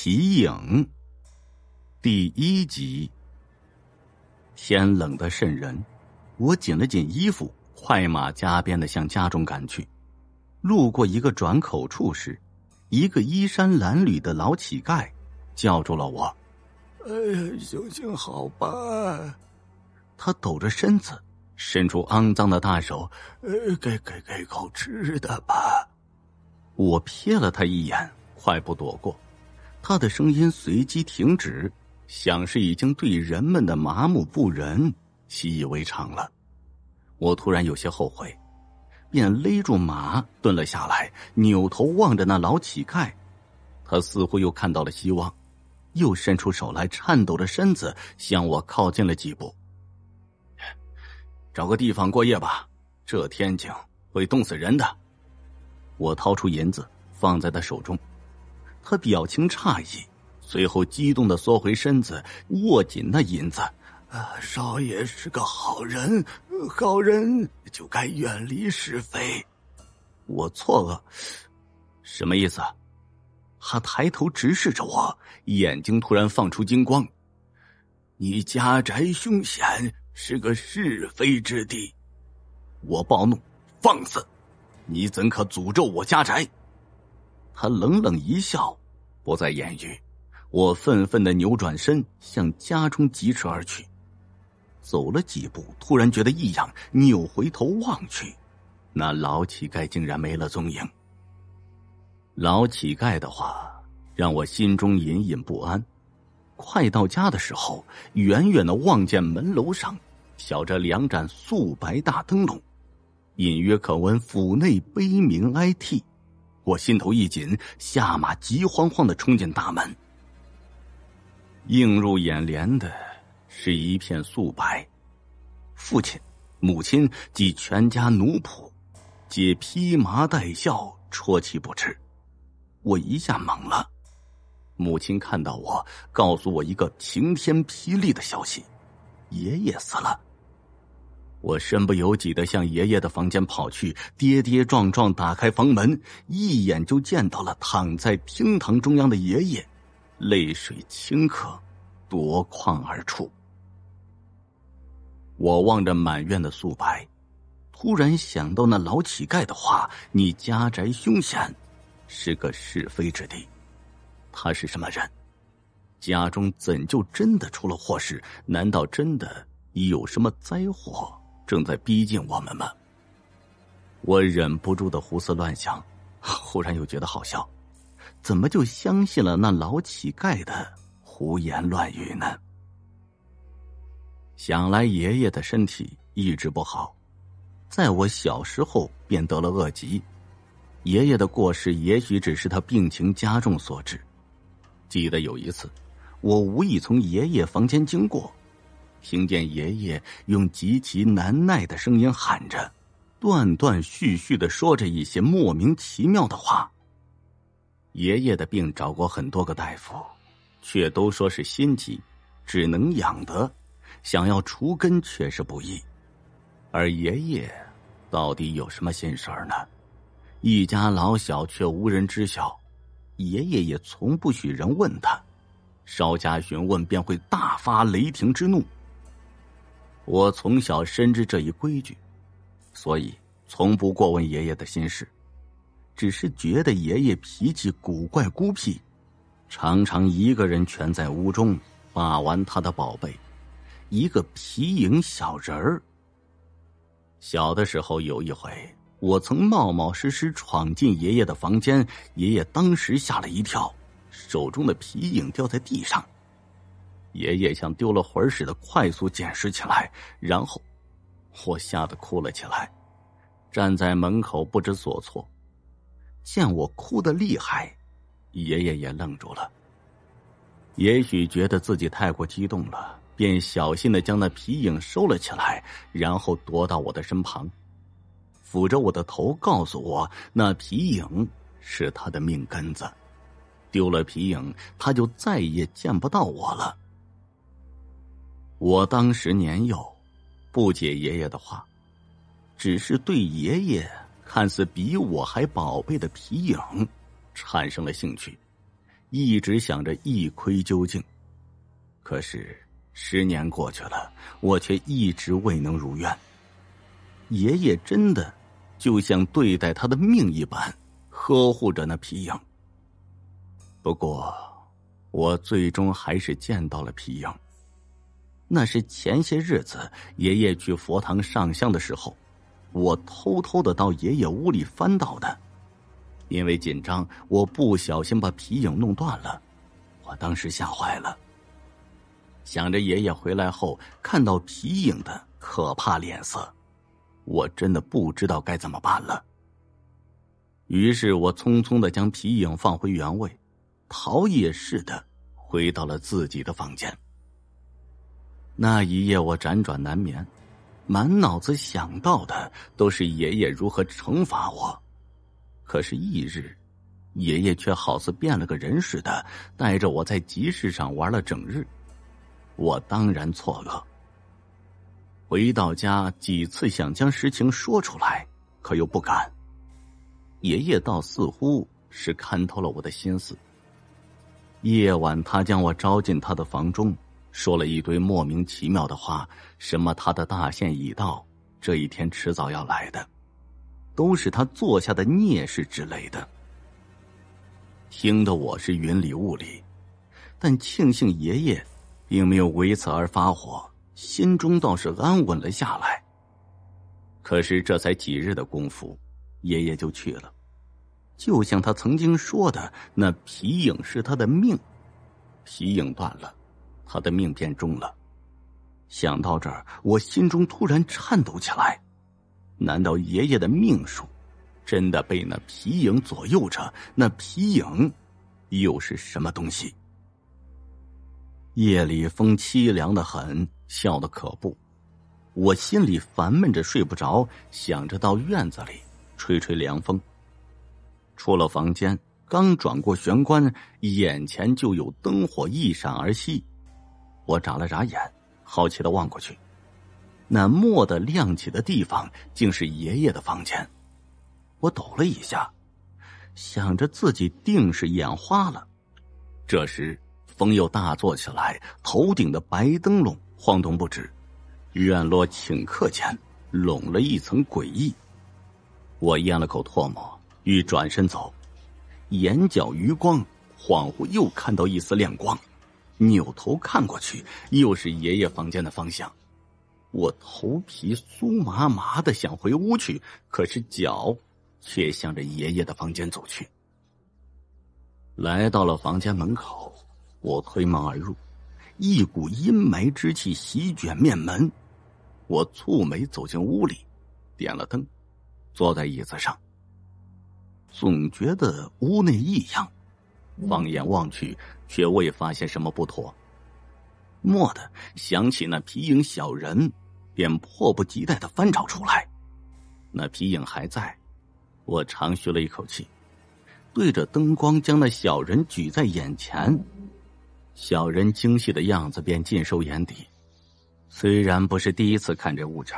奇影，第一集。天冷的渗人，我紧了紧衣服，快马加鞭的向家中赶去。路过一个转口处时，一个衣衫褴褛的老乞丐叫住了我：“哎，呀，行行好吧！”他抖着身子，伸出肮脏的大手：“哎，给给给口吃的吧！”我瞥了他一眼，快步躲过。他的声音随即停止，想是已经对人们的麻木不仁习以为常了。我突然有些后悔，便勒住马，蹲了下来，扭头望着那老乞丐。他似乎又看到了希望，又伸出手来，颤抖着身子向我靠近了几步。找个地方过夜吧，这天气会冻死人的。我掏出银子放在他手中。他表情诧异，随后激动的缩回身子，握紧那银子。啊，少爷是个好人，好人就该远离是非。我错了，什么意思？他抬头直视着我，眼睛突然放出金光。你家宅凶险，是个是非之地。我暴怒，放肆！你怎可诅咒我家宅？他冷冷一笑。不再言语，我愤愤的扭转身，向家中疾驰而去。走了几步，突然觉得异样，扭回头望去，那老乞丐竟然没了踪影。老乞丐的话让我心中隐隐不安。快到家的时候，远远的望见门楼上，小着两盏素白大灯笼，隐约可闻府内悲鸣哀啼。我心头一紧，下马急慌慌的冲进大门。映入眼帘的是一片素白，父亲、母亲及全家奴仆，皆披麻戴孝，啜泣不止。我一下懵了。母亲看到我，告诉我一个晴天霹雳的消息：爷爷死了。我身不由己的向爷爷的房间跑去，跌跌撞撞打开房门，一眼就见到了躺在厅堂中央的爷爷，泪水顷刻夺眶而出。我望着满院的素白，突然想到那老乞丐的话：“你家宅凶险，是个是非之地。”他是什么人？家中怎就真的出了祸事？难道真的有什么灾祸？正在逼近我们吗？我忍不住的胡思乱想，忽然又觉得好笑，怎么就相信了那老乞丐的胡言乱语呢？想来爷爷的身体一直不好，在我小时候便得了恶疾，爷爷的过世也许只是他病情加重所致。记得有一次，我无意从爷爷房间经过。听见爷爷用极其难耐的声音喊着，断断续续的说着一些莫名其妙的话。爷爷的病找过很多个大夫，却都说是心疾，只能养得，想要除根却是不易。而爷爷到底有什么心事儿呢？一家老小却无人知晓，爷爷也从不许人问他，稍加询问便会大发雷霆之怒。我从小深知这一规矩，所以从不过问爷爷的心事，只是觉得爷爷脾气古怪孤僻，常常一个人蜷在屋中把玩他的宝贝——一个皮影小人儿。小的时候有一回，我曾冒冒失失闯进爷爷的房间，爷爷当时吓了一跳，手中的皮影掉在地上。爷爷像丢了魂似的，快速捡拾起来，然后我吓得哭了起来，站在门口不知所措。见我哭得厉害，爷爷也愣住了。也许觉得自己太过激动了，便小心的将那皮影收了起来，然后躲到我的身旁，抚着我的头，告诉我那皮影是他的命根子，丢了皮影他就再也见不到我了。我当时年幼，不解爷爷的话，只是对爷爷看似比我还宝贝的皮影产生了兴趣，一直想着一窥究竟。可是十年过去了，我却一直未能如愿。爷爷真的就像对待他的命一般，呵护着那皮影。不过，我最终还是见到了皮影。那是前些日子爷爷去佛堂上香的时候，我偷偷的到爷爷屋里翻到的。因为紧张，我不小心把皮影弄断了，我当时吓坏了。想着爷爷回来后看到皮影的可怕脸色，我真的不知道该怎么办了。于是我匆匆的将皮影放回原位，逃也似的回到了自己的房间。那一夜，我辗转难眠，满脑子想到的都是爷爷如何惩罚我。可是翌日，爷爷却好似变了个人似的，带着我在集市上玩了整日。我当然错愕。回到家几次想将实情说出来，可又不敢。爷爷倒似乎是看透了我的心思。夜晚，他将我招进他的房中。说了一堆莫名其妙的话，什么他的大限已到，这一天迟早要来的，都是他做下的孽事之类的。听得我是云里雾里，但庆幸爷爷并没有为此而发火，心中倒是安稳了下来。可是这才几日的功夫，爷爷就去了，就像他曾经说的，那皮影是他的命，皮影断了。他的命便中了，想到这儿，我心中突然颤抖起来。难道爷爷的命数真的被那皮影左右着？那皮影又是什么东西？夜里风凄凉的很，笑的可怖。我心里烦闷着，睡不着，想着到院子里吹吹凉风。出了房间，刚转过玄关，眼前就有灯火一闪而熄。我眨了眨眼，好奇的望过去，那墨的亮起的地方，竟是爷爷的房间。我抖了一下，想着自己定是眼花了。这时风又大作起来，头顶的白灯笼晃动不止，院落顷刻间笼了一层诡异。我咽了口唾沫，欲转身走，眼角余光恍惚又看到一丝亮光。扭头看过去，又是爷爷房间的方向。我头皮酥麻麻的，想回屋去，可是脚却向着爷爷的房间走去。来到了房间门口，我推门而入，一股阴霾之气席卷面门。我蹙眉走进屋里，点了灯，坐在椅子上，总觉得屋内异样，放眼望去。却未发现什么不妥，蓦地想起那皮影小人，便迫不及待的翻找出来。那皮影还在，我长吁了一口气，对着灯光将那小人举在眼前，小人精细的样子便尽收眼底。虽然不是第一次看这物件，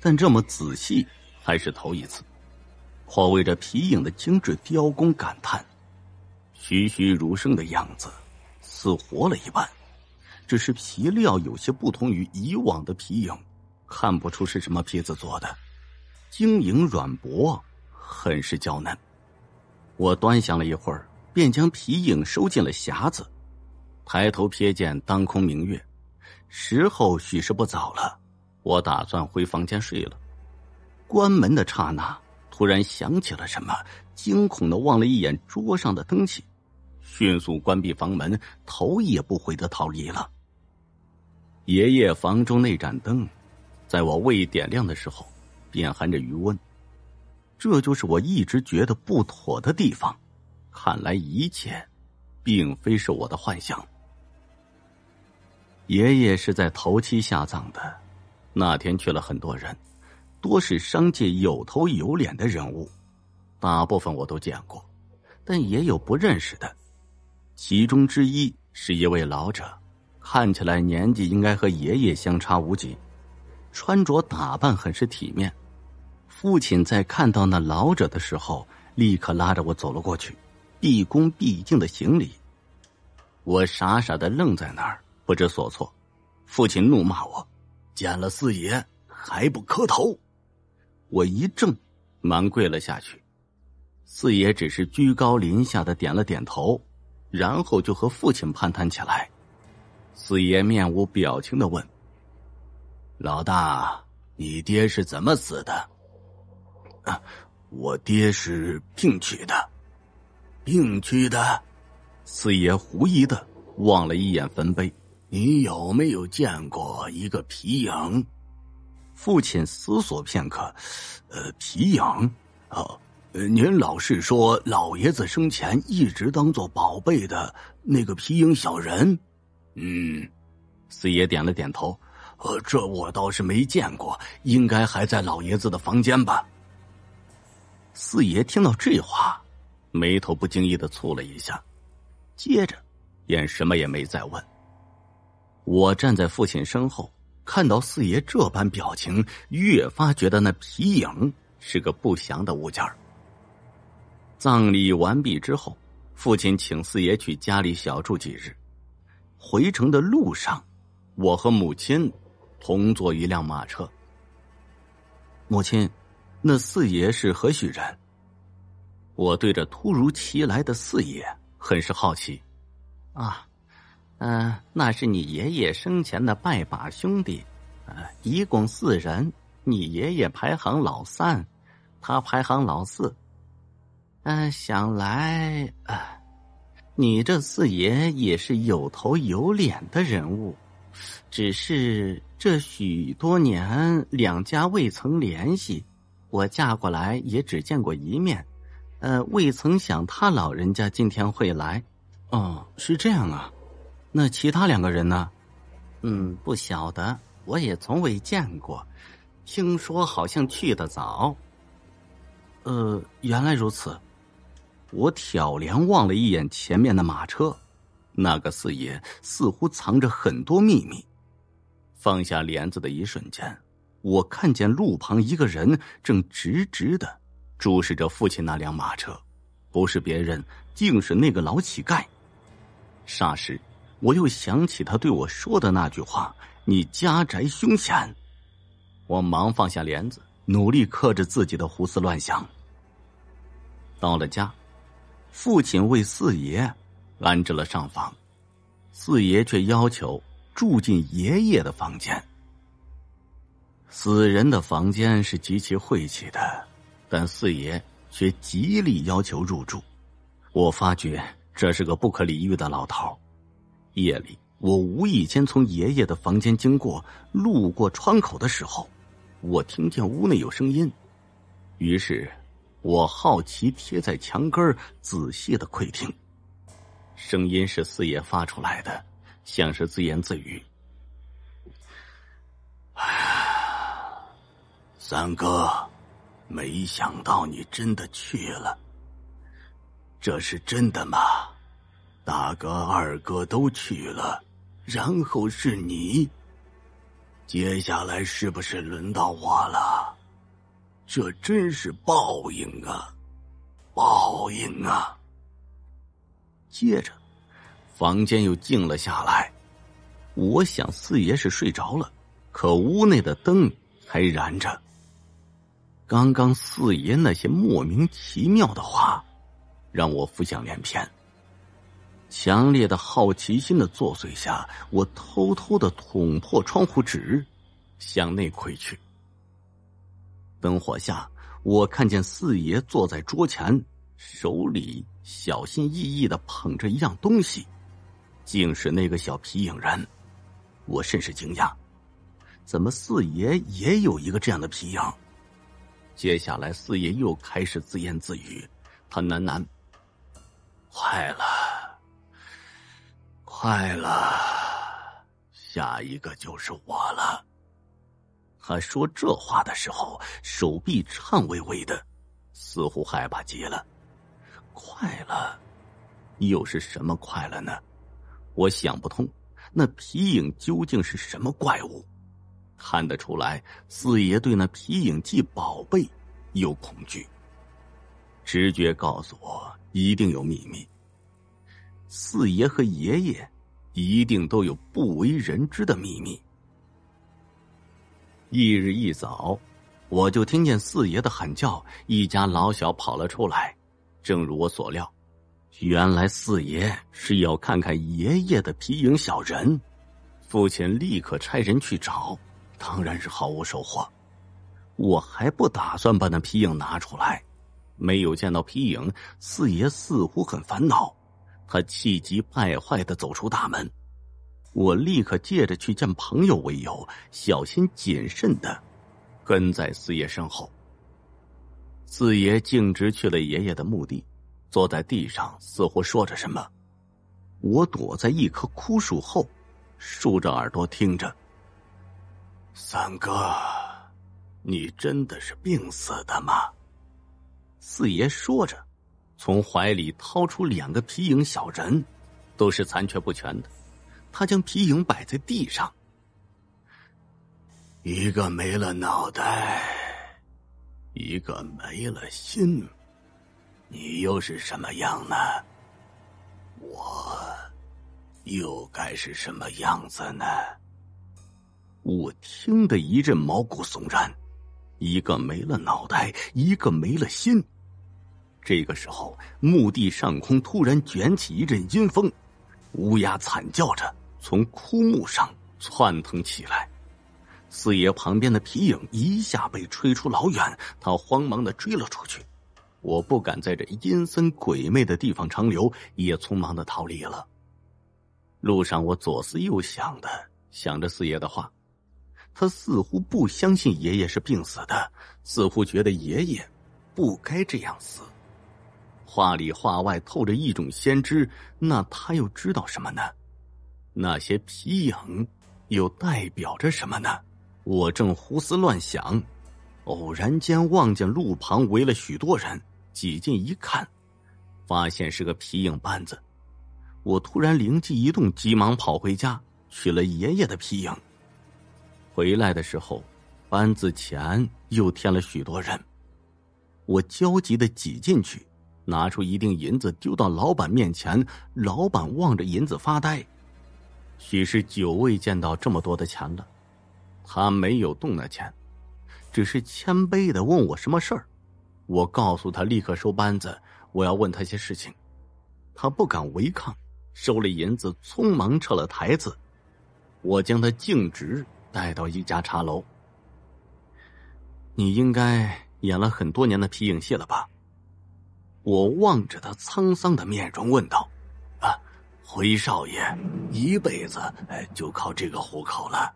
但这么仔细还是头一次。我为这皮影的精致雕工感叹，栩栩如生的样子。似活了一般，只是皮料有些不同于以往的皮影，看不出是什么皮子做的，晶莹软薄，很是娇嫩。我端详了一会儿，便将皮影收进了匣子。抬头瞥见当空明月，时候许是不早了，我打算回房间睡了。关门的刹那，突然想起了什么，惊恐的望了一眼桌上的灯器。迅速关闭房门，头也不回的逃离了。爷爷房中那盏灯，在我未点亮的时候，便含着余温。这就是我一直觉得不妥的地方。看来一切，并非是我的幻想。爷爷是在头七下葬的，那天去了很多人，多是商界有头有脸的人物，大部分我都见过，但也有不认识的。其中之一是一位老者，看起来年纪应该和爷爷相差无几，穿着打扮很是体面。父亲在看到那老者的时候，立刻拉着我走了过去，毕恭毕敬的行礼。我傻傻的愣在那儿，不知所措。父亲怒骂我：“见了四爷还不磕头！”我一怔，忙跪了下去。四爷只是居高临下的点了点头。然后就和父亲攀谈起来。四爷面无表情的问：“老大，你爹是怎么死的？”“啊，我爹是病去的。”“病去的？”四爷狐疑的望了一眼坟碑。“你有没有见过一个皮影？”父亲思索片刻，“呃，皮影。”哦，您老是说，老爷子生前一直当做宝贝的那个皮影小人，嗯，四爷点了点头。呃，这我倒是没见过，应该还在老爷子的房间吧。四爷听到这话，眉头不经意的蹙了一下，接着，便什么也没再问。我站在父亲身后，看到四爷这般表情，越发觉得那皮影是个不祥的物件儿。葬礼完毕之后，父亲请四爷去家里小住几日。回城的路上，我和母亲同坐一辆马车。母亲，那四爷是何许人？我对着突如其来的四爷很是好奇。啊，嗯，那是你爷爷生前的拜把兄弟，呃，一共四人，你爷爷排行老三，他排行老四。呃，想来呃，你这四爷也是有头有脸的人物，只是这许多年两家未曾联系，我嫁过来也只见过一面，呃，未曾想他老人家今天会来。哦，是这样啊，那其他两个人呢？嗯，不晓得，我也从未见过，听说好像去的早。呃，原来如此。我挑帘望了一眼前面的马车，那个四爷似乎藏着很多秘密。放下帘子的一瞬间，我看见路旁一个人正直直的注视着父亲那辆马车，不是别人，竟是那个老乞丐。霎时，我又想起他对我说的那句话：“你家宅凶险。”我忙放下帘子，努力克制自己的胡思乱想。到了家。父亲为四爷安置了上房，四爷却要求住进爷爷的房间。死人的房间是极其晦气的，但四爷却极力要求入住。我发觉这是个不可理喻的老头。夜里，我无意间从爷爷的房间经过，路过窗口的时候，我听见屋内有声音，于是。我好奇贴在墙根仔细的窥听，声音是四爷发出来的，像是自言自语：“哎，三哥，没想到你真的去了。这是真的吗？大哥、二哥都去了，然后是你，接下来是不是轮到我了？”这真是报应啊，报应啊！接着，房间又静了下来。我想四爷是睡着了，可屋内的灯还燃着。刚刚四爷那些莫名其妙的话，让我浮想联翩。强烈的好奇心的作祟下，我偷偷的捅破窗户纸，向内窥去。灯火下，我看见四爷坐在桌前，手里小心翼翼的捧着一样东西，竟是那个小皮影人。我甚是惊讶，怎么四爷也有一个这样的皮影？接下来，四爷又开始自言自语，他喃喃：“快了，快了，下一个就是我了。”他说这话的时候，手臂颤巍巍的，似乎害怕极了。快了，又是什么快了呢？我想不通，那皮影究竟是什么怪物？看得出来，四爷对那皮影既宝贝又恐惧。直觉告诉我，一定有秘密。四爷和爷爷一定都有不为人知的秘密。一日一早，我就听见四爷的喊叫，一家老小跑了出来。正如我所料，原来四爷是要看看爷爷的皮影小人。父亲立刻差人去找，当然是毫无收获。我还不打算把那皮影拿出来。没有见到皮影，四爷似乎很烦恼，他气急败坏的走出大门。我立刻借着去见朋友为由，小心谨慎的跟在四爷身后。四爷径直去了爷爷的墓地，坐在地上似乎说着什么。我躲在一棵枯树后，竖着耳朵听着。三哥，你真的是病死的吗？四爷说着，从怀里掏出两个皮影小人，都是残缺不全的。他将皮影摆在地上，一个没了脑袋，一个没了心，你又是什么样呢？我又该是什么样子呢？我听得一阵毛骨悚然，一个没了脑袋，一个没了心。这个时候，墓地上空突然卷起一阵阴风。乌鸦惨叫着从枯木上窜腾起来，四爷旁边的皮影一下被吹出老远，他慌忙的追了出去。我不敢在这阴森鬼魅的地方长留，也匆忙的逃离了。路上，我左思右想的想着四爷的话，他似乎不相信爷爷是病死的，似乎觉得爷爷不该这样死。话里话外透着一种先知，那他又知道什么呢？那些皮影又代表着什么呢？我正胡思乱想，偶然间望见路旁围了许多人，挤近一看，发现是个皮影班子。我突然灵机一动，急忙跑回家取了爷爷的皮影。回来的时候，班子前又添了许多人，我焦急的挤进去。拿出一锭银子丢到老板面前，老板望着银子发呆，许是久未见到这么多的钱了，他没有动那钱，只是谦卑的问我什么事儿。我告诉他立刻收班子，我要问他些事情。他不敢违抗，收了银子，匆忙撤了台子。我将他径直带到一家茶楼。你应该演了很多年的皮影戏了吧？我望着他沧桑的面容，问道：“啊，回少爷，一辈子就靠这个糊口了。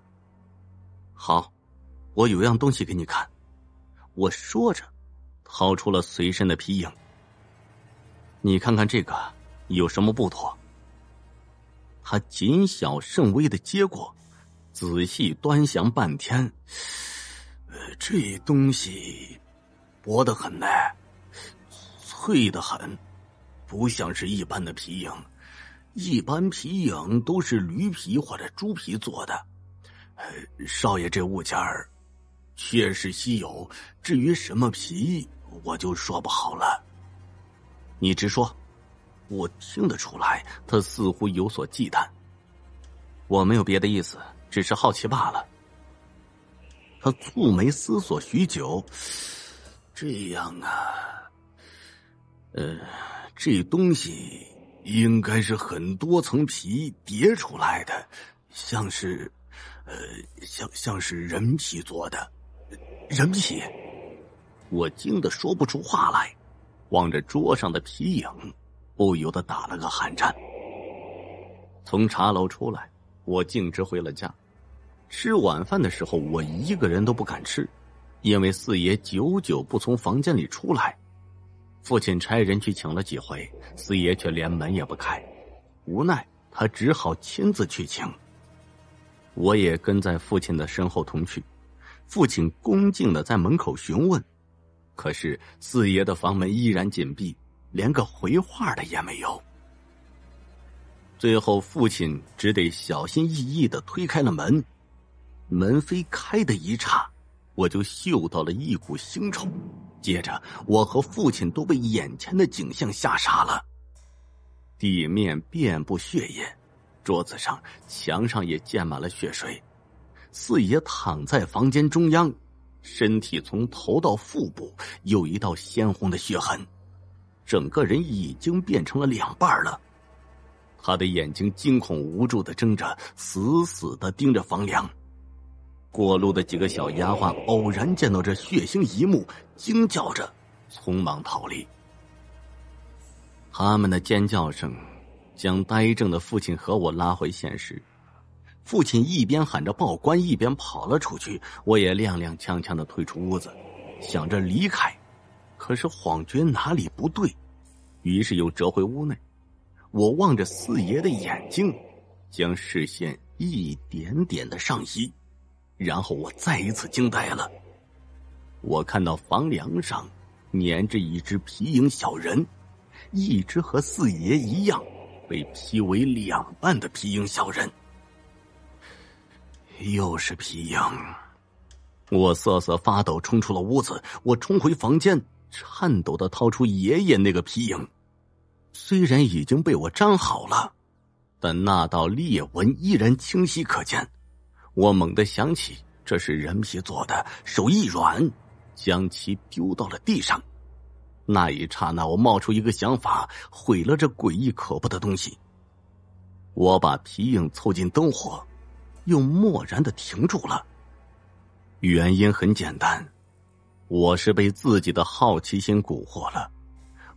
好，我有样东西给你看。”我说着，掏出了随身的皮影。你看看这个有什么不妥？他谨小慎微的接过，仔细端详半天。呃，这东西薄得很呢。脆的很，不像是一般的皮影。一般皮影都是驴皮或者猪皮做的。少爷，这物件儿确实稀有，至于什么皮，我就说不好了。你直说，我听得出来，他似乎有所忌惮。我没有别的意思，只是好奇罢了。他蹙眉思索许久，这样啊。呃，这东西应该是很多层皮叠出来的，像是，呃，像像是人皮做的，人皮，我惊得说不出话来，望着桌上的皮影，不由得打了个寒颤。从茶楼出来，我径直回了家。吃晚饭的时候，我一个人都不敢吃，因为四爷久久不从房间里出来。父亲差人去请了几回，四爷却连门也不开，无奈他只好亲自去请。我也跟在父亲的身后同去。父亲恭敬的在门口询问，可是四爷的房门依然紧闭，连个回话的也没有。最后，父亲只得小心翼翼的推开了门。门扉开的一刹，我就嗅到了一股腥臭。接着，我和父亲都被眼前的景象吓傻了。地面遍布血液，桌子上、墙上也溅满了血水。四爷躺在房间中央，身体从头到腹部有一道鲜红的血痕，整个人已经变成了两半了。他的眼睛惊恐无助的睁着，死死的盯着房梁。过路的几个小丫鬟偶然见到这血腥一幕，惊叫着，匆忙逃离。他们的尖叫声，将呆滞的父亲和我拉回现实。父亲一边喊着报官，一边跑了出去。我也踉踉跄跄的退出屋子，想着离开，可是恍觉哪里不对，于是又折回屋内。我望着四爷的眼睛，将视线一点点的上移。然后我再一次惊呆了，我看到房梁上粘着一只皮影小人，一只和四爷一样被劈为两半的皮影小人。又是皮影，我瑟瑟发抖冲出了屋子。我冲回房间，颤抖的掏出爷爷那个皮影，虽然已经被我粘好了，但那道裂纹依然清晰可见。我猛地想起这是人皮做的，手一软，将其丢到了地上。那一刹那，我冒出一个想法：毁了这诡异可怖的东西。我把皮影凑近灯火，又默然的停住了。原因很简单，我是被自己的好奇心蛊惑了。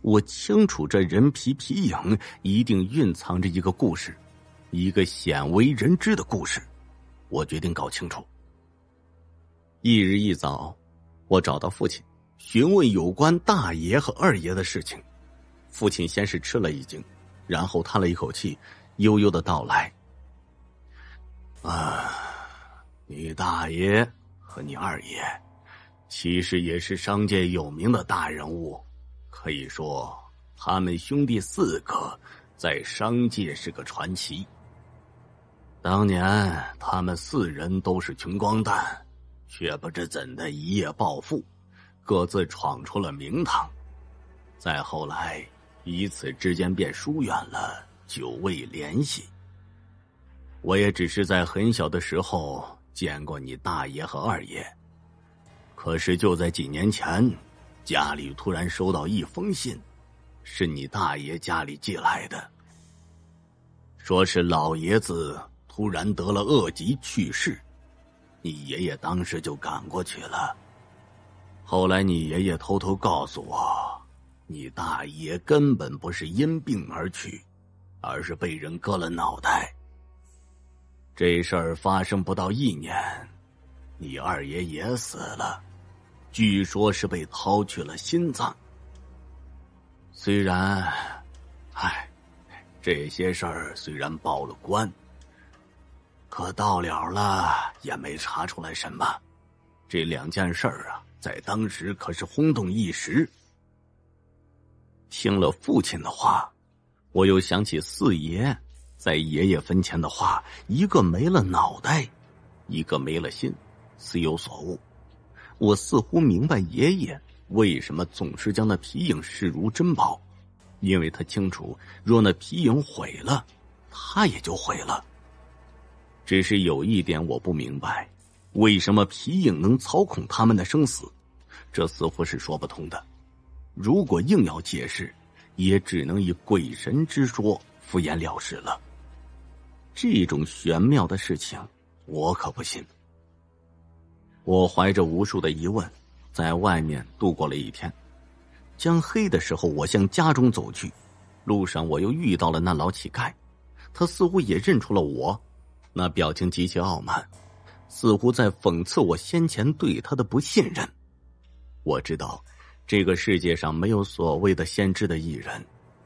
我清楚，这人皮皮影一定蕴藏着一个故事，一个鲜为人知的故事。我决定搞清楚。翌日一早，我找到父亲，询问有关大爷和二爷的事情。父亲先是吃了一惊，然后叹了一口气，悠悠的道来：“啊，你大爷和你二爷，其实也是商界有名的大人物，可以说他们兄弟四个在商界是个传奇。”当年他们四人都是穷光蛋，却不知怎的一夜暴富，各自闯出了名堂。再后来，彼此之间便疏远了，久未联系。我也只是在很小的时候见过你大爷和二爷，可是就在几年前，家里突然收到一封信，是你大爷家里寄来的，说是老爷子。突然得了恶疾去世，你爷爷当时就赶过去了。后来你爷爷偷偷告诉我，你大爷根本不是因病而去，而是被人割了脑袋。这事儿发生不到一年，你二爷也死了，据说是被掏去了心脏。虽然，唉，这些事儿虽然报了官。可到了了，也没查出来什么。这两件事儿啊，在当时可是轰动一时。听了父亲的话，我又想起四爷在爷爷坟前的话：一个没了脑袋，一个没了心，似有所悟。我似乎明白爷爷为什么总是将那皮影视如珍宝，因为他清楚，若那皮影毁了，他也就毁了。只是有一点我不明白，为什么皮影能操控他们的生死？这似乎是说不通的。如果硬要解释，也只能以鬼神之说敷衍了事了。这种玄妙的事情，我可不信。我怀着无数的疑问，在外面度过了一天。将黑的时候，我向家中走去，路上我又遇到了那老乞丐，他似乎也认出了我。那表情极其傲慢，似乎在讽刺我先前对他的不信任。我知道这个世界上没有所谓的先知的艺人，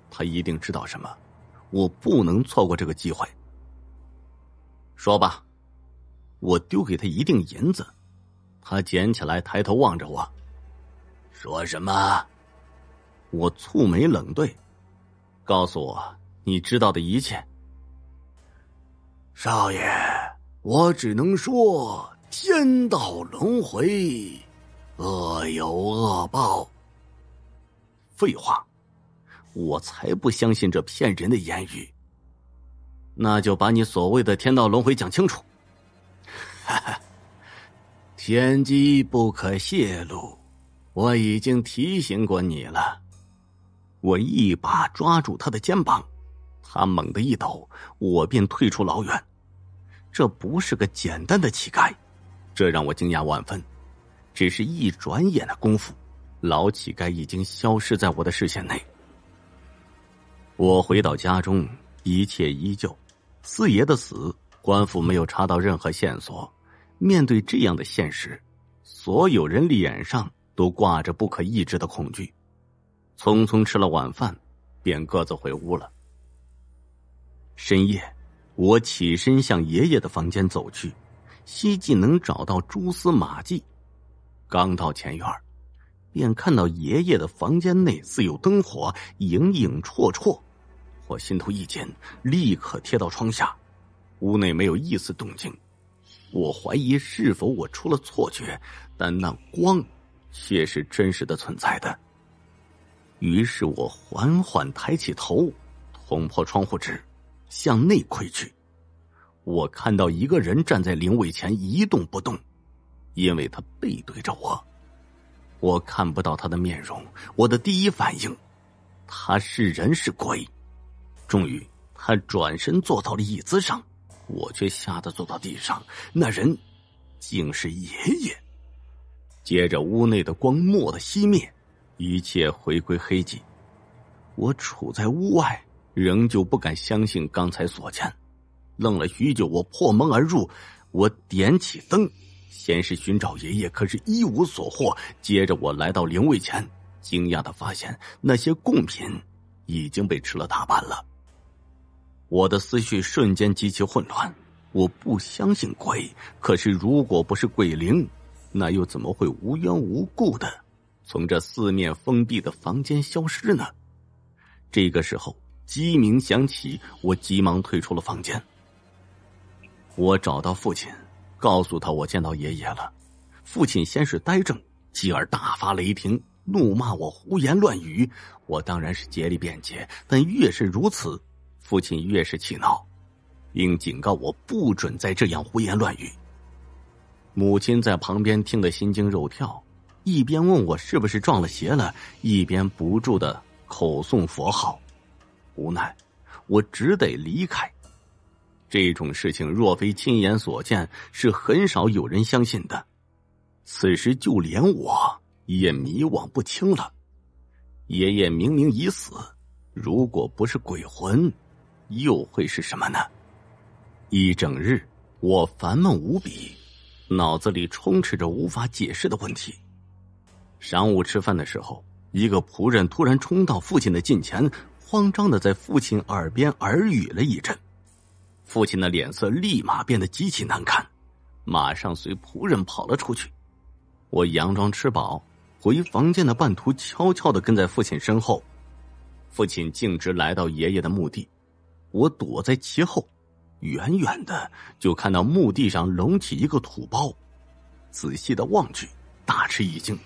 他一定知道什么，我不能错过这个机会。说吧，我丢给他一锭银子，他捡起来，抬头望着我，说什么？我蹙眉冷对，告诉我你知道的一切。少爷，我只能说天道轮回，恶有恶报。废话，我才不相信这骗人的言语。那就把你所谓的天道轮回讲清楚。哈哈，天机不可泄露，我已经提醒过你了。我一把抓住他的肩膀，他猛地一抖，我便退出老远。这不是个简单的乞丐，这让我惊讶万分。只是一转眼的功夫，老乞丐已经消失在我的视线内。我回到家中，一切依旧。四爷的死，官府没有查到任何线索。面对这样的现实，所有人脸上都挂着不可抑制的恐惧。匆匆吃了晚饭，便各自回屋了。深夜。我起身向爷爷的房间走去，希冀能找到蛛丝马迹。刚到前院，便看到爷爷的房间内似有灯火，影影绰绰。我心头一紧，立刻贴到窗下。屋内没有一丝动静，我怀疑是否我出了错觉，但那光却是真实的存在的。于是我缓缓抬起头，捅破窗户纸。向内窥去，我看到一个人站在灵位前一动不动，因为他背对着我，我看不到他的面容。我的第一反应，他是人是鬼。终于，他转身坐到了椅子上，我却吓得坐到地上。那人竟是爷爷。接着，屋内的光蓦地熄灭，一切回归黑寂。我处在屋外。仍旧不敢相信刚才所见，愣了许久。我破门而入，我点起灯，先是寻找爷爷，可是一无所获。接着我来到灵位前，惊讶的发现那些贡品已经被吃了大半了。我的思绪瞬间极其混乱。我不相信鬼，可是如果不是鬼灵，那又怎么会无缘无故的从这四面封闭的房间消失呢？这个时候。鸡鸣响起，我急忙退出了房间。我找到父亲，告诉他我见到爷爷了。父亲先是呆怔，继而大发雷霆，怒骂我胡言乱语。我当然是竭力辩解，但越是如此，父亲越是气恼，并警告我不准再这样胡言乱语。母亲在旁边听得心惊肉跳，一边问我是不是撞了邪了，一边不住的口诵佛号。无奈，我只得离开。这种事情若非亲眼所见，是很少有人相信的。此时就连我也迷惘不清了。爷爷明明已死，如果不是鬼魂，又会是什么呢？一整日，我烦闷无比，脑子里充斥着无法解释的问题。晌午吃饭的时候，一个仆人突然冲到父亲的近前。慌张的在父亲耳边耳语了一阵，父亲的脸色立马变得极其难看，马上随仆人跑了出去。我佯装吃饱，回房间的半途悄悄的跟在父亲身后。父亲径直来到爷爷的墓地，我躲在其后，远远的就看到墓地上隆起一个土包，仔细的望去，大吃一惊，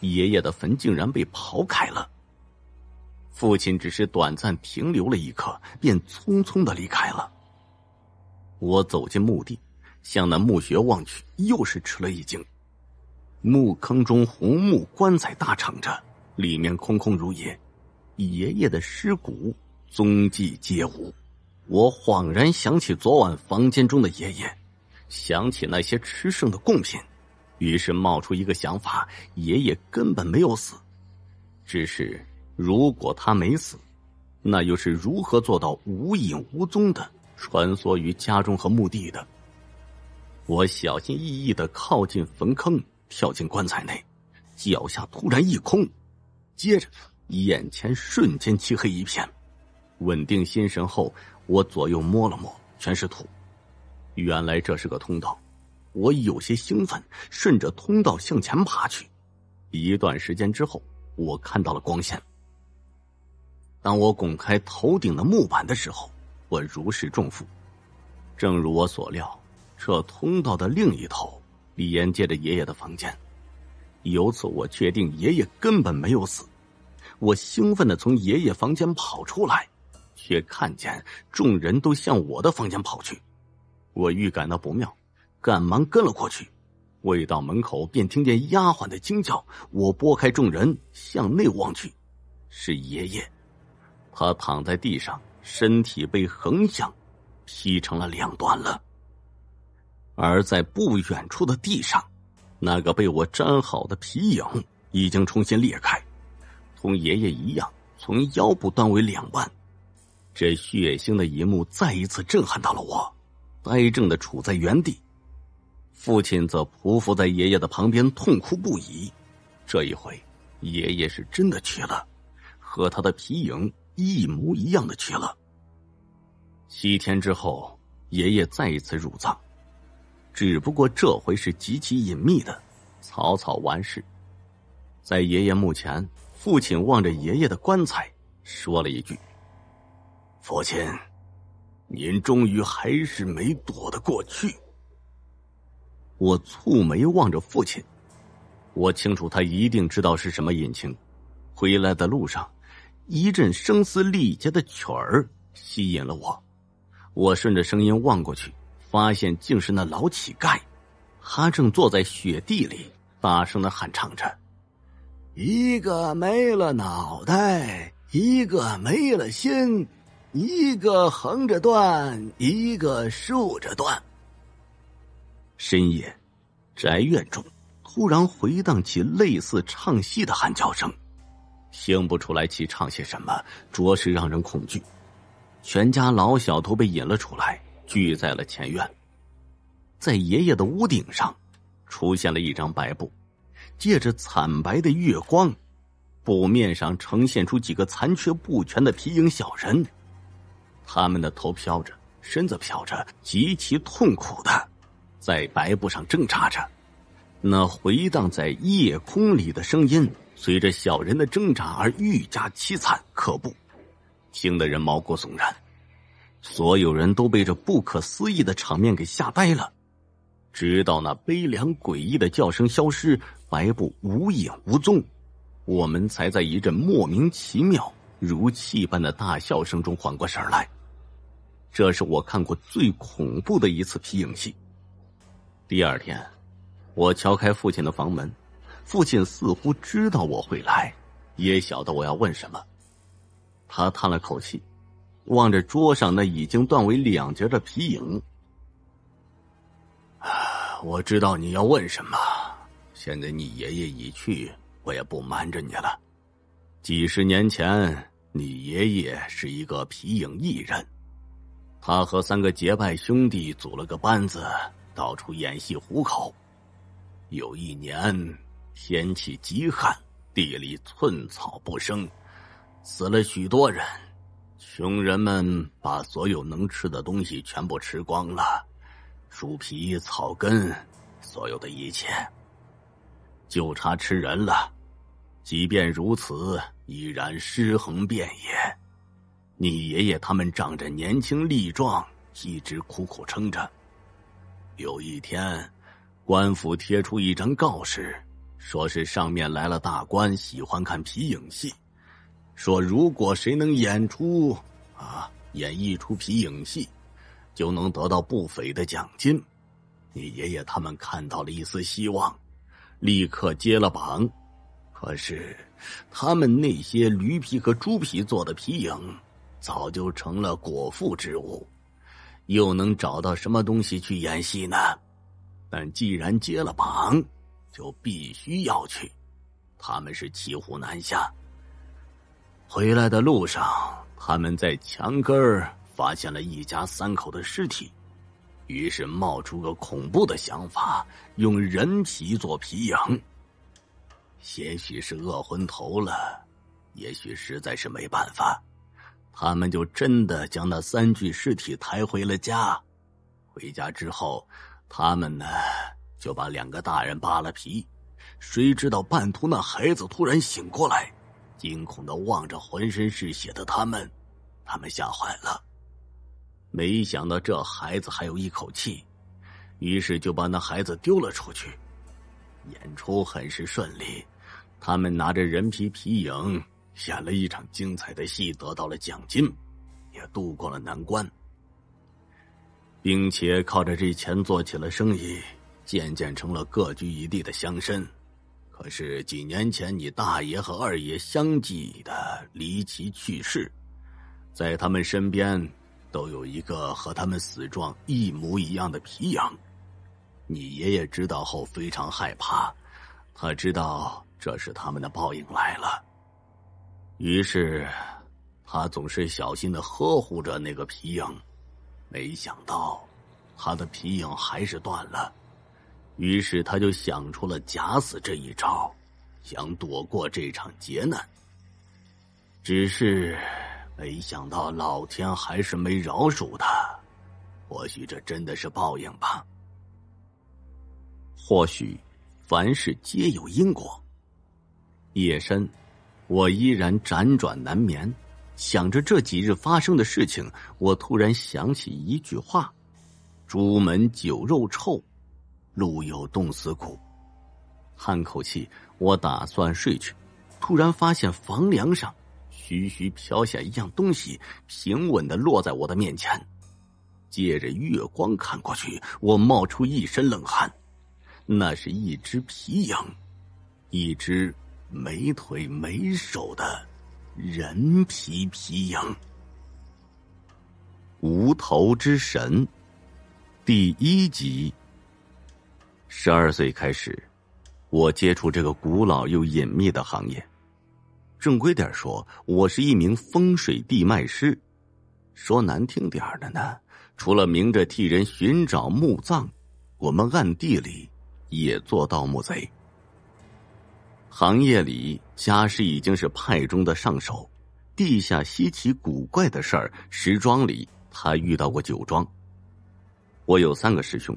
爷爷的坟竟然被刨开了。父亲只是短暂停留了一刻，便匆匆的离开了。我走进墓地，向那墓穴望去，又是吃了一惊。墓坑中红木棺材大敞着，里面空空如也，爷爷的尸骨踪迹皆无。我恍然想起昨晚房间中的爷爷，想起那些吃剩的贡品，于是冒出一个想法：爷爷根本没有死，只是……如果他没死，那又是如何做到无影无踪的穿梭于家中和墓地的？我小心翼翼的靠近坟坑，跳进棺材内，脚下突然一空，接着眼前瞬间漆黑一片。稳定心神后，我左右摸了摸，全是土。原来这是个通道。我有些兴奋，顺着通道向前爬去。一段时间之后，我看到了光线。当我拱开头顶的木板的时候，我如释重负，正如我所料，这通道的另一头，李岩借着爷爷的房间。由此，我确定爷爷根本没有死。我兴奋的从爷爷房间跑出来，却看见众人都向我的房间跑去。我预感到不妙，赶忙跟了过去。未到门口，便听见丫鬟的惊叫。我拨开众人，向内望去，是爷爷。他躺在地上，身体被横向劈成了两段了。而在不远处的地上，那个被我粘好的皮影已经重新裂开，同爷爷一样从腰部断为两半。这血腥的一幕再一次震撼到了我，呆怔的处在原地。父亲则匍匐在爷爷的旁边，痛哭不已。这一回，爷爷是真的去了，和他的皮影。一模一样的去了。七天之后，爷爷再一次入葬，只不过这回是极其隐秘的，草草完事。在爷爷墓前，父亲望着爷爷的棺材，说了一句：“父亲，您终于还是没躲得过去。”我蹙眉望着父亲，我清楚他一定知道是什么隐情。回来的路上。一阵声嘶力竭的曲儿吸引了我，我顺着声音望过去，发现竟是那老乞丐，他正坐在雪地里大声的喊唱着：“一个没了脑袋，一个没了心，一个横着断，一个竖着断。”深夜，宅院中突然回荡起类似唱戏的喊叫声。听不出来其唱些什么，着实让人恐惧。全家老小都被引了出来，聚在了前院。在爷爷的屋顶上，出现了一张白布，借着惨白的月光，布面上呈现出几个残缺不全的皮影小人。他们的头飘着，身子飘着，极其痛苦的在白布上挣扎着。那回荡在夜空里的声音。随着小人的挣扎而愈加凄惨可怖，听得人毛骨悚然。所有人都被这不可思议的场面给吓呆了。直到那悲凉诡异的叫声消失，白布无影无踪，我们才在一阵莫名其妙、如气般的大笑声中缓过神来。这是我看过最恐怖的一次皮影戏。第二天，我敲开父亲的房门。父亲似乎知道我会来，也晓得我要问什么。他叹了口气，望着桌上那已经断为两截的皮影。啊，我知道你要问什么。现在你爷爷已去，我也不瞒着你了。几十年前，你爷爷是一个皮影艺人，他和三个结拜兄弟组了个班子，到处演戏糊口。有一年，天气极旱，地里寸草不生，死了许多人，穷人们把所有能吃的东西全部吃光了，树皮、草根，所有的一切，就差吃人了。即便如此，依然尸横遍野。你爷爷他们仗着年轻力壮，一直苦苦撑着。有一天，官府贴出一张告示。说是上面来了大官，喜欢看皮影戏，说如果谁能演出，啊，演一出皮影戏，就能得到不菲的奖金。你爷爷他们看到了一丝希望，立刻接了榜。可是，他们那些驴皮和猪皮做的皮影，早就成了果腹之物，又能找到什么东西去演戏呢？但既然接了榜。就必须要去，他们是骑虎难下。回来的路上，他们在墙根儿发现了一家三口的尸体，于是冒出个恐怖的想法，用人皮做皮影。也许是饿昏头了，也许实在是没办法，他们就真的将那三具尸体抬回了家。回家之后，他们呢？就把两个大人扒了皮，谁知道半途那孩子突然醒过来，惊恐的望着浑身是血的他们，他们吓坏了。没想到这孩子还有一口气，于是就把那孩子丢了出去。演出很是顺利，他们拿着人皮皮影演了一场精彩的戏，得到了奖金，也度过了难关，并且靠着这钱做起了生意。渐渐成了各居一地的乡绅，可是几年前你大爷和二爷相继的离奇去世，在他们身边都有一个和他们死状一模一样的皮影，你爷爷知道后非常害怕，他知道这是他们的报应来了，于是他总是小心的呵护着那个皮影，没想到他的皮影还是断了。于是他就想出了假死这一招，想躲过这场劫难。只是没想到老天还是没饶恕他，或许这真的是报应吧。或许凡事皆有因果。夜深，我依然辗转难眠，想着这几日发生的事情，我突然想起一句话：“朱门酒肉臭。”路有冻死骨，叹口气，我打算睡去。突然发现房梁上徐徐飘下一样东西，平稳的落在我的面前。借着月光看过去，我冒出一身冷汗。那是一只皮影，一只没腿没手的人皮皮影。无头之神，第一集。十二岁开始，我接触这个古老又隐秘的行业。正规点说，我是一名风水地脉师。说难听点的呢，除了明着替人寻找墓葬，我们暗地里也做盗墓贼。行业里，家师已经是派中的上手。地下稀奇古怪的事儿，石庄里他遇到过酒庄。我有三个师兄。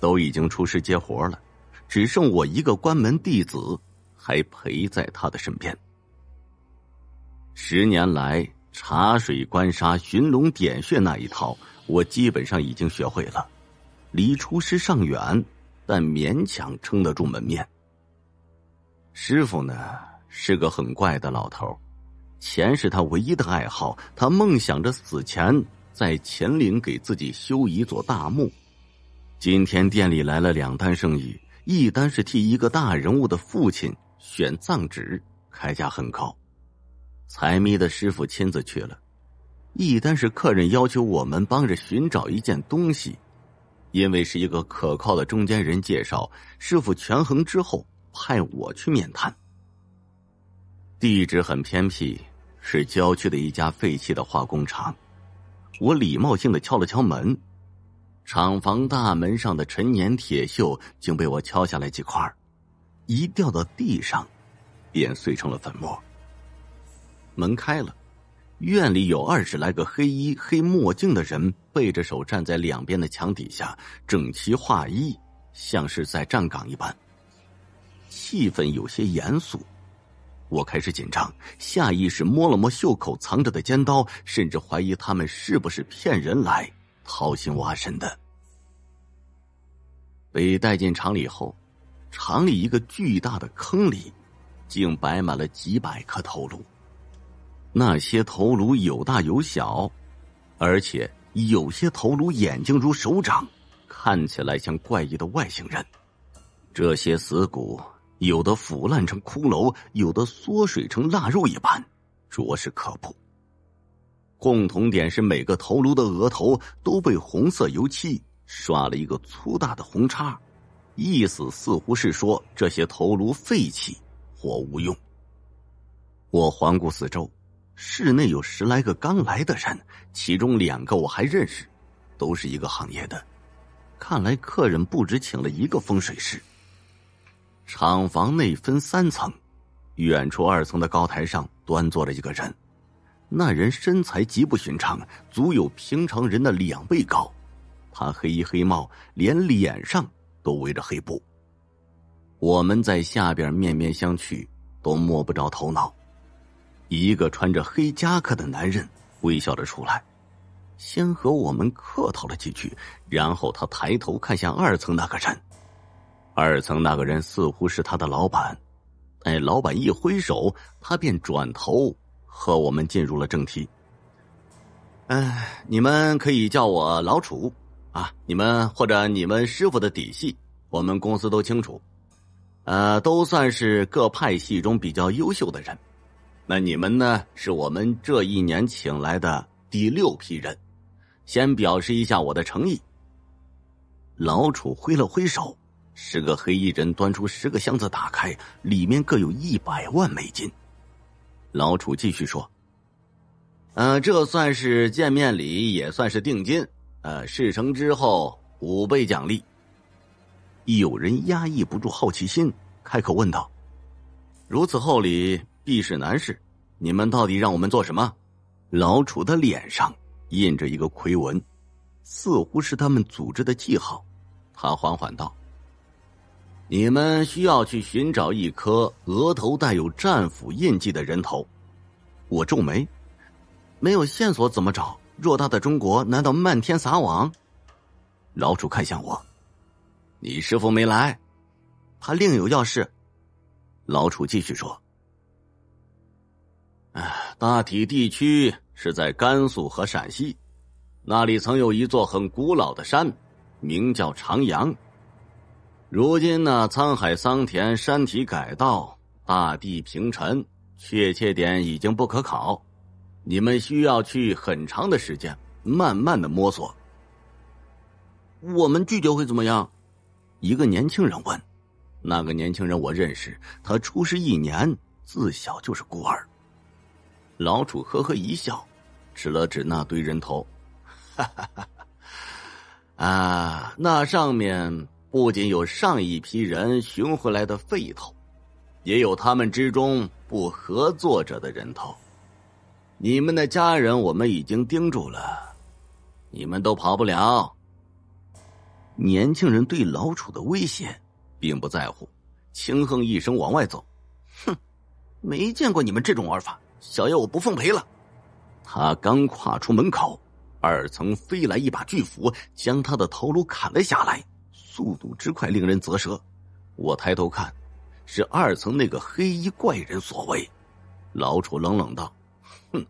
都已经出师接活了，只剩我一个关门弟子还陪在他的身边。十年来，茶水关沙、寻龙点穴那一套，我基本上已经学会了。离出师尚远，但勉强撑得住门面。师傅呢，是个很怪的老头钱是他唯一的爱好。他梦想着死前在乾陵给自己修一座大墓。今天店里来了两单生意，一单是替一个大人物的父亲选葬纸，开价很高，财迷的师傅亲自去了；一单是客人要求我们帮着寻找一件东西，因为是一个可靠的中间人介绍，师傅权衡之后派我去面谈。地址很偏僻，是郊区的一家废弃的化工厂，我礼貌性的敲了敲门。厂房大门上的陈年铁锈竟被我敲下来几块，一掉到地上，便碎成了粉末。门开了，院里有二十来个黑衣、黑墨镜的人背着手站在两边的墙底下，整齐划一，像是在站岗一般。气氛有些严肃，我开始紧张，下意识摸了摸袖口藏着的尖刀，甚至怀疑他们是不是骗人来。掏心挖肾的，被带进厂里后，厂里一个巨大的坑里，竟摆满了几百颗头颅。那些头颅有大有小，而且有些头颅眼睛如手掌，看起来像怪异的外星人。这些死骨有的腐烂成骷髅，有的缩水成腊肉一般，着实可怖。共同点是，每个头颅的额头都被红色油漆刷了一个粗大的红叉，意思似乎是说这些头颅废弃或无用。我环顾四周，室内有十来个刚来的人，其中两个我还认识，都是一个行业的。看来客人不止请了一个风水师。厂房内分三层，远处二层的高台上端坐着一个人。那人身材极不寻常，足有平常人的两倍高。他黑衣黑帽，连脸上都围着黑布。我们在下边面面相觑，都摸不着头脑。一个穿着黑夹克的男人微笑着出来，先和我们客套了几句，然后他抬头看向二层那个人。二层那个人似乎是他的老板。哎，老板一挥手，他便转头。和我们进入了正题。哎，你们可以叫我老楚啊。你们或者你们师傅的底细，我们公司都清楚。呃，都算是各派系中比较优秀的人。那你们呢，是我们这一年请来的第六批人。先表示一下我的诚意。老楚挥了挥手，十个黑衣人端出十个箱子，打开，里面各有一百万美金。老楚继续说：“呃，这算是见面礼，也算是定金。呃，事成之后五倍奖励。”有人压抑不住好奇心，开口问道：“如此厚礼，必是难事。你们到底让我们做什么？”老楚的脸上印着一个魁文，似乎是他们组织的记号。他缓缓道。你们需要去寻找一颗额头带有战斧印记的人头。我皱眉，没有线索怎么找？偌大的中国，难道漫天撒网？老楚看向我，你师傅没来，他另有要事。老楚继续说：“哎，大体地区是在甘肃和陕西，那里曾有一座很古老的山，名叫长阳。”如今呢，沧海桑田，山体改道，大地平沉，确切点已经不可考。你们需要去很长的时间，慢慢的摸索。我们拒绝会怎么样？一个年轻人问。那个年轻人我认识，他出世一年，自小就是孤儿。老楚呵呵一笑，指了指那堆人头，哈哈哈哈。啊，那上面。不仅有上一批人寻回来的废头，也有他们之中不合作者的人头。你们的家人我们已经盯住了，你们都跑不了。年轻人对老楚的威胁并不在乎，轻哼一声往外走。哼，没见过你们这种玩法，小爷我不奉陪了。他刚跨出门口，二层飞来一把巨斧，将他的头颅砍了下来。速度之快，令人咋舌。我抬头看，是二层那个黑衣怪人所为。老楚冷冷道：“哼，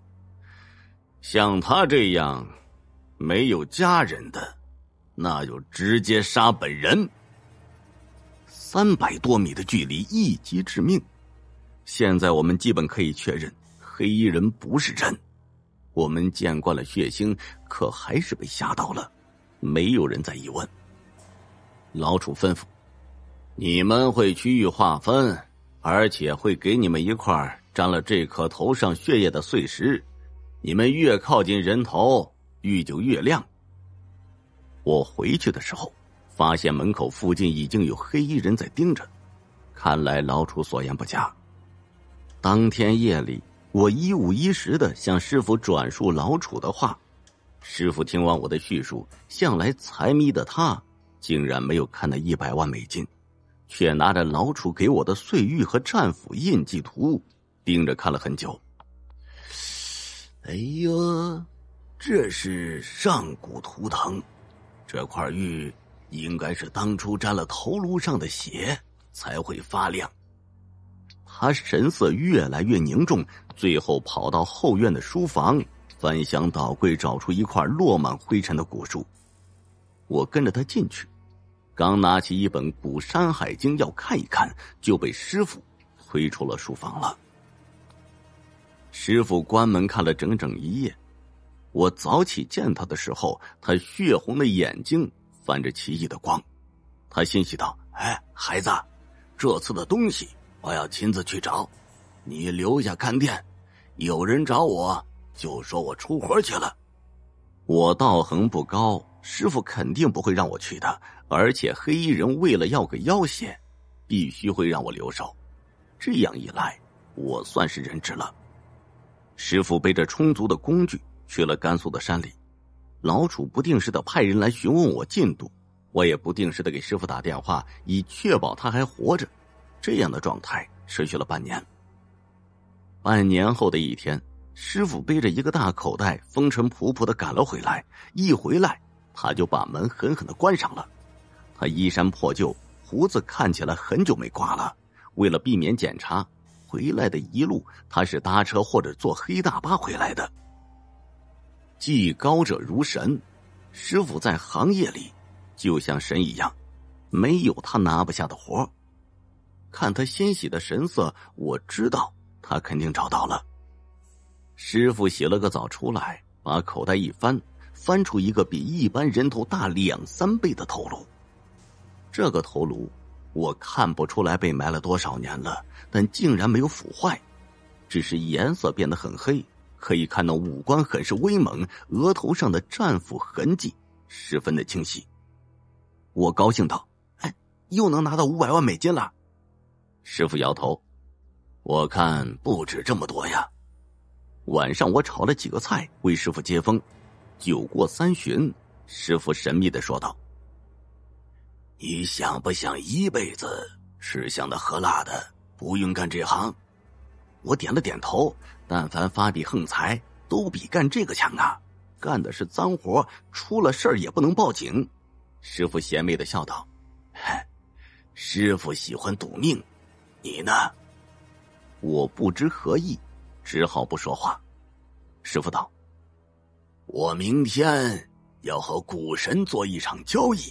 像他这样没有家人的，那就直接杀本人。”三百多米的距离，一击致命。现在我们基本可以确认，黑衣人不是人。我们见惯了血腥，可还是被吓到了。没有人在疑问。老楚吩咐：“你们会区域划分，而且会给你们一块沾了这颗头上血液的碎石。你们越靠近人头，玉就越亮。”我回去的时候，发现门口附近已经有黑衣人在盯着。看来老楚所言不假。当天夜里，我一五一十的向师傅转述老楚的话。师傅听完我的叙述，向来财迷的他。竟然没有看到一百万美金，却拿着老楚给我的碎玉和战斧印记图，盯着看了很久。哎呦，这是上古图腾，这块玉应该是当初沾了头颅上的血才会发亮。他神色越来越凝重，最后跑到后院的书房，翻箱倒柜找出一块落满灰尘的古书。我跟着他进去，刚拿起一本古《山海经》要看一看，就被师傅推出了书房了。师傅关门看了整整一夜。我早起见他的时候，他血红的眼睛泛着奇异的光。他欣喜道：“哎，孩子，这次的东西我要亲自去找，你留下看店，有人找我就说我出活去了。我道行不高。”师傅肯定不会让我去的，而且黑衣人为了要个要挟，必须会让我留守。这样一来，我算是人质了。师傅背着充足的工具去了甘肃的山里，老楚不定时的派人来询问我进度，我也不定时的给师傅打电话，以确保他还活着。这样的状态持续了半年。半年后的一天，师傅背着一个大口袋，风尘仆仆的赶了回来，一回来。他就把门狠狠的关上了。他衣衫破旧，胡子看起来很久没刮了。为了避免检查，回来的一路他是搭车或者坐黑大巴回来的。技高者如神，师傅在行业里就像神一样，没有他拿不下的活。看他欣喜的神色，我知道他肯定找到了。师傅洗了个澡出来，把口袋一翻。翻出一个比一般人头大两三倍的头颅，这个头颅我看不出来被埋了多少年了，但竟然没有腐坏，只是颜色变得很黑。可以看到五官很是威猛，额头上的战斧痕迹十分的清晰。我高兴道：“哎，又能拿到五百万美金了。”师傅摇头：“我看不止这么多呀。”晚上我炒了几个菜为师傅接风。酒过三巡，师傅神秘的说道：“你想不想一辈子吃香的喝辣的，不用干这行？”我点了点头。但凡发笔横财，都比干这个强啊！干的是脏活，出了事儿也不能报警。师傅邪魅的笑道：“师傅喜欢赌命，你呢？”我不知何意，只好不说话。师傅道。我明天要和股神做一场交易，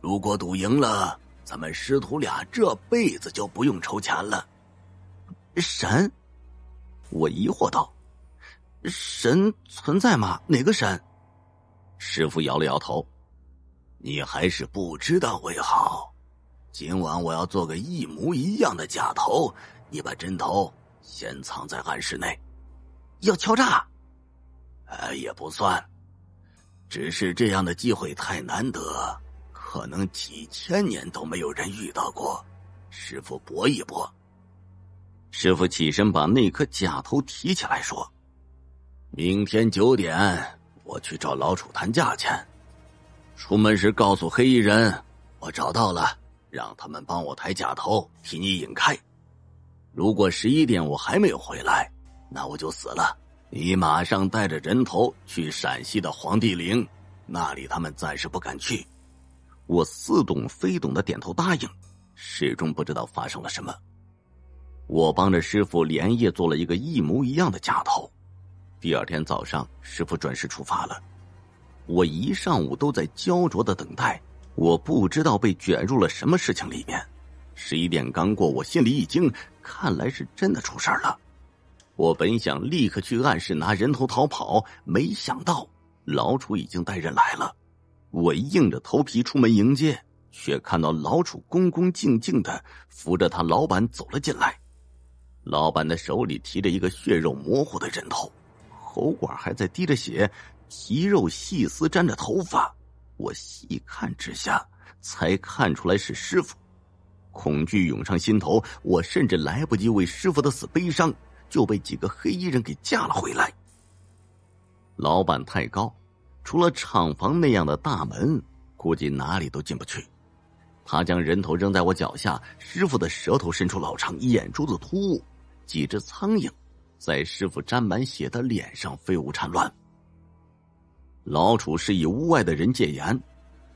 如果赌赢了，咱们师徒俩这辈子就不用筹钱了。神，我疑惑道：“神存在吗？哪个神？”师傅摇了摇头：“你还是不知道为好。今晚我要做个一模一样的假头，你把真头先藏在暗室内，要敲诈。”哎，也不算，只是这样的机会太难得，可能几千年都没有人遇到过。师傅搏一搏。师傅起身把那颗假头提起来说：“明天九点我去找老楚谈价钱。出门时告诉黑衣人，我找到了，让他们帮我抬假头，替你引开。如果十一点我还没有回来，那我就死了。”你马上带着人头去陕西的皇帝陵，那里他们暂时不敢去。我似懂非懂的点头答应，始终不知道发生了什么。我帮着师傅连夜做了一个一模一样的假头。第二天早上，师傅准时出发了。我一上午都在焦灼的等待，我不知道被卷入了什么事情里面。十一点刚过，我心里一惊，看来是真的出事了。我本想立刻去暗室拿人头逃跑，没想到老楚已经带人来了。我硬着头皮出门迎接，却看到老楚恭恭敬敬的扶着他老板走了进来。老板的手里提着一个血肉模糊的人头，喉管还在滴着血，皮肉细丝沾着头发。我细看之下，才看出来是师傅。恐惧涌上心头，我甚至来不及为师傅的死悲伤。就被几个黑衣人给架了回来。老板太高，除了厂房那样的大门，估计哪里都进不去。他将人头扔在我脚下，师傅的舌头伸出老长，眼珠子突兀，几只苍蝇在师傅沾满血的脸上飞舞产乱。老楚示意屋外的人戒严，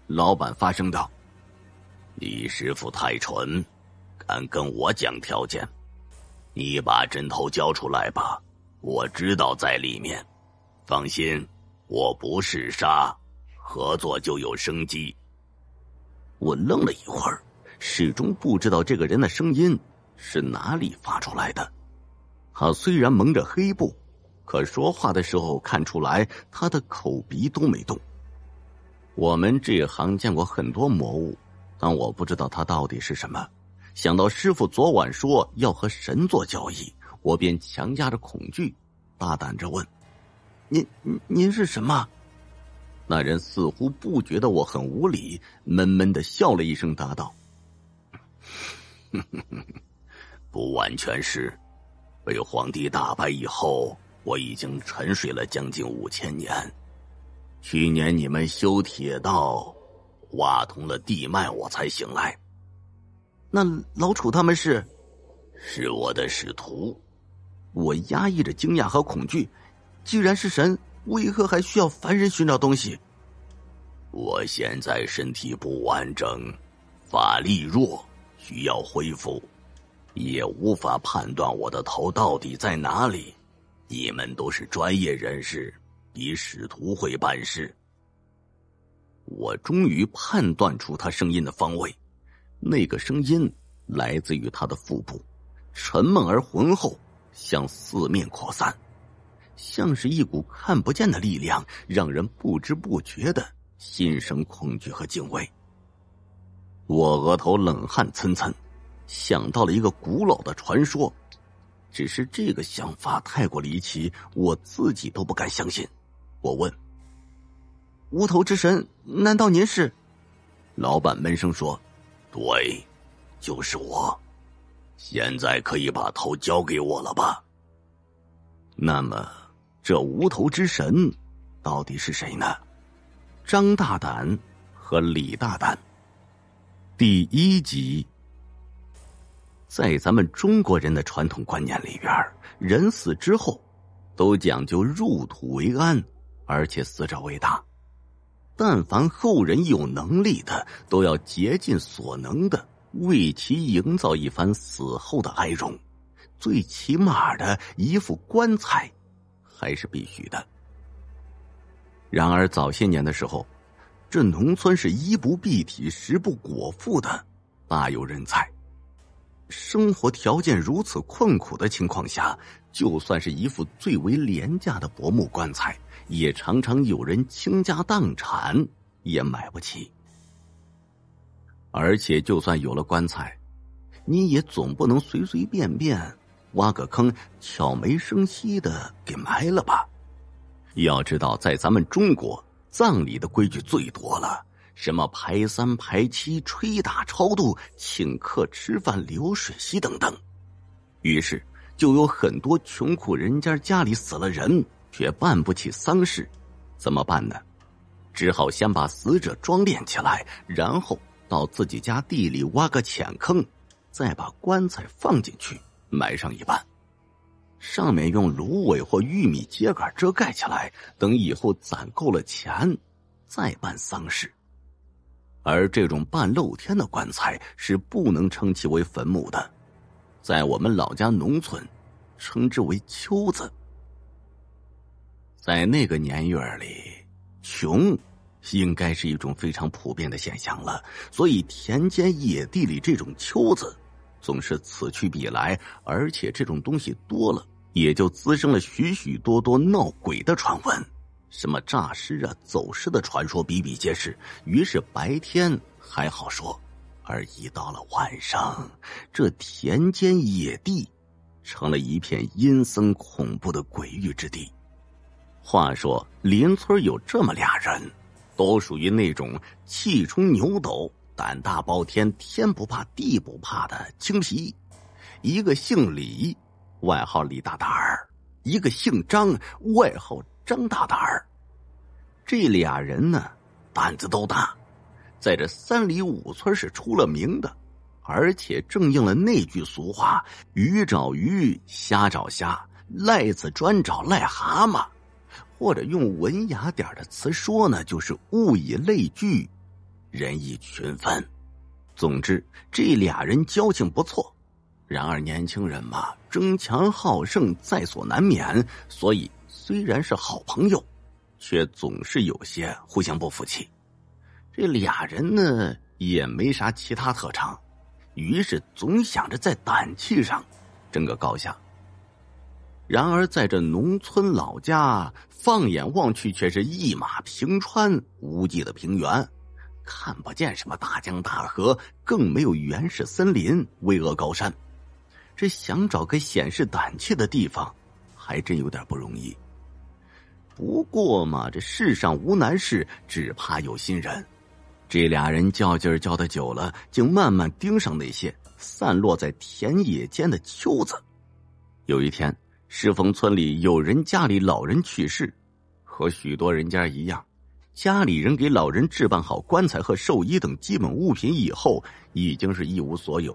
老板发声道：“你师傅太蠢，敢跟我讲条件。”你把针头交出来吧，我知道在里面。放心，我不是杀，合作就有生机。我愣了一会儿，始终不知道这个人的声音是哪里发出来的。他虽然蒙着黑布，可说话的时候看出来他的口鼻都没动。我们这行见过很多魔物，但我不知道他到底是什么。想到师傅昨晚说要和神做交易，我便强压着恐惧，大胆着问：“您您您是什么？”那人似乎不觉得我很无理，闷闷的笑了一声，答道：“不完全是。被皇帝打败以后，我已经沉睡了将近五千年。去年你们修铁道，挖通了地脉，我才醒来。”那老楚他们是？是我的使徒。我压抑着惊讶和恐惧。既然是神，为何还需要凡人寻找东西？我现在身体不完整，法力弱，需要恢复，也无法判断我的头到底在哪里。你们都是专业人士，比使徒会办事。我终于判断出他声音的方位。那个声音来自于他的腹部，沉闷而浑厚，向四面扩散，像是一股看不见的力量，让人不知不觉的心生恐惧和敬畏。我额头冷汗涔涔，想到了一个古老的传说，只是这个想法太过离奇，我自己都不敢相信。我问：“无头之神，难道您是？”老板闷声说。对，就是我。现在可以把头交给我了吧？那么，这无头之神到底是谁呢？张大胆和李大胆。第一集，在咱们中国人的传统观念里边，人死之后都讲究入土为安，而且死者为大。但凡后人有能力的，都要竭尽所能的为其营造一番死后的哀荣，最起码的一副棺材还是必须的。然而早些年的时候，这农村是衣不蔽体、食不果腹的，大有人在。生活条件如此困苦的情况下，就算是一副最为廉价的薄木棺材。也常常有人倾家荡产也买不起，而且就算有了棺材，你也总不能随随便便挖个坑悄没声息的给埋了吧？要知道，在咱们中国，葬礼的规矩最多了，什么排三排七、吹打超度、请客吃饭、流水席等等。于是，就有很多穷苦人家家里死了人。却办不起丧事，怎么办呢？只好先把死者装殓起来，然后到自己家地里挖个浅坑，再把棺材放进去埋上一半，上面用芦苇或玉米秸秆遮盖起来，等以后攒够了钱，再办丧事。而这种半露天的棺材是不能称其为坟墓的，在我们老家农村，称之为“秋子”。在那个年月里，穷，应该是一种非常普遍的现象了。所以田间野地里这种秋子，总是此去彼来，而且这种东西多了，也就滋生了许许多多闹鬼的传闻，什么诈尸啊、走尸的传说比比皆是。于是白天还好说，而一到了晚上，这田间野地，成了一片阴森恐怖的鬼域之地。话说邻村有这么俩人，都属于那种气冲牛斗、胆大包天、天不怕地不怕的青皮。一个姓李，外号李大胆儿；一个姓张，外号张大胆儿。这俩人呢，胆子都大，在这三里五村是出了名的。而且正应了那句俗话：“鱼找鱼，虾找虾，癞子专找癞蛤蟆。”或者用文雅点的词说呢，就是物以类聚，人以群分。总之，这俩人交情不错。然而，年轻人嘛，争强好胜在所难免，所以虽然是好朋友，却总是有些互相不服气。这俩人呢，也没啥其他特长，于是总想着在胆气上争个高下。然而，在这农村老家，放眼望去，却是一马平川、无际的平原，看不见什么大江大河，更没有原始森林、巍峨高山。这想找个显示胆怯的地方，还真有点不容易。不过嘛，这世上无难事，只怕有心人。这俩人较劲儿较的久了，竟慢慢盯上那些散落在田野间的秋子。有一天。适逢村里有人家里老人去世，和许多人家一样，家里人给老人置办好棺材和寿衣等基本物品以后，已经是一无所有，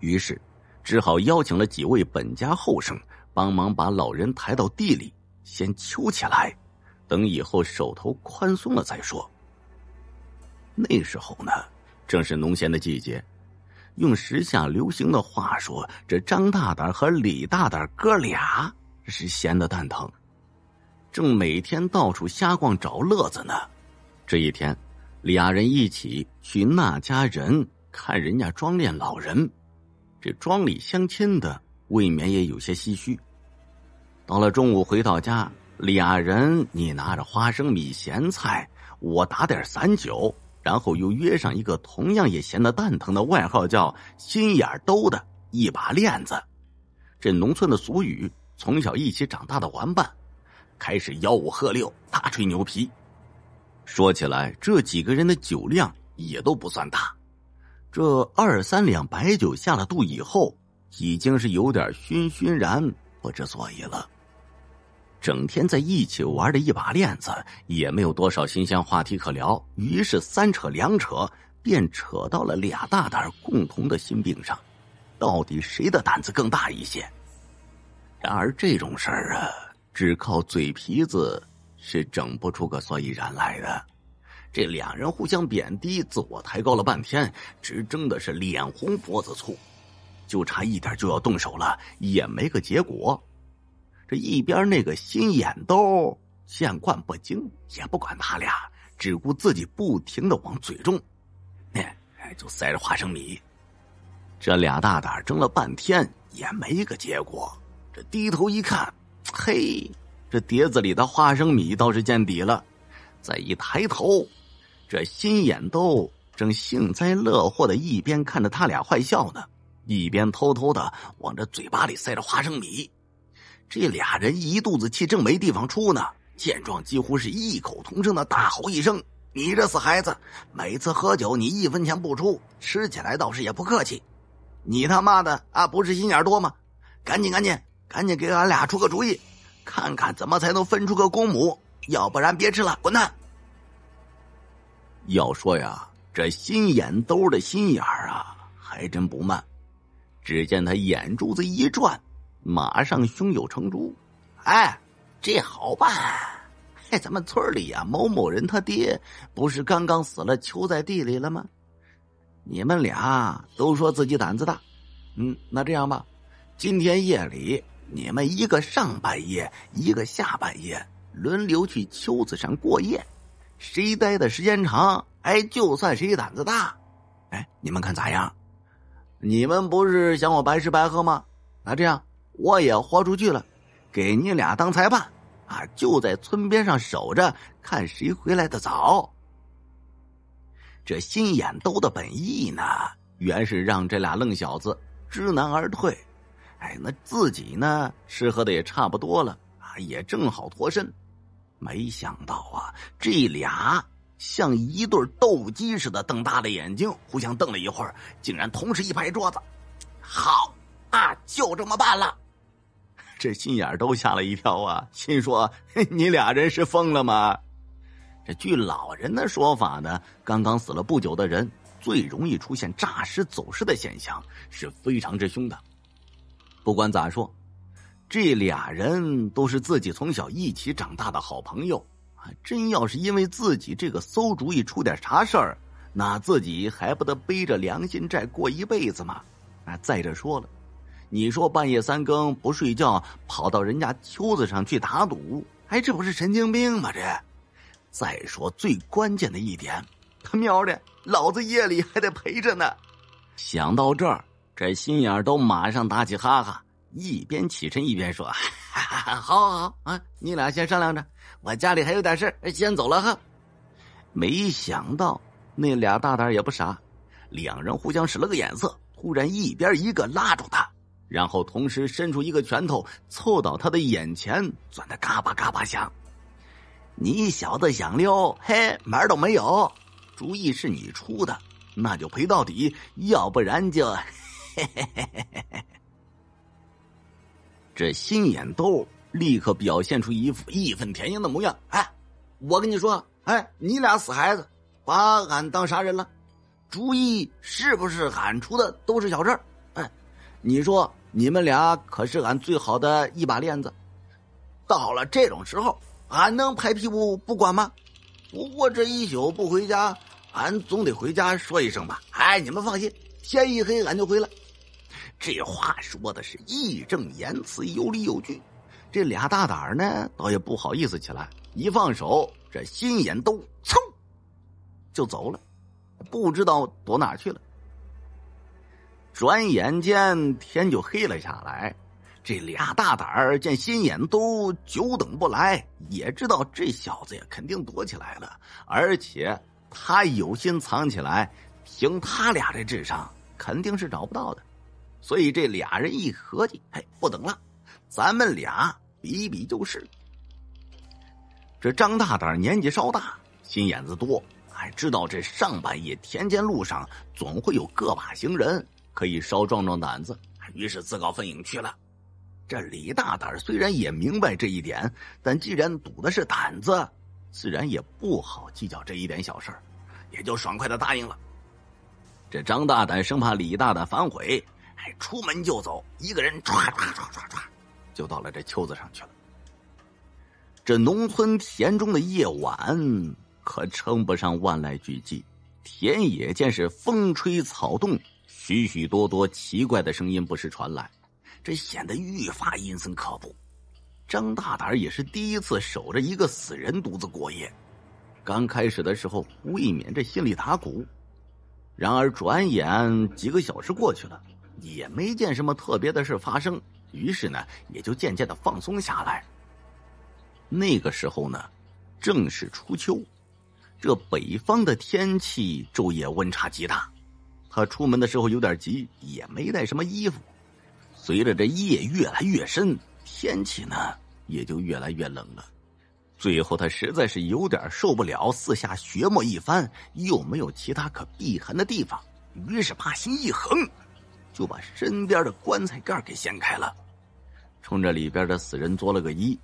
于是只好邀请了几位本家后生帮忙把老人抬到地里，先秋起来，等以后手头宽松了再说。那时候呢，正是农闲的季节。用时下流行的话说，这张大胆和李大胆哥俩是闲得蛋疼，正每天到处瞎逛找乐子呢。这一天，俩人一起去那家人看人家庄练老人，这庄里相亲的未免也有些唏嘘。到了中午回到家，俩人你拿着花生米咸菜，我打点散酒。然后又约上一个同样也闲得蛋疼的，外号叫“心眼兜”的一把链子，这农村的俗语，从小一起长大的玩伴，开始吆五喝六，大吹牛皮。说起来，这几个人的酒量也都不算大，这二三两白酒下了肚以后，已经是有点醺醺然不知所以了。整天在一起玩的一把链子，也没有多少新鲜话题可聊。于是三扯两扯，便扯到了俩大胆共同的心病上：到底谁的胆子更大一些？然而这种事儿啊，只靠嘴皮子是整不出个所以然来的。这两人互相贬低、自我抬高了半天，直争的是脸红脖子粗，就差一点就要动手了，也没个结果。这一边那个心眼都见惯不惊，也不管他俩，只顾自己不停的往嘴中，那哎，就塞着花生米。这俩大胆争了半天也没个结果，这低头一看，嘿，这碟子里的花生米倒是见底了。再一抬头，这心眼都正幸灾乐祸的，一边看着他俩坏笑呢，一边偷偷的往这嘴巴里塞着花生米。这俩人一肚子气正没地方出呢，见状几乎是异口同声的大吼一声：“你这死孩子，每次喝酒你一分钱不出，吃起来倒是也不客气。你他妈的啊，不是心眼多吗？赶紧赶紧赶紧给俺俩出个主意，看看怎么才能分出个公母，要不然别吃了，滚蛋。”要说呀，这心眼兜的心眼啊，还真不慢。只见他眼珠子一转。马上胸有成竹，哎，这好办。哎，咱们村里呀，某某人他爹不是刚刚死了，秋在地里了吗？你们俩都说自己胆子大，嗯，那这样吧，今天夜里你们一个上半夜，一个下半夜，轮流去秋子山过夜，谁待的时间长，哎，就算谁胆子大。哎，你们看咋样？你们不是想我白吃白喝吗？那这样。我也豁出去了，给你俩当裁判，啊，就在村边上守着，看谁回来的早。这心眼兜的本意呢，原是让这俩愣小子知难而退，哎，那自己呢，吃喝的也差不多了，啊，也正好脱身。没想到啊，这俩像一对斗鸡似的，瞪大了眼睛，互相瞪了一会儿，竟然同时一拍桌子：“好啊，就这么办了。”这心眼都吓了一跳啊！心说你俩人是疯了吗？这据老人的说法呢，刚刚死了不久的人最容易出现诈尸、走失的现象，是非常之凶的。不管咋说，这俩人都是自己从小一起长大的好朋友啊！真要是因为自己这个馊主意出点啥事儿，那自己还不得背着良心债过一辈子吗？啊，再者说了。你说半夜三更不睡觉，跑到人家秋子上去打赌，哎，这不是神经病吗？这，再说最关键的一点，他喵的，老子夜里还得陪着呢。想到这儿，这心眼都马上打起哈哈，一边起身一边说：“哈 哈好好好啊，你俩先商量着，我家里还有点事先走了哈。”没想到那俩大胆也不傻，两人互相使了个眼色，突然一边一个拉住他。然后同时伸出一个拳头，凑到他的眼前，攥得嘎巴嘎巴响。你小子想溜，嘿，门都没有！主意是你出的，那就赔到底，要不然就……嘿嘿嘿嘿这心眼豆立刻表现出一副义愤填膺的模样。哎，我跟你说，哎，你俩死孩子把俺当啥人了？主意是不是俺出的都是小事？你说你们俩可是俺最好的一把链子，到了这种时候，俺能拍屁股不管吗？不过这一宿不回家，俺总得回家说一声吧。哎，你们放心，天一黑俺就回来。这话说的是义正言辞，有理有据。这俩大胆儿呢，倒也不好意思起来，一放手，这心眼都噌就走了，不知道躲哪去了。转眼间天就黑了下来，这俩大胆儿见心眼都久等不来，也知道这小子呀肯定躲起来了，而且他有心藏起来，凭他俩这智商肯定是找不到的，所以这俩人一合计，嘿，不等了，咱们俩比比就是。这张大胆儿年纪稍大，心眼子多，还知道这上半夜田间路上总会有个把行人。可以稍壮壮胆子，于是自告奋勇去了。这李大胆虽然也明白这一点，但既然赌的是胆子，自然也不好计较这一点小事也就爽快的答应了。这张大胆生怕李大胆反悔，哎，出门就走，一个人唰唰唰唰唰，就到了这丘子上去了。这农村田中的夜晚可称不上万籁俱寂，田野间是风吹草动。许许多多奇怪的声音不时传来，这显得愈发阴森可怖。张大胆也是第一次守着一个死人独自过夜，刚开始的时候未免这心里打鼓。然而转眼几个小时过去了，也没见什么特别的事发生，于是呢也就渐渐的放松下来。那个时候呢，正是初秋，这北方的天气昼夜温差极大。他出门的时候有点急，也没带什么衣服。随着这夜越来越深，天气呢也就越来越冷了。最后他实在是有点受不了，四下寻摸一番，又没有其他可避寒的地方，于是把心一横，就把身边的棺材盖给掀开了，冲着里边的死人作了个揖。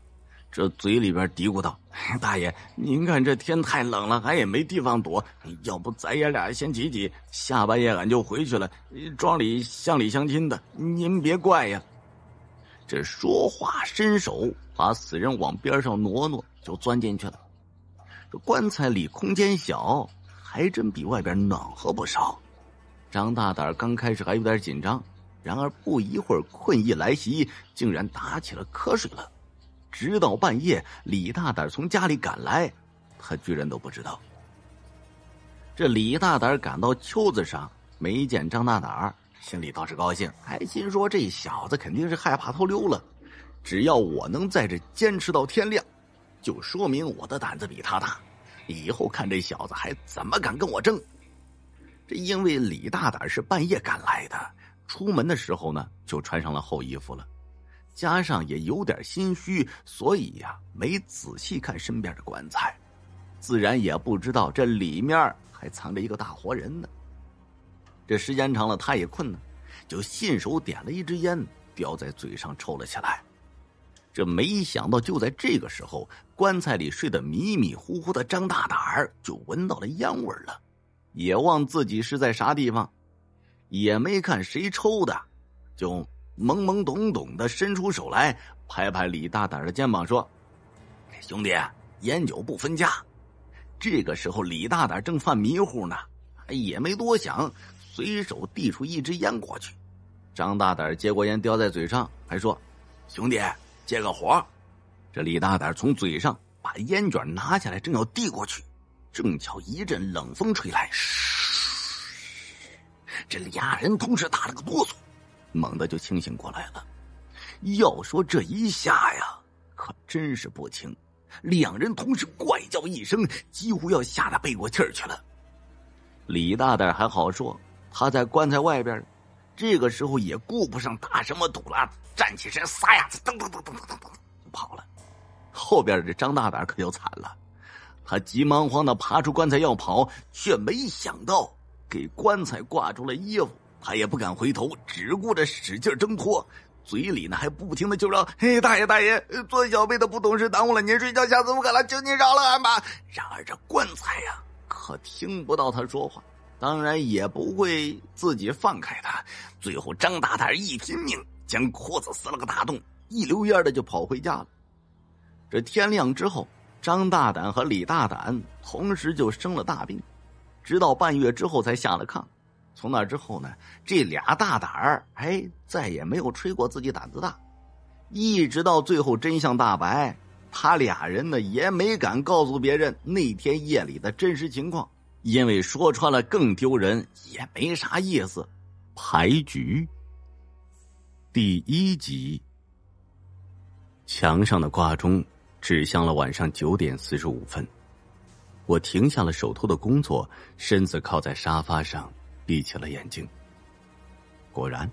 这嘴里边嘀咕道：“大爷，您看这天太冷了，俺也没地方躲，要不咱爷俩先挤挤，下半夜俺就回去了。庄里、乡里、乡亲的，您别怪呀。”这说话，伸手把死人往边上挪挪，就钻进去了。这棺材里空间小，还真比外边暖和不少。张大胆刚开始还有点紧张，然而不一会儿困意来袭，竟然打起了瞌睡了。直到半夜，李大胆从家里赶来，他居然都不知道。这李大胆赶到丘子上，没见张大胆心里倒是高兴，还心说这小子肯定是害怕偷溜了。只要我能在这坚持到天亮，就说明我的胆子比他大。以后看这小子还怎么敢跟我争。这因为李大胆是半夜赶来的，出门的时候呢，就穿上了厚衣服了。加上也有点心虚，所以呀，没仔细看身边的棺材，自然也不知道这里面还藏着一个大活人呢。这时间长了，他也困呢，就信手点了一支烟，叼在嘴上抽了起来。这没想到，就在这个时候，棺材里睡得迷迷糊糊的张大胆儿就闻到了烟味了，也忘自己是在啥地方，也没看谁抽的，就。懵懵懂懂的伸出手来，拍拍李大胆的肩膀说：“兄弟，烟酒不分家。”这个时候，李大胆正犯迷糊呢，也没多想，随手递出一支烟过去。张大胆接过烟，叼在嘴上，还说：“兄弟，借个火。”这李大胆从嘴上把烟卷拿下来，正要递过去，正巧一阵冷风吹来，这俩人同时打了个哆嗦。猛的就清醒过来了，要说这一下呀，可真是不轻，两人同时怪叫一声，几乎要吓得背过气儿去了。李大胆还好说，他在棺材外边，这个时候也顾不上打什么赌了，站起身撒丫子噔噔噔噔噔噔就跑了。后边这张大胆可就惨了，他急忙慌的爬出棺材要跑，却没想到给棺材挂住了衣服。他也不敢回头，只顾着使劲挣脱，嘴里呢还不停的就嚷：“嘿，大爷大爷，做小辈的不懂事，耽误了您睡觉，下次不敢了，请您饶了俺吧。”然而这棺材呀，可听不到他说话，当然也不会自己放开他。最后，张大胆一拼命，将裤子撕了个大洞，一溜烟的就跑回家了。这天亮之后，张大胆和李大胆同时就生了大病，直到半月之后才下了炕。从那之后呢，这俩大胆儿哎，再也没有吹过自己胆子大，一直到最后真相大白，他俩人呢也没敢告诉别人那天夜里的真实情况，因为说穿了更丢人，也没啥意思。牌局。第一集。墙上的挂钟指向了晚上九点四十五分，我停下了手头的工作，身子靠在沙发上。闭起了眼睛。果然，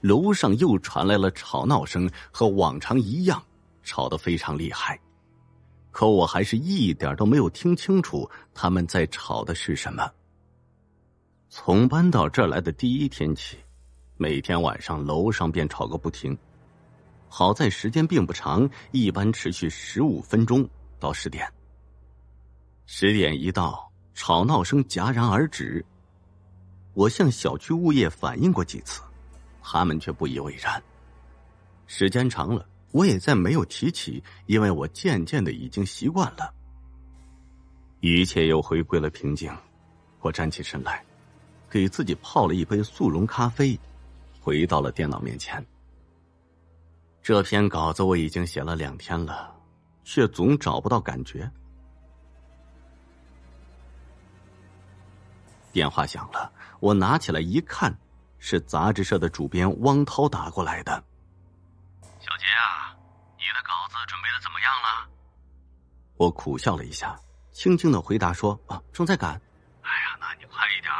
楼上又传来了吵闹声，和往常一样，吵得非常厉害。可我还是一点都没有听清楚他们在吵的是什么。从搬到这儿来的第一天起，每天晚上楼上便吵个不停。好在时间并不长，一般持续十五分钟到十点。十点一到，吵闹声戛然而止。我向小区物业反映过几次，他们却不以为然。时间长了，我也再没有提起，因为我渐渐的已经习惯了。一切又回归了平静。我站起身来，给自己泡了一杯速溶咖啡，回到了电脑面前。这篇稿子我已经写了两天了，却总找不到感觉。电话响了。我拿起来一看，是杂志社的主编汪涛打过来的。小杰啊，你的稿子准备的怎么样了？我苦笑了一下，轻轻的回答说：“啊，正在赶。”哎呀，那你快一点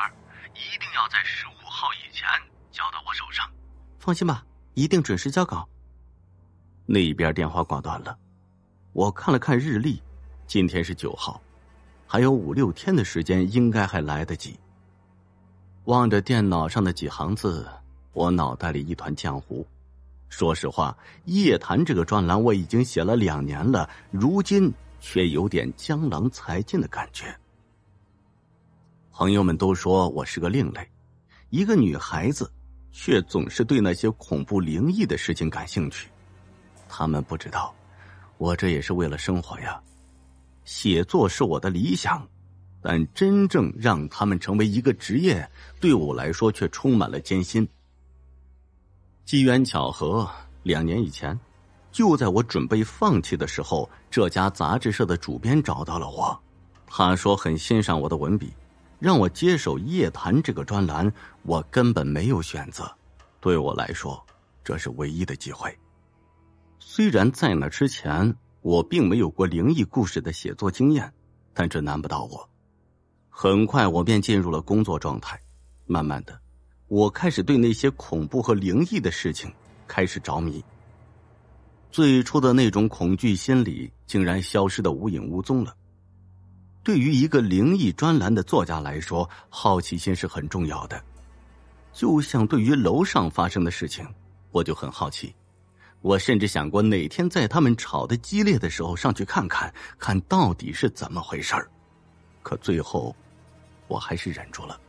一定要在十五号以前交到我手上。放心吧，一定准时交稿。那边电话挂断了，我看了看日历，今天是九号，还有五六天的时间，应该还来得及。望着电脑上的几行字，我脑袋里一团浆糊。说实话，《夜谈》这个专栏我已经写了两年了，如今却有点江郎才尽的感觉。朋友们都说我是个另类，一个女孩子却总是对那些恐怖灵异的事情感兴趣。他们不知道，我这也是为了生活呀。写作是我的理想。但真正让他们成为一个职业，对我来说却充满了艰辛。机缘巧合，两年以前，就在我准备放弃的时候，这家杂志社的主编找到了我。他说很欣赏我的文笔，让我接手《夜谈》这个专栏。我根本没有选择，对我来说，这是唯一的机会。虽然在那之前，我并没有过灵异故事的写作经验，但这难不倒我。很快，我便进入了工作状态。慢慢的，我开始对那些恐怖和灵异的事情开始着迷。最初的那种恐惧心理竟然消失的无影无踪了。对于一个灵异专栏的作家来说，好奇心是很重要的。就像对于楼上发生的事情，我就很好奇。我甚至想过哪天在他们吵得激烈的时候上去看看，看到底是怎么回事儿。可最后。我还是忍住了。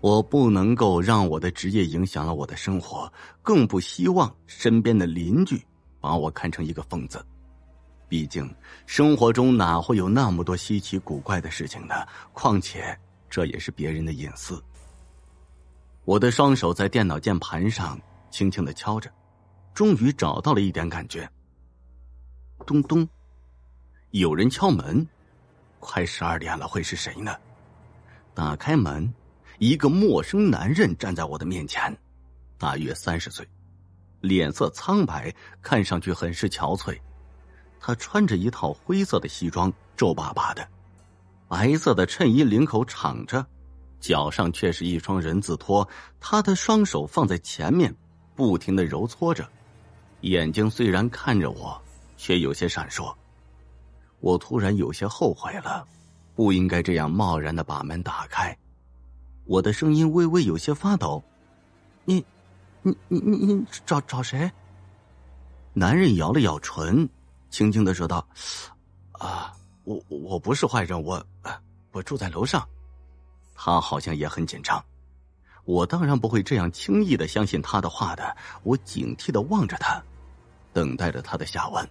我不能够让我的职业影响了我的生活，更不希望身边的邻居把我看成一个疯子。毕竟生活中哪会有那么多稀奇古怪的事情呢？况且这也是别人的隐私。我的双手在电脑键盘上轻轻的敲着，终于找到了一点感觉。咚咚，有人敲门。快十二点了，会是谁呢？打开门，一个陌生男人站在我的面前，大约三十岁，脸色苍白，看上去很是憔悴。他穿着一套灰色的西装，皱巴巴的，白色的衬衣领口敞着，脚上却是一双人字拖。他的双手放在前面，不停的揉搓着，眼睛虽然看着我，却有些闪烁。我突然有些后悔了。不应该这样贸然的把门打开，我的声音微微有些发抖。你，你你你你找找谁？男人咬了咬唇，轻轻的说道：“啊，我我不是坏人，我我住在楼上。”他好像也很紧张。我当然不会这样轻易的相信他的话的。我警惕的望着他，等待着他的下文。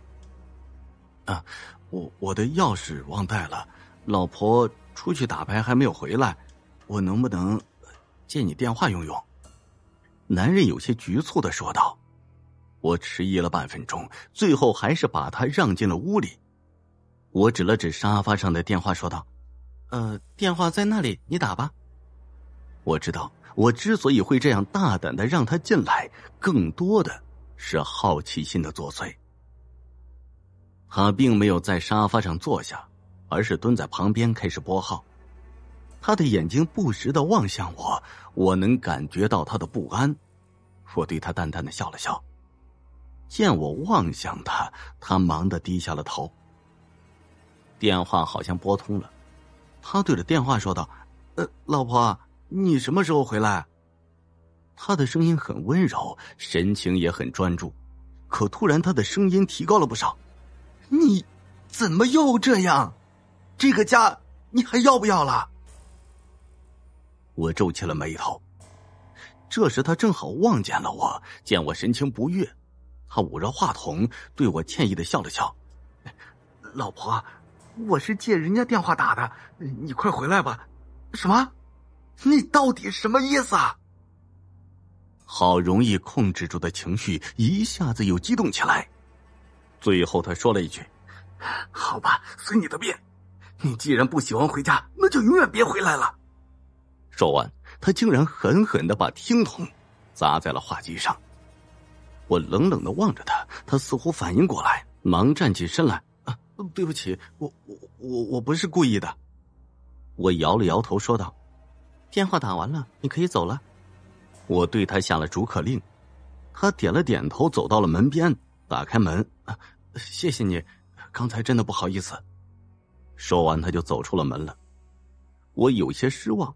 啊，我我的钥匙忘带了。老婆出去打牌还没有回来，我能不能借你电话用用？男人有些局促的说道。我迟疑了半分钟，最后还是把他让进了屋里。我指了指沙发上的电话，说道：“呃，电话在那里，你打吧。”我知道，我之所以会这样大胆的让他进来，更多的是好奇心的作祟。他并没有在沙发上坐下。而是蹲在旁边开始拨号，他的眼睛不时的望向我，我能感觉到他的不安。我对他淡淡的笑了笑，见我望向他，他忙的低下了头。电话好像拨通了，他对着电话说道：“呃，老婆，你什么时候回来？”他的声音很温柔，神情也很专注，可突然他的声音提高了不少：“你，怎么又这样？”这个家你还要不要了？我皱起了眉头。这时他正好望见了我，见我神情不悦，他捂着话筒对我歉意的笑了笑：“老婆，我是借人家电话打的，你快回来吧。”“什么？你到底什么意思啊？”好容易控制住的情绪一下子又激动起来。最后他说了一句：“好吧，随你的便。”你既然不喜欢回家，那就永远别回来了。说完，他竟然狠狠的把听筒砸在了话机上。我冷冷的望着他，他似乎反应过来，忙站起身来：“啊，对不起，我我我我不是故意的。”我摇了摇头，说道：“电话打完了，你可以走了。”我对他下了逐客令。他点了点头，走到了门边，打开门：“啊，谢谢你，刚才真的不好意思。”说完，他就走出了门了。我有些失望，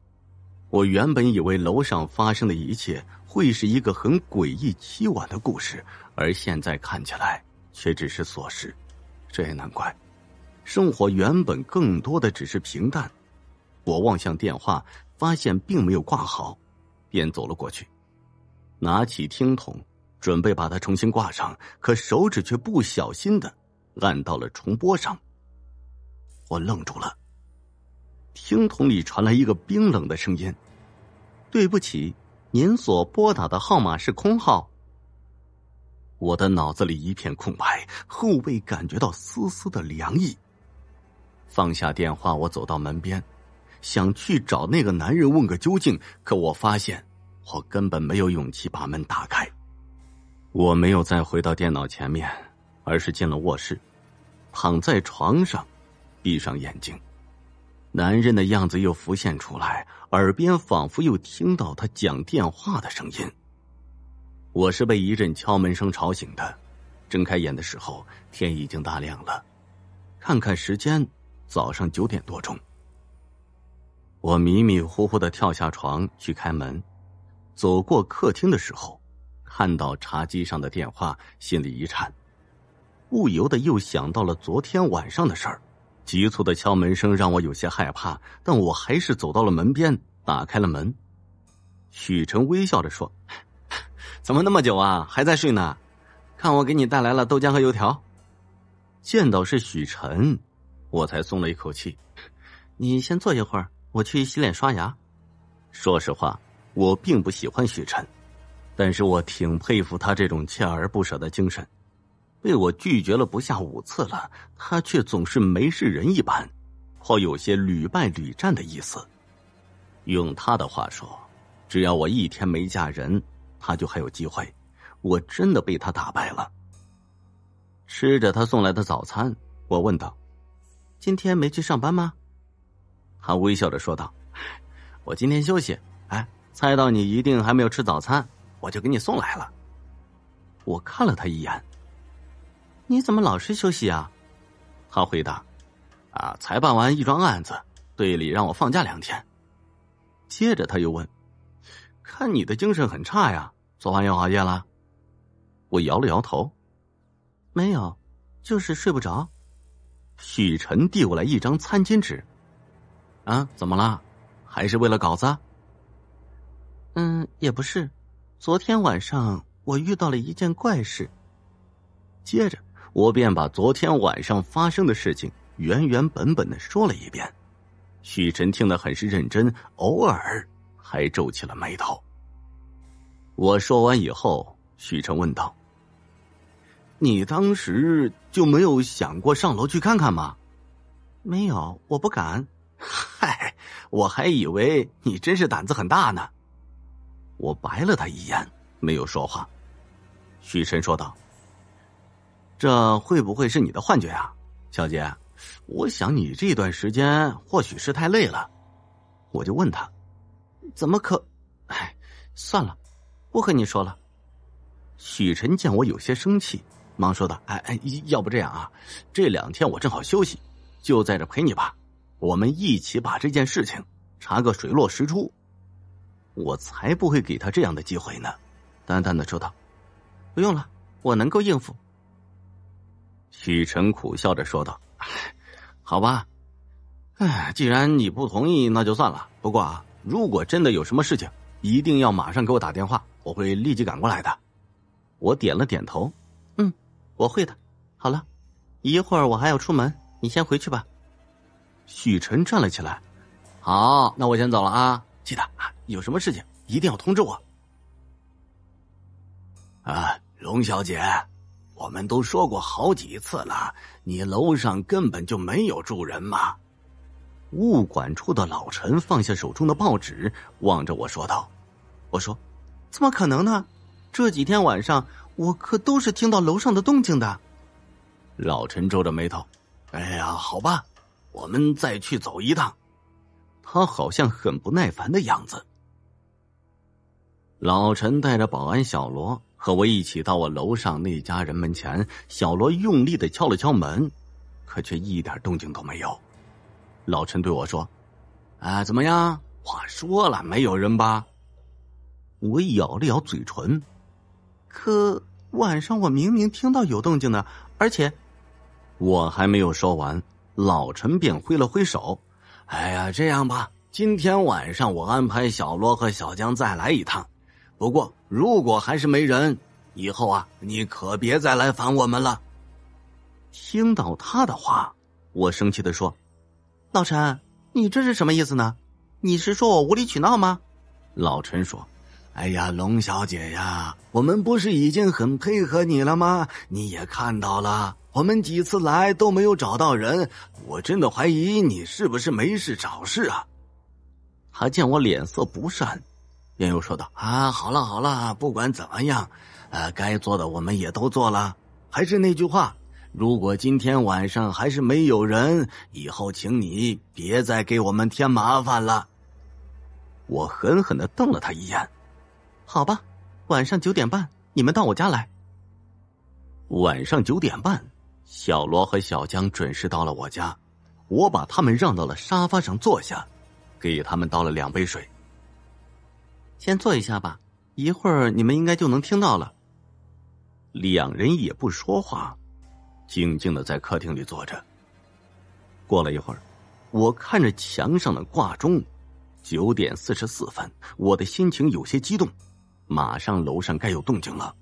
我原本以为楼上发生的一切会是一个很诡异凄婉的故事，而现在看起来却只是琐事。这也难怪，生活原本更多的只是平淡。我望向电话，发现并没有挂好，便走了过去，拿起听筒，准备把它重新挂上，可手指却不小心的按到了重播上。我愣住了。听筒里传来一个冰冷的声音：“对不起，您所拨打的号码是空号。”我的脑子里一片空白，后背感觉到丝丝的凉意。放下电话，我走到门边，想去找那个男人问个究竟，可我发现我根本没有勇气把门打开。我没有再回到电脑前面，而是进了卧室，躺在床上。闭上眼睛，男人的样子又浮现出来，耳边仿佛又听到他讲电话的声音。我是被一阵敲门声吵醒的，睁开眼的时候，天已经大亮了。看看时间，早上九点多钟。我迷迷糊糊的跳下床去开门，走过客厅的时候，看到茶几上的电话，心里一颤，不由得又想到了昨天晚上的事儿。急促的敲门声让我有些害怕，但我还是走到了门边，打开了门。许晨微笑着说：“ 怎么那么久啊？还在睡呢？看我给你带来了豆浆和油条。”见到是许晨，我才松了一口气。你先坐一会儿，我去洗脸刷牙。说实话，我并不喜欢许晨，但是我挺佩服他这种锲而不舍的精神。被我拒绝了不下五次了，他却总是没事人一般，颇有些屡败屡战的意思。用他的话说，只要我一天没嫁人，他就还有机会。我真的被他打败了。吃着他送来的早餐，我问道：“今天没去上班吗？”他微笑着说道：“我今天休息。”哎，猜到你一定还没有吃早餐，我就给你送来了。我看了他一眼。你怎么老是休息啊？他回答：“啊，才办完一桩案子，队里让我放假两天。”接着他又问：“看你的精神很差呀，昨晚又熬夜了？”我摇了摇头：“没有，就是睡不着。”许晨递过来一张餐巾纸：“啊，怎么了？还是为了稿子？”“嗯，也不是，昨天晚上我遇到了一件怪事。”接着。我便把昨天晚上发生的事情原原本本的说了一遍，许晨听得很是认真，偶尔还皱起了眉头。我说完以后，许晨问道：“你当时就没有想过上楼去看看吗？”“没有，我不敢。”“嗨，我还以为你真是胆子很大呢。”我白了他一眼，没有说话。许晨说道。这会不会是你的幻觉啊，小杰？我想你这段时间或许是太累了，我就问他，怎么可？哎，算了，不和你说了。许晨见我有些生气，忙说道：“哎哎，要不这样啊，这两天我正好休息，就在这陪你吧，我们一起把这件事情查个水落石出。”我才不会给他这样的机会呢，淡淡的说道：“不用了，我能够应付。”许晨苦笑着说道：“好吧，哎，既然你不同意，那就算了。不过啊，如果真的有什么事情，一定要马上给我打电话，我会立即赶过来的。”我点了点头：“嗯，我会的。好了，一会儿我还要出门，你先回去吧。”许晨站了起来：“好，那我先走了啊，记得啊，有什么事情一定要通知我。”啊，龙小姐。我们都说过好几次了，你楼上根本就没有住人嘛！物管处的老陈放下手中的报纸，望着我说道：“我说，怎么可能呢？这几天晚上我可都是听到楼上的动静的。”老陈皱着眉头：“哎呀，好吧，我们再去走一趟。”他好像很不耐烦的样子。老陈带着保安小罗。和我一起到我楼上那家人门前，小罗用力的敲了敲门，可却一点动静都没有。老陈对我说：“啊，怎么样？我说了没有人吧？”我咬了咬嘴唇，可晚上我明明听到有动静的，而且我还没有说完，老陈便挥了挥手：“哎呀，这样吧，今天晚上我安排小罗和小江再来一趟。”不过，如果还是没人，以后啊，你可别再来烦我们了。听到他的话，我生气地说：“老陈，你这是什么意思呢？你是说我无理取闹吗？”老陈说：“哎呀，龙小姐呀，我们不是已经很配合你了吗？你也看到了，我们几次来都没有找到人，我真的怀疑你是不是没事找事啊！”他见我脸色不善。便又说道：“啊，好了好了，不管怎么样，呃，该做的我们也都做了。还是那句话，如果今天晚上还是没有人，以后请你别再给我们添麻烦了。”我狠狠的瞪了他一眼。好吧，晚上九点半，你们到我家来。晚上九点半，小罗和小江准时到了我家，我把他们让到了沙发上坐下，给他们倒了两杯水。先坐一下吧，一会儿你们应该就能听到了。两人也不说话，静静的在客厅里坐着。过了一会儿，我看着墙上的挂钟，九点四十四分，我的心情有些激动，马上楼上该有动静了。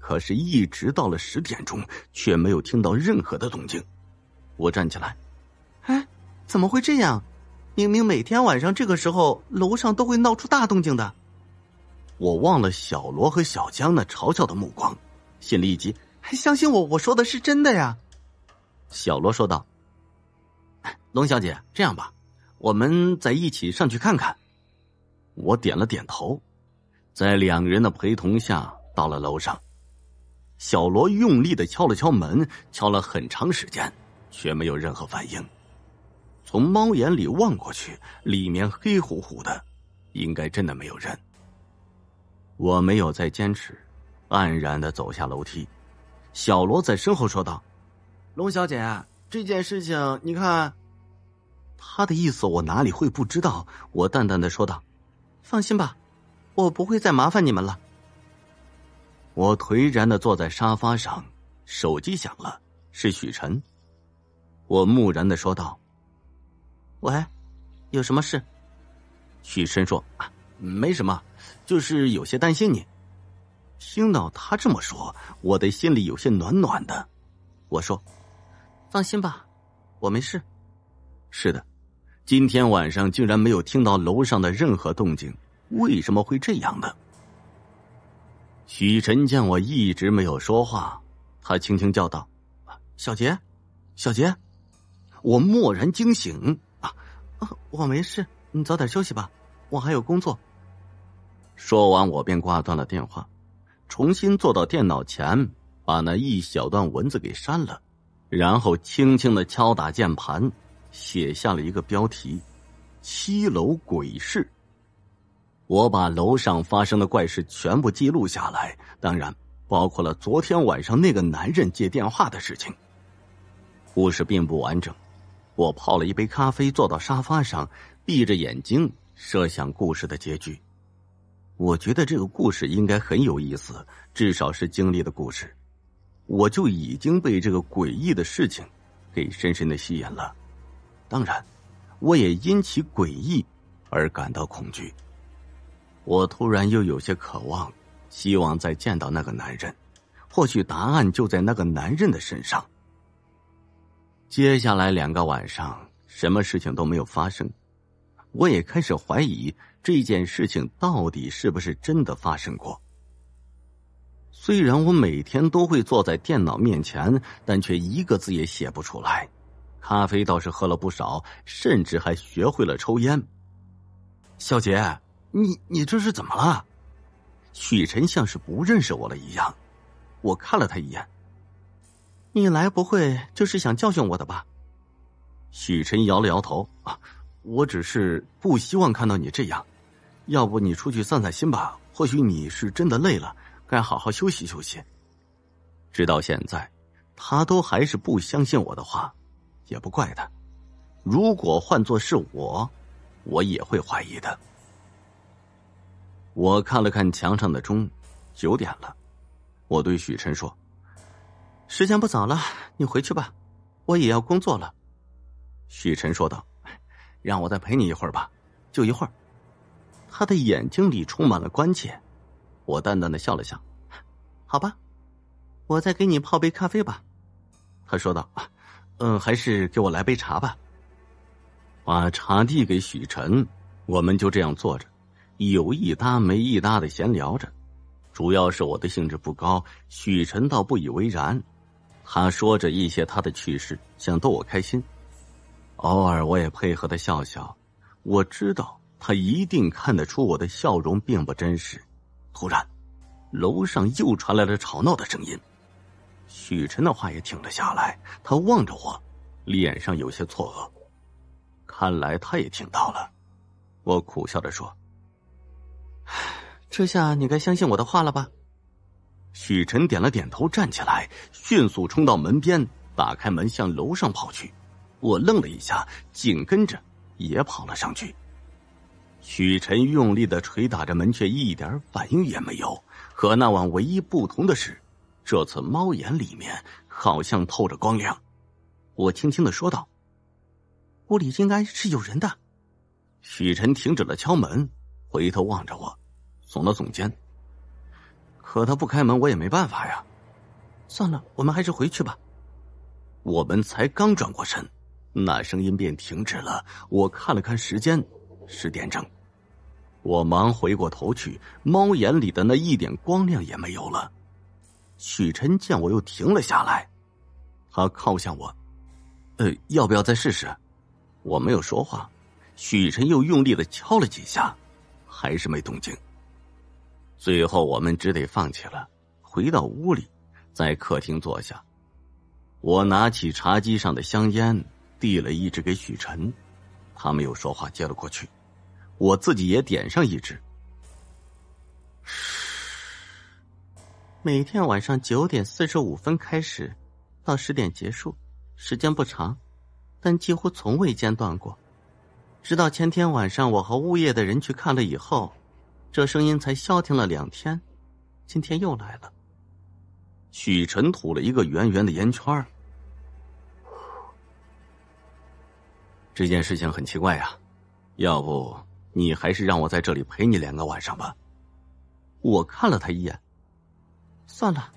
可是，一直到了十点钟，却没有听到任何的动静。我站起来，哎，怎么会这样？明明每天晚上这个时候，楼上都会闹出大动静的。我忘了小罗和小江那嘲笑的目光，心里一急，还相信我？我说的是真的呀！小罗说道：“龙小姐，这样吧，我们再一起上去看看。”我点了点头，在两人的陪同下到了楼上。小罗用力的敲了敲门，敲了很长时间，却没有任何反应。从猫眼里望过去，里面黑乎乎的，应该真的没有人。我没有再坚持，黯然的走下楼梯。小罗在身后说道：“龙小姐，这件事情你看。”他的意思我哪里会不知道？我淡淡的说道：“放心吧，我不会再麻烦你们了。”我颓然的坐在沙发上，手机响了，是许晨。我木然的说道：“喂，有什么事？”许晨说：“啊，没什么。”就是有些担心你，听到他这么说，我的心里有些暖暖的。我说：“放心吧，我没事。”是的，今天晚上竟然没有听到楼上的任何动静，为什么会这样呢？许晨见我一直没有说话，他轻轻叫道：“小杰，小杰！”我蓦然惊醒啊！我没事，你早点休息吧，我还有工作。说完，我便挂断了电话，重新坐到电脑前，把那一小段文字给删了，然后轻轻的敲打键盘，写下了一个标题：“七楼鬼市。”我把楼上发生的怪事全部记录下来，当然包括了昨天晚上那个男人接电话的事情。故事并不完整。我泡了一杯咖啡，坐到沙发上，闭着眼睛设想故事的结局。我觉得这个故事应该很有意思，至少是经历的故事。我就已经被这个诡异的事情给深深的吸引了。当然，我也因其诡异而感到恐惧。我突然又有些渴望，希望再见到那个男人，或许答案就在那个男人的身上。接下来两个晚上，什么事情都没有发生，我也开始怀疑。这件事情到底是不是真的发生过？虽然我每天都会坐在电脑面前，但却一个字也写不出来。咖啡倒是喝了不少，甚至还学会了抽烟。小杰，你你这是怎么了？许晨像是不认识我了一样。我看了他一眼。你来不会就是想教训我的吧？许晨摇了摇头。啊，我只是不希望看到你这样。要不你出去散散心吧，或许你是真的累了，该好好休息休息。直到现在，他都还是不相信我的话，也不怪他。如果换做是我，我也会怀疑的。我看了看墙上的钟，九点了。我对许晨说：“时间不早了，你回去吧，我也要工作了。”许晨说道：“ 让我再陪你一会儿吧，就一会儿。”他的眼睛里充满了关切，我淡淡的笑了笑。好吧，我再给你泡杯咖啡吧。他说道：“嗯，还是给我来杯茶吧。”把茶递给许晨，我们就这样坐着，有一搭没一搭的闲聊着。主要是我的兴致不高，许晨倒不以为然。他说着一些他的趣事，想逗我开心。偶尔我也配合的笑笑。我知道。他一定看得出我的笑容并不真实。突然，楼上又传来了吵闹的声音，许晨的话也停了下来。他望着我，脸上有些错愕。看来他也听到了。我苦笑着说：“这下你该相信我的话了吧？”许晨点了点头，站起来，迅速冲到门边，打开门，向楼上跑去。我愣了一下，紧跟着也跑了上去。许晨用力的捶打着门，却一点反应也没有。和那晚唯一不同的是，这次猫眼里面好像透着光亮。我轻轻的说道：“屋里应该是有人的。”许晨停止了敲门，回头望着我，耸了耸肩。可他不开门，我也没办法呀。算了，我们还是回去吧。我们才刚转过身，那声音便停止了。我看了看时间。十点整，我忙回过头去，猫眼里的那一点光亮也没有了。许晨见我又停了下来，他靠向我：“呃，要不要再试试？”我没有说话。许晨又用力的敲了几下，还是没动静。最后我们只得放弃了，回到屋里，在客厅坐下。我拿起茶几上的香烟，递了一支给许晨，他没有说话，接了过去。我自己也点上一支。每天晚上九点四十五分开始，到十点结束，时间不长，但几乎从未间断过。直到前天晚上，我和物业的人去看了以后，这声音才消停了两天。今天又来了。许晨吐了一个圆圆的烟圈儿。这件事情很奇怪呀，要不？你还是让我在这里陪你两个晚上吧。我看了他一眼，算了，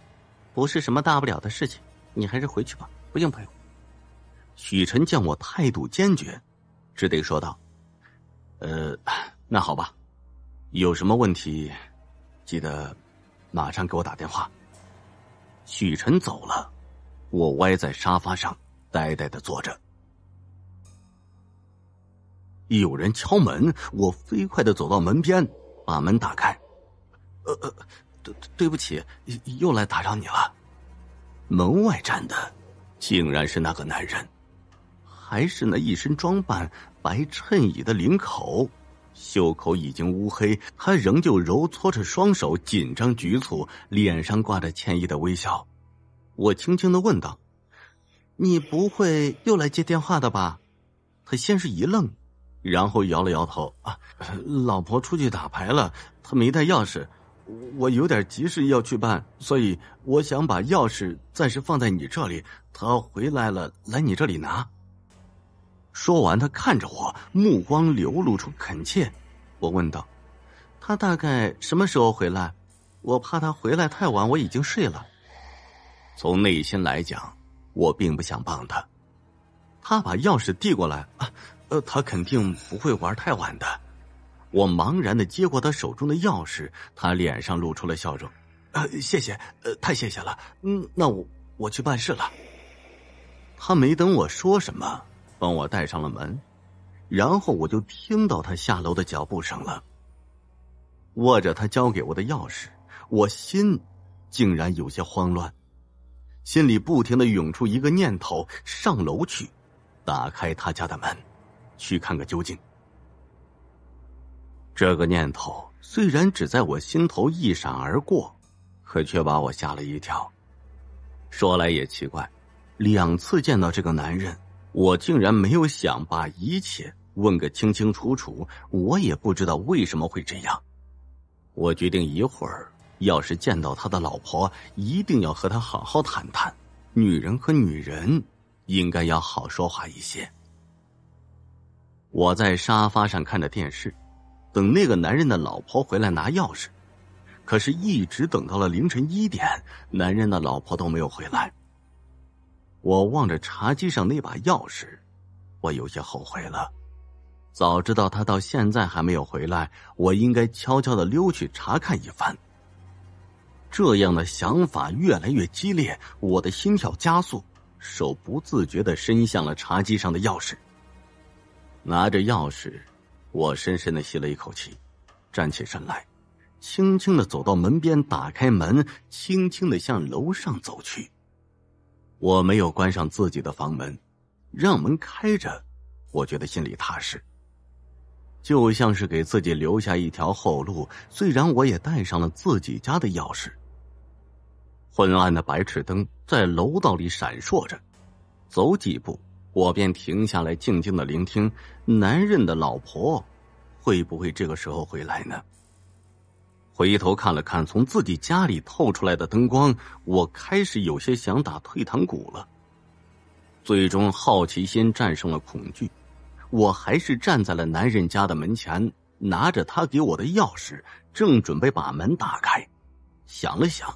不是什么大不了的事情，你还是回去吧，不用陪我。许晨见我态度坚决，只得说道：“呃，那好吧，有什么问题，记得马上给我打电话。”许晨走了，我歪在沙发上，呆呆的坐着。有人敲门，我飞快的走到门边，把门打开。呃呃，对对不起，又来打扰你了。门外站的，竟然是那个男人，还是那一身装扮，白衬衣的领口，袖口已经乌黑，他仍旧揉搓着双手，紧张局促，脸上挂着歉意的微笑。我轻轻的问道：“你不会又来接电话的吧？”他先是一愣。然后摇了摇头啊，老婆出去打牌了，她没带钥匙，我有点急事要去办，所以我想把钥匙暂时放在你这里，她回来了来你这里拿。说完，他看着我，目光流露出恳切。我问道：“他大概什么时候回来？我怕他回来太晚，我已经睡了。”从内心来讲，我并不想帮他。他把钥匙递过来啊。他肯定不会玩太晚的。我茫然的接过他手中的钥匙，他脸上露出了笑容。呃，谢谢，太谢谢了。嗯，那我我去办事了。他没等我说什么，帮我带上了门，然后我就听到他下楼的脚步声了。握着他交给我的钥匙，我心竟然有些慌乱，心里不停的涌出一个念头：上楼去，打开他家的门。去看个究竟。这个念头虽然只在我心头一闪而过，可却把我吓了一跳。说来也奇怪，两次见到这个男人，我竟然没有想把一切问个清清楚楚。我也不知道为什么会这样。我决定一会儿，要是见到他的老婆，一定要和他好好谈谈。女人和女人应该要好说话一些。我在沙发上看着电视，等那个男人的老婆回来拿钥匙，可是一直等到了凌晨一点，男人的老婆都没有回来。我望着茶几上那把钥匙，我有些后悔了。早知道他到现在还没有回来，我应该悄悄的溜去查看一番。这样的想法越来越激烈，我的心跳加速，手不自觉的伸向了茶几上的钥匙。拿着钥匙，我深深的吸了一口气，站起身来，轻轻的走到门边，打开门，轻轻的向楼上走去。我没有关上自己的房门，让门开着，我觉得心里踏实。就像是给自己留下一条后路。虽然我也带上了自己家的钥匙。昏暗的白炽灯在楼道里闪烁着，走几步。我便停下来，静静的聆听。男人的老婆会不会这个时候回来呢？回头看了看从自己家里透出来的灯光，我开始有些想打退堂鼓了。最终，好奇心战胜了恐惧，我还是站在了男人家的门前，拿着他给我的钥匙，正准备把门打开。想了想，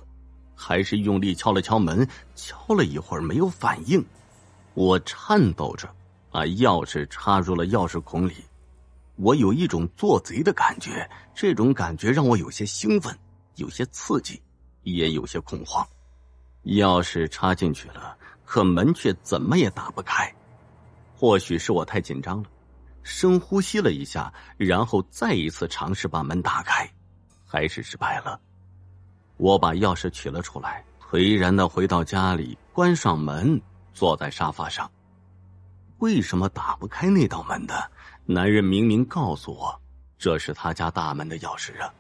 还是用力敲了敲门，敲了一会儿没有反应。我颤抖着把钥匙插入了钥匙孔里，我有一种做贼的感觉，这种感觉让我有些兴奋，有些刺激，也有些恐慌。钥匙插进去了，可门却怎么也打不开。或许是我太紧张了，深呼吸了一下，然后再一次尝试把门打开，还是失败了。我把钥匙取了出来，颓然的回到家里，关上门。坐在沙发上，为什么打不开那道门的？男人明明告诉我这是他家大门的钥匙啊！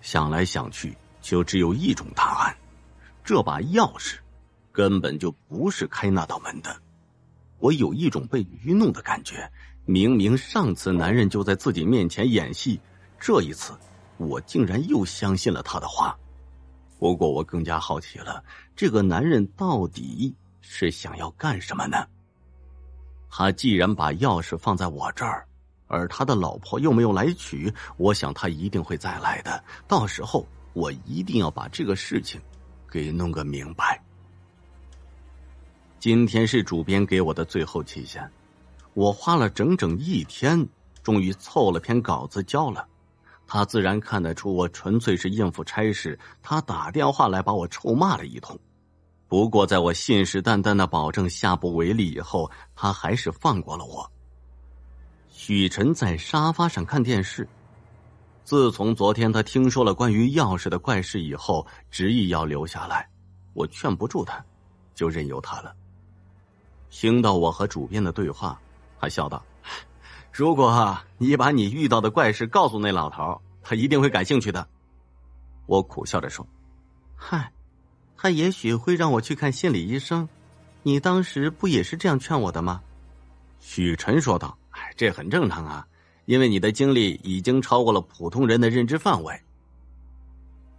想来想去，就只有一种答案：这把钥匙根本就不是开那道门的。我有一种被愚弄的感觉。明明上次男人就在自己面前演戏，这一次我竟然又相信了他的话。不过我更加好奇了，这个男人到底……是想要干什么呢？他既然把钥匙放在我这儿，而他的老婆又没有来取，我想他一定会再来的。到时候我一定要把这个事情给弄个明白。今天是主编给我的最后期限，我花了整整一天，终于凑了篇稿子交了。他自然看得出我纯粹是应付差事，他打电话来把我臭骂了一通。不过，在我信誓旦旦的保证下不为例以后，他还是放过了我。许晨在沙发上看电视。自从昨天他听说了关于钥匙的怪事以后，执意要留下来，我劝不住他，就任由他了。听到我和主编的对话，他笑道：“如果你把你遇到的怪事告诉那老头，他一定会感兴趣的。”我苦笑着说：“嗨。”他也许会让我去看心理医生，你当时不也是这样劝我的吗？许晨说道：“哎，这很正常啊，因为你的经历已经超过了普通人的认知范围。”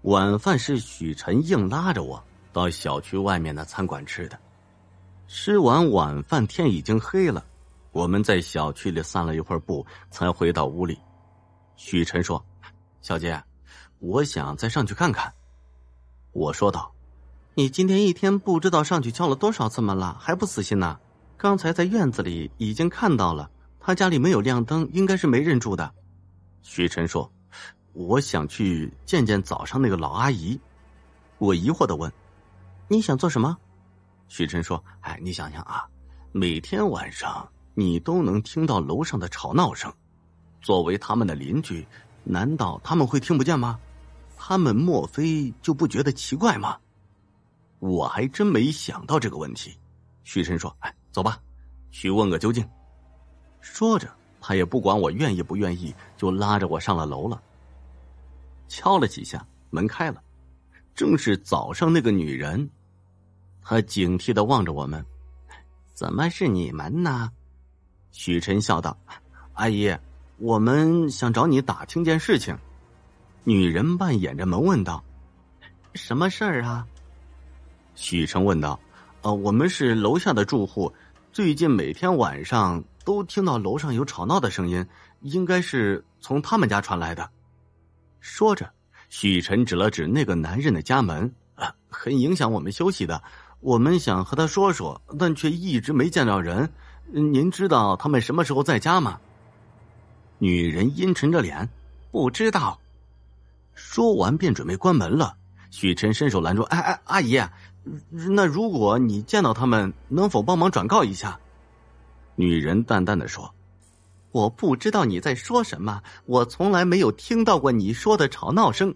晚饭是许晨硬拉着我到小区外面的餐馆吃的。吃完晚饭，天已经黑了，我们在小区里散了一会儿步，才回到屋里。许晨说：“小杰，我想再上去看看。”我说道。你今天一天不知道上去敲了多少次门了，还不死心呢？刚才在院子里已经看到了，他家里没有亮灯，应该是没人住的。徐晨说：“我想去见见早上那个老阿姨。”我疑惑的问：“你想做什么？”徐晨说：“哎，你想想啊，每天晚上你都能听到楼上的吵闹声，作为他们的邻居，难道他们会听不见吗？他们莫非就不觉得奇怪吗？”我还真没想到这个问题，许晨说：“哎，走吧，去问个究竟。”说着，他也不管我愿意不愿意，就拉着我上了楼了。敲了几下，门开了，正是早上那个女人。她警惕的望着我们：“怎么是你们呢？”许晨笑道：“阿姨，我们想找你打听件事情。”女人半掩着门问道：“什么事儿啊？”许晨问道：“呃，我们是楼下的住户，最近每天晚上都听到楼上有吵闹的声音，应该是从他们家传来的。”说着，许晨指了指那个男人的家门，“啊，很影响我们休息的。我们想和他说说，但却一直没见到人。您知道他们什么时候在家吗？”女人阴沉着脸，“不知道。”说完便准备关门了。许晨伸手拦住，“哎哎，阿姨。”那如果你见到他们，能否帮忙转告一下？”女人淡淡的说，“我不知道你在说什么，我从来没有听到过你说的吵闹声。”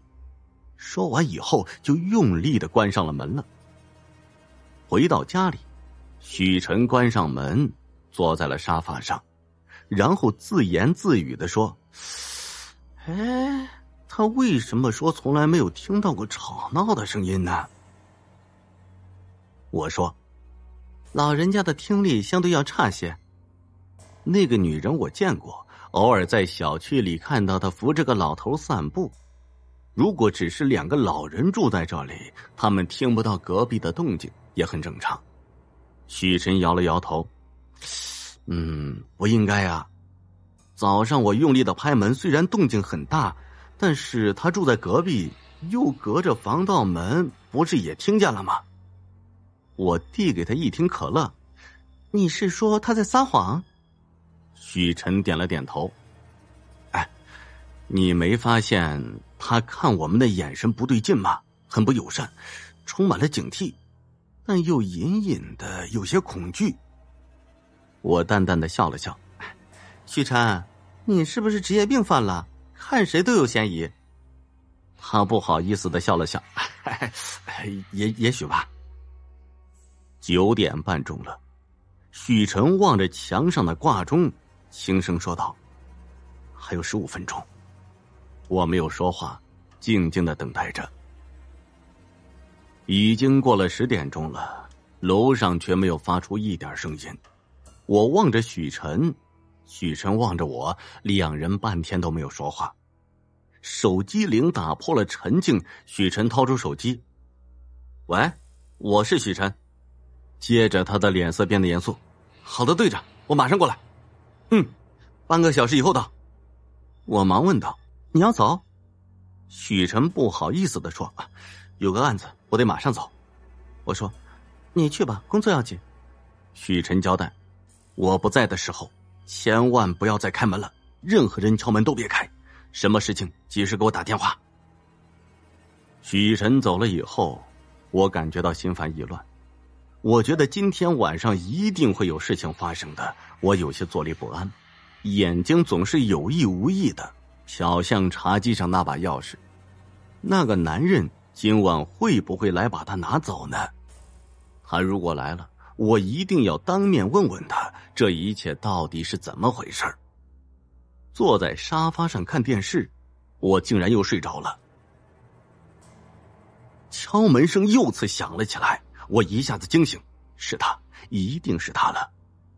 说完以后，就用力的关上了门了。回到家里，许晨关上门，坐在了沙发上，然后自言自语的说：“哎，他为什么说从来没有听到过吵闹的声音呢？”我说：“老人家的听力相对要差些。那个女人我见过，偶尔在小区里看到她扶着个老头散步。如果只是两个老人住在这里，他们听不到隔壁的动静也很正常。”许晨摇了摇头：“嗯，不应该啊。早上我用力的拍门，虽然动静很大，但是他住在隔壁，又隔着防盗门，不是也听见了吗？”我递给他一听可乐，你是说他在撒谎？许晨点了点头。哎，你没发现他看我们的眼神不对劲吗？很不友善，充满了警惕，但又隐隐的有些恐惧。我淡淡的笑了笑，许晨，你是不是职业病犯了？看谁都有嫌疑。他不好意思的笑了笑，也也许吧。九点半钟了，许晨望着墙上的挂钟，轻声说道：“还有十五分钟。”我没有说话，静静的等待着。已经过了十点钟了，楼上却没有发出一点声音。我望着许晨，许晨望着我，两人半天都没有说话。手机铃打破了沉静。许晨掏出手机：“喂，我是许晨。”接着，他的脸色变得严肃。“好的，队长，我马上过来。”“嗯，半个小时以后到。”我忙问道：“你要走？”许晨不好意思的说：“有个案子，我得马上走。”我说：“你去吧，工作要紧。”许晨交代：“我不在的时候，千万不要再开门了，任何人敲门都别开，什么事情及时给我打电话。”许晨走了以后，我感觉到心烦意乱。我觉得今天晚上一定会有事情发生的，我有些坐立不安，眼睛总是有意无意的瞟向茶几上那把钥匙。那个男人今晚会不会来把它拿走呢？他如果来了，我一定要当面问问他这一切到底是怎么回事坐在沙发上看电视，我竟然又睡着了。敲门声又次响了起来。我一下子惊醒，是他，一定是他了。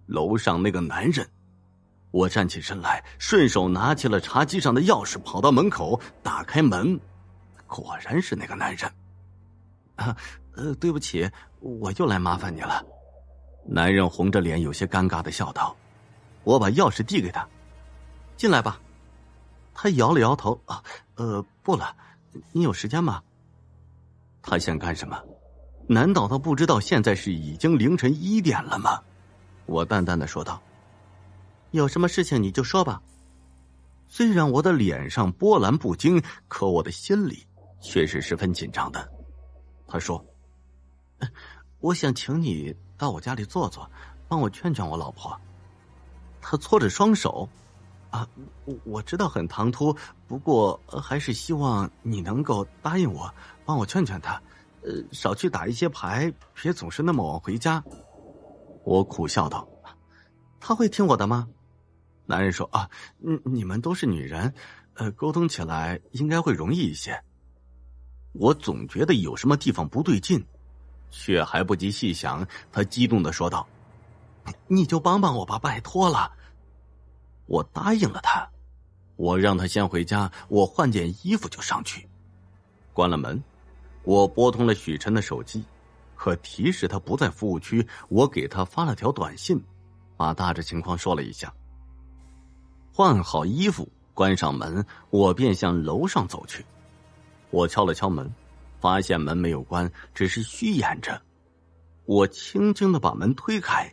楼上那个男人，我站起身来，顺手拿起了茶几上的钥匙，跑到门口打开门，果然是那个男人。啊，呃，对不起，我又来麻烦你了。男人红着脸，有些尴尬的笑道：“我把钥匙递给他，进来吧。”他摇了摇头，啊，呃，不了，你有时间吗？他想干什么？难道他不知道现在是已经凌晨一点了吗？我淡淡的说道：“有什么事情你就说吧。”虽然我的脸上波澜不惊，可我的心里却是十分紧张的。他说：“我想请你到我家里坐坐，帮我劝劝我老婆。”他搓着双手：“啊，我知道很唐突，不过还是希望你能够答应我，帮我劝劝他。”呃，少去打一些牌，别总是那么晚回家。我苦笑道：“他会听我的吗？”男人说：“啊，你你们都是女人，呃，沟通起来应该会容易一些。”我总觉得有什么地方不对劲，却还不及细想。他激动的说道：“你你就帮帮我吧，拜托了。”我答应了他，我让他先回家，我换件衣服就上去，关了门。我拨通了许晨的手机，可提示他不在服务区。我给他发了条短信，把大致情况说了一下。换好衣服，关上门，我便向楼上走去。我敲了敲门，发现门没有关，只是虚掩着。我轻轻的把门推开，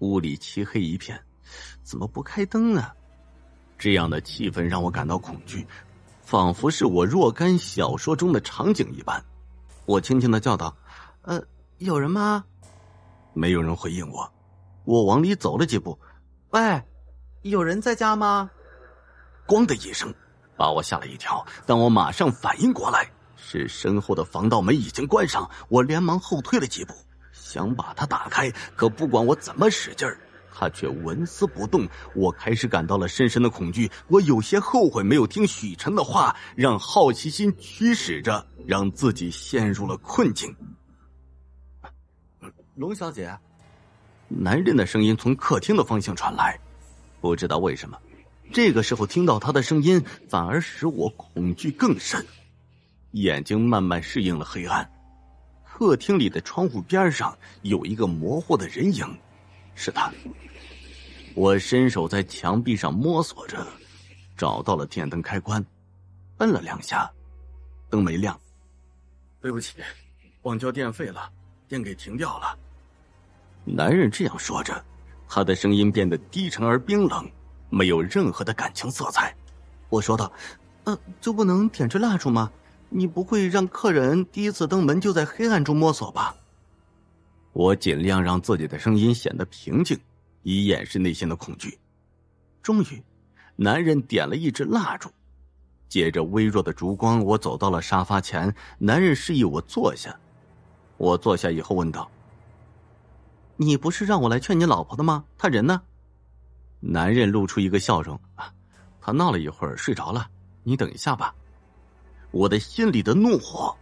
屋里漆黑一片，怎么不开灯呢？这样的气氛让我感到恐惧，仿佛是我若干小说中的场景一般。我轻轻的叫道：“呃，有人吗？”没有人回应我。我往里走了几步，喂，有人在家吗？咣的一声，把我吓了一跳。但我马上反应过来，是身后的防盗门已经关上。我连忙后退了几步，想把它打开，可不管我怎么使劲儿。他却纹丝不动，我开始感到了深深的恐惧。我有些后悔没有听许晨的话，让好奇心驱使着，让自己陷入了困境。龙小姐，男人的声音从客厅的方向传来。不知道为什么，这个时候听到他的声音，反而使我恐惧更深。眼睛慢慢适应了黑暗，客厅里的窗户边上有一个模糊的人影。是他。我伸手在墙壁上摸索着，找到了电灯开关，摁了两下，灯没亮。对不起，忘交电费了，电给停掉了。男人这样说着，他的声音变得低沉而冰冷，没有任何的感情色彩。我说道：“呃，就不能点支蜡烛吗？你不会让客人第一次登门就在黑暗中摸索吧？”我尽量让自己的声音显得平静，以掩饰内心的恐惧。终于，男人点了一支蜡烛，借着微弱的烛光，我走到了沙发前。男人示意我坐下，我坐下以后问道：“你不是让我来劝你老婆的吗？她人呢？”男人露出一个笑容：“啊，他闹了一会儿，睡着了。你等一下吧。”我的心里的怒火。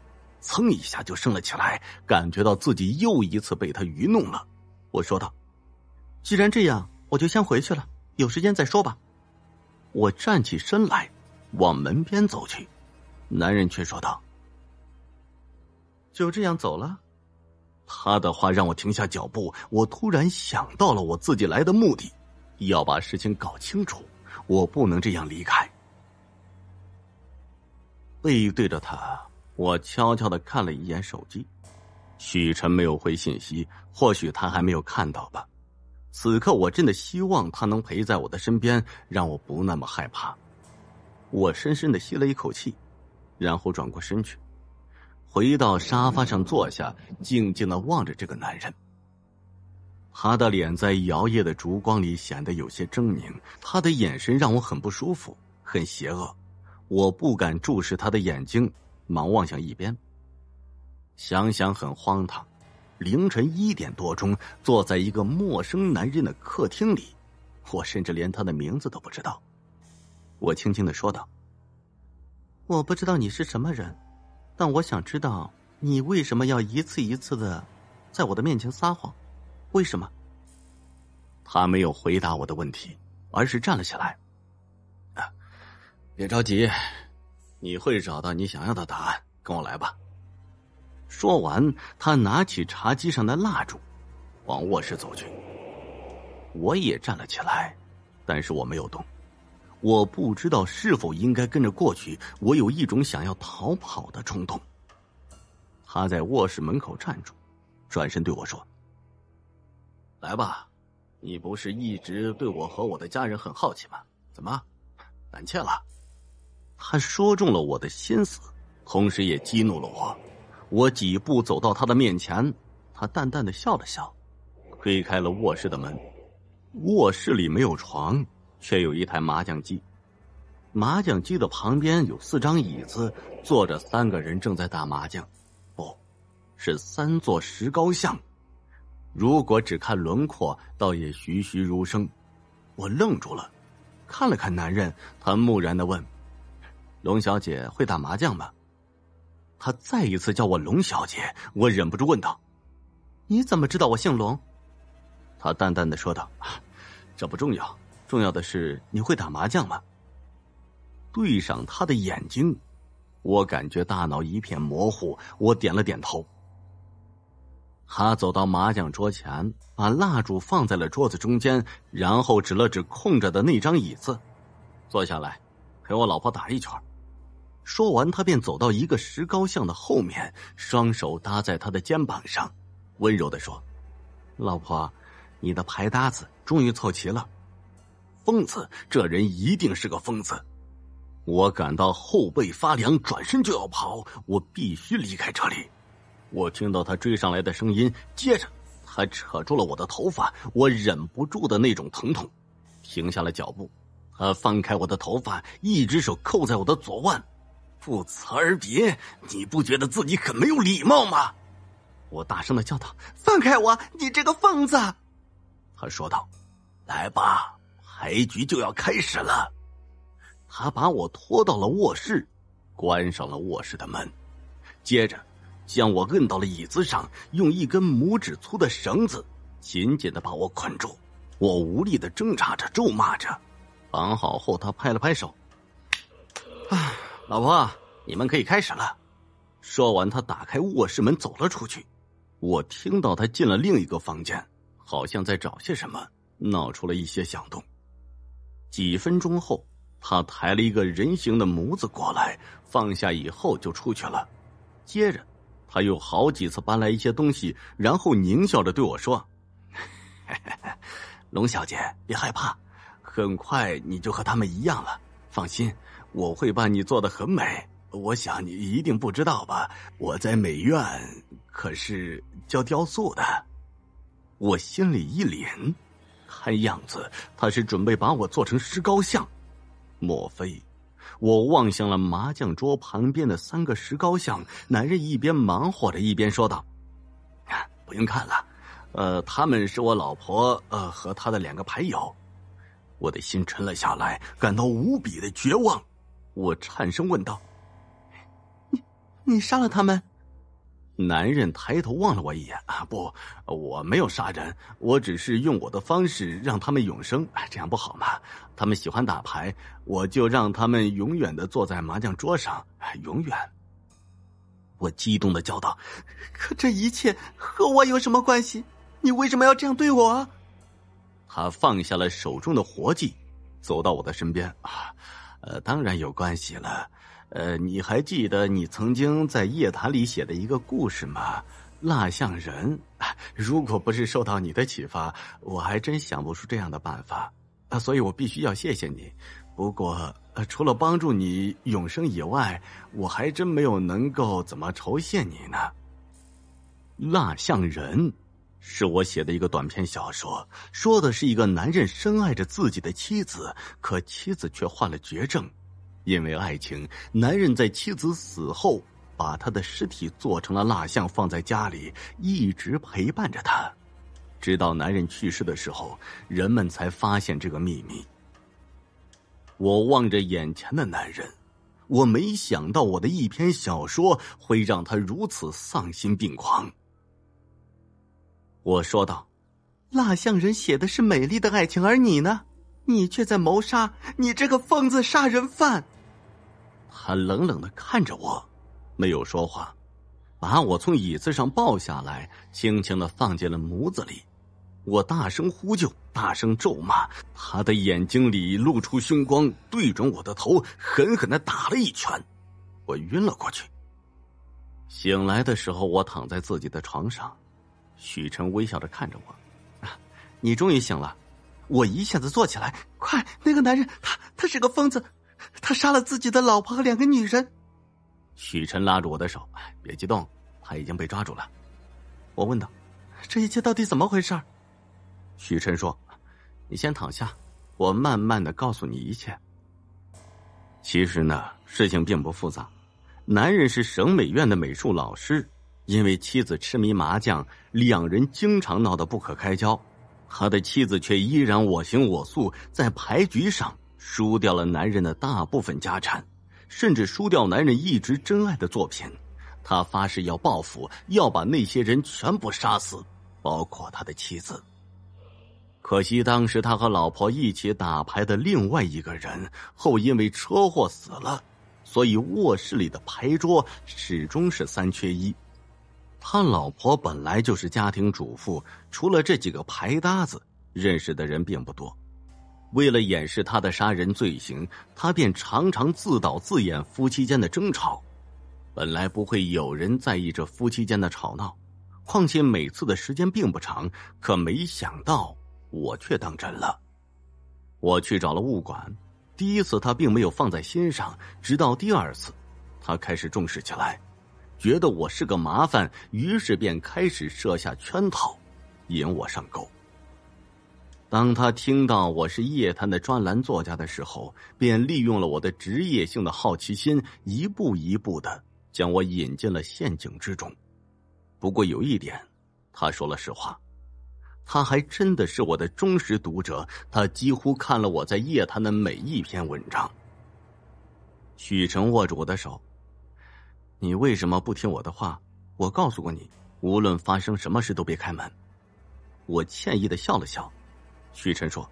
蹭一下就升了起来，感觉到自己又一次被他愚弄了。我说道：“既然这样，我就先回去了，有时间再说吧。”我站起身来，往门边走去。男人却说道：“就这样走了？”他的话让我停下脚步。我突然想到了我自己来的目的，要把事情搞清楚。我不能这样离开。背对着他。我悄悄的看了一眼手机，许晨没有回信息，或许他还没有看到吧。此刻我真的希望他能陪在我的身边，让我不那么害怕。我深深的吸了一口气，然后转过身去，回到沙发上坐下，静静的望着这个男人。他的脸在摇曳的烛光里显得有些狰狞，他的眼神让我很不舒服，很邪恶。我不敢注视他的眼睛。忙望向一边，想想很荒唐，凌晨一点多钟，坐在一个陌生男人的客厅里，我甚至连他的名字都不知道。我轻轻的说道：“我不知道你是什么人，但我想知道你为什么要一次一次的在我的面前撒谎，为什么？”他没有回答我的问题，而是站了起来：“别着急。”你会找到你想要的答案，跟我来吧。说完，他拿起茶几上的蜡烛，往卧室走去。我也站了起来，但是我没有动。我不知道是否应该跟着过去，我有一种想要逃跑的冲动。他在卧室门口站住，转身对我说：“来吧，你不是一直对我和我的家人很好奇吗？怎么胆怯了？”他说中了我的心思，同时也激怒了我。我几步走到他的面前，他淡淡的笑了笑，推开了卧室的门。卧室里没有床，却有一台麻将机。麻将机的旁边有四张椅子，坐着三个人正在打麻将，不，是三座石膏像。如果只看轮廓，倒也栩栩如生。我愣住了，看了看男人，他木然的问。龙小姐会打麻将吗？他再一次叫我龙小姐，我忍不住问道：“你怎么知道我姓龙？”他淡淡的说道：“这不重要，重要的是你会打麻将吗？”对上他的眼睛，我感觉大脑一片模糊，我点了点头。他走到麻将桌前，把蜡烛放在了桌子中间，然后指了指空着的那张椅子：“坐下来，陪我老婆打一圈。”说完，他便走到一个石膏像的后面，双手搭在他的肩膀上，温柔的说：“老婆，你的牌搭子终于凑齐了。”疯子，这人一定是个疯子。我感到后背发凉，转身就要跑。我必须离开这里。我听到他追上来的声音，接着他扯住了我的头发。我忍不住的那种疼痛，停下了脚步。他放开我的头发，一只手扣在我的左腕。不辞而别，你不觉得自己很没有礼貌吗？我大声的叫道：“放开我，你这个疯子！”他说道：“来吧，牌局就要开始了。”他把我拖到了卧室，关上了卧室的门，接着将我摁到了椅子上，用一根拇指粗的绳子紧紧的把我捆住。我无力的挣扎着，咒骂着。绑好后，他拍了拍手，唉。老婆，你们可以开始了。说完，他打开卧室门走了出去。我听到他进了另一个房间，好像在找些什么，闹出了一些响动。几分钟后，他抬了一个人形的模子过来，放下以后就出去了。接着，他又好几次搬来一些东西，然后狞笑着对我说：“ 龙小姐，别害怕，很快你就和他们一样了。放心。”我会把你做的很美，我想你一定不知道吧？我在美院，可是教雕塑的。我心里一凛，看样子他是准备把我做成石膏像。莫非？我望向了麻将桌旁边的三个石膏像，男人一边忙活着，一边说道：“不用看了，呃，他们是我老婆，呃，和他的两个牌友。”我的心沉了下来，感到无比的绝望。我颤声问道：“你，你杀了他们？”男人抬头望了我一眼，“啊，不，我没有杀人，我只是用我的方式让他们永生。这样不好吗？他们喜欢打牌，我就让他们永远的坐在麻将桌上，永远。”我激动的叫道：“可这一切和我有什么关系？你为什么要这样对我？”他放下了手中的活计，走到我的身边，“啊。”呃，当然有关系了，呃，你还记得你曾经在夜谈里写的一个故事吗？蜡像人，如果不是受到你的启发，我还真想不出这样的办法，啊，所以我必须要谢谢你。不过，除了帮助你永生以外，我还真没有能够怎么酬谢你呢。蜡像人。是我写的一个短篇小说，说的是一个男人深爱着自己的妻子，可妻子却患了绝症。因为爱情，男人在妻子死后，把他的尸体做成了蜡像，放在家里，一直陪伴着他。直到男人去世的时候，人们才发现这个秘密。我望着眼前的男人，我没想到我的一篇小说会让他如此丧心病狂。我说道：“蜡像人写的是美丽的爱情，而你呢？你却在谋杀，你这个疯子杀人犯。”他冷冷的看着我，没有说话，把我从椅子上抱下来，轻轻的放进了模子里。我大声呼救，大声咒骂。他的眼睛里露出凶光，对准我的头，狠狠的打了一拳。我晕了过去。醒来的时候，我躺在自己的床上。许晨微笑的看着我，啊，你终于醒了！我一下子坐起来，快，那个男人，他，他是个疯子，他杀了自己的老婆和两个女人。许晨拉住我的手，别激动，他已经被抓住了。我问道：“这一切到底怎么回事？”许晨说：“你先躺下，我慢慢的告诉你一切。其实呢，事情并不复杂，男人是省美院的美术老师。”因为妻子痴迷麻将，两人经常闹得不可开交，他的妻子却依然我行我素，在牌局上输掉了男人的大部分家产，甚至输掉男人一直珍爱的作品。他发誓要报复，要把那些人全部杀死，包括他的妻子。可惜当时他和老婆一起打牌的另外一个人，后因为车祸死了，所以卧室里的牌桌始终是三缺一。他老婆本来就是家庭主妇，除了这几个牌搭子，认识的人并不多。为了掩饰他的杀人罪行，他便常常自导自演夫妻间的争吵。本来不会有人在意这夫妻间的吵闹，况且每次的时间并不长。可没想到，我却当真了。我去找了物管，第一次他并没有放在心上，直到第二次，他开始重视起来。觉得我是个麻烦，于是便开始设下圈套，引我上钩。当他听到我是夜谈的专栏作家的时候，便利用了我的职业性的好奇心，一步一步的将我引进了陷阱之中。不过有一点，他说了实话，他还真的是我的忠实读者，他几乎看了我在夜谈的每一篇文章。许晨握住我的手。你为什么不听我的话？我告诉过你，无论发生什么事都别开门。我歉意的笑了笑。许晨说：“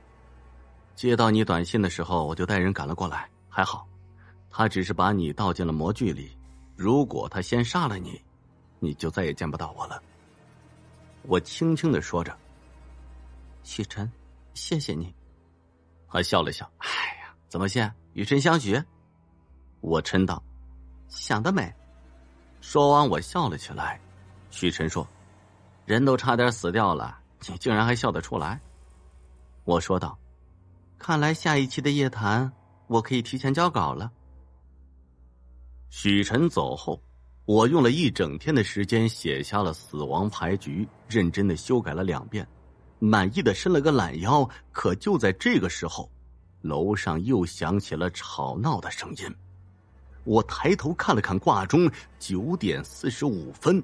接到你短信的时候，我就带人赶了过来。还好，他只是把你倒进了模具里。如果他先杀了你，你就再也见不到我了。”我轻轻的说着。许晨，谢谢你。他笑了笑：“哎呀，怎么谢？以身相许？”我嗔道：“想得美。”说完，我笑了起来。许晨说：“人都差点死掉了，你竟然还笑得出来？”我说道：“看来下一期的夜谈，我可以提前交稿了。”许晨走后，我用了一整天的时间写下了《死亡牌局》，认真的修改了两遍，满意的伸了个懒腰。可就在这个时候，楼上又响起了吵闹的声音。我抬头看了看挂钟，九点四十五分，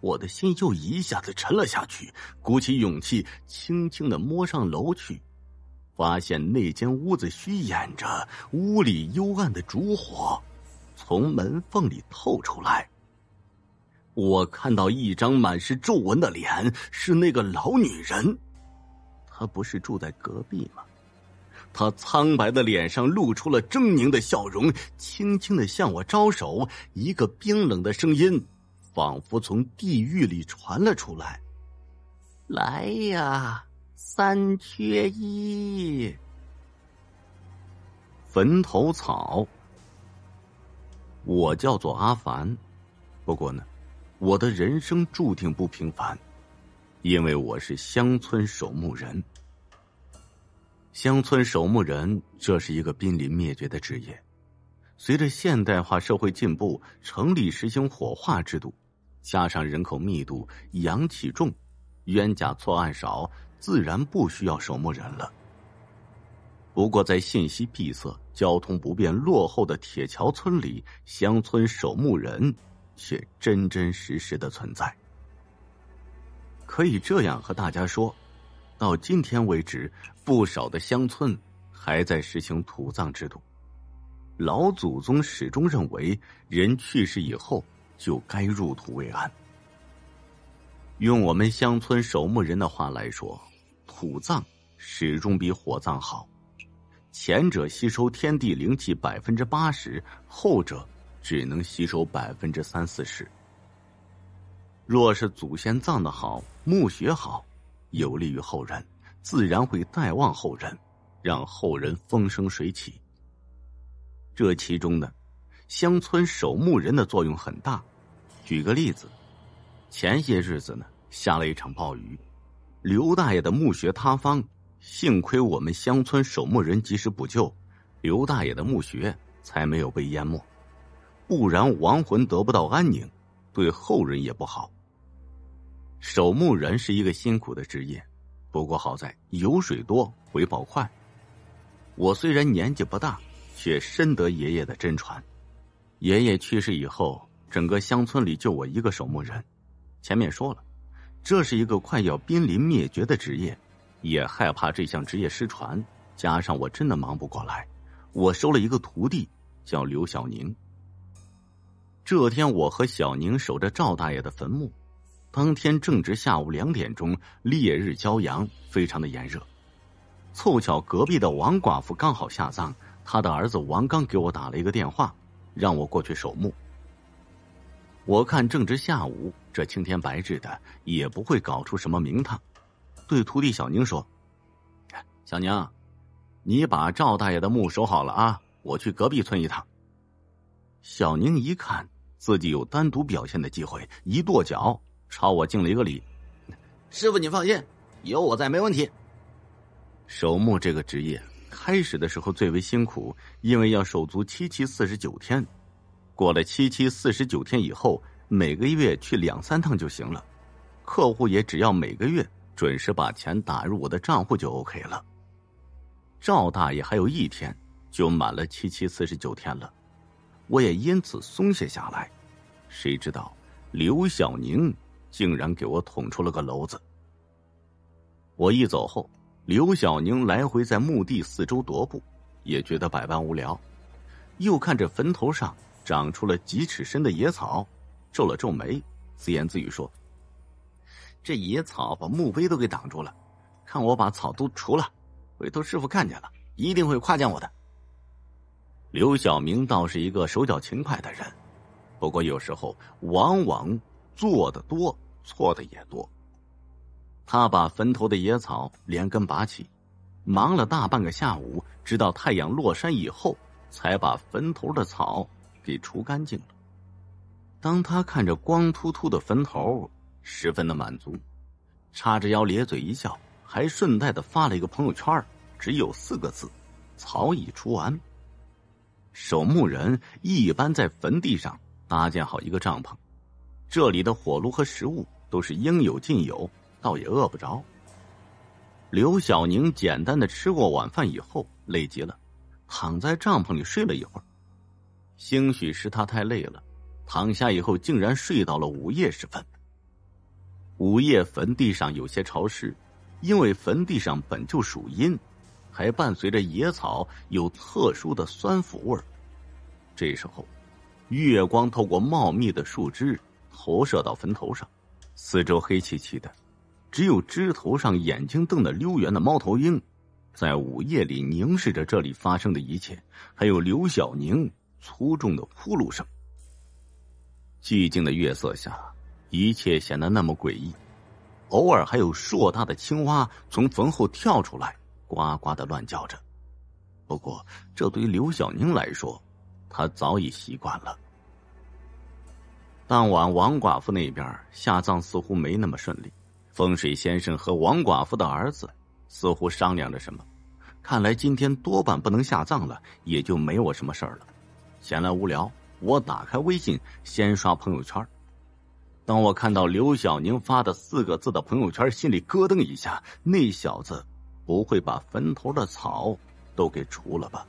我的心又一下子沉了下去。鼓起勇气，轻轻的摸上楼去，发现那间屋子虚掩着，屋里幽暗的烛火从门缝里透出来。我看到一张满是皱纹的脸，是那个老女人。她不是住在隔壁吗？他苍白的脸上露出了狰狞的笑容，轻轻的向我招手。一个冰冷的声音，仿佛从地狱里传了出来：“来呀，三缺一，坟头草。”我叫做阿凡，不过呢，我的人生注定不平凡，因为我是乡村守墓人。乡村守墓人，这是一个濒临灭绝的职业。随着现代化社会进步，城里实行火化制度，加上人口密度、阳气重、冤假错案少，自然不需要守墓人了。不过，在信息闭塞、交通不便、落后的铁桥村里，乡村守墓人却真真实实的存在。可以这样和大家说。到今天为止，不少的乡村还在实行土葬制度。老祖宗始终认为，人去世以后就该入土为安。用我们乡村守墓人的话来说，土葬始终比火葬好，前者吸收天地灵气百分之八十，后者只能吸收百分之三四十。若是祖先葬的好，墓穴好。有利于后人，自然会带望后人，让后人风生水起。这其中呢，乡村守墓人的作用很大。举个例子，前些日子呢下了一场暴雨，刘大爷的墓穴塌方，幸亏我们乡村守墓人及时补救，刘大爷的墓穴才没有被淹没，不然亡魂得不到安宁，对后人也不好。守墓人是一个辛苦的职业，不过好在油水多，回报快。我虽然年纪不大，却深得爷爷的真传。爷爷去世以后，整个乡村里就我一个守墓人。前面说了，这是一个快要濒临灭绝的职业，也害怕这项职业失传。加上我真的忙不过来，我收了一个徒弟，叫刘小宁。这天，我和小宁守着赵大爷的坟墓。当天正值下午两点钟，烈日骄阳，非常的炎热。凑巧隔壁的王寡妇刚好下葬，他的儿子王刚给我打了一个电话，让我过去守墓。我看正值下午，这青天白日的，也不会搞出什么名堂。对徒弟小宁说：“小宁，你把赵大爷的墓守好了啊，我去隔壁村一趟。”小宁一看自己有单独表现的机会，一跺脚。朝我敬了一个礼，师傅，你放心，有我在没问题。守墓这个职业开始的时候最为辛苦，因为要守足七七四十九天。过了七七四十九天以后，每个月去两三趟就行了。客户也只要每个月准时把钱打入我的账户就 OK 了。赵大爷还有一天就满了七七四十九天了，我也因此松懈下来。谁知道刘小宁。竟然给我捅出了个篓子。我一走后，刘小宁来回在墓地四周踱步，也觉得百般无聊。又看着坟头上长出了几尺深的野草，皱了皱眉，自言自语说：“这野草把墓碑都给挡住了，看我把草都除了，回头师傅看见了，一定会夸奖我的。”刘小明倒是一个手脚勤快的人，不过有时候往往。做的多，错的也多。他把坟头的野草连根拔起，忙了大半个下午，直到太阳落山以后，才把坟头的草给除干净了。当他看着光秃秃的坟头，十分的满足，叉着腰咧嘴一笑，还顺带的发了一个朋友圈，只有四个字：“草已除完。”守墓人一般在坟地上搭建好一个帐篷。这里的火炉和食物都是应有尽有，倒也饿不着。刘晓宁简单的吃过晚饭以后，累极了，躺在帐篷里睡了一会儿。兴许是他太累了，躺下以后竟然睡到了午夜时分。午夜坟地上有些潮湿，因为坟地上本就属阴，还伴随着野草有特殊的酸腐味儿。这时候，月光透过茂密的树枝。投射到坟头上，四周黑漆漆的，只有枝头上眼睛瞪得溜圆的猫头鹰，在午夜里凝视着这里发生的一切，还有刘小宁粗重的呼噜声。寂静的月色下，一切显得那么诡异，偶尔还有硕大的青蛙从坟后跳出来，呱呱的乱叫着。不过，这对刘小宁来说，他早已习惯了。当晚，王寡妇那边下葬似乎没那么顺利，风水先生和王寡妇的儿子似乎商量着什么。看来今天多半不能下葬了，也就没我什么事儿了。闲来无聊，我打开微信，先刷朋友圈。当我看到刘小宁发的四个字的朋友圈，心里咯噔一下：那小子不会把坟头的草都给除了吧？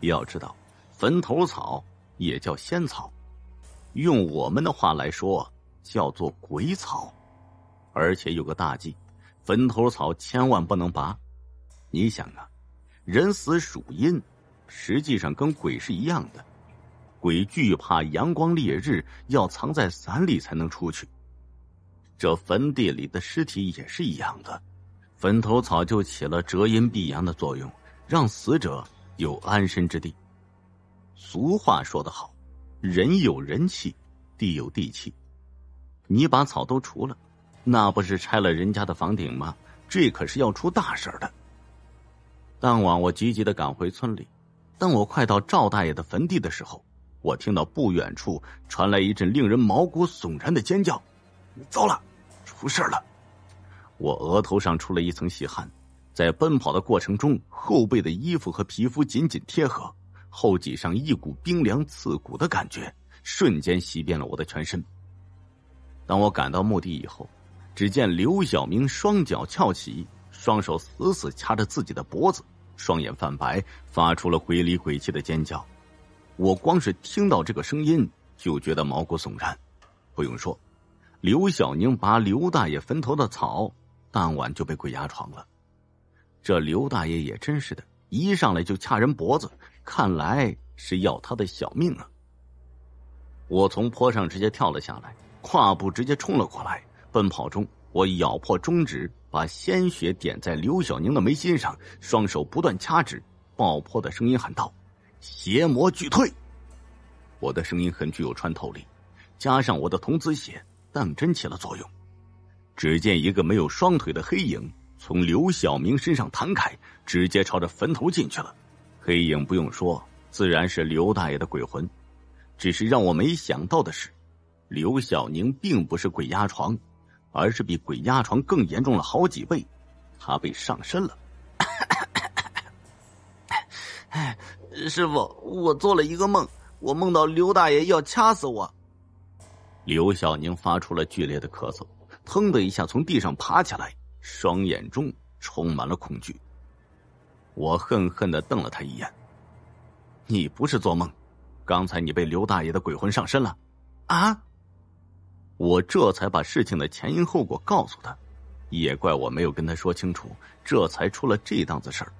要知道，坟头草也叫仙草。用我们的话来说，叫做鬼草，而且有个大忌：坟头草千万不能拔。你想啊，人死属阴，实际上跟鬼是一样的。鬼惧怕阳光烈日，要藏在伞里才能出去。这坟地里的尸体也是一样的，坟头草就起了遮阴避阳的作用，让死者有安身之地。俗话说得好。人有人气，地有地气。你把草都除了，那不是拆了人家的房顶吗？这可是要出大事的。当晚，我急急的赶回村里。当我快到赵大爷的坟地的时候，我听到不远处传来一阵令人毛骨悚然的尖叫。糟了，出事了！我额头上出了一层细汗，在奔跑的过程中，后背的衣服和皮肤紧紧贴合。后脊上一股冰凉刺骨的感觉瞬间袭遍了我的全身。当我赶到墓地以后，只见刘小明双脚翘起，双手死死掐着自己的脖子，双眼泛白，发出了鬼里鬼气的尖叫。我光是听到这个声音就觉得毛骨悚然。不用说，刘小宁拔刘大爷坟头的草，当晚就被鬼压床了。这刘大爷也真是的，一上来就掐人脖子。看来是要他的小命啊！我从坡上直接跳了下来，跨步直接冲了过来。奔跑中，我咬破中指，把鲜血点在刘小宁的眉心上，双手不断掐指，爆破的声音喊道：“邪魔俱退！”我的声音很具有穿透力，加上我的童子血，当真起了作用。只见一个没有双腿的黑影从刘小明身上弹开，直接朝着坟头进去了。黑影不用说，自然是刘大爷的鬼魂。只是让我没想到的是，刘小宁并不是鬼压床，而是比鬼压床更严重了好几倍，他被上身了。师傅，我做了一个梦，我梦到刘大爷要掐死我。刘小宁发出了剧烈的咳嗽，腾的一下从地上爬起来，双眼中充满了恐惧。我恨恨的瞪了他一眼。你不是做梦，刚才你被刘大爷的鬼魂上身了，啊！我这才把事情的前因后果告诉他，也怪我没有跟他说清楚，这才出了这档子事儿。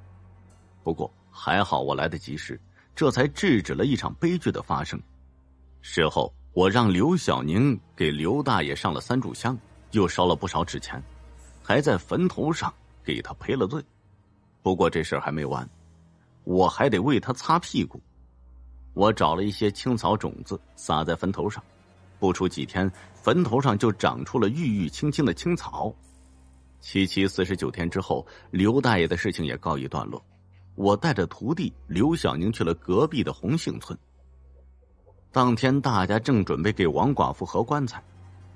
不过还好我来得及时，这才制止了一场悲剧的发生。事后，我让刘小宁给刘大爷上了三炷香，又烧了不少纸钱，还在坟头上给他赔了罪。不过这事儿还没完，我还得为他擦屁股。我找了一些青草种子撒在坟头上，不出几天，坟头上就长出了郁郁青青的青草。七七四十九天之后，刘大爷的事情也告一段落。我带着徒弟刘小宁去了隔壁的红杏村。当天大家正准备给王寡妇合棺材，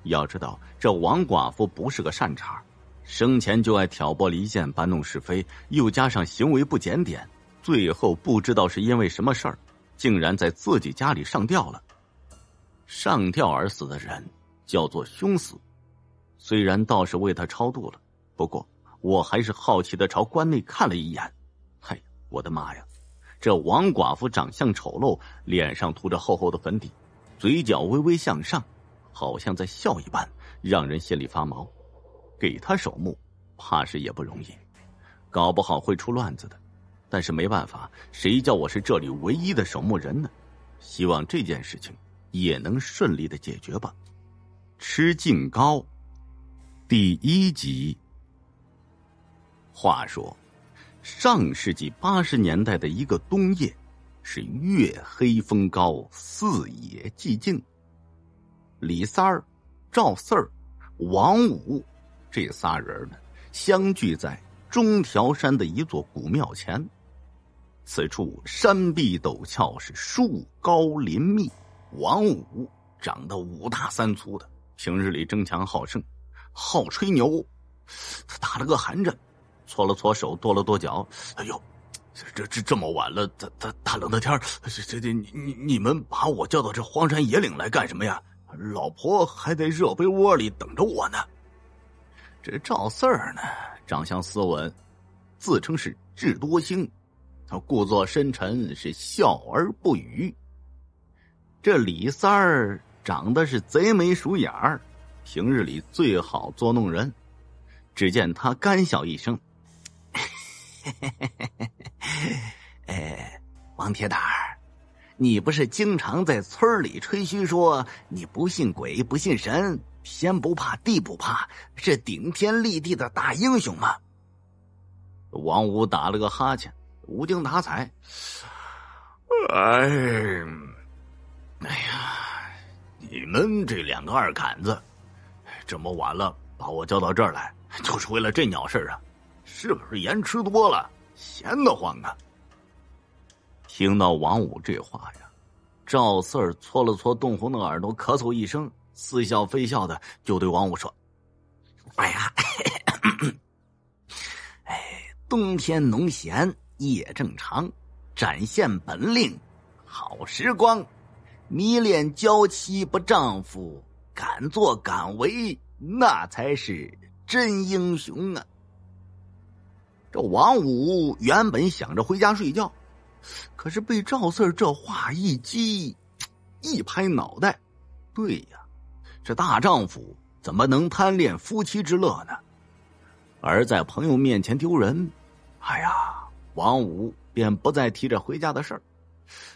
要知道这王寡妇不是个善茬生前就爱挑拨离间、搬弄是非，又加上行为不检点，最后不知道是因为什么事儿，竟然在自己家里上吊了。上吊而死的人叫做凶死，虽然道士为他超度了，不过我还是好奇的朝棺内看了一眼。嗨我的妈呀！这王寡妇长相丑陋，脸上涂着厚厚的粉底，嘴角微微向上，好像在笑一般，让人心里发毛。给他守墓，怕是也不容易，搞不好会出乱子的。但是没办法，谁叫我是这里唯一的守墓人呢？希望这件事情也能顺利的解决吧。吃净高第一集。话说，上世纪八十年代的一个冬夜，是月黑风高，四野寂静。李三儿、赵四儿、王五。这仨人呢，相聚在中条山的一座古庙前。此处山壁陡峭，是树高林密。王五长得五大三粗的，平日里争强好胜，好吹牛。他打了个寒颤，搓了搓手，跺了跺脚。哎呦，这这这么晚了，大大大冷的天这这你你你们把我叫到这荒山野岭来干什么呀？老婆还在热被窝里等着我呢。这赵四儿呢，长相斯文，自称是智多星，他故作深沉，是笑而不语。这李三儿长得是贼眉鼠眼儿，平日里最好捉弄人。只见他干笑一声：“哎，王铁蛋儿，你不是经常在村里吹嘘说你不信鬼，不信神？”天不怕地不怕，是顶天立地的大英雄吗？王五打了个哈欠，无精打采。哎，哎呀，你们这两个二杆子，这么晚了把我叫到这儿来，就是为了这鸟事啊？是不是盐吃多了，闲得慌啊？听到王五这话呀，赵四儿搓了搓洞红的耳朵，咳嗽一声。似笑非笑的，就对王五说：“哎呀，哎，冬天农闲也正常，展现本领，好时光，迷恋娇妻不丈夫，敢作敢为那才是真英雄啊！”这王五原本想着回家睡觉，可是被赵四这话一激，一拍脑袋：“对呀。”这大丈夫怎么能贪恋夫妻之乐呢？而在朋友面前丢人，哎呀，王五便不再提着回家的事儿，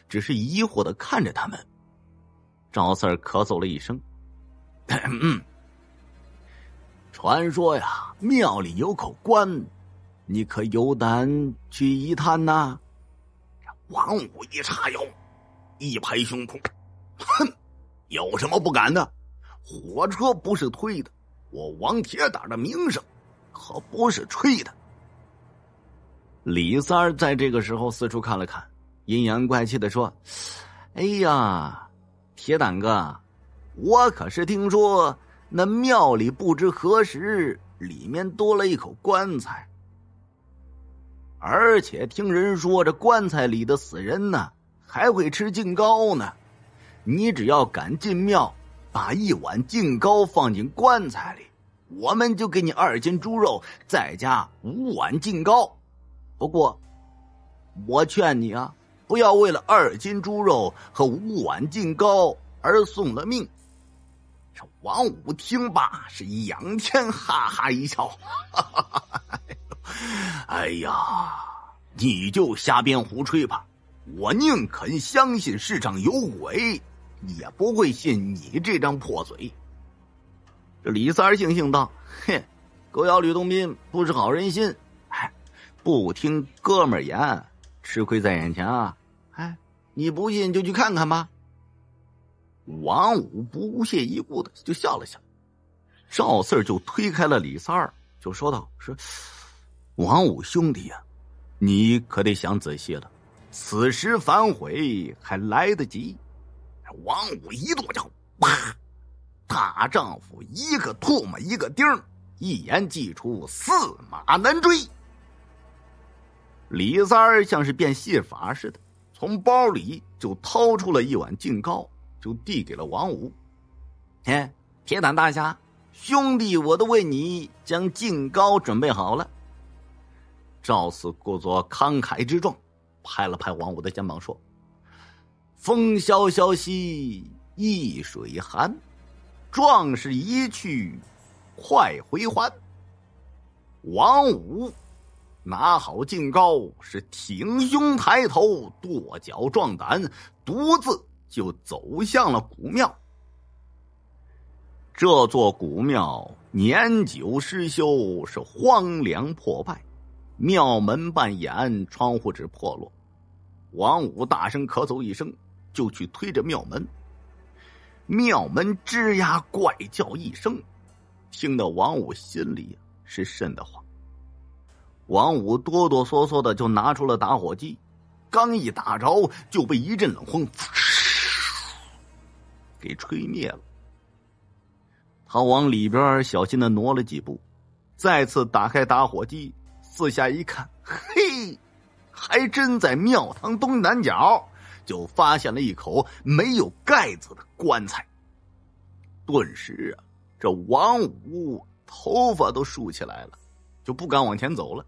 只是疑惑的看着他们。赵四儿咳嗽了一声，嗯，传说呀，庙里有口棺，你可有胆去一探呐？王五一叉腰，一拍胸脯，哼，有什么不敢的？火车不是推的，我王铁打的名声可不是吹的。李三儿在这个时候四处看了看，阴阳怪气的说：“哎呀，铁胆哥，我可是听说那庙里不知何时里面多了一口棺材，而且听人说这棺材里的死人呢还会吃净糕呢。你只要敢进庙。”把一碗净糕放进棺材里，我们就给你二斤猪肉，再加五碗净糕。不过，我劝你啊，不要为了二斤猪肉和五碗净糕而送了命。这王五听罢是仰天哈哈一笑，哈哈哈！哎呀，你就瞎编胡吹吧，我宁肯相信世上有鬼。也不会信你这张破嘴。这李三儿悻悻道：“嘿，狗咬吕洞宾，不识好人心。哎，不听哥们言，吃亏在眼前啊！哎，你不信就去看看吧。”王五不屑一顾的就笑了笑，赵四儿就推开了李三儿，就说道：“说，王五兄弟呀，你可得想仔细了，此时反悔还来得及。”王五一跺脚，啪！大丈夫一个唾沫一个钉一言既出，驷马难追。李三儿像是变戏法似的，从包里就掏出了一碗净糕，就递给了王五。嘿，铁胆大侠，兄弟，我都为你将净糕准备好了。赵四故作慷慨之状，拍了拍王五的肩膀说。风萧萧兮易水寒，壮士一去，快回还。王五拿好劲高，是挺胸抬头，跺脚壮胆，独自就走向了古庙。这座古庙年久失修，是荒凉破败，庙门半掩，窗户纸破落。王五大声咳嗽一声。就去推着庙门，庙门吱呀怪叫一声，听得王五心里是瘆得慌。王五哆哆嗦嗦的就拿出了打火机，刚一打着就被一阵冷风给吹灭了。他往里边小心的挪了几步，再次打开打火机，四下一看，嘿，还真在庙堂东南角。就发现了一口没有盖子的棺材，顿时啊，这王五头发都竖起来了，就不敢往前走了。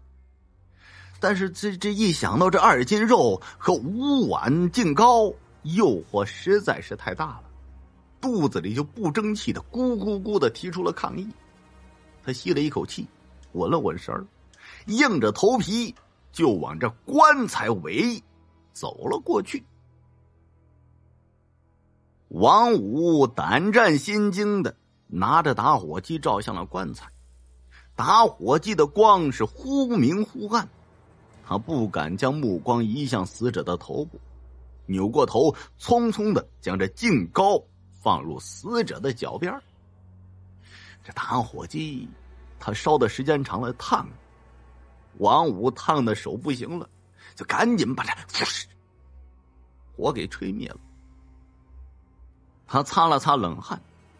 但是这这一想到这二斤肉和五碗净糕诱惑实在是太大了，肚子里就不争气的咕咕咕的提出了抗议。他吸了一口气，稳了稳神儿，硬着头皮就往这棺材围走了过去。王五胆战心惊的拿着打火机照向了棺材，打火机的光是忽明忽暗，他不敢将目光移向死者的头部，扭过头，匆匆的将这净糕放入死者的脚边这打火机，他烧的时间长了烫，王五烫的手不行了，就赶紧把这火给吹灭了。他擦了擦冷汗，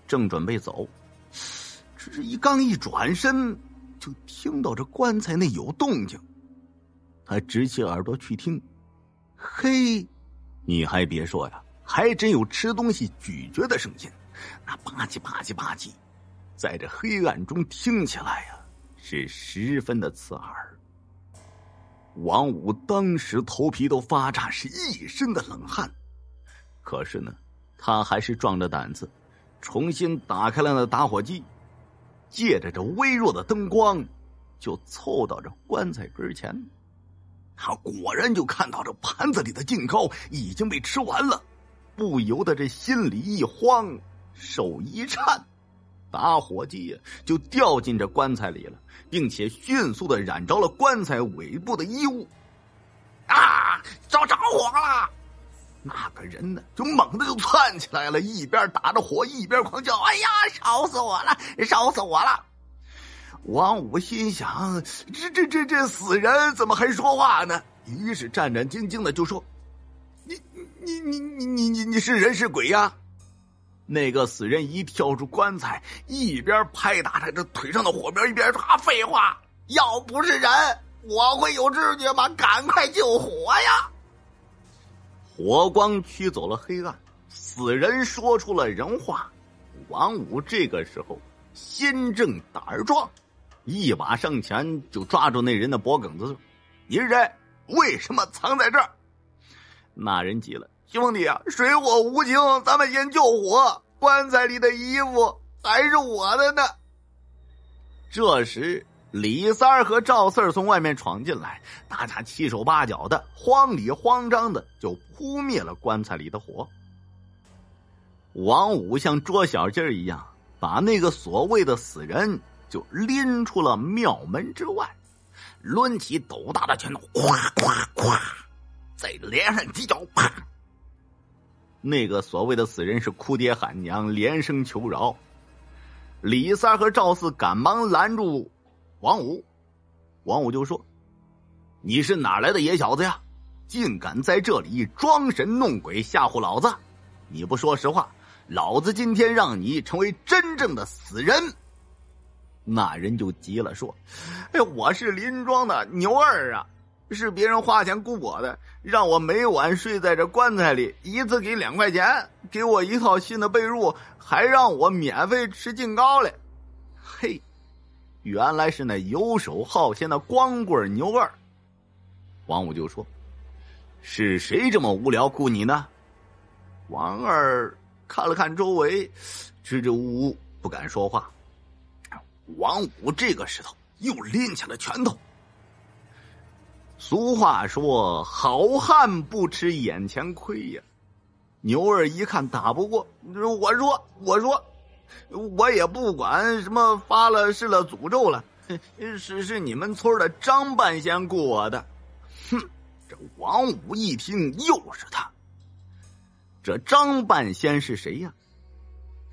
正准备走，只是一刚一转身，就听到这棺材内有动静。他直起耳朵去听，嘿，你还别说呀，还真有吃东西咀嚼的声音，那吧唧吧唧吧唧，在这黑暗中听起来呀，是十分的刺耳。王五当时头皮都发炸，是一身的冷汗。可是呢？他还是壮着胆子，重新打开了那打火机，借着这微弱的灯光，就凑到这棺材跟前。他果然就看到这盘子里的净糕已经被吃完了，不由得这心里一慌，手一颤，打火机就掉进这棺材里了，并且迅速的染着了棺材尾部的衣物。啊！着着火了！那个人呢，就猛的就窜起来了，一边打着火，一边狂叫：“哎呀，烧死我了，烧死我了！”王五心想：“这这这这死人怎么还说话呢？”于是战战兢兢的就说：“你你你你你你你是人是鬼呀？”那个死人一跳出棺材，一边拍打着这腿上的火苗，一边说：“废话，要不是人，我会有知觉吗？赶快救火呀！”火光驱走了黑暗，死人说出了人话。王五这个时候心正胆儿壮，一把上前就抓住那人的脖梗子：“你是谁？为什么藏在这儿？”那人急了：“兄弟啊，水火无情，咱们先救火。棺材里的衣服还是我的呢。”这时。李三儿和赵四儿从外面闯进来，大家七手八脚的，慌里慌张的就扑灭了棺材里的火。王五像捉小鸡儿一样，把那个所谓的死人就拎出了庙门之外，抡起斗大的拳头，咵咵咵，在脸上几脚，啪！那个所谓的死人是哭爹喊娘，连声求饶。李三儿和赵四赶忙拦住。王五，王五就说：“你是哪来的野小子呀？竟敢在这里装神弄鬼吓唬老子！你不说实话，老子今天让你成为真正的死人！”那人就急了，说：“哎，我是林庄的牛二啊，是别人花钱雇我的，让我每晚睡在这棺材里，一次给两块钱，给我一套新的被褥，还让我免费吃净糕嘞，嘿。”原来是那游手好闲的光棍牛二，王五就说：“是谁这么无聊雇你呢？”王二看了看周围，支支吾吾不敢说话。王五这个时头又拎起了拳头。俗话说：“好汉不吃眼前亏呀！”牛二一看打不过，我说：“我说。”我也不管什么发了誓了诅咒了，是是你们村的张半仙雇我的。哼，这王五一听又是他。这张半仙是谁呀？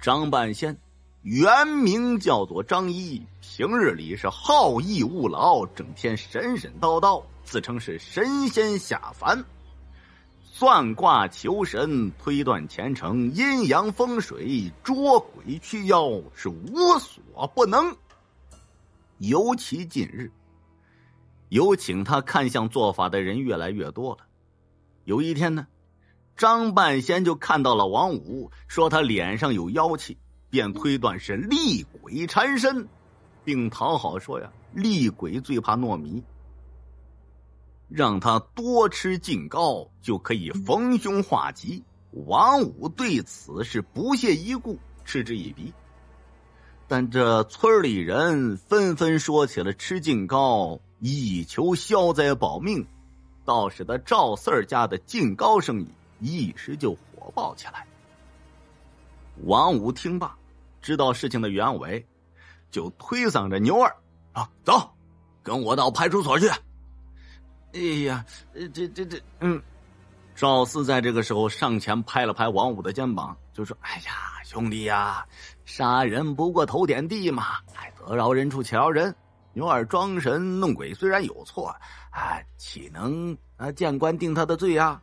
张半仙原名叫做张一，平日里是好逸恶劳，整天神神叨叨，自称是神仙下凡。算卦求神，推断前程，阴阳风水，捉鬼驱妖，是无所不能。尤其近日，有请他看相做法的人越来越多了。有一天呢，张半仙就看到了王五，说他脸上有妖气，便推断是厉鬼缠身，并讨好说呀：“厉鬼最怕糯米。”让他多吃净糕，就可以逢凶化吉。王五对此是不屑一顾，嗤之以鼻。但这村里人纷纷说起了吃净糕，以求消灾保命。倒使得赵四儿家的净糕生意一时就火爆起来。王五听罢，知道事情的原委，就推搡着牛二：“啊，走，跟我到派出所去。”哎呀，这这这，嗯，赵四在这个时候上前拍了拍王五的肩膀，就说：“哎呀，兄弟呀，杀人不过头点地嘛，哎，得饶人处且饶人。牛二装神弄鬼虽然有错，啊，岂能啊见官定他的罪呀？”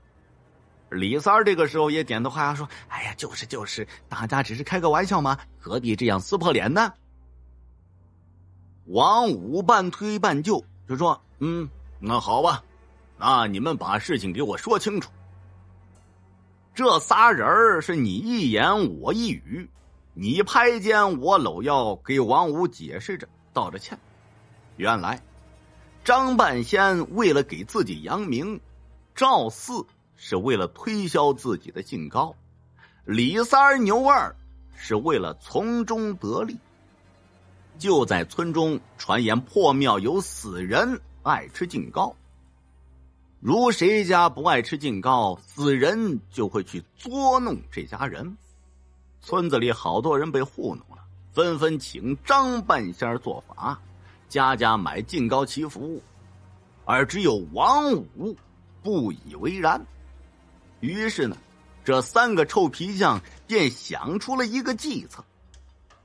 李三儿这个时候也点头哈腰说：“哎呀，就是就是，大家只是开个玩笑嘛，何必这样撕破脸呢？”王五半推半就就说：“嗯。”那好吧，那你们把事情给我说清楚。这仨人儿是你一言我一语，你拍肩我搂腰，给王五解释着道着歉。原来，张半仙为了给自己扬名，赵四是为了推销自己的姓高，李三牛二是为了从中得利。就在村中传言破庙有死人。爱吃净糕，如谁家不爱吃净糕，死人就会去捉弄这家人。村子里好多人被糊弄了，纷纷请张半仙做法，家家买净糕祈福，而只有王五不以为然。于是呢，这三个臭皮匠便想出了一个计策，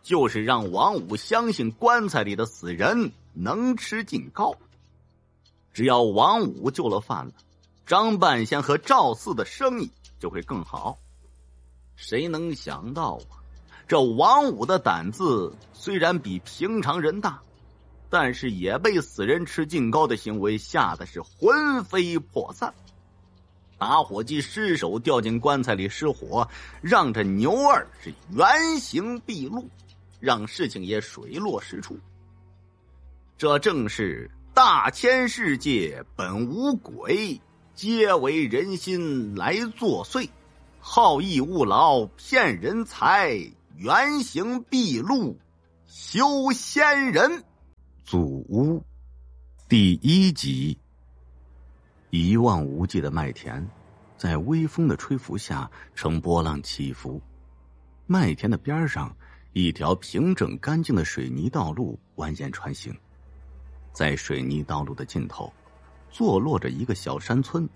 就是让王五相信棺材里的死人能吃净糕。只要王五救了范了，张半仙和赵四的生意就会更好。谁能想到啊？这王五的胆子虽然比平常人大，但是也被死人吃净糕的行为吓得是魂飞魄散。打火机失手掉进棺材里失火，让这牛二是原形毕露，让事情也水落石出。这正是。大千世界本无鬼，皆为人心来作祟。好逸恶劳骗人财，原形毕露。修仙人，祖屋，第一集。一望无际的麦田，在微风的吹拂下呈波浪起伏。麦田的边上，一条平整干净的水泥道路蜿蜒穿行。在水泥道路的尽头，坐落着一个小山村。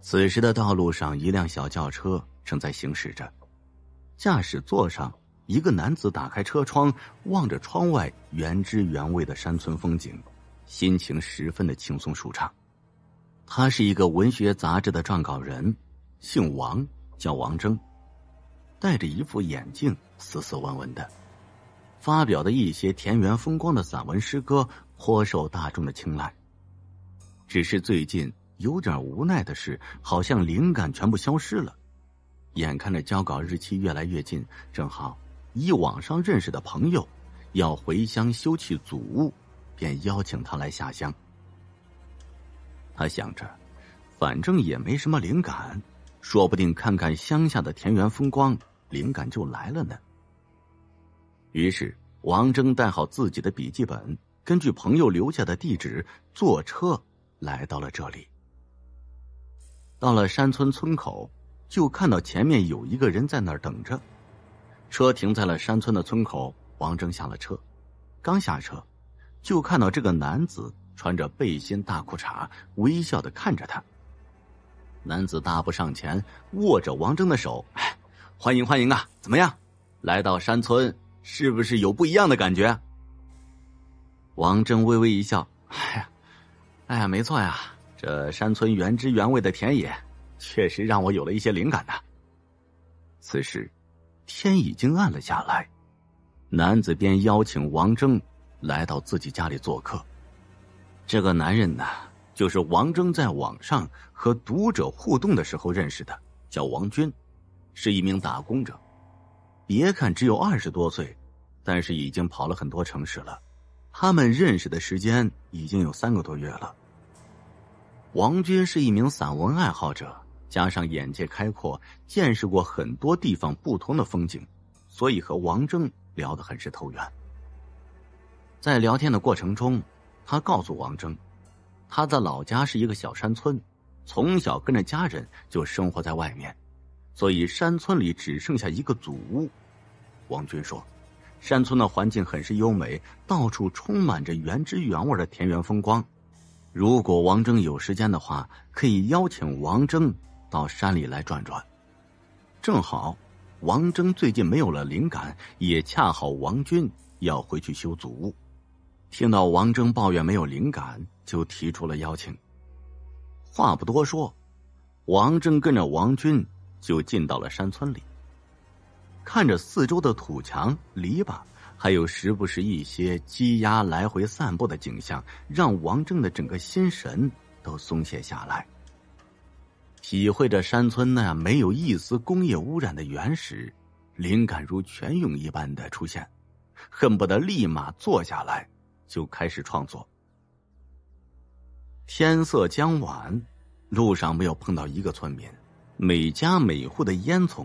此时的道路上，一辆小轿车正在行驶着。驾驶座上，一个男子打开车窗，望着窗外原汁原味的山村风景，心情十分的轻松舒畅。他是一个文学杂志的撰稿人，姓王，叫王征，戴着一副眼镜，斯斯文文的。发表的一些田园风光的散文诗歌颇受大众的青睐。只是最近有点无奈的是，好像灵感全部消失了。眼看着交稿日期越来越近，正好一网上认识的朋友要回乡修葺祖屋，便邀请他来下乡。他想着，反正也没什么灵感，说不定看看乡下的田园风光，灵感就来了呢。于是，王征带好自己的笔记本，根据朋友留下的地址，坐车来到了这里。到了山村村口，就看到前面有一个人在那儿等着。车停在了山村的村口，王征下了车，刚下车，就看到这个男子穿着背心大裤衩，微笑的看着他。男子大步上前，握着王征的手：“欢迎欢迎啊！怎么样，来到山村？”是不是有不一样的感觉？王峥微微一笑：“哎呀，哎呀，没错呀！这山村原汁原味的田野，确实让我有了一些灵感呢。”此时，天已经暗了下来，男子便邀请王峥来到自己家里做客。这个男人呢，就是王峥在网上和读者互动的时候认识的，叫王军，是一名打工者。别看只有二十多岁，但是已经跑了很多城市了。他们认识的时间已经有三个多月了。王军是一名散文爱好者，加上眼界开阔，见识过很多地方不同的风景，所以和王征聊得很是投缘。在聊天的过程中，他告诉王征，他的老家是一个小山村，从小跟着家人就生活在外面。所以山村里只剩下一个祖屋。王军说：“山村的环境很是优美，到处充满着原汁原味的田园风光。如果王征有时间的话，可以邀请王征到山里来转转。正好，王征最近没有了灵感，也恰好王军要回去修祖屋。听到王征抱怨没有灵感，就提出了邀请。话不多说，王征跟着王军。”就进到了山村里。看着四周的土墙、篱笆，还有时不时一些鸡鸭来回散步的景象，让王正的整个心神都松懈下来。体会着山村那没有一丝工业污染的原始，灵感如泉涌一般的出现，恨不得立马坐下来就开始创作。天色将晚，路上没有碰到一个村民。每家每户的烟囱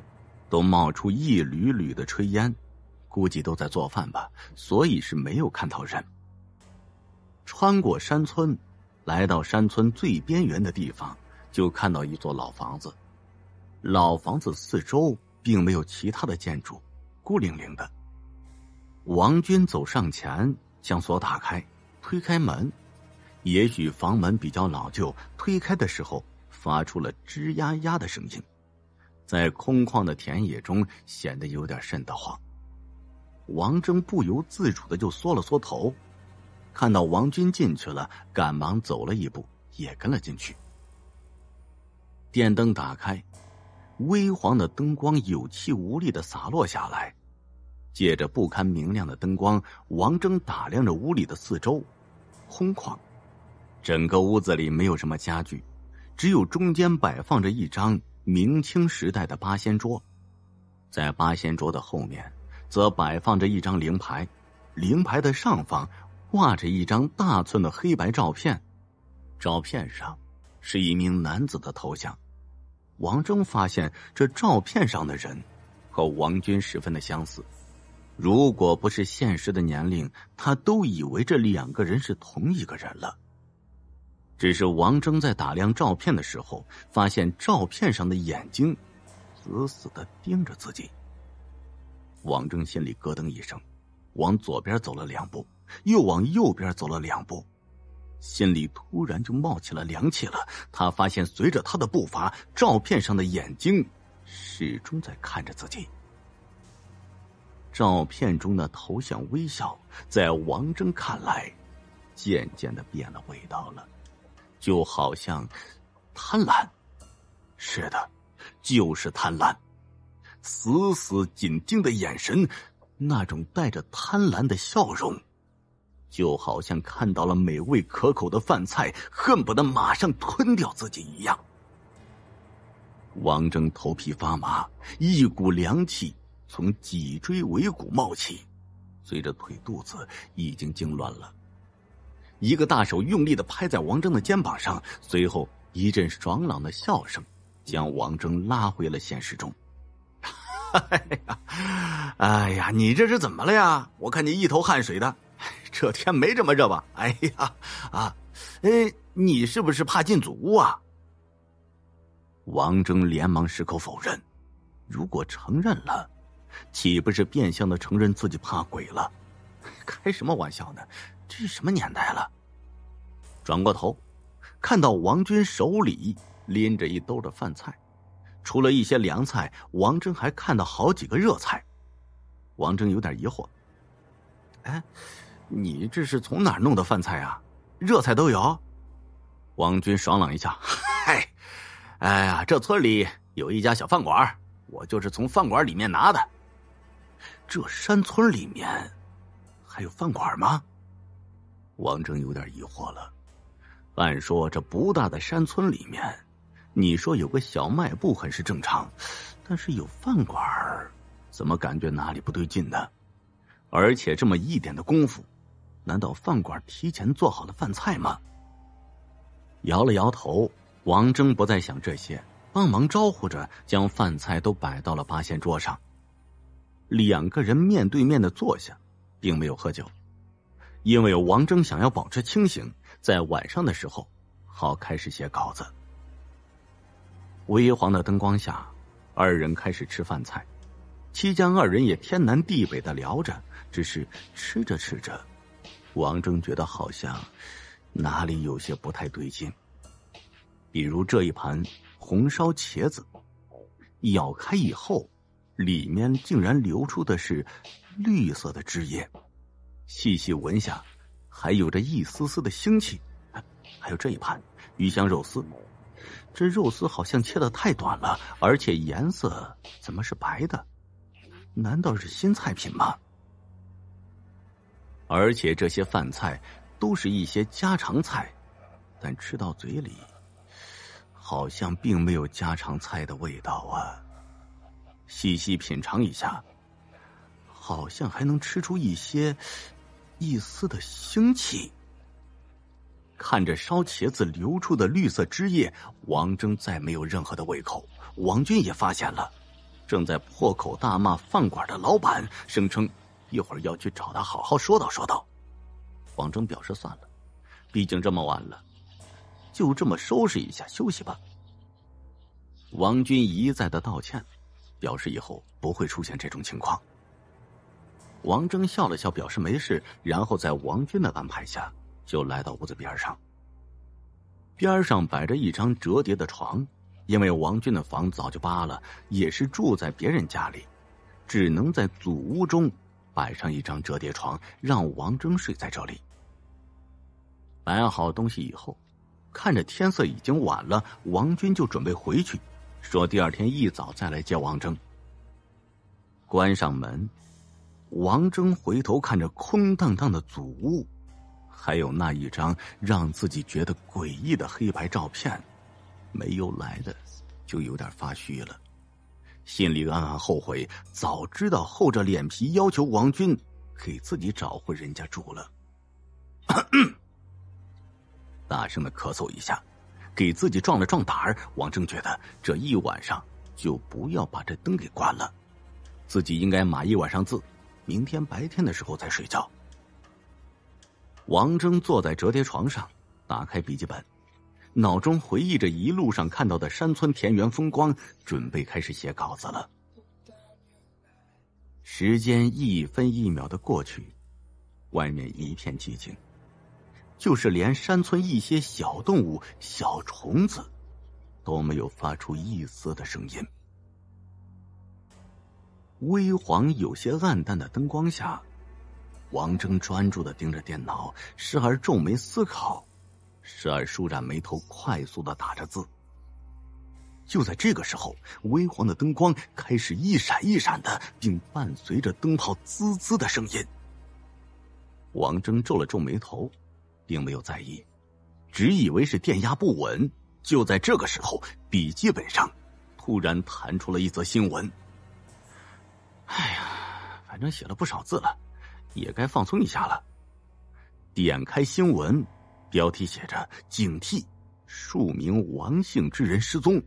都冒出一缕缕的炊烟，估计都在做饭吧，所以是没有看到人。穿过山村，来到山村最边缘的地方，就看到一座老房子。老房子四周并没有其他的建筑，孤零零的。王军走上前，将锁打开，推开门。也许房门比较老旧，推开的时候。发出了吱呀呀的声音，在空旷的田野中显得有点瘆得慌。王征不由自主的就缩了缩头，看到王军进去了，赶忙走了一步，也跟了进去。电灯打开，微黄的灯光有气无力的洒落下来，借着不堪明亮的灯光，王征打量着屋里的四周，空旷，整个屋子里没有什么家具。只有中间摆放着一张明清时代的八仙桌，在八仙桌的后面，则摆放着一张灵牌，灵牌的上方挂着一张大寸的黑白照片，照片上是一名男子的头像。王征发现这照片上的人和王军十分的相似，如果不是现实的年龄，他都以为这两个人是同一个人了。只是王征在打量照片的时候，发现照片上的眼睛，死死的盯着自己。王征心里咯噔一声，往左边走了两步，又往右边走了两步，心里突然就冒起了凉气了。他发现，随着他的步伐，照片上的眼睛始终在看着自己。照片中的头像微笑，在王征看来，渐渐的变了味道了。就好像贪婪，是的，就是贪婪。死死紧盯的眼神，那种带着贪婪的笑容，就好像看到了美味可口的饭菜，恨不得马上吞掉自己一样。王征头皮发麻，一股凉气从脊椎尾骨冒起，随着腿肚子已经痉挛了。一个大手用力的拍在王征的肩膀上，随后一阵爽朗的笑声，将王征拉回了现实中。哎呀，哎呀，你这是怎么了呀？我看你一头汗水的，这天没这么热吧？哎呀，啊，哎，你是不是怕进祖屋啊？王征连忙矢口否认，如果承认了，岂不是变相的承认自己怕鬼了？开什么玩笑呢？这是什么年代了？转过头，看到王军手里拎着一兜的饭菜，除了一些凉菜，王征还看到好几个热菜。王征有点疑惑：“哎，你这是从哪儿弄的饭菜啊？热菜都有？”王军爽朗一笑：“嗨，哎呀，这村里有一家小饭馆，我就是从饭馆里面拿的。这山村里面还有饭馆吗？”王征有点疑惑了，按说这不大的山村里面，你说有个小卖部很是正常，但是有饭馆，怎么感觉哪里不对劲呢？而且这么一点的功夫，难道饭馆提前做好了饭菜吗？摇了摇头，王征不再想这些，帮忙招呼着将饭菜都摆到了八仙桌上。两个人面对面的坐下，并没有喝酒。因为王征想要保持清醒，在晚上的时候，好开始写稿子。微黄的灯光下，二人开始吃饭菜，期间二人也天南地北的聊着。只是吃着吃着，王征觉得好像哪里有些不太对劲。比如这一盘红烧茄子，咬开以后，里面竟然流出的是绿色的汁液。细细闻下，还有着一丝丝的腥气。还有这一盘鱼香肉丝，这肉丝好像切的太短了，而且颜色怎么是白的？难道是新菜品吗？而且这些饭菜都是一些家常菜，但吃到嘴里，好像并没有家常菜的味道啊。细细品尝一下，好像还能吃出一些。一丝的腥气。看着烧茄子流出的绿色汁液，王征再没有任何的胃口。王军也发现了，正在破口大骂饭馆的老板，声称一会儿要去找他好好说道说道。王征表示算了，毕竟这么晚了，就这么收拾一下休息吧。王军一再的道歉，表示以后不会出现这种情况。王征笑了笑，表示没事，然后在王军的安排下，就来到屋子边上。边上摆着一张折叠的床，因为王军的房早就扒了，也是住在别人家里，只能在祖屋中摆上一张折叠床，让王征睡在这里。摆好东西以后，看着天色已经晚了，王军就准备回去，说第二天一早再来接王征。关上门。王征回头看着空荡荡的祖屋，还有那一张让自己觉得诡异的黑白照片，没有来的就有点发虚了，心里暗暗后悔，早知道厚着脸皮要求王军给自己找户人家住了。大声的咳嗽一下，给自己壮了壮胆儿。王征觉得这一晚上就不要把这灯给关了，自己应该码一晚上字。明天白天的时候再睡觉。王峥坐在折叠床上，打开笔记本，脑中回忆着一路上看到的山村田园风光，准备开始写稿子了。时间一分一秒的过去，外面一片寂静，就是连山村一些小动物、小虫子都没有发出一丝的声音。微黄、有些暗淡的灯光下，王峥专注的盯着电脑，时而皱眉思考，时而舒展眉头，快速的打着字。就在这个时候，微黄的灯光开始一闪一闪的，并伴随着灯泡滋滋的声音。王峥皱了皱眉头，并没有在意，只以为是电压不稳。就在这个时候，笔记本上突然弹出了一则新闻。哎呀，反正写了不少字了，也该放松一下了。点开新闻，标题写着“警惕数名王姓之人失踪”。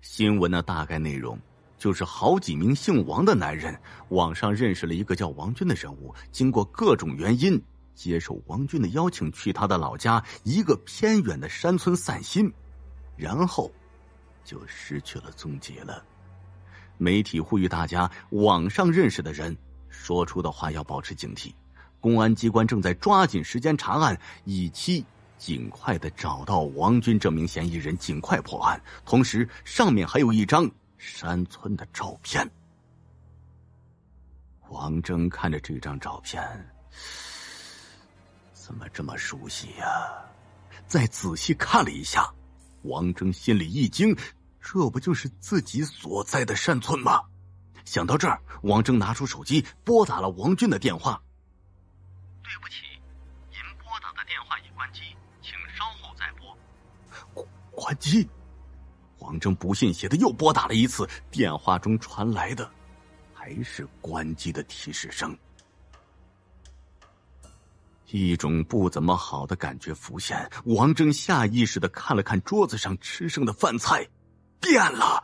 新闻的大概内容就是，好几名姓王的男人网上认识了一个叫王军的人物，经过各种原因，接受王军的邀请去他的老家一个偏远的山村散心，然后就失去了踪迹了。媒体呼吁大家，网上认识的人说出的话要保持警惕。公安机关正在抓紧时间查案，以期尽快的找到王军这名嫌疑人，尽快破案。同时，上面还有一张山村的照片。王峥看着这张照片，怎么这么熟悉呀？再仔细看了一下，王峥心里一惊。这不就是自己所在的山村吗？想到这儿，王峥拿出手机拨打了王军的电话。对不起，您拨打的电话已关机，请稍后再拨。关机！王峥不信邪的又拨打了一次，电话中传来的还是关机的提示声。一种不怎么好的感觉浮现，王峥下意识的看了看桌子上吃剩的饭菜。变了，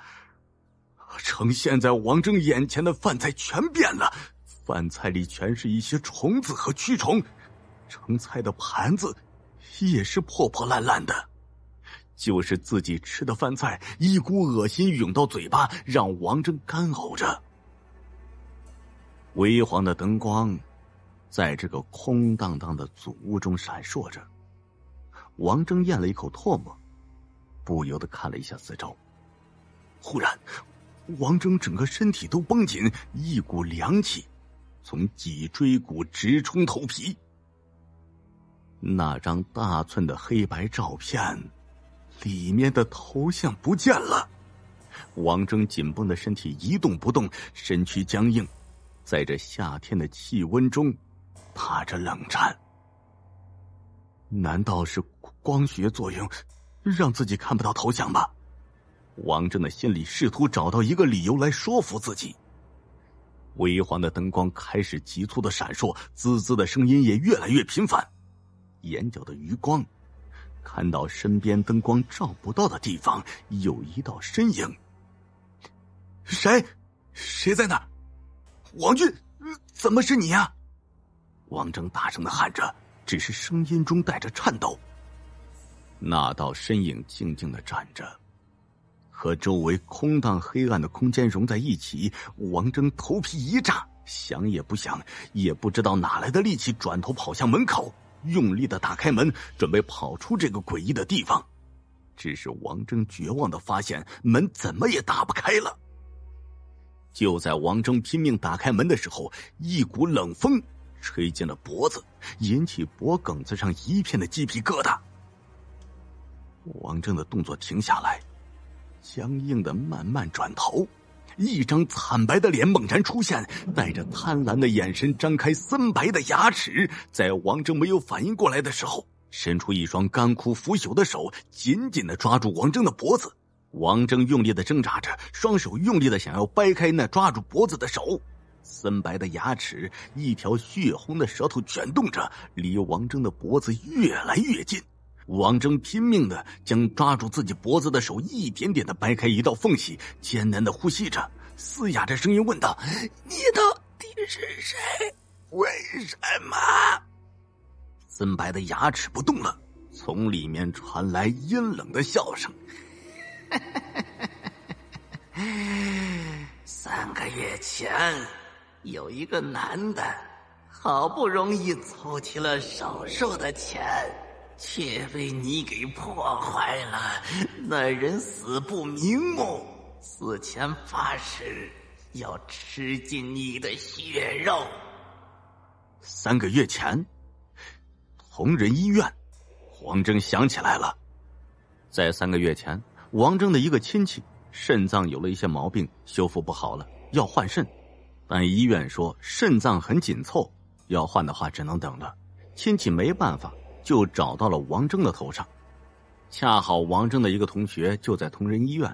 呈现在王征眼前的饭菜全变了，饭菜里全是一些虫子和蛆虫，盛菜的盘子也是破破烂烂的，就是自己吃的饭菜，一股恶心涌到嘴巴，让王征干呕着。微黄的灯光，在这个空荡荡的祖屋中闪烁着，王征咽了一口唾沫，不由得看了一下四周。忽然，王征整个身体都绷紧，一股凉气从脊椎骨直冲头皮。那张大寸的黑白照片，里面的头像不见了。王征紧绷的身体一动不动，身躯僵硬，在这夏天的气温中，打着冷战。难道是光学作用，让自己看不到头像吗？王正的心里试图找到一个理由来说服自己。微黄的灯光开始急促的闪烁，滋滋的声音也越来越频繁。眼角的余光，看到身边灯光照不到的地方有一道身影。谁？谁在那儿？王俊，怎么是你呀？王正大声的喊着，只是声音中带着颤抖。那道身影静静的站着。和周围空荡黑暗的空间融在一起，王征头皮一炸，想也不想，也不知道哪来的力气，转头跑向门口，用力的打开门，准备跑出这个诡异的地方。只是王征绝望的发现，门怎么也打不开了。就在王征拼命打开门的时候，一股冷风吹进了脖子，引起脖梗子上一片的鸡皮疙瘩。王峥的动作停下来。僵硬的慢慢转头，一张惨白的脸猛然出现，带着贪婪的眼神，张开森白的牙齿，在王征没有反应过来的时候，伸出一双干枯腐朽的手，紧紧的抓住王征的脖子。王征用力的挣扎着，双手用力的想要掰开那抓住脖子的手，森白的牙齿，一条血红的舌头卷动着，离王征的脖子越来越近。王峥拼命的将抓住自己脖子的手一点点的掰开一道缝隙，艰难的呼吸着，嘶哑着声音问道：“你到底是谁？为什么？”森白的牙齿不动了，从里面传来阴冷的笑声：“三个月前，有一个男的，好不容易凑齐了手术的钱。”却被你给破坏了，那人死不瞑目，死前发誓要吃尽你的血肉。三个月前，同仁医院，王峥想起来了，在三个月前，王峥的一个亲戚肾脏有了一些毛病，修复不好了，要换肾，但医院说肾脏很紧凑，要换的话只能等了，亲戚没办法。就找到了王征的头上，恰好王征的一个同学就在同仁医院，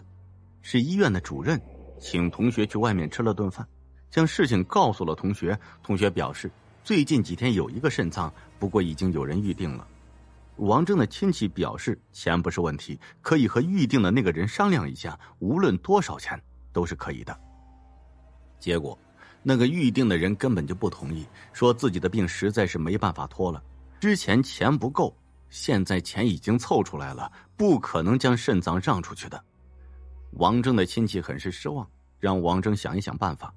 是医院的主任，请同学去外面吃了顿饭，将事情告诉了同学。同学表示，最近几天有一个肾脏，不过已经有人预定了。王征的亲戚表示，钱不是问题，可以和预定的那个人商量一下，无论多少钱都是可以的。结果，那个预定的人根本就不同意，说自己的病实在是没办法拖了。之前钱不够，现在钱已经凑出来了，不可能将肾脏让出去的。王征的亲戚很是失望，让王征想一想办法，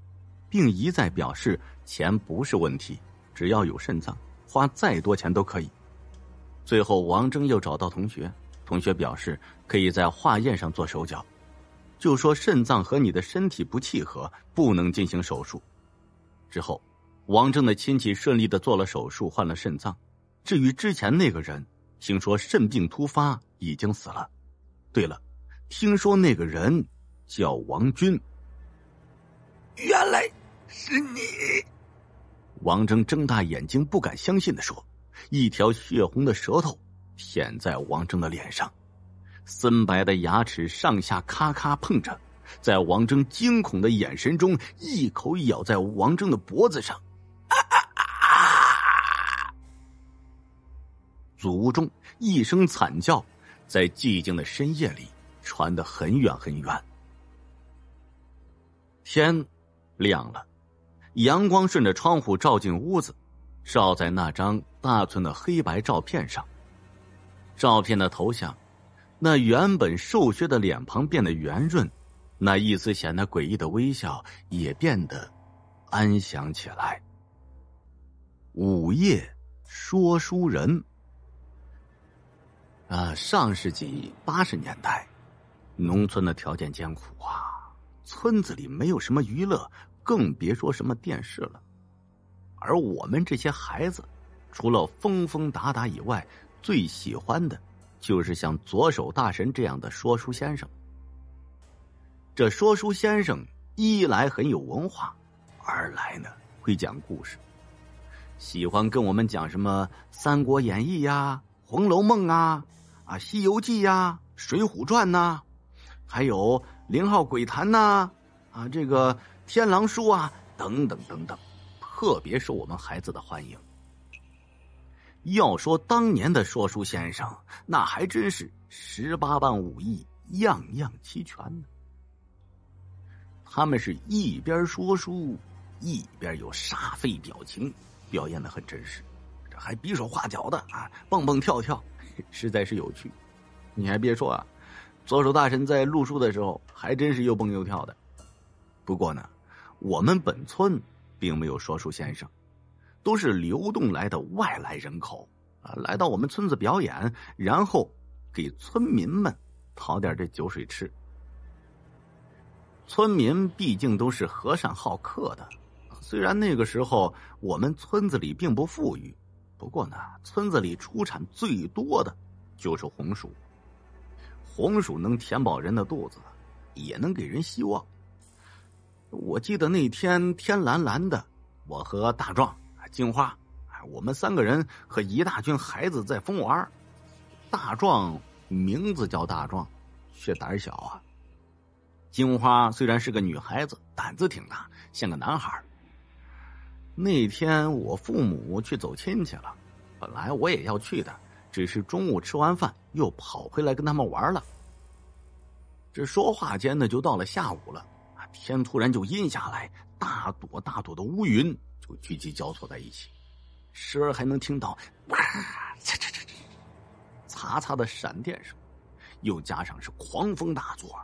并一再表示钱不是问题，只要有肾脏，花再多钱都可以。最后，王征又找到同学，同学表示可以在化验上做手脚，就说肾脏和你的身体不契合，不能进行手术。之后，王征的亲戚顺利的做了手术，换了肾脏。至于之前那个人，听说肾病突发已经死了。对了，听说那个人叫王军。原来是你！王征睁大眼睛，不敢相信的说：“一条血红的舌头舔在王征的脸上，森白的牙齿上下咔咔碰着，在王征惊恐的眼神中，一口咬在王征的脖子上。”祖屋中一声惨叫，在寂静的深夜里传得很远很远。天亮了，阳光顺着窗户照进屋子，照在那张大寸的黑白照片上。照片的头像，那原本瘦削的脸庞变得圆润，那一丝显得诡异的微笑也变得安详起来。午夜说书人。啊，上世纪八十年代，农村的条件艰苦啊，村子里没有什么娱乐，更别说什么电视了。而我们这些孩子，除了疯疯打打以外，最喜欢的就是像左手大神这样的说书先生。这说书先生，一来很有文化，二来呢会讲故事，喜欢跟我们讲什么《三国演义》呀，《红楼梦》啊。啊，《西游记》呀，《水浒传》呐，还有《零号鬼谈》呐，啊，这个《天狼书》啊，等等等等，特别受我们孩子的欢迎。要说当年的说书先生，那还真是十八般武艺，样样齐全呢。他们是一边说书，一边又煞费表情，表演的很真实，这还比手画脚的啊，蹦蹦跳跳。实在是有趣，你还别说啊，左手大神在录书的时候还真是又蹦又跳的。不过呢，我们本村并没有说书先生，都是流动来的外来人口啊，来到我们村子表演，然后给村民们讨点这酒水吃。村民毕竟都是和善好客的，虽然那个时候我们村子里并不富裕。不过呢，村子里出产最多的，就是红薯。红薯能填饱人的肚子，也能给人希望。我记得那天天蓝蓝的，我和大壮、金花，我们三个人和一大群孩子在疯玩。大壮名字叫大壮，却胆小啊。金花虽然是个女孩子，胆子挺大，像个男孩。那天我父母去走亲戚了，本来我也要去的，只是中午吃完饭又跑回来跟他们玩了。这说话间呢，就到了下午了，天突然就阴下来，大朵大朵的乌云就聚集交错在一起，时而还能听到哇嚓嚓嚓嚓的闪电声，又加上是狂风大作。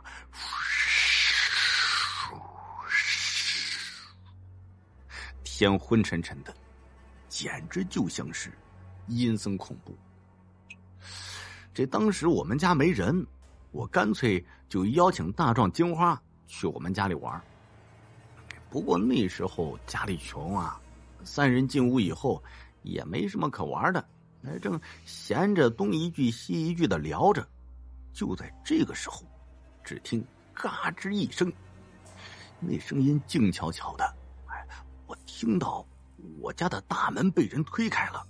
天昏沉沉的，简直就像是阴森恐怖。这当时我们家没人，我干脆就邀请大壮、金花去我们家里玩。不过那时候家里穷啊，三人进屋以后也没什么可玩的，正闲着东一句西一句的聊着。就在这个时候，只听“嘎吱”一声，那声音静悄悄的。我听到我家的大门被人推开了，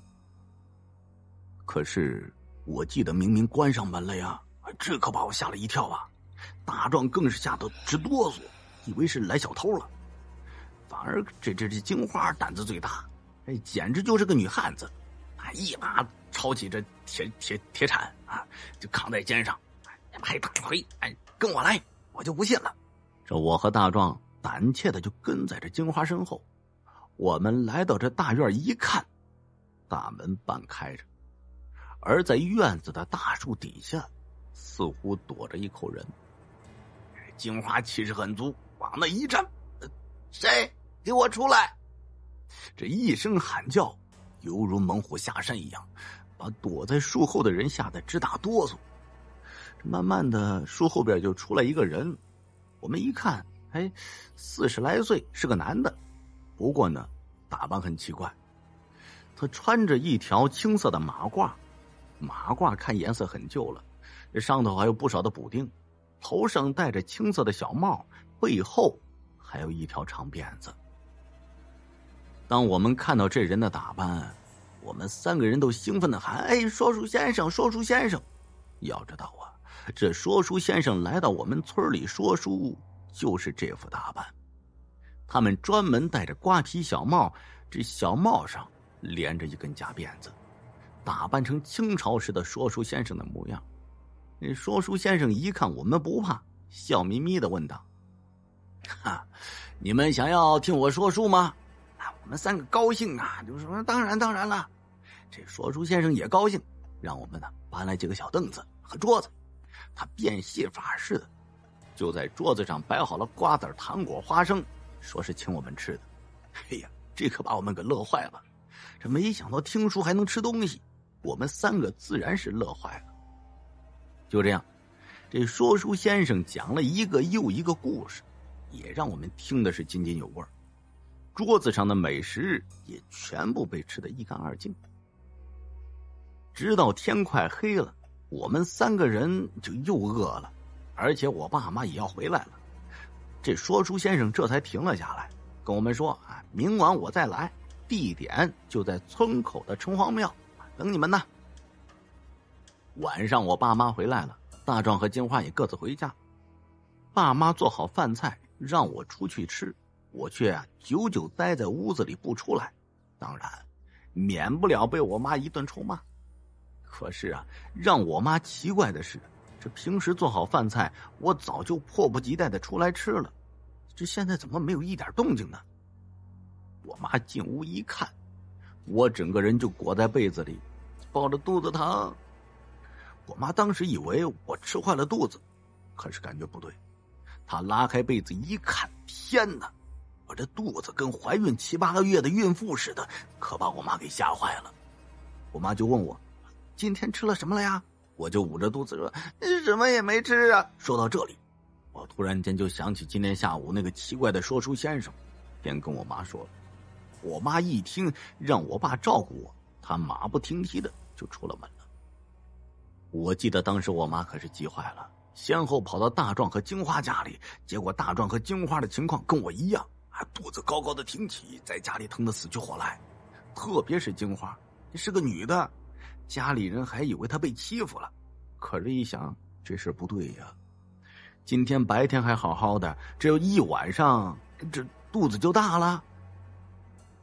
可是我记得明明关上门了呀！这可把我吓了一跳啊！大壮更是吓得直哆嗦，以为是来小偷了。反而这这这金花胆子最大，哎，简直就是个女汉子，啊，一把抄起这铁铁铁铲啊，就扛在肩上，拍大腿，哎，跟我来！我就不信了。这我和大壮胆怯的就跟在这金花身后。我们来到这大院一看，大门半开着，而在院子的大树底下，似乎躲着一口人。金花气势很足，往那一站，“谁给我出来！”这一声喊叫，犹如猛虎下山一样，把躲在树后的人吓得直打哆嗦。慢慢的，树后边就出来一个人。我们一看，哎，四十来岁，是个男的。不过呢，打扮很奇怪，他穿着一条青色的麻褂，麻褂看颜色很旧了，这上头还有不少的补丁，头上戴着青色的小帽，背后还有一条长辫子。当我们看到这人的打扮，我们三个人都兴奋的喊：“哎，说书先生，说书先生！”要知道啊，这说书先生来到我们村里说书，就是这副打扮。他们专门戴着瓜皮小帽，这小帽上连着一根假辫子，打扮成清朝时的说书先生的模样。那说书先生一看我们不怕，笑眯眯的问道：“哈，你们想要听我说书吗？”啊，我们三个高兴啊，就说：“当然，当然了。”这说书先生也高兴，让我们呢搬来几个小凳子和桌子，他变戏法似的就在桌子上摆好了瓜子、糖果、花生。说是请我们吃的，哎呀，这可把我们给乐坏了。这没想到听书还能吃东西，我们三个自然是乐坏了。就这样，这说书先生讲了一个又一个故事，也让我们听的是津津有味。桌子上的美食也全部被吃得一干二净。直到天快黑了，我们三个人就又饿了，而且我爸妈也要回来了。这说书先生这才停了下来，跟我们说：“啊，明晚我再来，地点就在村口的城隍庙，等你们呢。”晚上我爸妈回来了，大壮和金花也各自回家。爸妈做好饭菜让我出去吃，我却久久待在屋子里不出来，当然，免不了被我妈一顿臭骂。可是啊，让我妈奇怪的是。这平时做好饭菜，我早就迫不及待的出来吃了。这现在怎么没有一点动静呢？我妈进屋一看，我整个人就裹在被子里，抱着肚子疼。我妈当时以为我吃坏了肚子，可是感觉不对。她拉开被子一看，天哪！我这肚子跟怀孕七八个月的孕妇似的，可把我妈给吓坏了。我妈就问我：“今天吃了什么了呀？”我就捂着肚子说：“什么也没吃啊！”说到这里，我突然间就想起今天下午那个奇怪的说书先生，便跟我妈说了。我妈一听，让我爸照顾我，她马不停蹄的就出了门了。我记得当时我妈可是急坏了，先后跑到大壮和金花家里，结果大壮和金花的情况跟我一样，还肚子高高的挺起，在家里疼得死去活来。特别是金花，是个女的。家里人还以为他被欺负了，可是一想，这事不对呀！今天白天还好好的，这又一晚上，这肚子就大了。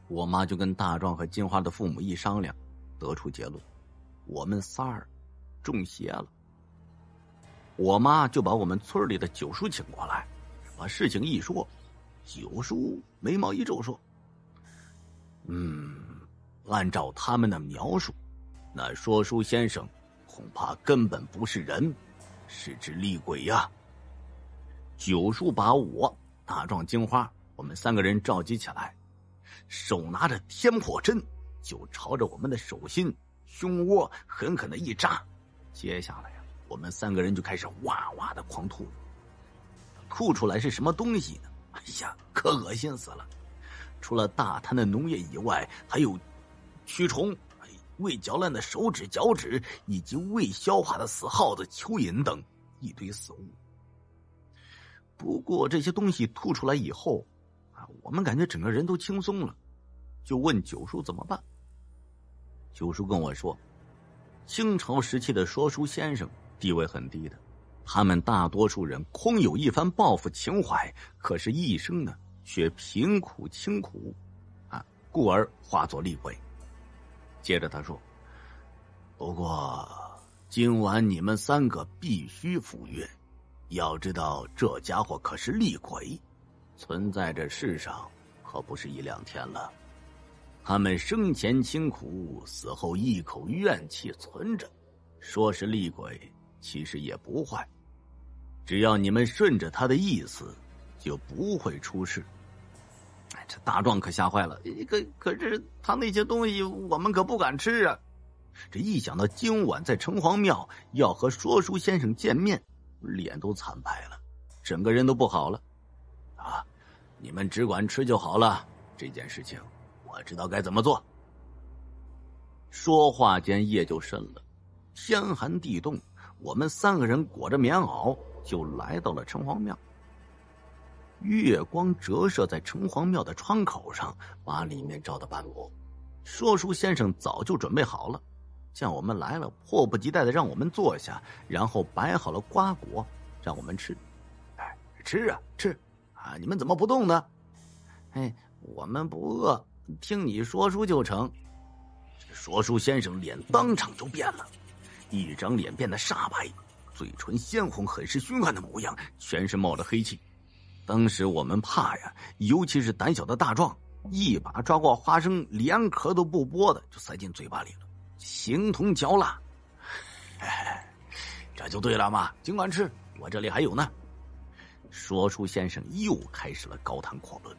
我妈就跟大壮和金花的父母一商量，得出结论：我们仨儿中邪了。我妈就把我们村里的九叔请过来，把事情一说，九叔眉毛一皱，说：“嗯，按照他们的描述。”那说书先生恐怕根本不是人，是只厉鬼呀！九叔，把我、大壮、金花，我们三个人召集起来，手拿着天火针，就朝着我们的手心、胸窝狠狠的一扎。接下来呀，我们三个人就开始哇哇的狂吐，吐出来是什么东西呢？哎呀，可恶心死了！除了大滩的脓液以外，还有蛆虫。未嚼烂的手指、脚趾，以及未消化的死耗子、蚯蚓等一堆死物。不过这些东西吐出来以后，啊，我们感觉整个人都轻松了，就问九叔怎么办。九叔跟我说，清朝时期的说书先生地位很低的，他们大多数人空有一番抱负情怀，可是，一生呢却贫苦清苦，啊，故而化作厉鬼。接着他说：“不过今晚你们三个必须赴约。要知道，这家伙可是厉鬼，存在这世上可不是一两天了。他们生前清苦，死后一口怨气存着。说是厉鬼，其实也不坏。只要你们顺着他的意思，就不会出事。”这大壮可吓坏了，可可是他那些东西我们可不敢吃啊！这一想到今晚在城隍庙要和说书先生见面，脸都惨白了，整个人都不好了。啊，你们只管吃就好了，这件事情我知道该怎么做。说话间夜就深了，天寒地冻，我们三个人裹着棉袄就来到了城隍庙。月光折射在城隍庙的窗口上，把里面照得斑驳。说书先生早就准备好了，见我们来了，迫不及待的让我们坐下，然后摆好了瓜果让我们吃。哎，吃啊吃！啊，你们怎么不动呢？哎，我们不饿，听你说书就成。说书先生脸当场就变了，一张脸变得煞白，嘴唇鲜红，很是凶悍的模样，全身冒着黑气。当时我们怕呀，尤其是胆小的大壮，一把抓过花生，连壳都不剥的就塞进嘴巴里了，形同嚼蜡。这就对了嘛，尽管吃，我这里还有呢。说书先生又开始了高谈阔论，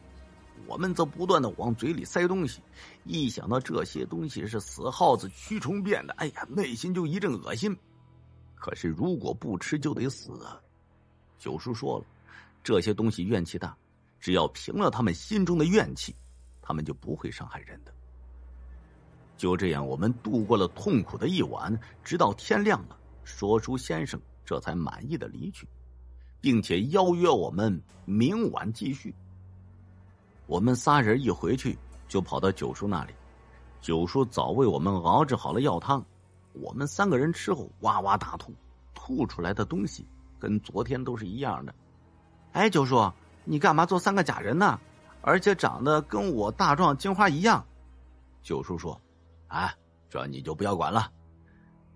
我们则不断的往嘴里塞东西。一想到这些东西是死耗子、蛆虫变的，哎呀，内心就一阵恶心。可是如果不吃就得死，九叔说了。这些东西怨气大，只要平了他们心中的怨气，他们就不会伤害人的。就这样，我们度过了痛苦的一晚，直到天亮了，说书先生这才满意的离去，并且邀约我们明晚继续。我们仨人一回去就跑到九叔那里，九叔早为我们熬制好了药汤，我们三个人吃后哇哇大吐，吐出来的东西跟昨天都是一样的。哎，九叔，你干嘛做三个假人呢？而且长得跟我大壮、金花一样。九叔说：“啊，这你就不要管了。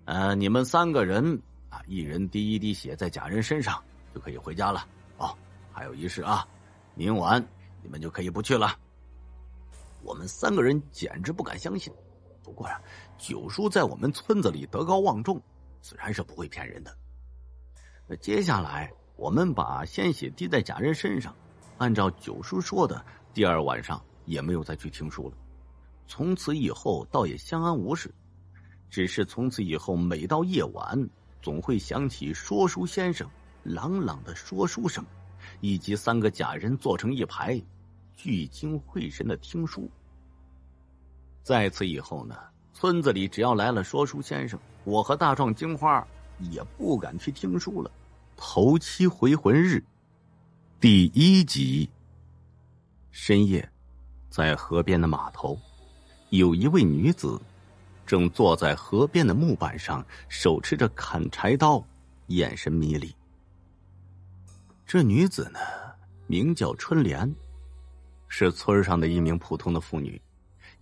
呃，你们三个人啊，一人滴一滴血在假人身上，就可以回家了。哦，还有一事啊，明晚你们就可以不去了。”我们三个人简直不敢相信。不过呀，九叔在我们村子里德高望重，自然是不会骗人的。那接下来。我们把鲜血滴在假人身上，按照九叔说的，第二晚上也没有再去听书了。从此以后，倒也相安无事。只是从此以后，每到夜晚，总会想起说书先生朗朗的说书声，以及三个假人坐成一排，聚精会神的听书。在此以后呢，村子里只要来了说书先生，我和大壮、金花也不敢去听书了。头七回魂日，第一集。深夜，在河边的码头，有一位女子，正坐在河边的木板上，手持着砍柴刀，眼神迷离。这女子呢，名叫春莲，是村上的一名普通的妇女。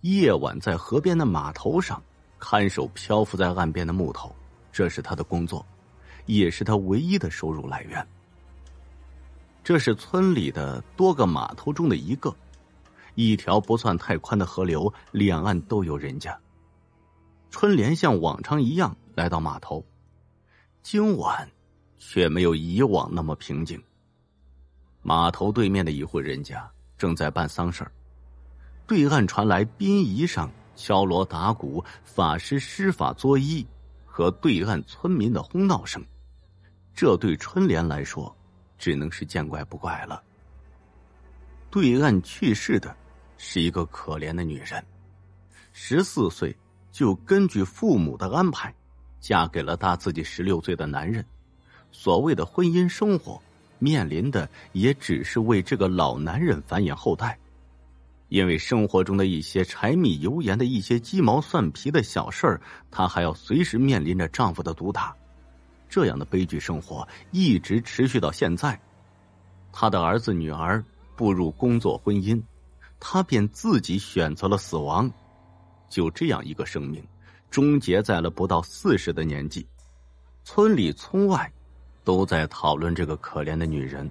夜晚在河边的码头上，看守漂浮在岸边的木头，这是她的工作。也是他唯一的收入来源。这是村里的多个码头中的一个，一条不算太宽的河流，两岸都有人家。春莲像往常一样来到码头，今晚却没有以往那么平静。码头对面的一户人家正在办丧事儿，对岸传来殡仪上敲锣打鼓、法师施法作揖和对岸村民的哄闹声。这对春莲来说，只能是见怪不怪了。对岸去世的，是一个可怜的女人，十四岁就根据父母的安排，嫁给了大自己十六岁的男人。所谓的婚姻生活，面临的也只是为这个老男人繁衍后代。因为生活中的一些柴米油盐的一些鸡毛蒜皮的小事儿，她还要随时面临着丈夫的毒打。这样的悲剧生活一直持续到现在。他的儿子、女儿步入工作、婚姻，他便自己选择了死亡。就这样一个生命，终结在了不到四十的年纪。村里村外，都在讨论这个可怜的女人，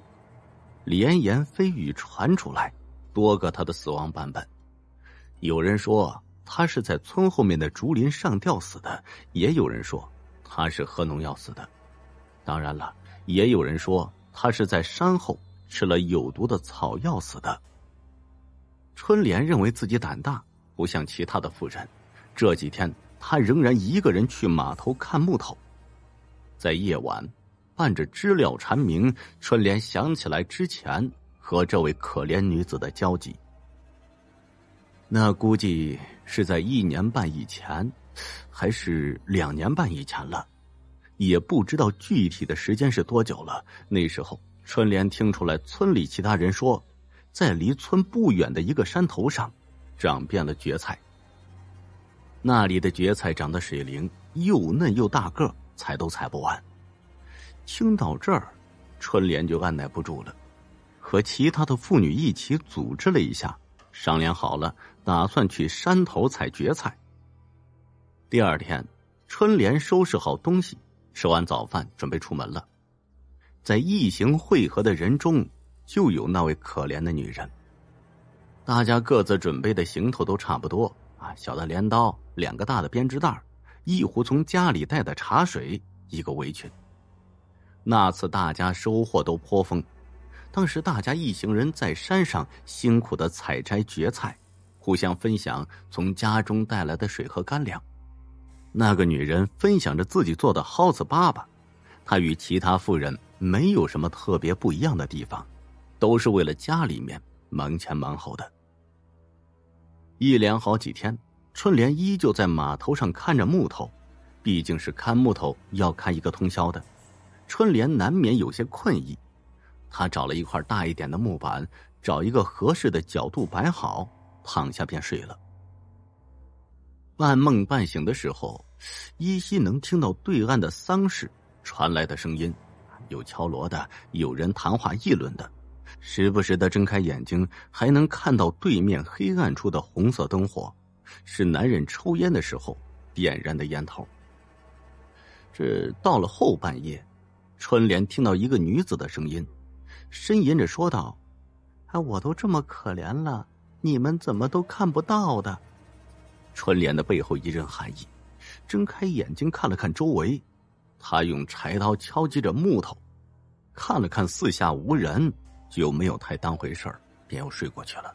流言蜚语传出来，多个她的死亡版本。有人说她是在村后面的竹林上吊死的，也有人说。他是喝农药死的，当然了，也有人说他是在山后吃了有毒的草药死的。春莲认为自己胆大，不像其他的妇人。这几天，他仍然一个人去码头看木头。在夜晚，伴着知了蝉鸣，春莲想起来之前和这位可怜女子的交集。那估计是在一年半以前。还是两年半以前了，也不知道具体的时间是多久了。那时候，春莲听出来村里其他人说，在离村不远的一个山头上，长遍了蕨菜。那里的蕨菜长得水灵，又嫩又大个，采都采不完。听到这儿，春莲就按耐不住了，和其他的妇女一起组织了一下，商量好了，打算去山头采蕨菜。第二天，春莲收拾好东西，吃完早饭，准备出门了。在一行汇合的人中，就有那位可怜的女人。大家各自准备的行头都差不多啊，小的镰刀，两个大的编织袋，一壶从家里带的茶水，一个围裙。那次大家收获都颇丰。当时大家一行人在山上辛苦的采摘蕨菜，互相分享从家中带来的水和干粮。那个女人分享着自己做的蒿子粑粑，她与其他妇人没有什么特别不一样的地方，都是为了家里面忙前忙后的。一连好几天，春莲依旧在码头上看着木头，毕竟是看木头要看一个通宵的，春莲难免有些困意。她找了一块大一点的木板，找一个合适的角度摆好，躺下便睡了。半梦半醒的时候，依稀能听到对岸的丧事传来的声音，有敲锣的，有人谈话议论的，时不时的睁开眼睛，还能看到对面黑暗处的红色灯火，是男人抽烟的时候点燃的烟头。这到了后半夜，春莲听到一个女子的声音，呻吟着说道：“哎，我都这么可怜了，你们怎么都看不到的？”春莲的背后一阵寒意，睁开眼睛看了看周围，他用柴刀敲击着木头，看了看四下无人，就没有太当回事儿，便又睡过去了。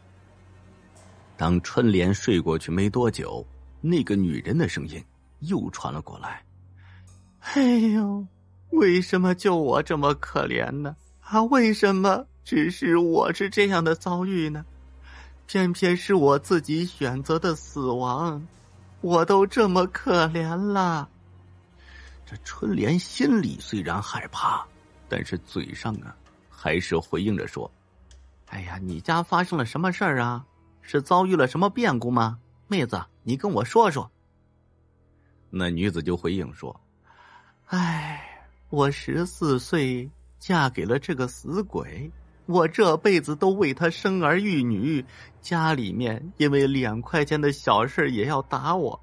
当春莲睡过去没多久，那个女人的声音又传了过来：“哎呦，为什么就我这么可怜呢？啊，为什么只是我是这样的遭遇呢？”偏偏是我自己选择的死亡，我都这么可怜了。这春莲心里虽然害怕，但是嘴上啊，还是回应着说：“哎呀，你家发生了什么事儿啊？是遭遇了什么变故吗？妹子，你跟我说说。”那女子就回应说：“哎，我十四岁嫁给了这个死鬼。”我这辈子都为他生儿育女，家里面因为两块钱的小事也要打我。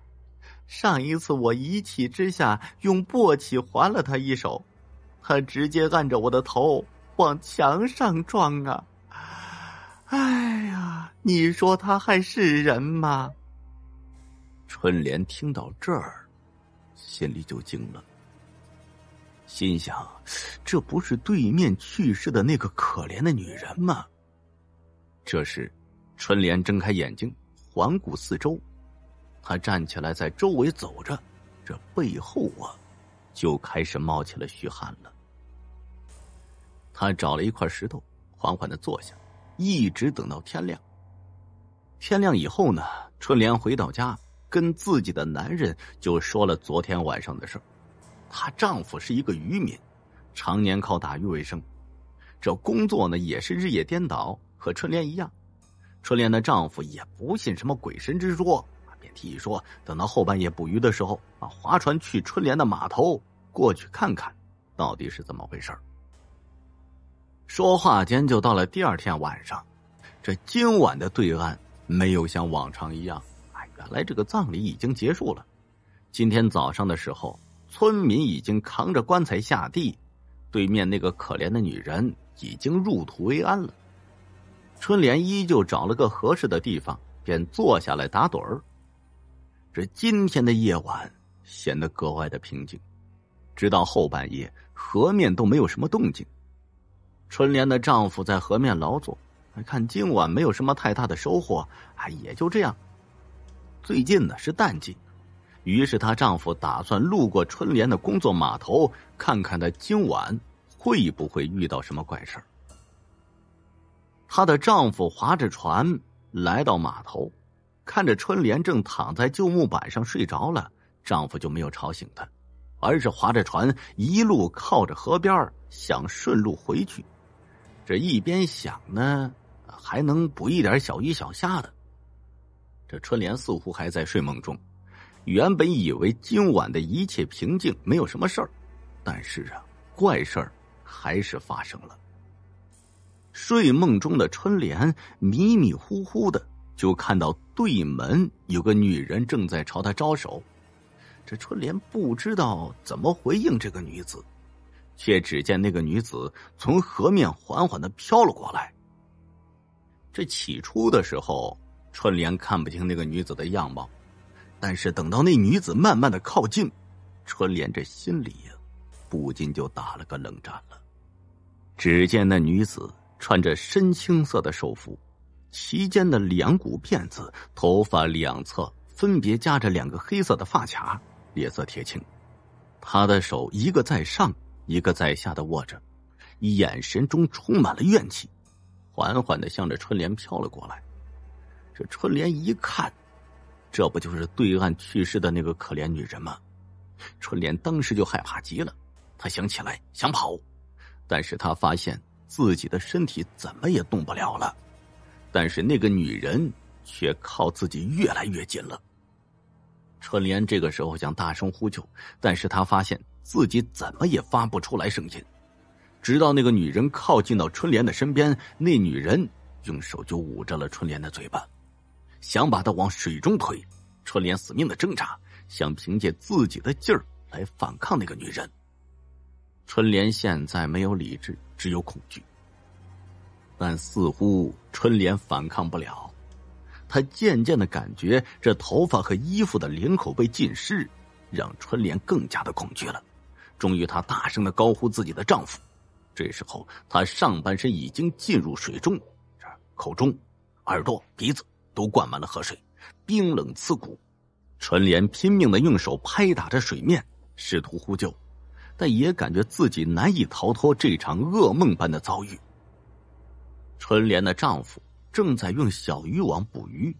上一次我一气之下用簸箕还了他一手，他直接按着我的头往墙上撞啊！哎呀，你说他还是人吗？春莲听到这儿，心里就惊了。心想，这不是对面去世的那个可怜的女人吗？这时，春莲睁开眼睛，环顾四周。她站起来，在周围走着，这背后啊，就开始冒起了虚汗了。他找了一块石头，缓缓的坐下，一直等到天亮。天亮以后呢，春莲回到家，跟自己的男人就说了昨天晚上的事儿。她丈夫是一个渔民，常年靠打鱼为生，这工作呢也是日夜颠倒，和春莲一样。春莲的丈夫也不信什么鬼神之说便提议说，等到后半夜捕鱼的时候啊，划船去春莲的码头过去看看，到底是怎么回事说话间就到了第二天晚上，这今晚的对岸没有像往常一样，啊，原来这个葬礼已经结束了。今天早上的时候。村民已经扛着棺材下地，对面那个可怜的女人已经入土为安了。春莲依旧找了个合适的地方，便坐下来打盹儿。这今天的夜晚显得格外的平静，直到后半夜，河面都没有什么动静。春莲的丈夫在河面劳作，看今晚没有什么太大的收获，啊，也就这样。最近呢是淡季。于是，她丈夫打算路过春莲的工作码头，看看她今晚会不会遇到什么怪事儿。她的丈夫划着船来到码头，看着春莲正躺在旧木板上睡着了，丈夫就没有吵醒她，而是划着船一路靠着河边，想顺路回去。这一边想呢，还能补一点小鱼小虾的。这春莲似乎还在睡梦中。原本以为今晚的一切平静没有什么事儿，但是啊，怪事儿还是发生了。睡梦中的春联迷迷糊糊的就看到对门有个女人正在朝他招手，这春联不知道怎么回应这个女子，却只见那个女子从河面缓缓的飘了过来。这起初的时候，春联看不清那个女子的样貌。但是等到那女子慢慢的靠近，春莲这心里呀，不禁就打了个冷战了。只见那女子穿着深青色的寿服，齐肩的两股辫子，头发两侧分别夹着两个黑色的发卡，脸色铁青。他的手一个在上，一个在下的握着，眼神中充满了怨气，缓缓的向着春莲飘了过来。这春莲一看。这不就是对岸去世的那个可怜女人吗？春莲当时就害怕极了，她想起来想跑，但是她发现自己的身体怎么也动不了了。但是那个女人却靠自己越来越近了。春莲这个时候想大声呼救，但是她发现自己怎么也发不出来声音。直到那个女人靠近到春莲的身边，那女人用手就捂着了春莲的嘴巴。想把他往水中推，春莲死命的挣扎，想凭借自己的劲儿来反抗那个女人。春莲现在没有理智，只有恐惧。但似乎春莲反抗不了，她渐渐的感觉这头发和衣服的领口被浸湿，让春莲更加的恐惧了。终于，她大声的高呼自己的丈夫。这时候，她上半身已经进入水中，这口中、耳朵、鼻子。都灌满了河水，冰冷刺骨。春莲拼命的用手拍打着水面，试图呼救，但也感觉自己难以逃脱这场噩梦般的遭遇。春莲的丈夫正在用小渔网捕鱼，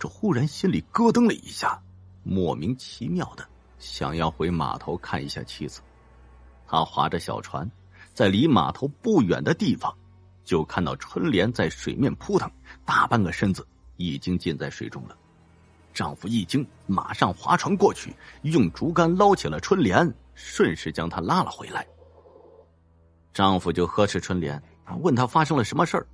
这忽然心里咯噔了一下，莫名其妙的想要回码头看一下妻子。他划着小船，在离码头不远的地方，就看到春莲在水面扑腾，大半个身子。已经浸在水中了，丈夫一惊，马上划船过去，用竹竿捞起了春莲，顺势将她拉了回来。丈夫就呵斥春莲，问他发生了什么事儿。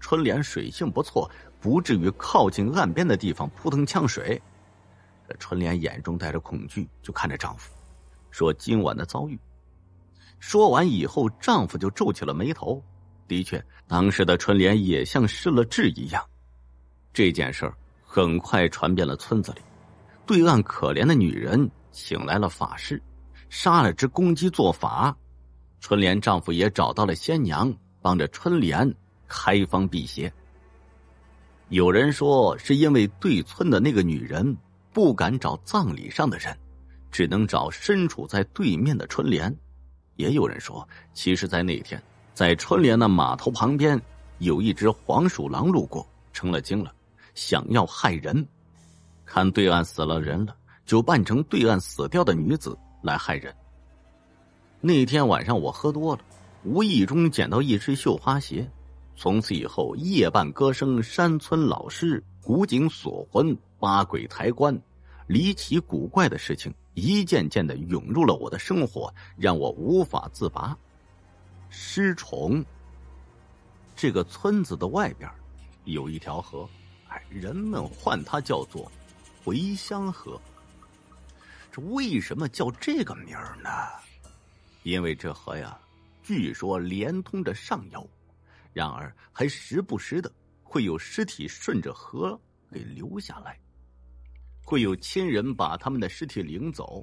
春莲水性不错，不至于靠近岸边的地方扑腾呛水。春莲眼中带着恐惧，就看着丈夫，说今晚的遭遇。说完以后，丈夫就皱起了眉头。的确，当时的春莲也像失了智一样。这件事儿很快传遍了村子里，对岸可怜的女人请来了法师，杀了只公鸡做法。春莲丈夫也找到了仙娘，帮着春莲开方辟邪。有人说是因为对村的那个女人不敢找葬礼上的人，只能找身处在对面的春莲；也有人说，其实，在那天在春莲的码头旁边有一只黄鼠狼路过，成了精了。想要害人，看对岸死了人了，就扮成对岸死掉的女子来害人。那天晚上我喝多了，无意中捡到一只绣花鞋，从此以后夜半歌声、山村老尸、古井锁魂、八鬼抬棺，离奇古怪的事情一件件的涌入了我的生活，让我无法自拔。尸虫。这个村子的外边，有一条河。人们唤它叫做“回香河”。这为什么叫这个名儿呢？因为这河呀，据说连通着上游，然而还时不时的会有尸体顺着河给流下来，会有亲人把他们的尸体领走。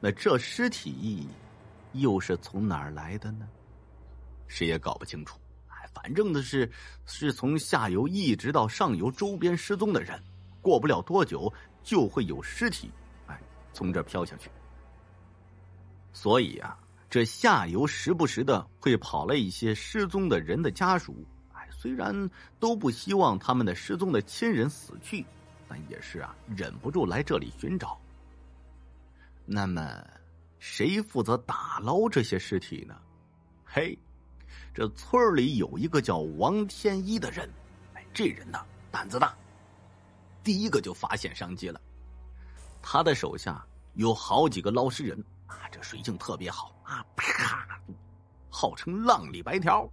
那这尸体又是从哪儿来的呢？谁也搞不清楚。反正的是，是从下游一直到上游周边失踪的人，过不了多久就会有尸体，哎，从这飘下去。所以啊，这下游时不时的会跑来一些失踪的人的家属，哎，虽然都不希望他们的失踪的亲人死去，但也是啊，忍不住来这里寻找。那么，谁负责打捞这些尸体呢？嘿。这村里有一个叫王天一的人，哎，这人呢胆子大，第一个就发现商机了。他的手下有好几个捞尸人啊，这水性特别好啊，啪，号称浪里白条，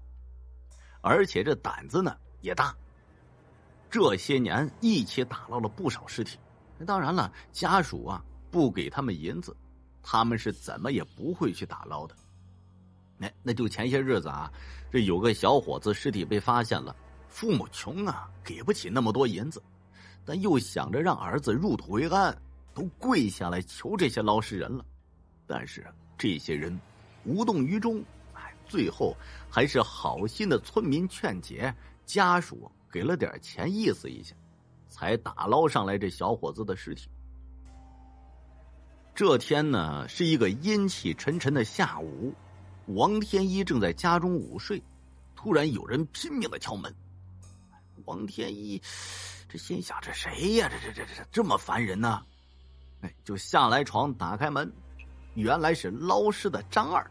而且这胆子呢也大。这些年一起打捞了不少尸体，当然了，家属啊不给他们银子，他们是怎么也不会去打捞的。那那就前些日子啊，这有个小伙子尸体被发现了，父母穷啊，给不起那么多银子，但又想着让儿子入土为安，都跪下来求这些捞尸人了，但是这些人无动于衷，哎，最后还是好心的村民劝解家属给了点钱意思一下，才打捞上来这小伙子的尸体。这天呢，是一个阴气沉沉的下午。王天一正在家中午睡，突然有人拼命的敲门。王天一这心想：这谁呀？这这这这这么烦人呢？哎，就下来床打开门，原来是捞尸的张二。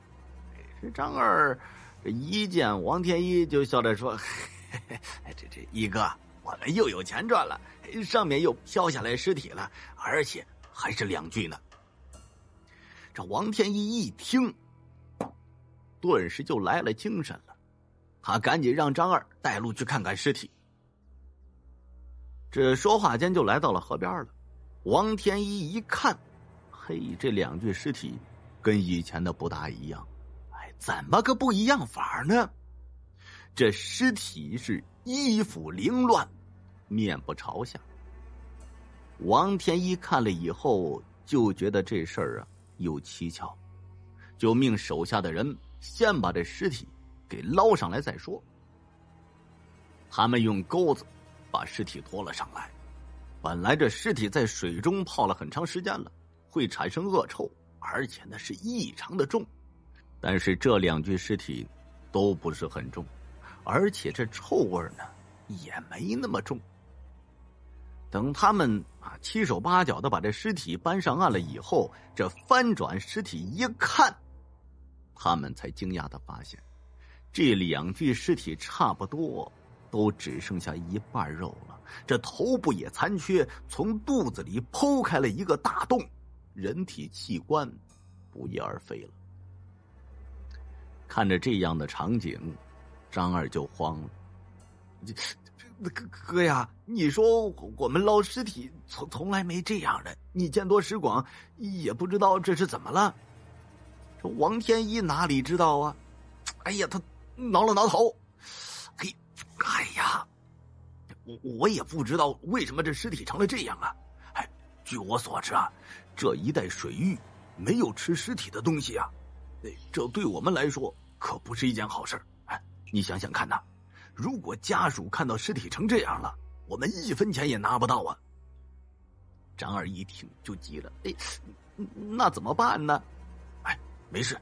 这张二这一见王天一，就笑着说：“这这一哥，我们又有钱赚了，上面又飘下来尸体了，而且还是两具呢。”这王天一一听。顿时就来了精神了，他赶紧让张二带路去看看尸体。这说话间就来到了河边了。王天一一看，嘿，这两具尸体跟以前的不大一样。哎，怎么个不一样法呢？这尸体是衣服凌乱，面部朝下。王天一看了以后就觉得这事儿啊有蹊跷，就命手下的人。先把这尸体给捞上来再说。他们用钩子把尸体拖了上来。本来这尸体在水中泡了很长时间了，会产生恶臭，而且呢是异常的重。但是这两具尸体都不是很重，而且这臭味呢也没那么重。等他们啊七手八脚的把这尸体搬上岸了以后，这翻转尸体一看。他们才惊讶的发现，这两具尸体差不多都只剩下一半肉了，这头部也残缺，从肚子里剖开了一个大洞，人体器官不翼而飞了。看着这样的场景，张二就慌了：“哥哥呀，你说我们捞尸体从从来没这样的，你见多识广，也不知道这是怎么了。”这王天一哪里知道啊？哎呀，他挠了挠头，嘿，哎呀，我我也不知道为什么这尸体成了这样啊！哎，据我所知啊，这一带水域没有吃尸体的东西啊，这对我们来说可不是一件好事哎，你想想看呐，如果家属看到尸体成这样了，我们一分钱也拿不到啊！张二一听就急了，哎，那怎么办呢？没事，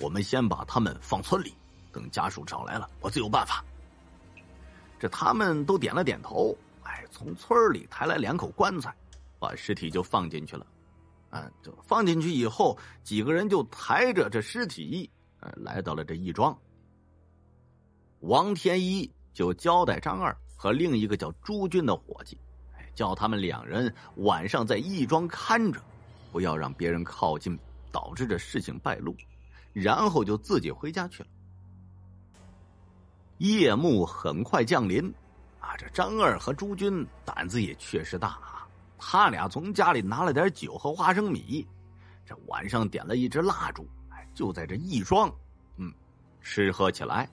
我们先把他们放村里，等家属找来了，我自有办法。这他们都点了点头，哎，从村里抬来两口棺材，把尸体就放进去了。嗯，就放进去以后，几个人就抬着这尸体，呃，来到了这义庄。王天一就交代张二和另一个叫朱军的伙计，哎，叫他们两人晚上在义庄看着，不要让别人靠近。导致这事情败露，然后就自己回家去了。夜幕很快降临，啊，这张二和朱军胆子也确实大啊，他俩从家里拿了点酒和花生米，这晚上点了一支蜡烛，哎，就在这义庄，嗯，吃喝起来。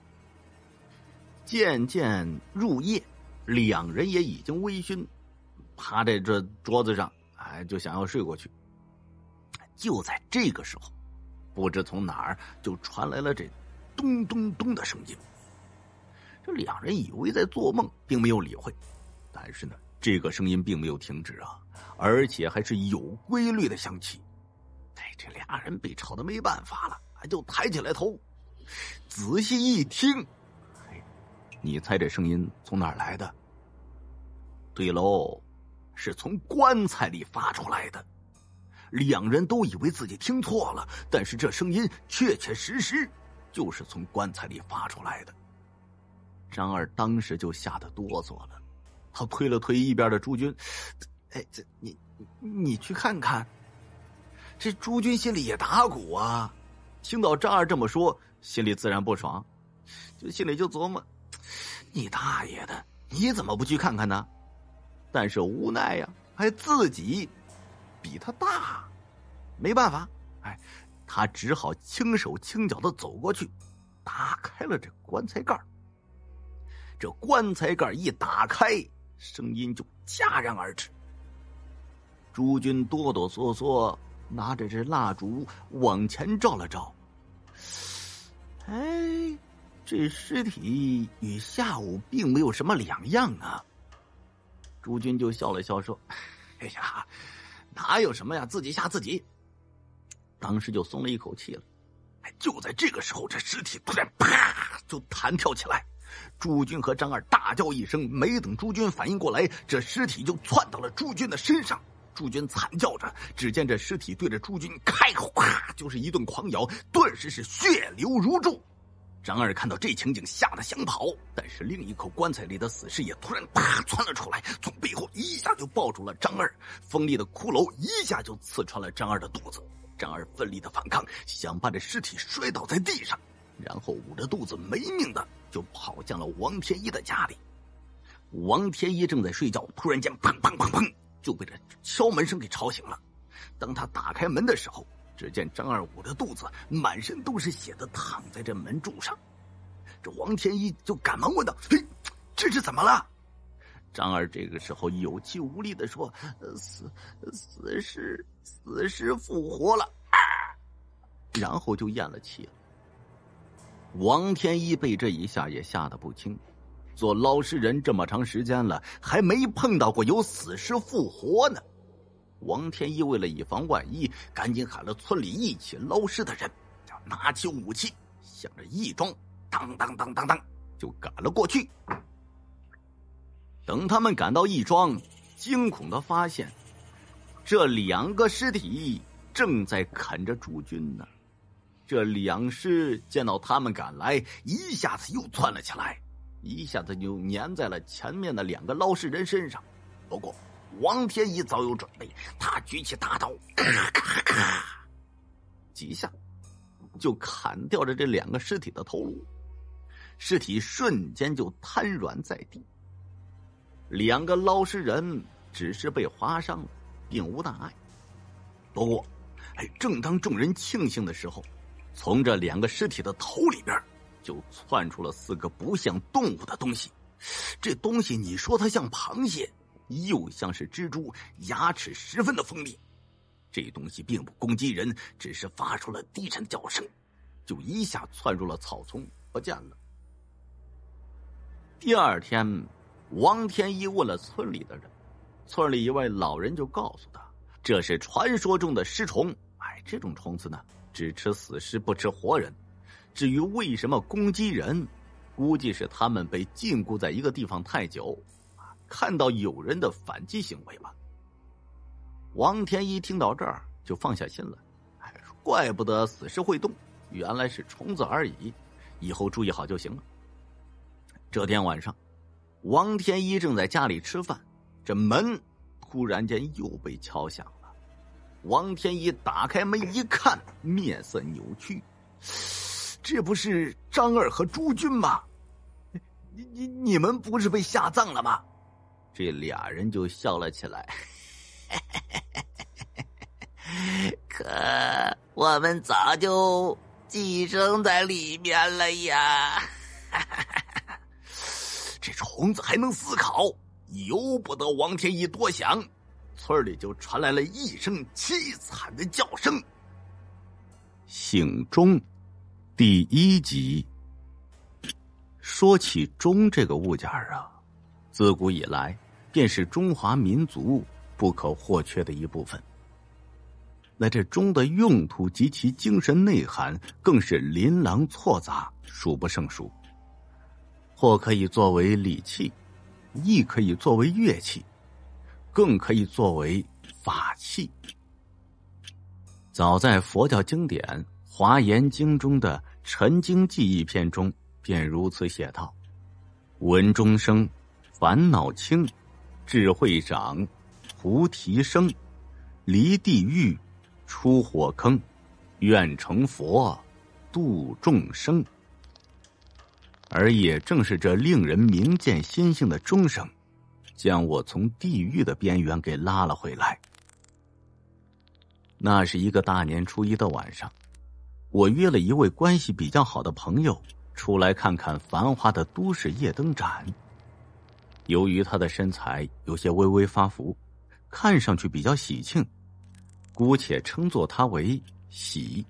渐渐入夜，两人也已经微醺，趴在这桌子上，哎，就想要睡过去。就在这个时候，不知从哪儿就传来了这“咚咚咚”的声音。这两人以为在做梦，并没有理会。但是呢，这个声音并没有停止啊，而且还是有规律的响起。哎，这俩人被吵的没办法了，就抬起来头，仔细一听。你猜这声音从哪儿来的？对喽，是从棺材里发出来的。两人都以为自己听错了，但是这声音确确实实就是从棺材里发出来的。张二当时就吓得哆嗦了，他推了推一边的朱军：“哎，这你你去看看。”这朱军心里也打鼓啊，听到张二这么说，心里自然不爽，就心里就琢磨：“你大爷的，你怎么不去看看呢？”但是无奈呀，还自己。比他大，没办法，哎，他只好轻手轻脚的走过去，打开了这棺材盖这棺材盖一打开，声音就戛然而止。朱军哆哆嗦嗦拿着这蜡烛往前照了照，哎，这尸体与下午并没有什么两样啊。朱军就笑了笑说：“哎呀。”哪有什么呀，自己吓自己。当时就松了一口气了。就在这个时候，这尸体突然啪就弹跳起来，朱军和张二大叫一声，没等朱军反应过来，这尸体就窜到了朱军的身上，朱军惨叫着。只见这尸体对着朱军开口，咔就是一顿狂咬，顿时是血流如注。张二看到这情景，吓得想跑，但是另一口棺材里的死尸也突然啪窜了出来，从背后一下就抱住了张二，锋利的骷髅一下就刺穿了张二的肚子。张二奋力的反抗，想把这尸体摔倒在地上，然后捂着肚子没命的就跑向了王天一的家里。王天一正在睡觉，突然间砰砰砰砰就被这敲门声给吵醒了。当他打开门的时候，只见张二捂着肚子，满身都是血的躺在这门柱上，这王天一就赶忙问道：“嘿，这是怎么了？”张二这个时候有气无力的说：“死死尸死尸复活了！”啊”然后就咽了气了。王天一被这一下也吓得不轻，做老实人这么长时间了，还没碰到过有死尸复活呢。王天一为了以防万一，赶紧喊了村里一起捞尸的人，拿起武器，向着义庄，当当当当当，就赶了过去。等他们赶到义庄，惊恐的发现，这两个尸体正在啃着主君呢。这两尸见到他们赶来，一下子又窜了起来，一下子就粘在了前面的两个捞尸人身上。不过，王天一早有准备，他举起大刀，咔咔咔，几下就砍掉了这两个尸体的头颅，尸体瞬间就瘫软在地。两个捞尸人只是被划伤了，并无大碍。不过，哎，正当众人庆幸的时候，从这两个尸体的头里边就窜出了四个不像动物的东西。这东西，你说它像螃蟹？又像是蜘蛛，牙齿十分的锋利。这东西并不攻击人，只是发出了低沉叫声，就一下窜入了草丛，不见了。第二天，王天一问了村里的人，村里一位老人就告诉他，这是传说中的尸虫。哎，这种虫子呢，只吃死尸，不吃活人。至于为什么攻击人，估计是他们被禁锢在一个地方太久。看到有人的反击行为吧。王天一听到这儿就放下心了，怪不得死尸会动，原来是虫子而已，以后注意好就行了。这天晚上，王天一正在家里吃饭，这门突然间又被敲响了。王天一打开门一看，面色扭曲，这不是张二和朱军吗？你你你们不是被下葬了吗？这俩人就笑了起来，可我们早就寄生在里面了呀！这虫子还能思考，由不得王天一多想，村里就传来了一声凄惨的叫声。姓钟，第一集。说起钟这个物件啊，自古以来。便是中华民族不可或缺的一部分。那这钟的用途及其精神内涵更是琳琅错杂，数不胜数。或可以作为礼器，亦可以作为乐器，更可以作为法器。早在佛教经典《华严经》中的《陈经记忆篇中便如此写道：“闻钟声，烦恼轻。”智慧长，菩提生，离地狱，出火坑，愿成佛，度众生。而也正是这令人明见心性的钟声，将我从地狱的边缘给拉了回来。那是一个大年初一的晚上，我约了一位关系比较好的朋友出来看看繁华的都市夜灯展。由于他的身材有些微微发福，看上去比较喜庆，姑且称作他为“喜”。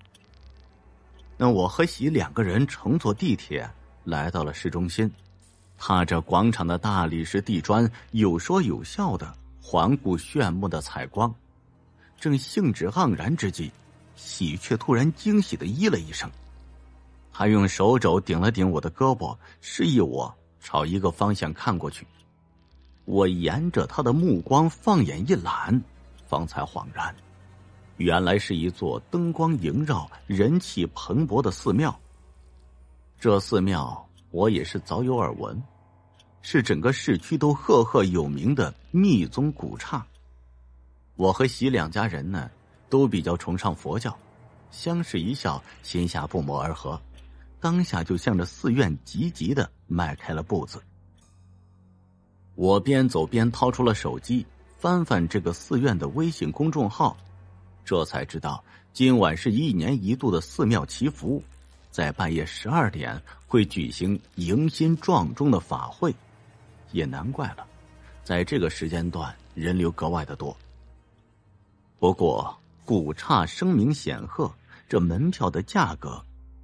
那我和喜两个人乘坐地铁来到了市中心，踏着广场的大理石地砖，有说有笑的环顾炫目的采光，正兴致盎然之际，喜却突然惊喜的咦了一声，他用手肘顶了顶我的胳膊，示意我朝一个方向看过去。我沿着他的目光放眼一览，方才恍然，原来是一座灯光萦绕、人气蓬勃的寺庙。这寺庙我也是早有耳闻，是整个市区都赫赫有名的密宗古刹。我和喜两家人呢，都比较崇尚佛教，相视一笑，心下不谋而合，当下就向着寺院急急的迈开了步子。我边走边掏出了手机，翻翻这个寺院的微信公众号，这才知道今晚是一年一度的寺庙祈福，在半夜十二点会举行迎新撞钟的法会，也难怪了，在这个时间段人流格外的多。不过古刹声名显赫，这门票的价格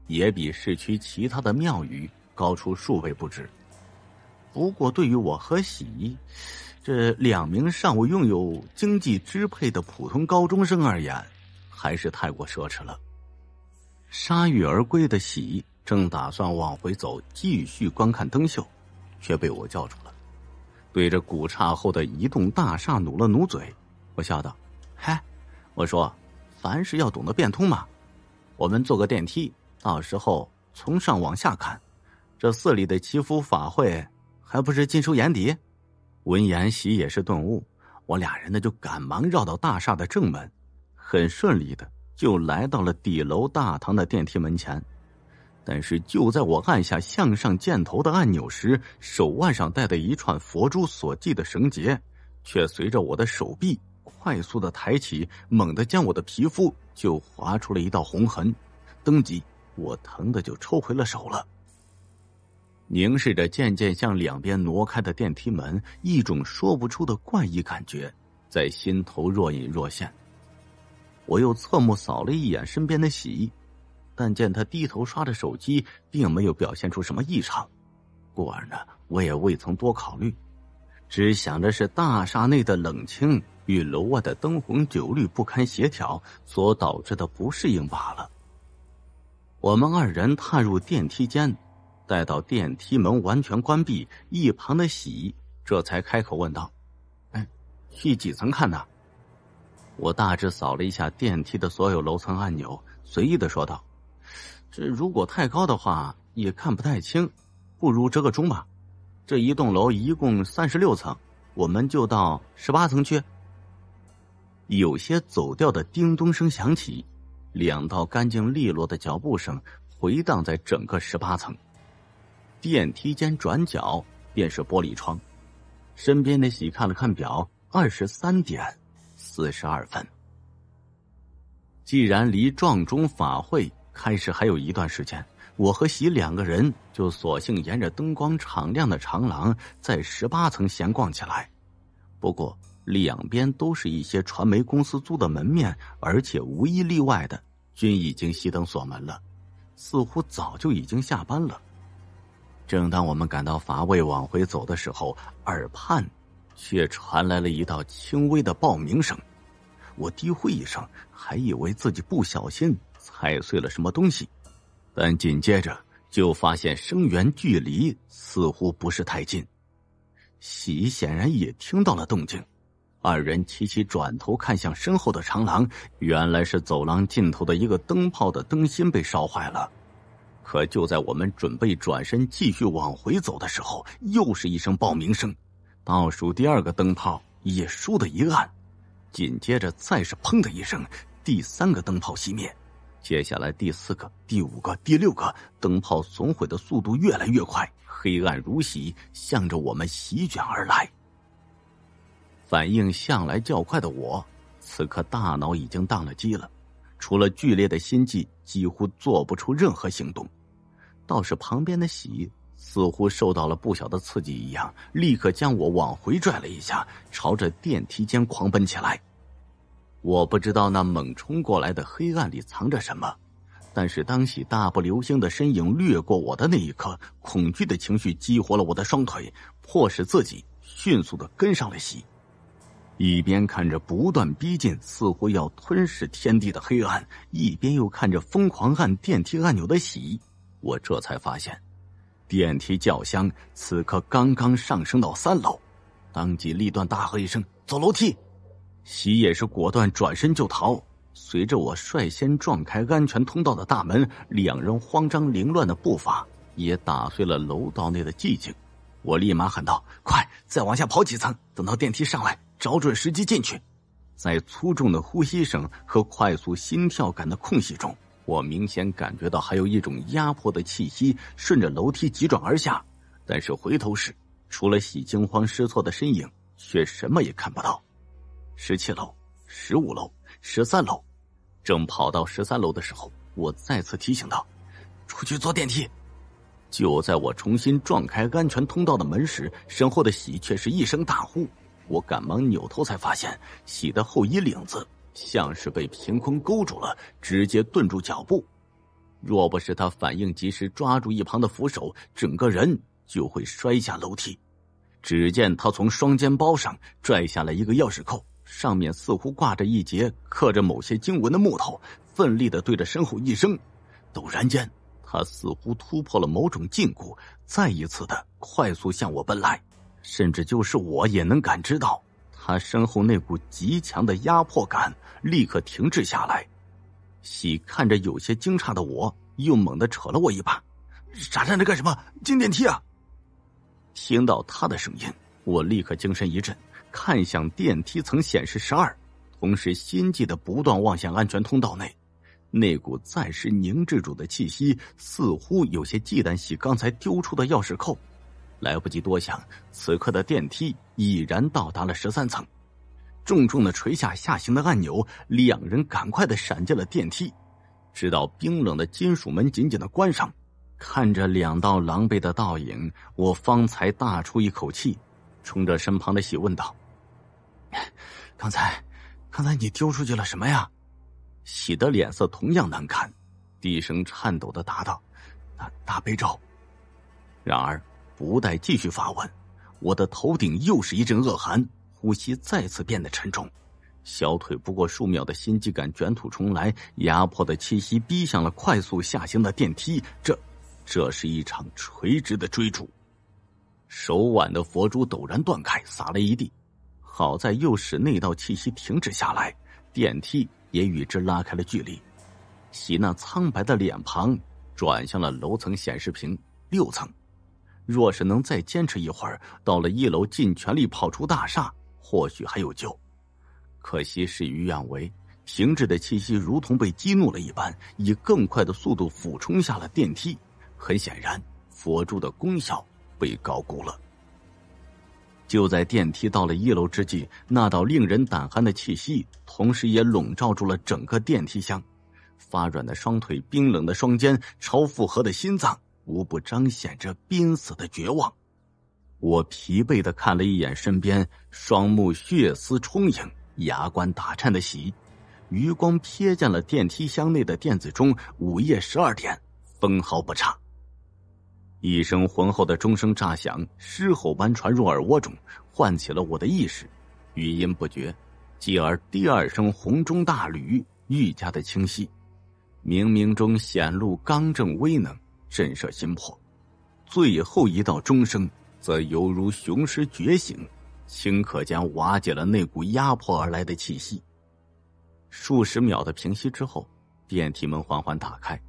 也比市区其他的庙宇高出数倍不止。不过，对于我和喜，这两名尚未拥有经济支配的普通高中生而言，还是太过奢侈了。铩羽而归的喜正打算往回走，继续观看灯秀，却被我叫住了。对着古刹后的移动大厦努了努嘴，我笑道：“嗨，我说，凡事要懂得变通嘛。我们坐个电梯，到时候从上往下看，这寺里的祈福法会。”还不是尽收眼底。闻言，喜也是顿悟。我俩人呢，就赶忙绕到大厦的正门，很顺利的就来到了底楼大堂的电梯门前。但是，就在我按下向上箭头的按钮时，手腕上戴的一串佛珠所系的绳结，却随着我的手臂快速的抬起，猛地将我的皮肤就划出了一道红痕。当即我疼的就抽回了手了。凝视着渐渐向两边挪开的电梯门，一种说不出的怪异感觉在心头若隐若现。我又侧目扫了一眼身边的喜，但见他低头刷着手机，并没有表现出什么异常，故而呢，我也未曾多考虑，只想着是大厦内的冷清与楼外的灯红酒绿不堪协调所导致的不适应罢了。我们二人踏入电梯间。待到电梯门完全关闭，一旁的喜这才开口问道：“哎，去几层看呢？”我大致扫了一下电梯的所有楼层按钮，随意的说道：“这如果太高的话也看不太清，不如折个中吧。这一栋楼一共三十六层，我们就到十八层去。”有些走掉的叮咚声响起，两道干净利落的脚步声回荡在整个十八层。电梯间转角便是玻璃窗，身边的喜看了看表，二十三点四十二分。既然离撞钟法会开始还有一段时间，我和喜两个人就索性沿着灯光敞亮的长廊，在十八层闲逛起来。不过两边都是一些传媒公司租的门面，而且无一例外的均已经熄灯锁门了，似乎早就已经下班了。正当我们感到乏味往回走的时候，耳畔却传来了一道轻微的爆鸣声。我低呼一声，还以为自己不小心踩碎了什么东西，但紧接着就发现声源距离似乎不是太近。喜显然也听到了动静，二人齐齐转头看向身后的长廊，原来是走廊尽头的一个灯泡的灯芯被烧坏了。可就在我们准备转身继续往回走的时候，又是一声爆鸣声，倒数第二个灯泡也倏地一暗，紧接着再是砰的一声，第三个灯泡熄灭，接下来第四个、第五个、第六个灯泡损毁的速度越来越快，黑暗如洗，向着我们席卷而来。反应向来较快的我，此刻大脑已经宕了机了，除了剧烈的心悸，几乎做不出任何行动。倒是旁边的喜似乎受到了不小的刺激一样，立刻将我往回拽了一下，朝着电梯间狂奔起来。我不知道那猛冲过来的黑暗里藏着什么，但是当喜大步流星的身影掠过我的那一刻，恐惧的情绪激活了我的双腿，迫使自己迅速的跟上了喜。一边看着不断逼近、似乎要吞噬天地的黑暗，一边又看着疯狂按电梯按钮的喜。我这才发现，电梯轿厢此刻刚刚上升到三楼，当即立断大喝一声：“走楼梯！”喜也是果断转身就逃。随着我率先撞开安全通道的大门，两人慌张凌乱的步伐也打碎了楼道内的寂静。我立马喊道：“快，再往下跑几层，等到电梯上来，找准时机进去。”在粗重的呼吸声和快速心跳感的空隙中。我明显感觉到还有一种压迫的气息顺着楼梯急转而下，但是回头时，除了喜惊慌失措的身影，却什么也看不到。十七楼、十五楼、十三楼，正跑到十三楼的时候，我再次提醒道：“出去坐电梯。”就在我重新撞开安全通道的门时，身后的喜却是一声大呼。我赶忙扭头，才发现喜的后衣领子。像是被凭空勾住了，直接顿住脚步。若不是他反应及时，抓住一旁的扶手，整个人就会摔下楼梯。只见他从双肩包上拽下了一个钥匙扣，上面似乎挂着一截刻着某些经文的木头，奋力的对着身后一扔。陡然间，他似乎突破了某种禁锢，再一次的快速向我奔来，甚至就是我也能感知到。他身后那股极强的压迫感立刻停滞下来，喜看着有些惊诧的我，又猛地扯了我一把：“傻站着干什么？进电梯啊！”听到他的声音，我立刻精神一振，看向电梯层显示十二，同时心悸的不断望向安全通道内。那股暂时凝滞住的气息，似乎有些忌惮喜刚才丢出的钥匙扣。来不及多想，此刻的电梯已然到达了十三层，重重的垂下下行的按钮，两人赶快的闪进了电梯，直到冰冷的金属门紧紧的关上。看着两道狼狈的倒影，我方才大出一口气，冲着身旁的喜问道：“刚才，刚才你丢出去了什么呀？”喜的脸色同样难看，低声颤抖的答道：“那大悲咒。”然而。不待继续发问，我的头顶又是一阵恶寒，呼吸再次变得沉重，小腿不过数秒的心悸感卷土重来，压迫的气息逼向了快速下行的电梯。这，这是一场垂直的追逐。手腕的佛珠陡然断开，洒了一地。好在又使那道气息停止下来，电梯也与之拉开了距离。喜那苍白的脸庞转向了楼层显示屏，六层。若是能再坚持一会儿，到了一楼，尽全力跑出大厦，或许还有救。可惜事与愿违，停滞的气息如同被激怒了一般，以更快的速度俯冲下了电梯。很显然，佛珠的功效被高估了。就在电梯到了一楼之际，那道令人胆寒的气息，同时也笼罩住了整个电梯箱。发软的双腿，冰冷的双肩，超负荷的心脏。无不彰显着濒死的绝望。我疲惫的看了一眼身边，双目血丝充盈，牙关打颤的喜，余光瞥见了电梯箱内的电子钟，午夜十二点，分毫不差。一声浑厚的钟声炸响，狮吼般传入耳窝中，唤起了我的意识。余音不绝，继而第二声洪钟大吕愈加的清晰，冥冥中显露刚正威能。震慑心魄，最后一道钟声则犹如雄狮觉醒，顷刻间瓦解了那股压迫而来的气息。数十秒的平息之后，电梯门缓缓打开，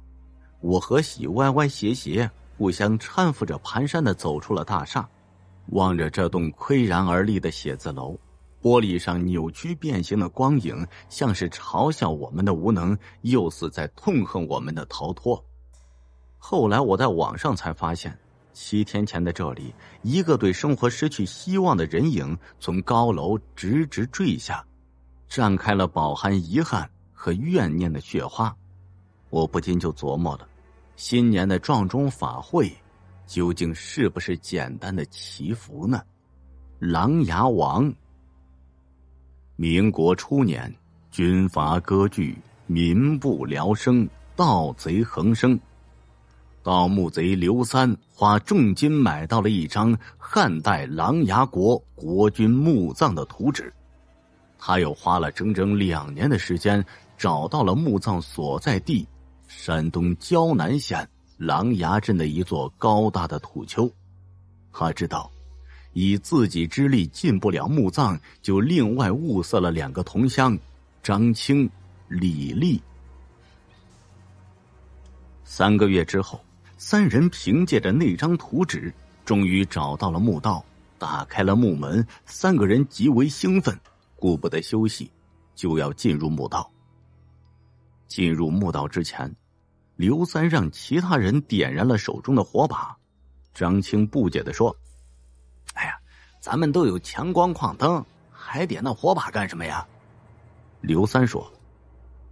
我和喜歪歪斜斜，互相搀扶着，蹒跚的走出了大厦。望着这栋岿然而立的写字楼，玻璃上扭曲变形的光影，像是嘲笑我们的无能，又似在痛恨我们的逃脱。后来我在网上才发现，七天前的这里，一个对生活失去希望的人影从高楼直直坠下，绽开了饱含遗憾和怨念的雪花。我不禁就琢磨了：新年的撞钟法会，究竟是不是简单的祈福呢？狼牙王，民国初年，军阀割据，民不聊生，盗贼横生。盗墓贼刘三花重金买到了一张汉代琅琊国国君墓葬的图纸，他又花了整整两年的时间找到了墓葬所在地——山东胶南县琅琊镇的一座高大的土丘。他知道，以自己之力进不了墓葬，就另外物色了两个同乡：张青、李丽。三个月之后。三人凭借着那张图纸，终于找到了墓道，打开了墓门。三个人极为兴奋，顾不得休息，就要进入墓道。进入墓道之前，刘三让其他人点燃了手中的火把。张青不解的说：“哎呀，咱们都有强光矿灯，还点那火把干什么呀？”刘三说：“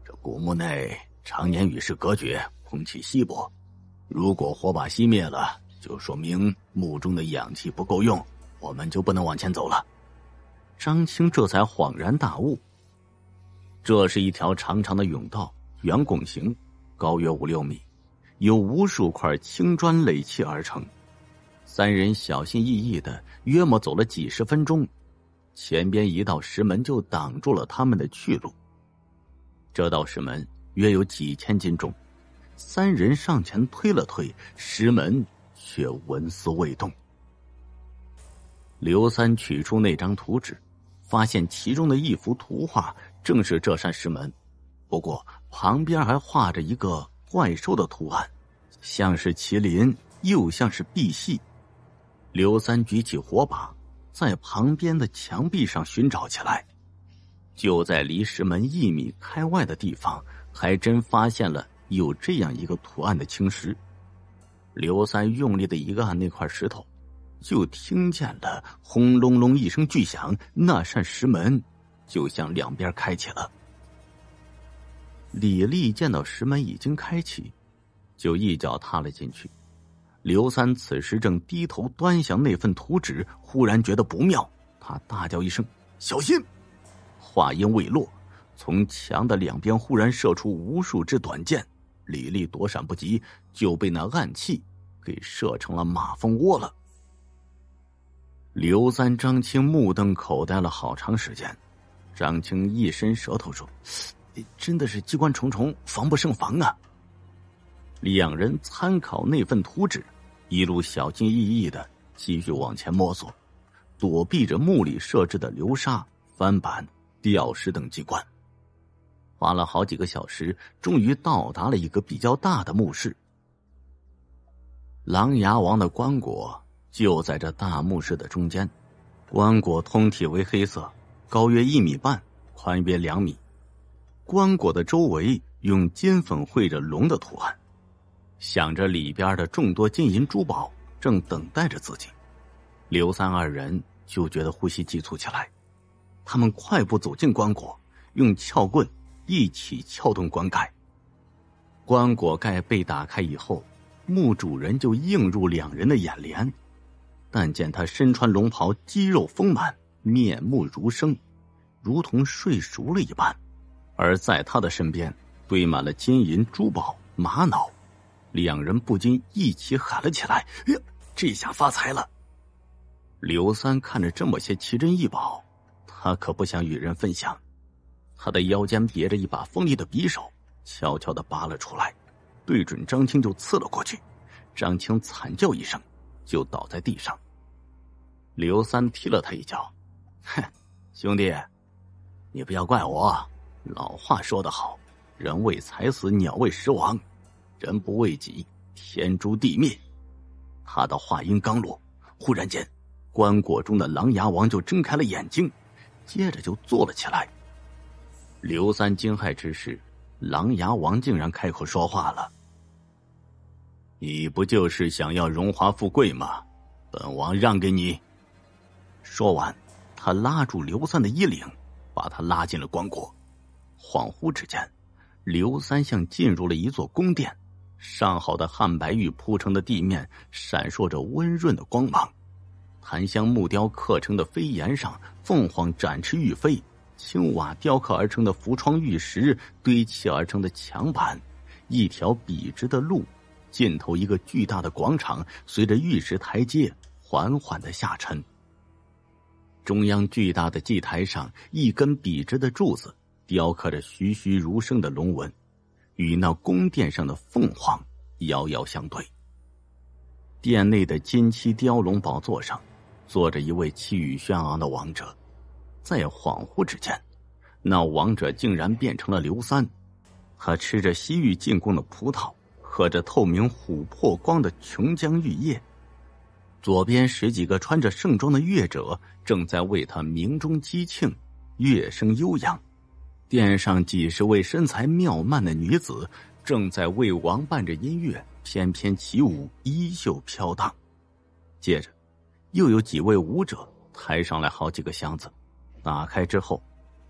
这古墓内常年与世隔绝，空气稀薄。”如果火把熄灭了，就说明墓中的氧气不够用，我们就不能往前走了。张青这才恍然大悟。这是一条长长的甬道，圆拱形，高约五六米，由无数块青砖垒砌而成。三人小心翼翼的，约莫走了几十分钟，前边一道石门就挡住了他们的去路。这道石门约有几千斤重。三人上前推了推石门，却纹丝未动。刘三取出那张图纸，发现其中的一幅图画正是这扇石门，不过旁边还画着一个怪兽的图案，像是麒麟，又像是碧玺。刘三举起火把，在旁边的墙壁上寻找起来，就在离石门一米开外的地方，还真发现了。有这样一个图案的青石，刘三用力的一按那块石头，就听见了轰隆隆一声巨响，那扇石门就向两边开启了。李丽见到石门已经开启，就一脚踏了进去。刘三此时正低头端详那份图纸，忽然觉得不妙，他大叫一声：“小心！”话音未落，从墙的两边忽然射出无数只短剑。李丽躲闪不及，就被那暗器给射成了马蜂窝了。刘三、张青目瞪口呆了好长时间。张青一伸舌头说：“真的是机关重重，防不胜防啊！”两人参考那份图纸，一路小心翼翼的继续往前摸索，躲避着墓里设置的流沙、翻板、吊石等机关。花了好几个小时，终于到达了一个比较大的墓室。狼牙王的棺椁就在这大墓室的中间，棺椁通体为黑色，高约一米半，宽约两米。棺椁的周围用金粉绘着龙的图案，想着里边的众多金银珠宝正等待着自己，刘三二人就觉得呼吸急促起来。他们快步走进棺椁，用撬棍。一起撬动棺盖，棺椁盖被打开以后，墓主人就映入两人的眼帘。但见他身穿龙袍，肌肉丰满，面目如生，如同睡熟了一般。而在他的身边堆满了金银珠宝、玛瑙，两人不禁一起喊了起来：“呀，这下发财了！”刘三看着这么些奇珍异宝，他可不想与人分享。他的腰间别着一把锋利的匕首，悄悄的拔了出来，对准张青就刺了过去。张青惨叫一声，就倒在地上。刘三踢了他一脚，哼，兄弟，你不要怪我。老话说得好，人为财死，鸟为食亡，人不为己，天诛地灭。他的话音刚落，忽然间，棺椁中的狼牙王就睁开了眼睛，接着就坐了起来。刘三惊骇之时，狼牙王竟然开口说话了：“你不就是想要荣华富贵吗？本王让给你。”说完，他拉住刘三的衣领，把他拉进了棺椁。恍惚之间，刘三像进入了一座宫殿，上好的汉白玉铺成的地面闪烁着温润的光芒，檀香木雕刻成的飞檐上，凤凰展翅欲飞。青瓦雕刻而成的浮窗，玉石堆砌而成的墙板，一条笔直的路，尽头一个巨大的广场，随着玉石台阶缓缓的下沉。中央巨大的祭台上，一根笔直的柱子，雕刻着栩栩如生的龙纹，与那宫殿上的凤凰遥遥相对。殿内的金漆雕龙宝座上，坐着一位气宇轩昂的王者。在恍惚之间，那王者竟然变成了刘三。他吃着西域进贡的葡萄，喝着透明琥珀光的琼浆玉液。左边十几个穿着盛装的乐者正在为他鸣钟击磬，乐声悠扬。殿上几十位身材妙曼的女子正在为王伴着音乐翩翩起舞，衣袖飘荡。接着，又有几位舞者抬上来好几个箱子。打开之后，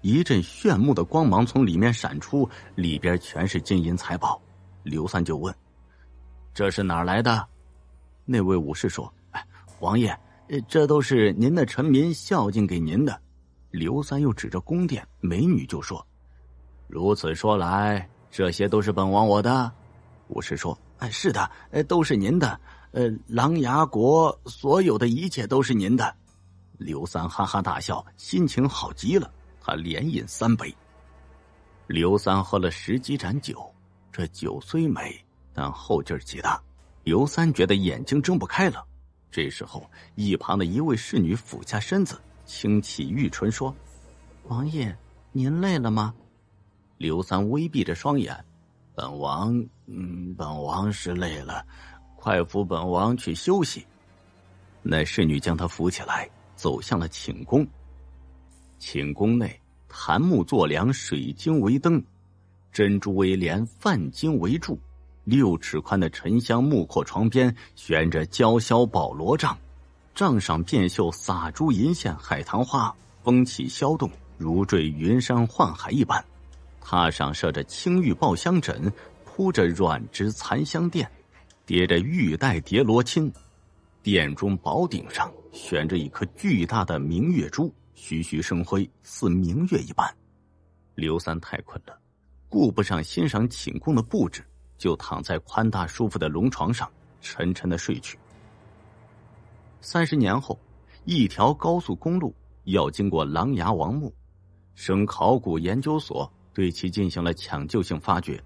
一阵炫目的光芒从里面闪出，里边全是金银财宝。刘三就问：“这是哪儿来的？”那位武士说：“哎，王爷，这都是您的臣民孝敬给您的。”刘三又指着宫殿美女就说：“如此说来，这些都是本王我的。”武士说：“哎，是的，哎，都是您的。呃，琅琊国所有的一切都是您的。”刘三哈哈大笑，心情好极了。他连饮三杯。刘三喝了十几盏酒，这酒虽美，但后劲儿极大。刘三觉得眼睛睁不开了。这时候，一旁的一位侍女俯下身子，轻启玉唇说：“王爷，您累了吗？”刘三微闭着双眼：“本王，嗯，本王是累了，快扶本王去休息。”那侍女将他扶起来。走向了寝宫。寝宫内，檀木作梁，水晶为灯，珍珠为帘，泛金为柱。六尺宽的沉香木阔床边悬着娇绡宝罗帐，帐上遍绣撒珠银线海棠花，风起萧动，如坠云山幻海一般。榻上设着青玉抱香枕，铺着软质残香垫，叠着玉带叠罗衾。殿中宝顶上。悬着一颗巨大的明月珠，徐徐生辉，似明月一般。刘三太困了，顾不上欣赏寝宫的布置，就躺在宽大舒服的龙床上，沉沉的睡去。三十年后，一条高速公路要经过琅琊王墓，省考古研究所对其进行了抢救性发掘。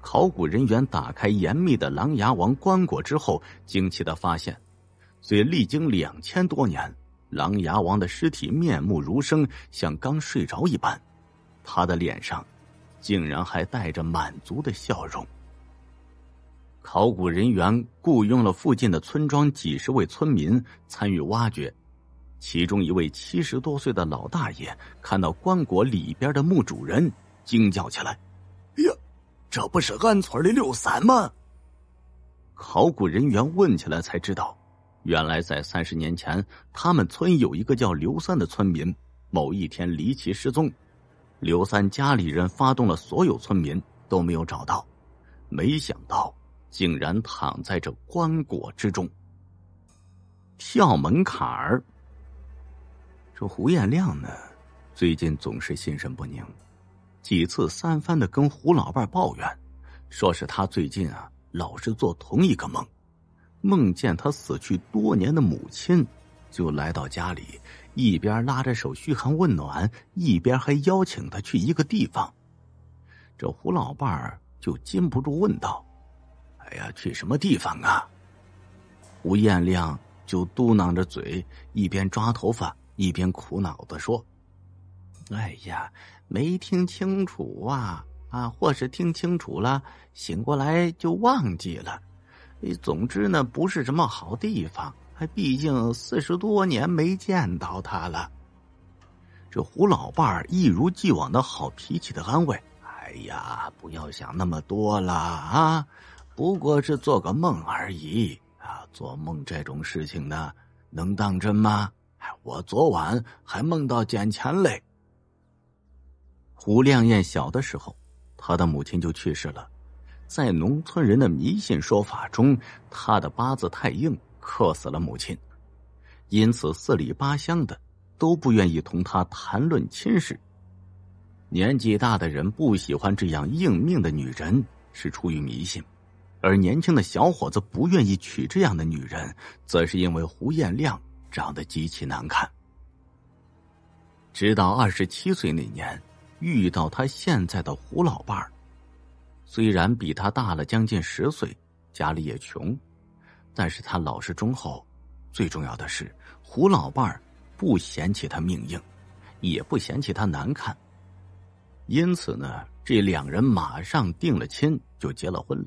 考古人员打开严密的琅琊王棺椁之后，惊奇的发现。虽历经两千多年，狼牙王的尸体面目如生，像刚睡着一般。他的脸上竟然还带着满足的笑容。考古人员雇佣了附近的村庄几十位村民参与挖掘，其中一位七十多岁的老大爷看到棺椁里边的墓主人，惊叫起来：“呀，这不是俺村的刘三吗？”考古人员问起来才知道。原来在三十年前，他们村有一个叫刘三的村民，某一天离奇失踪。刘三家里人发动了所有村民都没有找到，没想到竟然躺在这棺椁之中。跳门槛儿。这胡彦亮呢，最近总是心神不宁，几次三番的跟胡老伴抱怨，说是他最近啊老是做同一个梦。梦见他死去多年的母亲，就来到家里，一边拉着手嘘寒问暖，一边还邀请他去一个地方。这胡老伴儿就禁不住问道：“哎呀，去什么地方啊？”吴彦亮就嘟囔着嘴，一边抓头发，一边苦恼的说：“哎呀，没听清楚啊！啊，或是听清楚了，醒过来就忘记了。”总之呢，不是什么好地方。还毕竟四十多年没见到他了。这胡老伴儿一如既往的好脾气的安慰：“哎呀，不要想那么多了啊，不过是做个梦而已啊。做梦这种事情呢，能当真吗？我昨晚还梦到捡钱嘞。”胡亮艳小的时候，她的母亲就去世了。在农村人的迷信说法中，他的八字太硬，克死了母亲，因此四里八乡的都不愿意同他谈论亲事。年纪大的人不喜欢这样硬命的女人，是出于迷信；而年轻的小伙子不愿意娶这样的女人，则是因为胡艳亮长得极其难看。直到二十七岁那年，遇到他现在的胡老伴儿。虽然比他大了将近十岁，家里也穷，但是他老实忠厚，最重要的是胡老伴儿不嫌弃他命硬，也不嫌弃他难看，因此呢，这两人马上定了亲，就结了婚。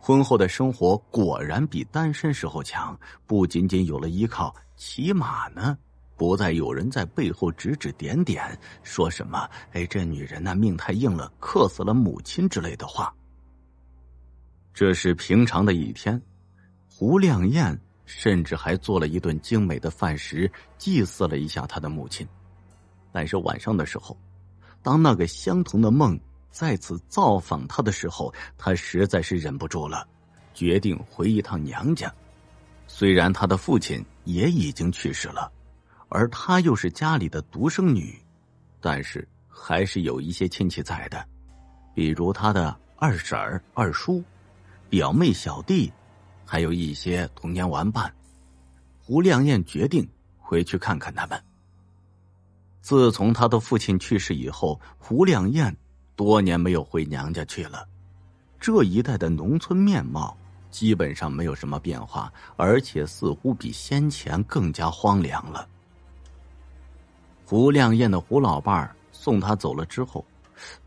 婚后的生活果然比单身时候强，不仅仅有了依靠，起码呢。不再有人在背后指指点点，说什么“哎，这女人呐命太硬了，克死了母亲”之类的话。这是平常的一天，胡亮艳甚至还做了一顿精美的饭食，祭祀了一下他的母亲。但是晚上的时候，当那个相同的梦再次造访他的时候，他实在是忍不住了，决定回一趟娘家。虽然他的父亲也已经去世了。而她又是家里的独生女，但是还是有一些亲戚在的，比如她的二婶儿、二叔、表妹、小弟，还有一些童年玩伴。胡亮艳决定回去看看他们。自从她的父亲去世以后，胡亮艳多年没有回娘家去了。这一带的农村面貌基本上没有什么变化，而且似乎比先前更加荒凉了。胡亮艳的胡老伴儿送他走了之后，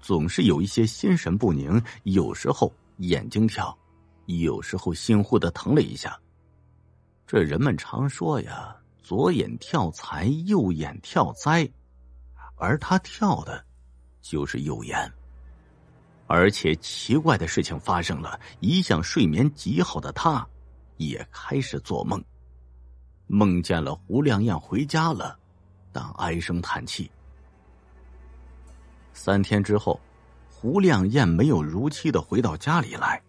总是有一些心神不宁，有时候眼睛跳，有时候心忽的疼了一下。这人们常说呀，左眼跳财，右眼跳灾，而他跳的，就是右眼。而且奇怪的事情发生了，一向睡眠极好的他，也开始做梦，梦见了胡亮艳回家了。当唉声叹气。三天之后，胡亮艳没有如期的回到家里来。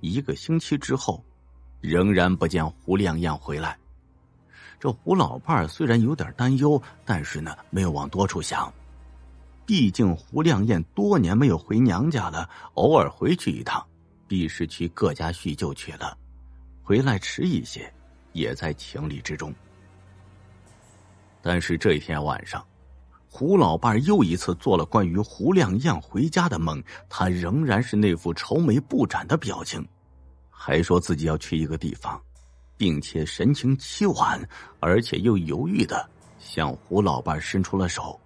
一个星期之后，仍然不见胡亮艳回来。这胡老伴儿虽然有点担忧，但是呢，没有往多处想。毕竟胡亮艳多年没有回娘家了，偶尔回去一趟，必是去各家叙旧去了，回来迟一些，也在情理之中。但是这一天晚上，胡老伴又一次做了关于胡亮艳回家的梦。他仍然是那副愁眉不展的表情，还说自己要去一个地方，并且神情凄婉，而且又犹豫的向胡老伴伸出了手：“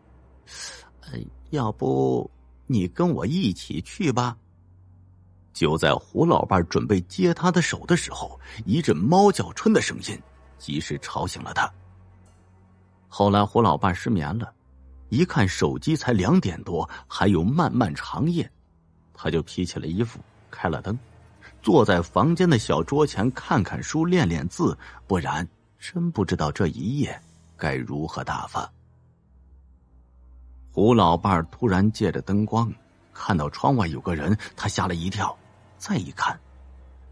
呃，要不你跟我一起去吧？”就在胡老伴准备接他的手的时候，一阵猫叫春的声音及时吵醒了他。后来胡老伴失眠了，一看手机才两点多，还有漫漫长夜，他就披起了衣服，开了灯，坐在房间的小桌前看看书，练练字，不然真不知道这一夜该如何打发。胡老伴突然借着灯光看到窗外有个人，他吓了一跳，再一看，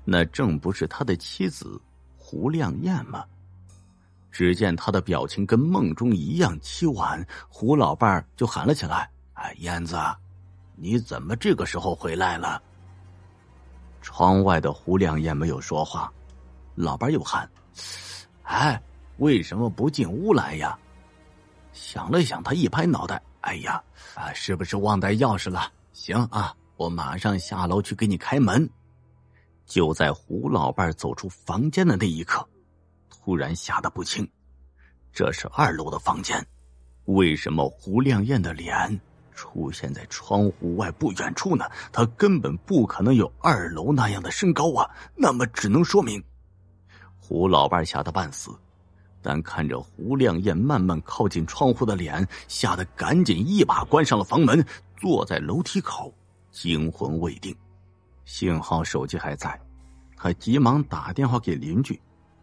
那正不是他的妻子胡亮艳吗？只见他的表情跟梦中一样凄婉，胡老伴就喊了起来：“哎，燕子，你怎么这个时候回来了？”窗外的胡亮燕没有说话，老伴又喊：“哎，为什么不进屋来呀？”想了想，他一拍脑袋：“哎呀，啊，是不是忘带钥匙了？”行啊，我马上下楼去给你开门。就在胡老伴走出房间的那一刻。突然吓得不轻，这是二楼的房间，为什么胡亮艳的脸出现在窗户外不远处呢？他根本不可能有二楼那样的身高啊！那么只能说明，胡老伴吓得半死，但看着胡亮艳慢慢靠近窗户的脸，吓得赶紧一把关上了房门，坐在楼梯口惊魂未定。幸好手机还在，他急忙打电话给邻居。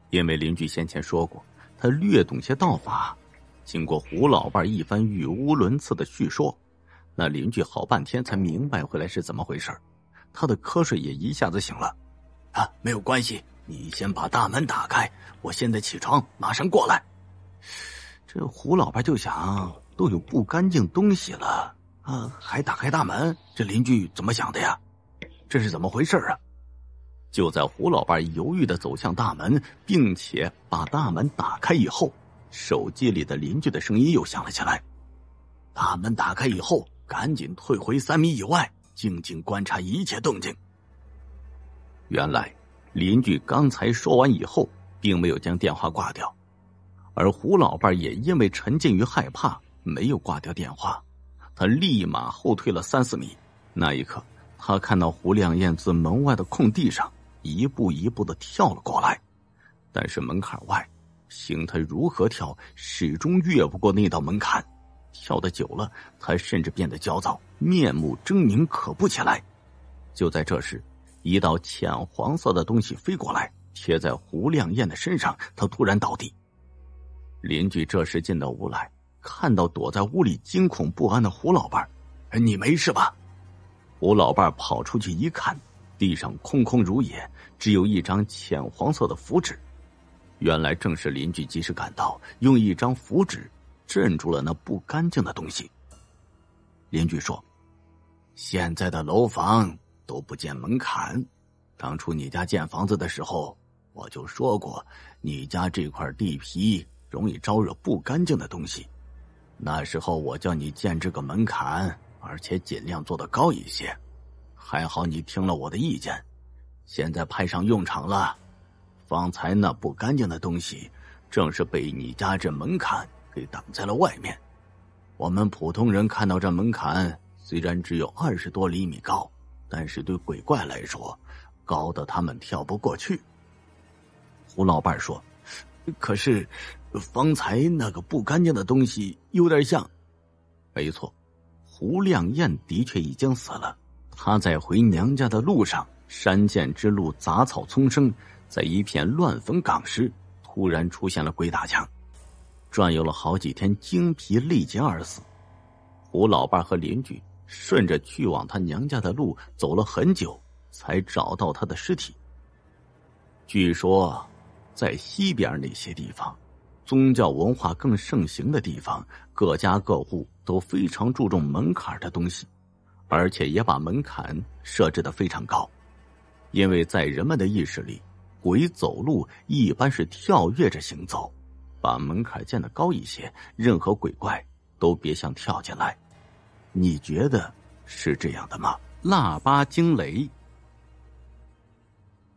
因为邻居先前说过，他略懂些道法。经过胡老伴一番语无伦次的叙说，那邻居好半天才明白回来是怎么回事他的瞌睡也一下子醒了。啊，没有关系，你先把大门打开，我现在起床，马上过来。这胡老伴就想，都有不干净东西了，啊，还打开大门？这邻居怎么想的呀？这是怎么回事啊？就在胡老伴犹豫的走向大门，并且把大门打开以后，手机里的邻居的声音又响了起来。大门打开以后，赶紧退回三米以外，静静观察一切动静。原来，邻居刚才说完以后，并没有将电话挂掉，而胡老伴也因为沉浸于害怕，没有挂掉电话。他立马后退了三四米。那一刻，他看到胡亮艳自门外的空地上。一步一步的跳了过来，但是门槛外，行他如何跳，始终越不过那道门槛。跳的久了，他甚至变得焦躁，面目狰狞，可不起来。就在这时，一道浅黄色的东西飞过来，贴在胡亮艳的身上，他突然倒地。邻居这时进到屋来，看到躲在屋里惊恐不安的胡老伴你没事吧？”胡老伴跑出去一看。地上空空如也，只有一张浅黄色的符纸。原来正是邻居及时赶到，用一张符纸镇住了那不干净的东西。邻居说：“现在的楼房都不建门槛，当初你家建房子的时候，我就说过，你家这块地皮容易招惹不干净的东西。那时候我叫你建这个门槛，而且尽量做的高一些。”还好你听了我的意见，现在派上用场了。方才那不干净的东西，正是被你家这门槛给挡在了外面。我们普通人看到这门槛，虽然只有二十多厘米高，但是对鬼怪来说，高的他们跳不过去。胡老伴说：“可是，方才那个不干净的东西有点像。”没错，胡亮艳的确已经死了。他在回娘家的路上，山涧之路杂草丛生，在一片乱坟岗时，突然出现了鬼打墙，转悠了好几天，精疲力竭而死。胡老伴和邻居顺着去往他娘家的路走了很久，才找到他的尸体。据说，在西边那些地方，宗教文化更盛行的地方，各家各户都非常注重门槛的东西。而且也把门槛设置的非常高，因为在人们的意识里，鬼走路一般是跳跃着行走，把门槛建的高一些，任何鬼怪都别想跳进来。你觉得是这样的吗？腊八惊雷，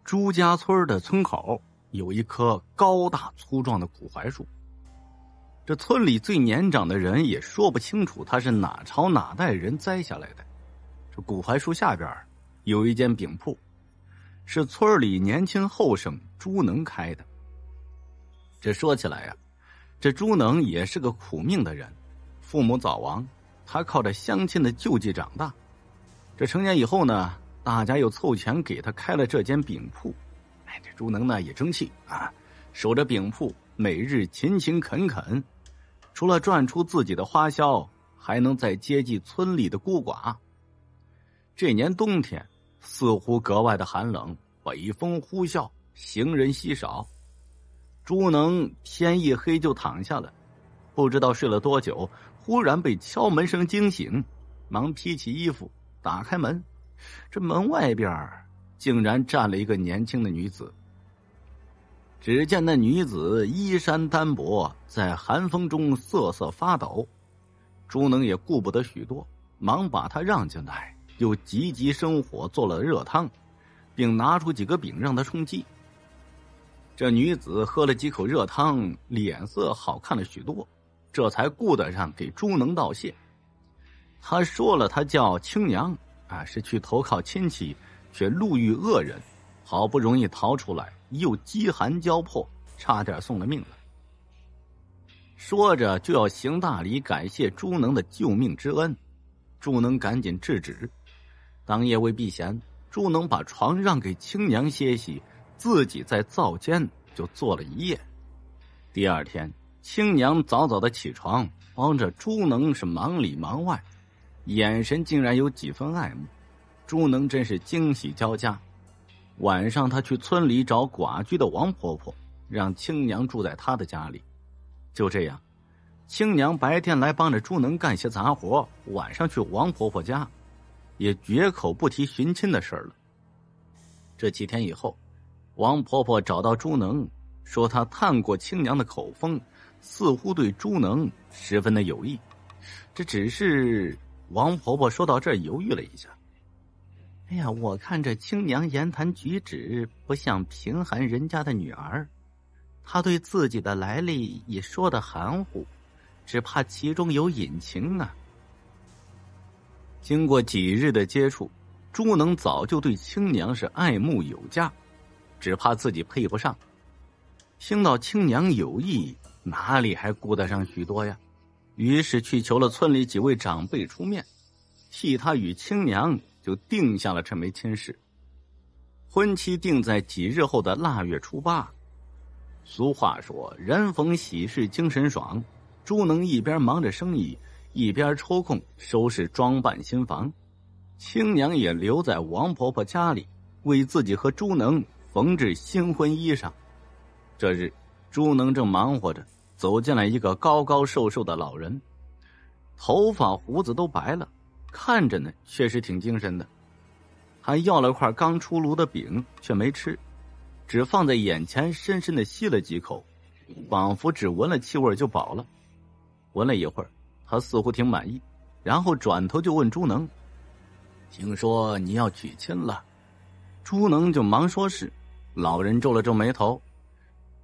朱家村的村口有一棵高大粗壮的古槐树，这村里最年长的人也说不清楚它是哪朝哪代人栽下来的。这古槐树下边有一间饼铺，是村里年轻后生朱能开的。这说起来呀，这朱能也是个苦命的人，父母早亡，他靠着乡亲的救济长大。这成年以后呢，大家又凑钱给他开了这间饼铺。哎，这朱能呢也争气啊，守着饼铺，每日勤勤恳恳，除了赚出自己的花销，还能再接济村里的孤寡。这年冬天似乎格外的寒冷，北风呼啸，行人稀少。朱能天一黑就躺下了，不知道睡了多久，忽然被敲门声惊醒，忙披起衣服打开门，这门外边竟然站了一个年轻的女子。只见那女子衣衫单薄，在寒风中瑟瑟发抖，朱能也顾不得许多，忙把她让进来。又急急生火做了热汤，并拿出几个饼让他充饥。这女子喝了几口热汤，脸色好看了许多，这才顾得上给朱能道谢。他说了，他叫青娘，啊，是去投靠亲戚，却路遇恶人，好不容易逃出来，又饥寒交迫，差点送了命了。说着就要行大礼感谢朱能的救命之恩，朱能赶紧制止。当夜为避嫌，朱能把床让给青娘歇息，自己在灶间就坐了一夜。第二天，青娘早早的起床，帮着朱能是忙里忙外，眼神竟然有几分爱慕。朱能真是惊喜交加。晚上，他去村里找寡居的王婆婆，让青娘住在他的家里。就这样，青娘白天来帮着朱能干些杂活，晚上去王婆婆家。也绝口不提寻亲的事了。这几天以后，王婆婆找到朱能，说她探过青娘的口风，似乎对朱能十分的有意。这只是王婆婆说到这儿犹豫了一下。哎呀，我看这青娘言谈举止不像贫寒人家的女儿，她对自己的来历也说的含糊，只怕其中有隐情啊。经过几日的接触，朱能早就对青娘是爱慕有加，只怕自己配不上。听到青娘有意，哪里还顾得上许多呀？于是去求了村里几位长辈出面，替他与青娘就定下了这枚亲事。婚期定在几日后的腊月初八。俗话说，人逢喜事精神爽。朱能一边忙着生意。一边抽空收拾装扮新房，青娘也留在王婆婆家里，为自己和朱能缝制新婚衣裳。这日，朱能正忙活着，走进来一个高高瘦瘦的老人，头发胡子都白了，看着呢确实挺精神的。还要了块刚出炉的饼，却没吃，只放在眼前，深深的吸了几口，仿佛只闻了气味就饱了。闻了一会儿。他似乎挺满意，然后转头就问朱能：“听说你要娶亲了？”朱能就忙说：“是。”老人皱了皱眉头：“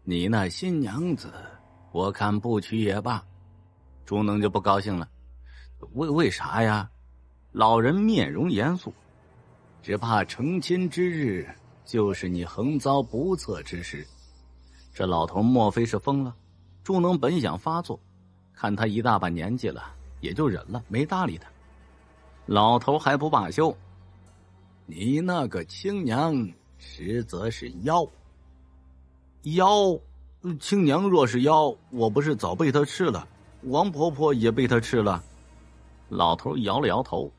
你那新娘子，我看不娶也罢。”朱能就不高兴了：“为为啥呀？”老人面容严肃：“只怕成亲之日，就是你横遭不测之时。”这老头莫非是疯了？朱能本想发作。看他一大把年纪了，也就忍了，没搭理他。老头还不罢休：“你那个亲娘实则是妖。妖，亲娘若是妖，我不是早被他吃了？王婆婆也被他吃了？”老头摇了摇头：“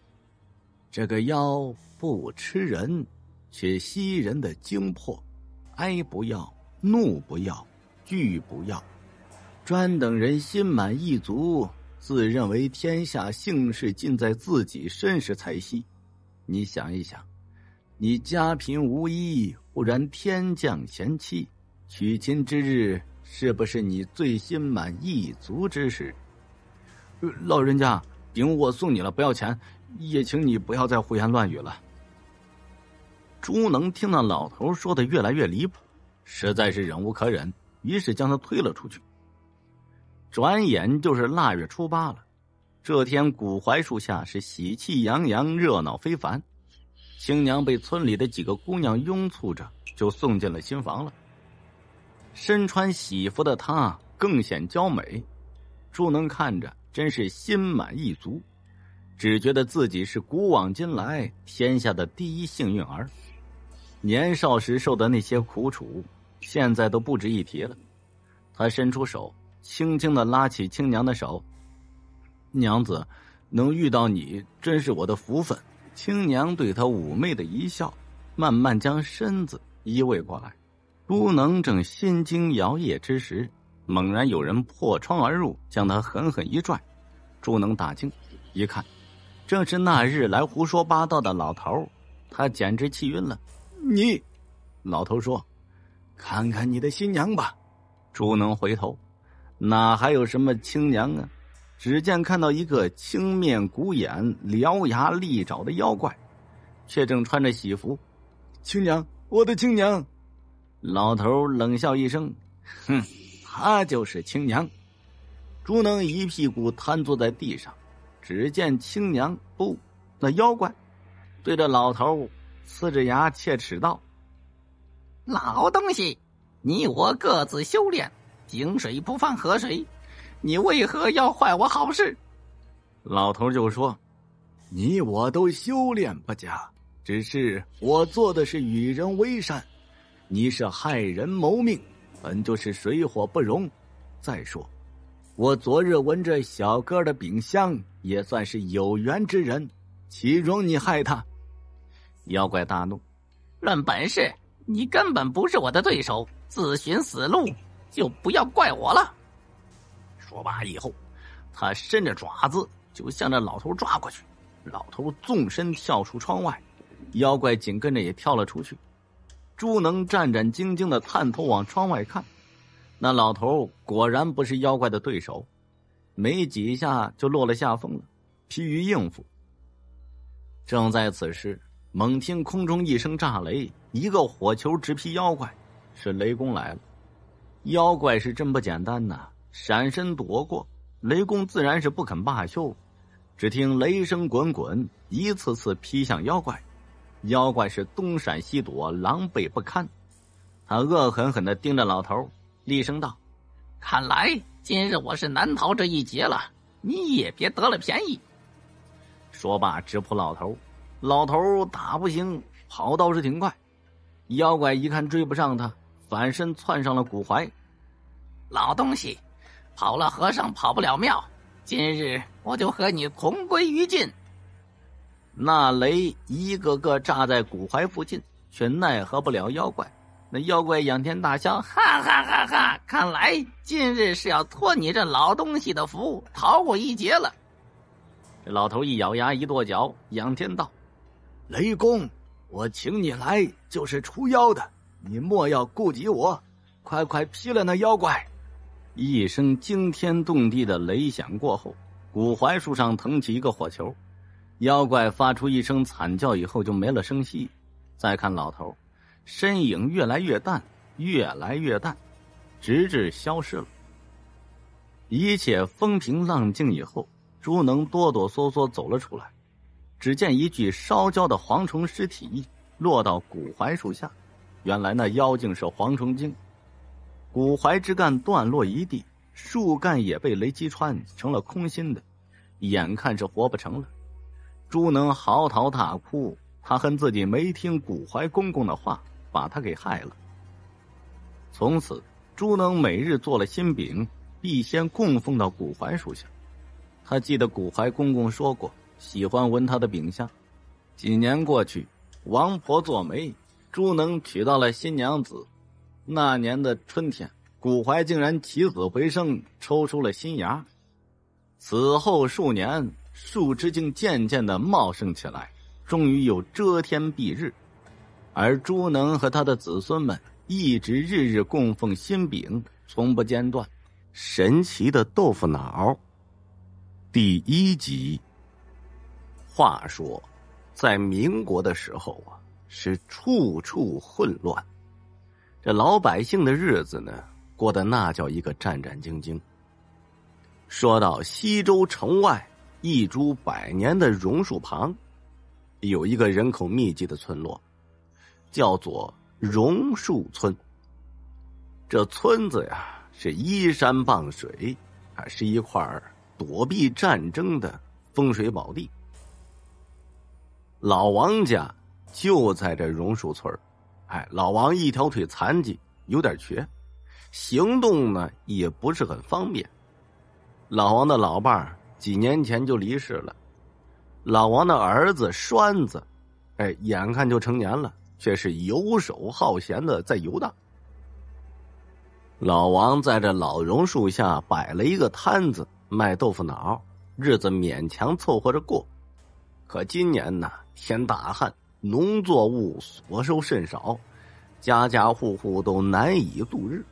这个妖不吃人，却吸人的精魄。哀不要，怒不要，惧不要。”专等人心满意足，自认为天下姓氏尽在自己身时才息。你想一想，你家贫无依，忽然天降贤妻，娶亲之日是不是你最心满意足之时？老人家，饼我送你了，不要钱，也请你不要再胡言乱语了。朱能听那老头说的越来越离谱，实在是忍无可忍，于是将他推了出去。转眼就是腊月初八了，这天古槐树下是喜气洋洋，热闹非凡。新娘被村里的几个姑娘拥簇着，就送进了新房了。身穿喜服的她更显娇美，朱能看着真是心满意足，只觉得自己是古往今来天下的第一幸运儿。年少时受的那些苦楚，现在都不值一提了。他伸出手。轻轻的拉起青娘的手，娘子，能遇到你真是我的福分。青娘对他妩媚的一笑，慢慢将身子依偎过来。朱能正心惊摇曳之时，猛然有人破窗而入，将他狠狠一拽。朱能大惊，一看，正是那日来胡说八道的老头。他简直气晕了。你，老头说：“看看你的新娘吧。”朱能回头。哪还有什么青娘啊？只见看到一个青面古眼、獠牙利爪的妖怪，却正穿着喜服。青娘，我的青娘！老头冷笑一声：“哼，他就是青娘。”朱能一屁股瘫坐在地上。只见青娘不，那妖怪对着老头呲着牙切齿道：“老东西，你我各自修炼。”井水不犯河水，你为何要坏我好事？老头就说：“你我都修炼不假，只是我做的是与人为善，你是害人谋命，本就是水火不容。再说，我昨日闻着小哥的饼香，也算是有缘之人，岂容你害他？”妖怪大怒：“论本事，你根本不是我的对手，自寻死路。”就不要怪我了。说罢以后，他伸着爪子就向着老头抓过去。老头纵身跳出窗外，妖怪紧跟着也跳了出去。朱能战战兢兢的探头往窗外看，那老头果然不是妖怪的对手，没几下就落了下风了，疲于应付。正在此时，猛听空中一声炸雷，一个火球直劈妖怪，是雷公来了。妖怪是真不简单呐！闪身躲过雷公，自然是不肯罢休。只听雷声滚滚，一次次劈向妖怪。妖怪是东闪西躲，狼狈不堪。他恶狠狠的盯着老头，厉声道：“看来今日我是难逃这一劫了！你也别得了便宜。”说罢直扑老头。老头打不行，跑倒是挺快。妖怪一看追不上他。反身窜上了古槐，老东西，跑了和尚跑不了庙，今日我就和你同归于尽。那雷一个个炸在古槐附近，却奈何不了妖怪。那妖怪仰天大笑，哈哈哈哈！看来今日是要托你这老东西的福，逃过一劫了。这老头一咬牙一跺脚，仰天道：“雷公，我请你来就是除妖的。”你莫要顾及我，快快劈了那妖怪！一声惊天动地的雷响过后，古槐树上腾起一个火球，妖怪发出一声惨叫，以后就没了声息。再看老头，身影越来越淡，越来越淡，直至消失了。一切风平浪静以后，朱能哆哆嗦嗦走了出来，只见一具烧焦的蝗虫尸体落到古槐树下。原来那妖精是蝗虫精，古槐枝干断落一地，树干也被雷击穿，成了空心的，眼看是活不成了。朱能嚎啕大哭，他恨自己没听古槐公公的话，把他给害了。从此，朱能每日做了新饼，必先供奉到古槐树下。他记得古槐公公说过，喜欢闻他的饼香。几年过去，王婆做媒。朱能娶到了新娘子，那年的春天，古槐竟然起死回生，抽出了新芽。此后数年，树枝竟渐渐的茂盛起来，终于有遮天蔽日。而朱能和他的子孙们一直日日供奉新饼，从不间断。神奇的豆腐脑，第一集。话说，在民国的时候啊。是处处混乱，这老百姓的日子呢，过得那叫一个战战兢兢。说到西周城外一株百年的榕树旁，有一个人口密集的村落，叫做榕树村。这村子呀，是依山傍水，啊，是一块躲避战争的风水宝地。老王家。就在这榕树村哎，老王一条腿残疾，有点瘸，行动呢也不是很方便。老王的老伴几年前就离世了，老王的儿子栓子，哎，眼看就成年了，却是游手好闲的在游荡。老王在这老榕树下摆了一个摊子卖豆腐脑，日子勉强凑合着过。可今年呢，天大旱。农作物所收甚少，家家户户都难以度日。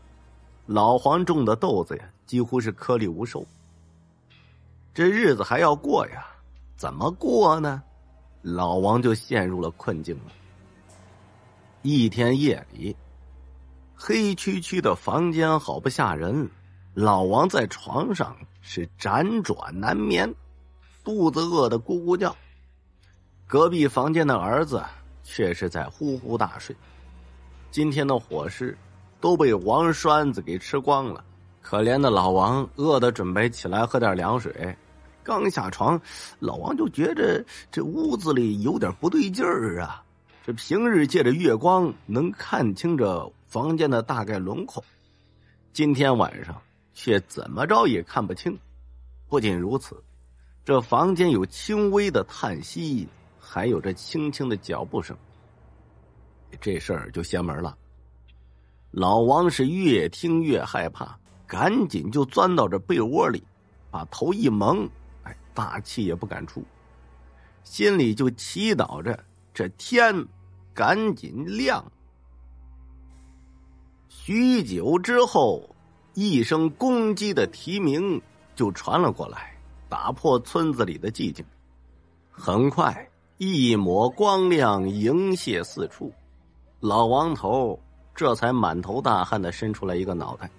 老黄种的豆子呀，几乎是颗粒无收。这日子还要过呀？怎么过呢？老王就陷入了困境了。一天夜里，黑黢黢的房间好不吓人。老王在床上是辗转难眠，肚子饿得咕咕叫。隔壁房间的儿子却是在呼呼大睡，今天的伙食都被王栓子给吃光了。可怜的老王饿得准备起来喝点凉水，刚下床，老王就觉着这屋子里有点不对劲儿啊！这平日借着月光能看清这房间的大概轮廓，今天晚上却怎么着也看不清。不仅如此，这房间有轻微的叹息。还有这轻轻的脚步声，这事儿就邪门了。老王是越听越害怕，赶紧就钻到这被窝里，把头一蒙，哎，大气也不敢出，心里就祈祷着这天赶紧亮。许久之后，一声公鸡的啼鸣就传了过来，打破村子里的寂静。很快。一抹光亮迎泄四处，老王头这才满头大汗的伸出来一个脑袋，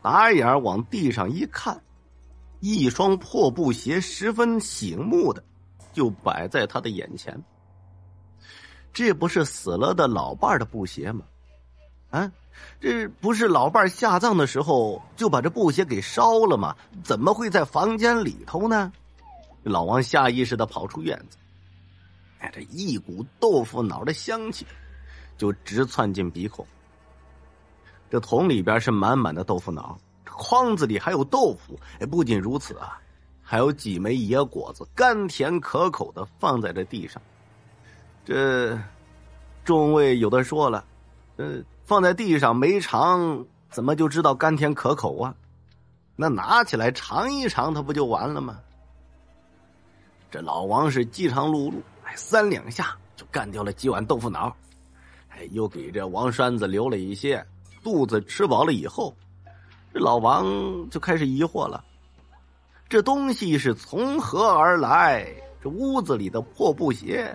打眼往地上一看，一双破布鞋十分醒目的就摆在他的眼前。这不是死了的老伴儿的布鞋吗？啊，这不是老伴儿下葬的时候就把这布鞋给烧了吗？怎么会在房间里头呢？老王下意识的跑出院子，哎，这一股豆腐脑的香气就直窜进鼻孔。这桶里边是满满的豆腐脑，筐子里还有豆腐。哎，不仅如此啊，还有几枚野果子，甘甜可口的放在这地上。这众位有的说了，呃，放在地上没尝，怎么就知道甘甜可口啊？那拿起来尝一尝，它不就完了吗？这老王是饥肠辘辘，哎，三两下就干掉了几碗豆腐脑，哎，又给这王栓子留了一些。肚子吃饱了以后，这老王就开始疑惑了：这东西是从何而来？这屋子里的破布鞋，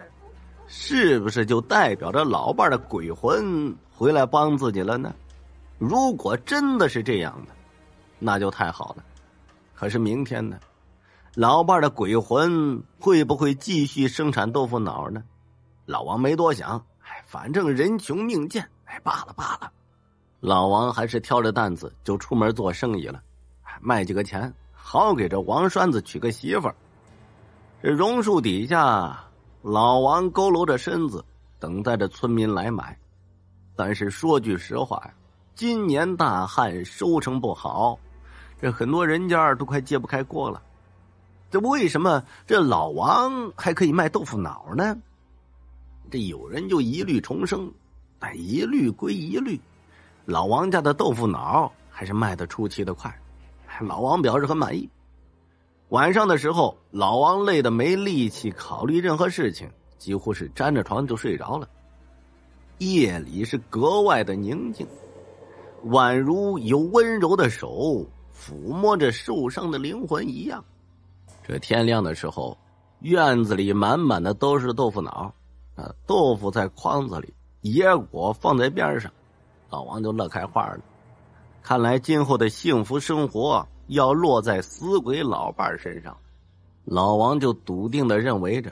是不是就代表着老伴的鬼魂回来帮自己了呢？如果真的是这样的，那就太好了。可是明天呢？老伴的鬼魂会不会继续生产豆腐脑呢？老王没多想，哎，反正人穷命贱，哎，罢了罢了。老王还是挑着担子就出门做生意了，卖几个钱，好给这王栓子娶个媳妇儿。这榕树底下，老王佝偻着身子，等待着村民来买。但是说句实话呀，今年大旱，收成不好，这很多人家都快揭不开锅了。这为什么这老王还可以卖豆腐脑呢？这有人就疑虑重生，哎，疑虑归疑虑，老王家的豆腐脑还是卖的出奇的快。老王表示很满意。晚上的时候，老王累得没力气考虑任何事情，几乎是粘着床就睡着了。夜里是格外的宁静，宛如有温柔的手抚摸着受伤的灵魂一样。这天亮的时候，院子里满满的都是豆腐脑，啊，豆腐在筐子里，野果放在边上，老王就乐开花了。看来今后的幸福生活要落在死鬼老伴身上，老王就笃定的认为着，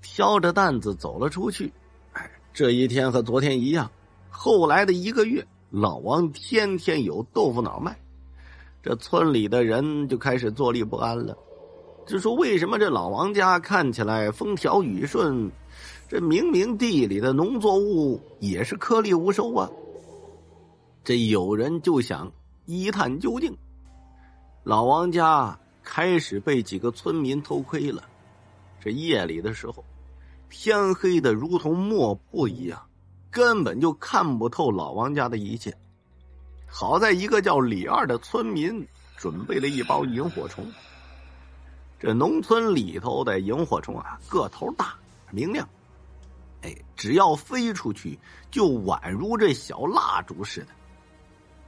挑着担子走了出去。哎，这一天和昨天一样，后来的一个月，老王天天有豆腐脑卖，这村里的人就开始坐立不安了。就说为什么这老王家看起来风调雨顺，这明明地里的农作物也是颗粒无收啊？这有人就想一探究竟，老王家开始被几个村民偷窥了。这夜里的时候，天黑的如同墨布一样，根本就看不透老王家的一切。好在一个叫李二的村民准备了一包萤火虫。这农村里头的萤火虫啊，个头大，明亮，哎，只要飞出去，就宛如这小蜡烛似的。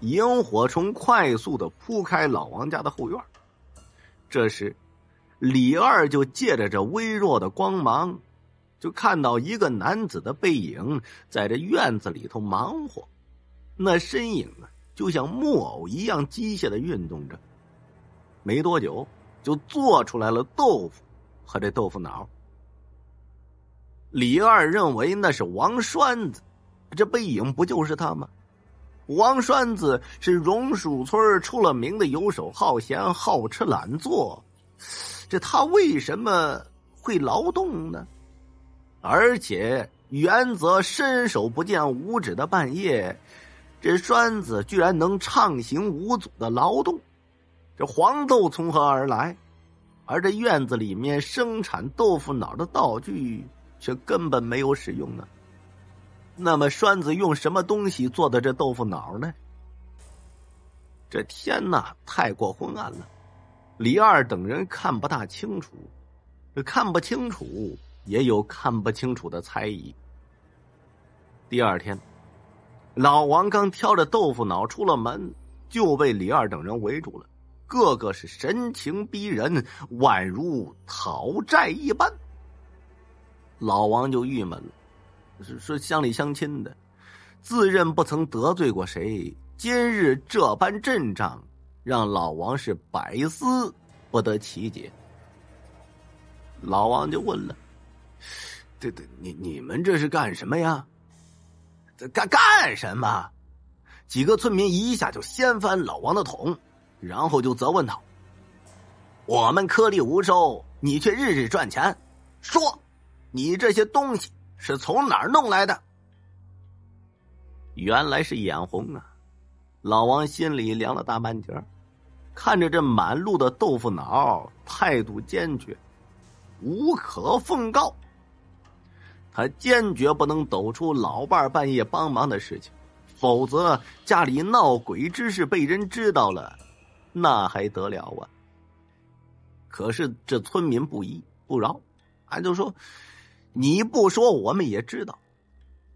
萤火虫快速的铺开老王家的后院这时，李二就借着这微弱的光芒，就看到一个男子的背影在这院子里头忙活。那身影啊，就像木偶一样机械的运动着。没多久。就做出来了豆腐和这豆腐脑。李二认为那是王栓子，这背影不就是他吗？王栓子是榕树村出了名的游手好闲、好吃懒做，这他为什么会劳动呢？而且原则伸手不见五指的半夜，这栓子居然能畅行无阻的劳动。这黄豆从何而来？而这院子里面生产豆腐脑的道具却根本没有使用呢。那么栓子用什么东西做的这豆腐脑呢？这天呐，太过昏暗了，李二等人看不大清楚。这看不清楚，也有看不清楚的猜疑。第二天，老王刚挑着豆腐脑出了门，就被李二等人围住了。个个是神情逼人，宛如讨债一般。老王就郁闷了，是说乡里乡亲的，自认不曾得罪过谁，今日这般阵仗，让老王是百思不得其解。老王就问了：“这、这你、你们这是干什么呀？这干干什么？”几个村民一下就掀翻老王的桶。然后就责问他：“我们颗粒无收，你却日日赚钱，说，你这些东西是从哪儿弄来的？”原来是眼红啊！老王心里凉了大半截儿，看着这满路的豆腐脑，态度坚决，无可奉告。他坚决不能抖出老伴儿半夜帮忙的事情，否则家里闹鬼之事被人知道了。那还得了啊！可是这村民不依不饶，俺就说：“你不说我们也知道，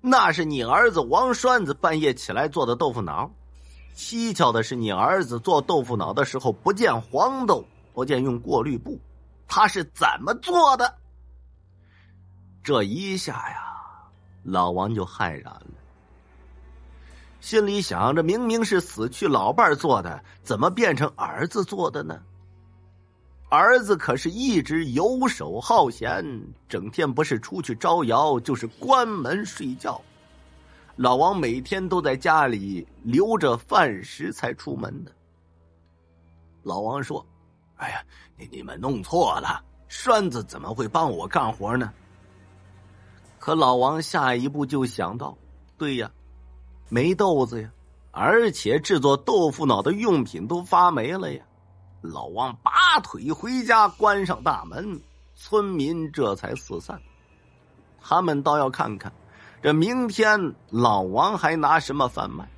那是你儿子王栓子半夜起来做的豆腐脑。蹊跷的是，你儿子做豆腐脑的时候不见黄豆，不见用过滤布，他是怎么做的？”这一下呀，老王就骇然了。心里想：着：明明是死去老伴做的，怎么变成儿子做的呢？儿子可是一直游手好闲，整天不是出去招摇，就是关门睡觉。老王每天都在家里留着饭食才出门的。老王说：“哎呀，你们弄错了，栓子怎么会帮我干活呢？”可老王下一步就想到：对呀。没豆子呀，而且制作豆腐脑的用品都发霉了呀！老王拔腿回家，关上大门，村民这才四散。他们倒要看看，这明天老王还拿什么贩卖？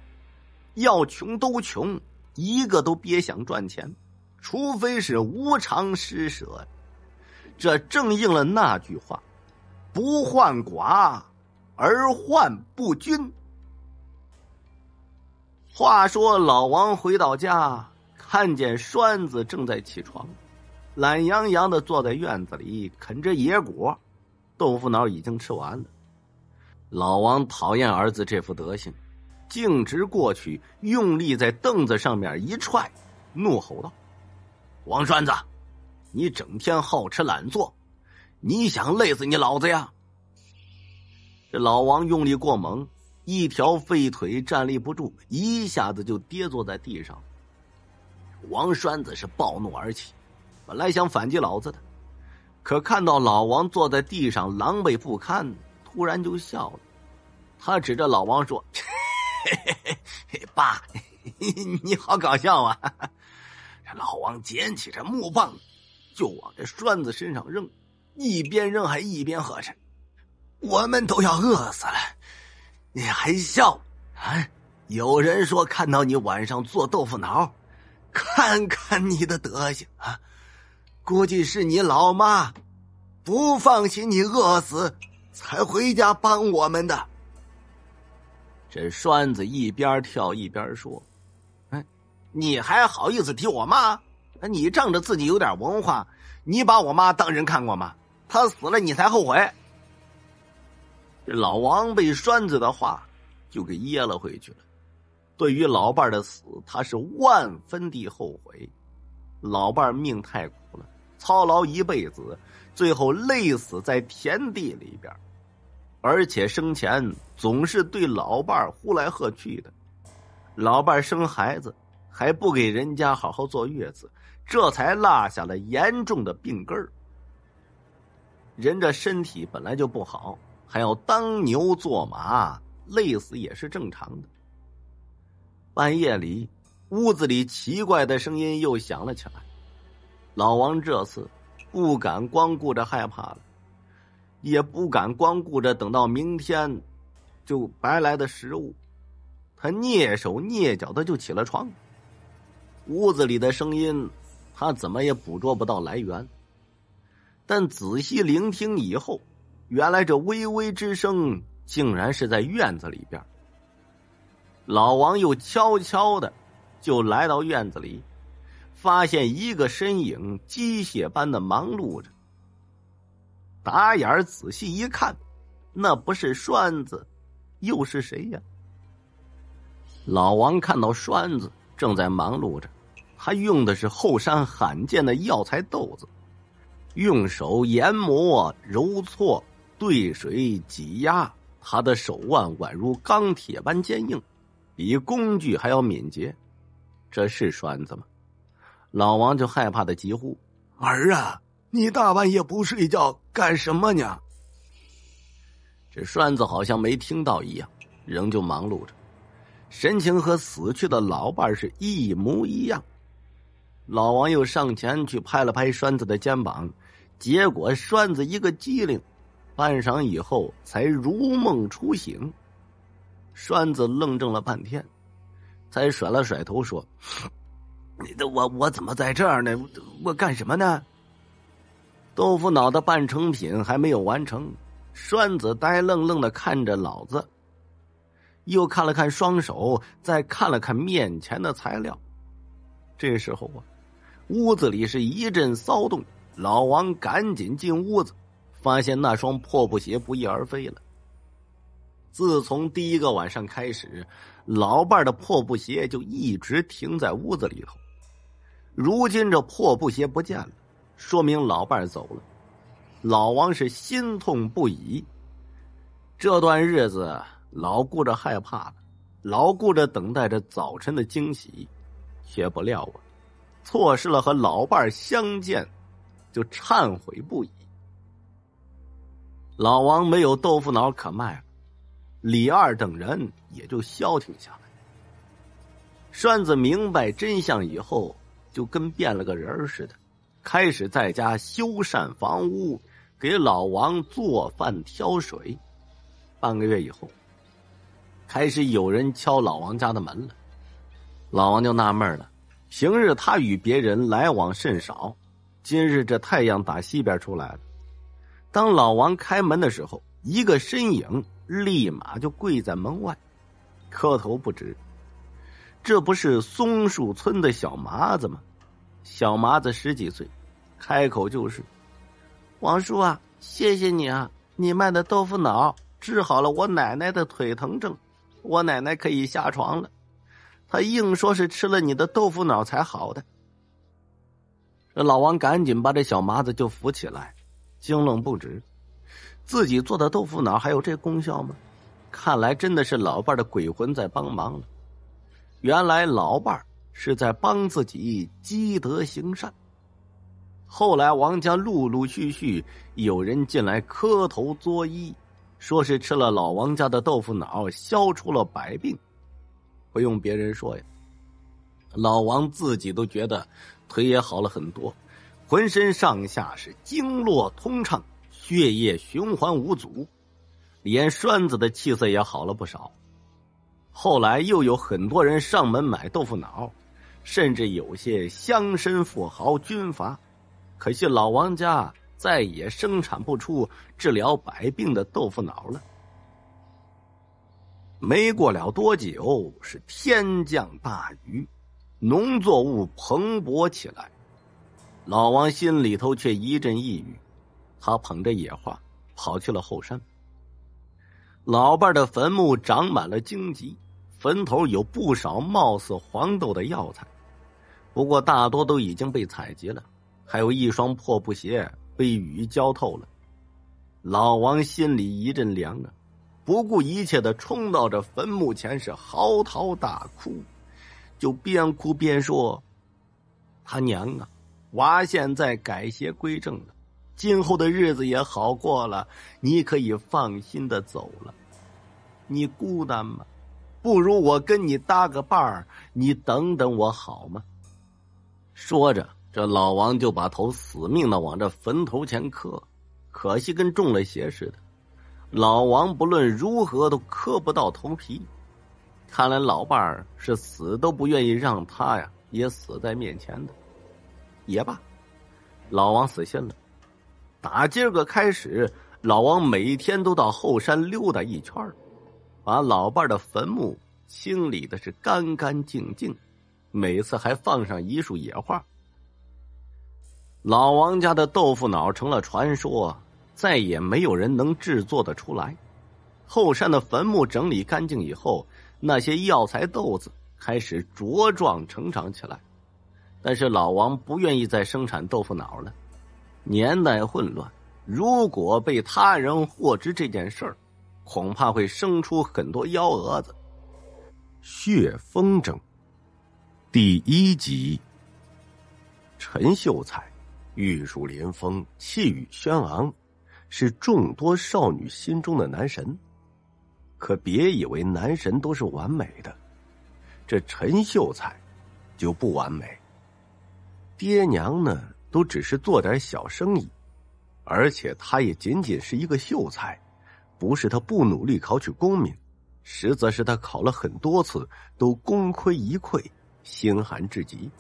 要穷都穷，一个都别想赚钱，除非是无偿施舍。这正应了那句话：不患寡，而患不均。话说老王回到家，看见栓子正在起床，懒洋洋的坐在院子里啃着野果，豆腐脑已经吃完了。老王讨厌儿子这副德行，径直过去，用力在凳子上面一踹，怒吼道：“王栓子，你整天好吃懒做，你想累死你老子呀！”这老王用力过猛。一条废腿站立不住，一下子就跌坐在地上。王栓子是暴怒而起，本来想反击老子的，可看到老王坐在地上狼狈不堪，突然就笑了。他指着老王说：“爸，你好搞笑啊！”这老王捡起这木棒，就往这栓子身上扔，一边扔还一边喝着：“我们都要饿死了。”你还笑哎，有人说看到你晚上做豆腐脑，看看你的德行啊！估计是你老妈不放心你饿死，才回家帮我们的。这栓子一边跳一边说：“哎，你还好意思提我妈？你仗着自己有点文化，你把我妈当人看过吗？她死了你才后悔。”老王被栓子的话就给噎了回去了。对于老伴的死，他是万分的后悔。老伴命太苦了，操劳一辈子，最后累死在田地里边而且生前总是对老伴呼来喝去的，老伴生孩子还不给人家好好坐月子，这才落下了严重的病根儿。人这身体本来就不好。还要当牛做马，累死也是正常的。半夜里，屋子里奇怪的声音又响了起来。老王这次不敢光顾着害怕了，也不敢光顾着等到明天就白来的食物。他蹑手蹑脚的就起了床。屋子里的声音，他怎么也捕捉不到来源。但仔细聆听以后，原来这微微之声，竟然是在院子里边。老王又悄悄的就来到院子里，发现一个身影机械般的忙碌着。打眼仔细一看，那不是栓子，又是谁呀？老王看到栓子正在忙碌着，他用的是后山罕见的药材豆子，用手研磨揉搓。对水挤压，他的手腕宛如钢铁般坚硬，比工具还要敏捷。这是栓子吗？老王就害怕的急呼：“儿啊，你大半夜不睡觉干什么呢？”这栓子好像没听到一样，仍旧忙碌着，神情和死去的老伴是一模一样。老王又上前去拍了拍栓子的肩膀，结果栓子一个机灵。半晌以后，才如梦初醒。栓子愣怔了半天，才甩了甩头说：“你我我怎么在这儿呢？我干什么呢？”豆腐脑的半成品还没有完成，栓子呆愣愣的看着老子，又看了看双手，再看了看面前的材料。这时候啊，屋子里是一阵骚动，老王赶紧进屋子。发现那双破布鞋不翼而飞了。自从第一个晚上开始，老伴的破布鞋就一直停在屋子里头。如今这破布鞋不见了，说明老伴走了。老王是心痛不已。这段日子老顾着害怕了，老顾着等待着早晨的惊喜，却不料啊，错失了和老伴相见，就忏悔不已。老王没有豆腐脑可卖了，李二等人也就消停下来。栓子明白真相以后，就跟变了个人似的，开始在家修缮房屋，给老王做饭、挑水。半个月以后，开始有人敲老王家的门了。老王就纳闷了：平日他与别人来往甚少，今日这太阳打西边出来了。当老王开门的时候，一个身影立马就跪在门外，磕头不止。这不是松树村的小麻子吗？小麻子十几岁，开口就是：“王叔啊，谢谢你啊！你卖的豆腐脑治好了我奶奶的腿疼症，我奶奶可以下床了。她硬说是吃了你的豆腐脑才好的。”这老王赶紧把这小麻子就扶起来。惊愣不止，自己做的豆腐脑还有这功效吗？看来真的是老伴的鬼魂在帮忙了。原来老伴是在帮自己积德行善。后来王家陆陆续续有人进来磕头作揖，说是吃了老王家的豆腐脑消除了百病。不用别人说呀，老王自己都觉得腿也好了很多。浑身上下是经络通畅，血液循环无阻，连栓子的气色也好了不少。后来又有很多人上门买豆腐脑，甚至有些乡绅、富豪、军阀。可惜老王家再也生产不出治疗百病的豆腐脑了。没过了多久，是天降大雨，农作物蓬勃起来。老王心里头却一阵抑郁，他捧着野花跑去了后山。老伴的坟墓长满了荆棘，坟头有不少貌似黄豆的药材，不过大多都已经被采集了。还有一双破布鞋被雨浇透了。老王心里一阵凉啊，不顾一切的冲到这坟墓前是嚎啕大哭，就边哭边说：“他娘啊！”娃现在改邪归正了，今后的日子也好过了，你可以放心的走了。你孤单吗？不如我跟你搭个伴儿，你等等我好吗？说着，这老王就把头死命的往这坟头前磕，可惜跟中了邪似的，老王不论如何都磕不到头皮。看来老伴儿是死都不愿意让他呀也死在面前的。也罢，老王死心了。打今儿个开始，老王每天都到后山溜达一圈把老伴的坟墓清理的是干干净净，每次还放上一束野花。老王家的豆腐脑成了传说，再也没有人能制作的出来。后山的坟墓整理干净以后，那些药材豆子开始茁壮成长起来。但是老王不愿意再生产豆腐脑了，年代混乱，如果被他人获知这件事儿，恐怕会生出很多幺蛾子。血风筝，第一集。陈秀才，玉树临风，气宇轩昂，是众多少女心中的男神。可别以为男神都是完美的，这陈秀才就不完美。爹娘呢，都只是做点小生意，而且他也仅仅是一个秀才，不是他不努力考取功名，实则是他考了很多次都功亏一篑，心寒至极。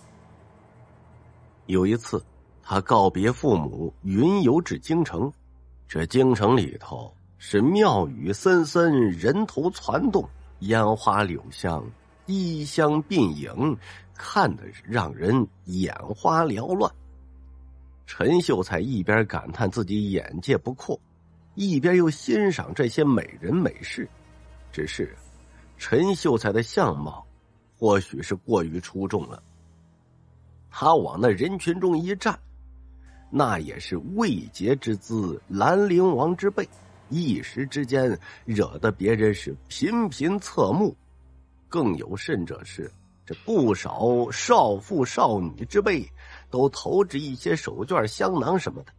有一次，他告别父母，云游至京城，这京城里头是庙宇森森，人头攒动，烟花柳巷，衣香鬓影。看得让人眼花缭乱。陈秀才一边感叹自己眼界不阔，一边又欣赏这些美人美事。只是陈秀才的相貌，或许是过于出众了。他往那人群中一站，那也是未捷之姿，兰陵王之辈，一时之间惹得别人是频频侧目。更有甚者是。不少少妇少女之辈都投掷一些手绢、香囊什么的，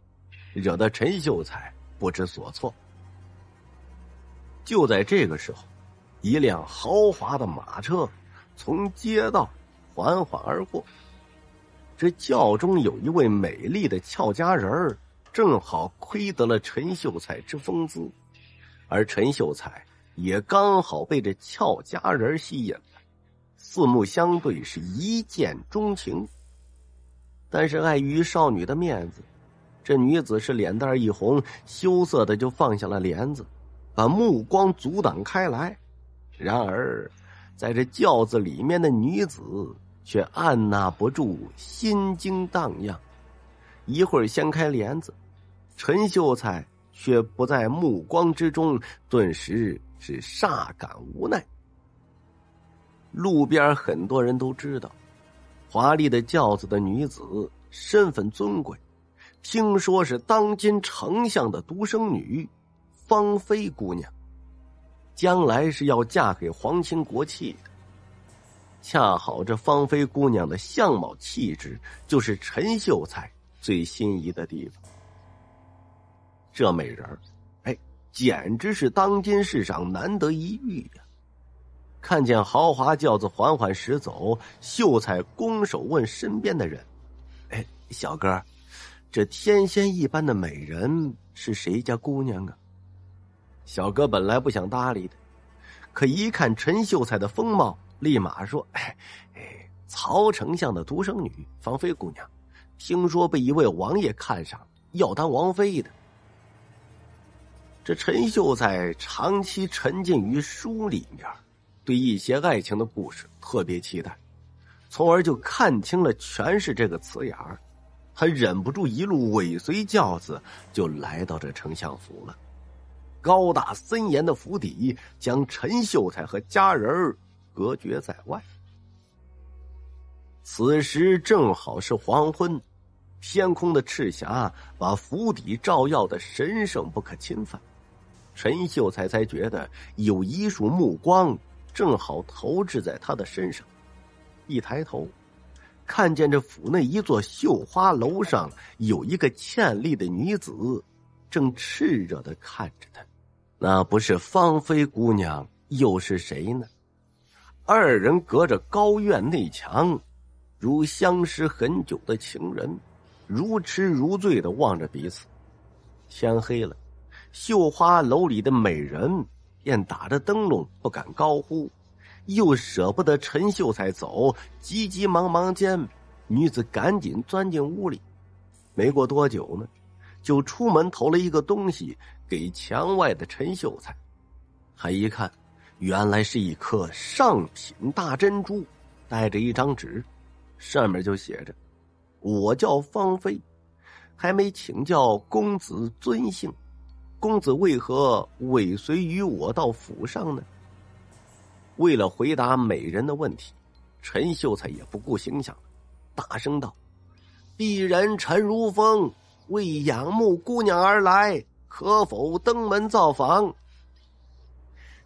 惹得陈秀才不知所措。就在这个时候，一辆豪华的马车从街道缓缓而过，这轿中有一位美丽的俏佳人儿，正好窥得了陈秀才之风姿，而陈秀才也刚好被这俏佳人吸引了。四目相对，是一见钟情。但是碍于少女的面子，这女子是脸蛋一红，羞涩的就放下了帘子，把目光阻挡开来。然而，在这轿子里面的女子却按捺不住心惊荡漾，一会儿掀开帘子，陈秀才却不在目光之中，顿时是煞感无奈。路边很多人都知道，华丽的轿子的女子身份尊贵，听说是当今丞相的独生女，芳菲姑娘，将来是要嫁给皇亲国戚的。恰好这芳菲姑娘的相貌气质，就是陈秀才最心仪的地方。这美人儿，哎，简直是当今世上难得一遇呀。看见豪华轿子缓缓驶走，秀才拱手问身边的人：“哎，小哥，这天仙一般的美人是谁家姑娘啊？”小哥本来不想搭理的，可一看陈秀才的风貌，立马说：“哎，哎，曹丞相的独生女芳菲姑娘，听说被一位王爷看上，要当王妃的。”这陈秀才长期沉浸于书里面。对一些爱情的故事特别期待，从而就看清了“全是”这个词眼儿，他忍不住一路尾随轿子，就来到这丞相府了。高大森严的府邸将陈秀才和家人隔绝在外。此时正好是黄昏，天空的赤霞把府邸照耀的神圣不可侵犯。陈秀才才觉得有一束目光。正好投掷在他的身上，一抬头，看见这府内一座绣花楼上有一个倩丽的女子，正炽热的看着他，那不是芳菲姑娘又是谁呢？二人隔着高院内墙，如相识很久的情人，如痴如醉的望着彼此。天黑了，绣花楼里的美人。便打着灯笼不敢高呼，又舍不得陈秀才走，急急忙忙间，女子赶紧钻进屋里。没过多久呢，就出门投了一个东西给墙外的陈秀才，还一看，原来是一颗上品大珍珠，带着一张纸，上面就写着：“我叫芳菲，还没请教公子尊姓。”公子为何尾随于我到府上呢？为了回答美人的问题，陈秀才也不顾形象，大声道：“鄙人陈如风为仰慕姑娘而来，可否登门造访？”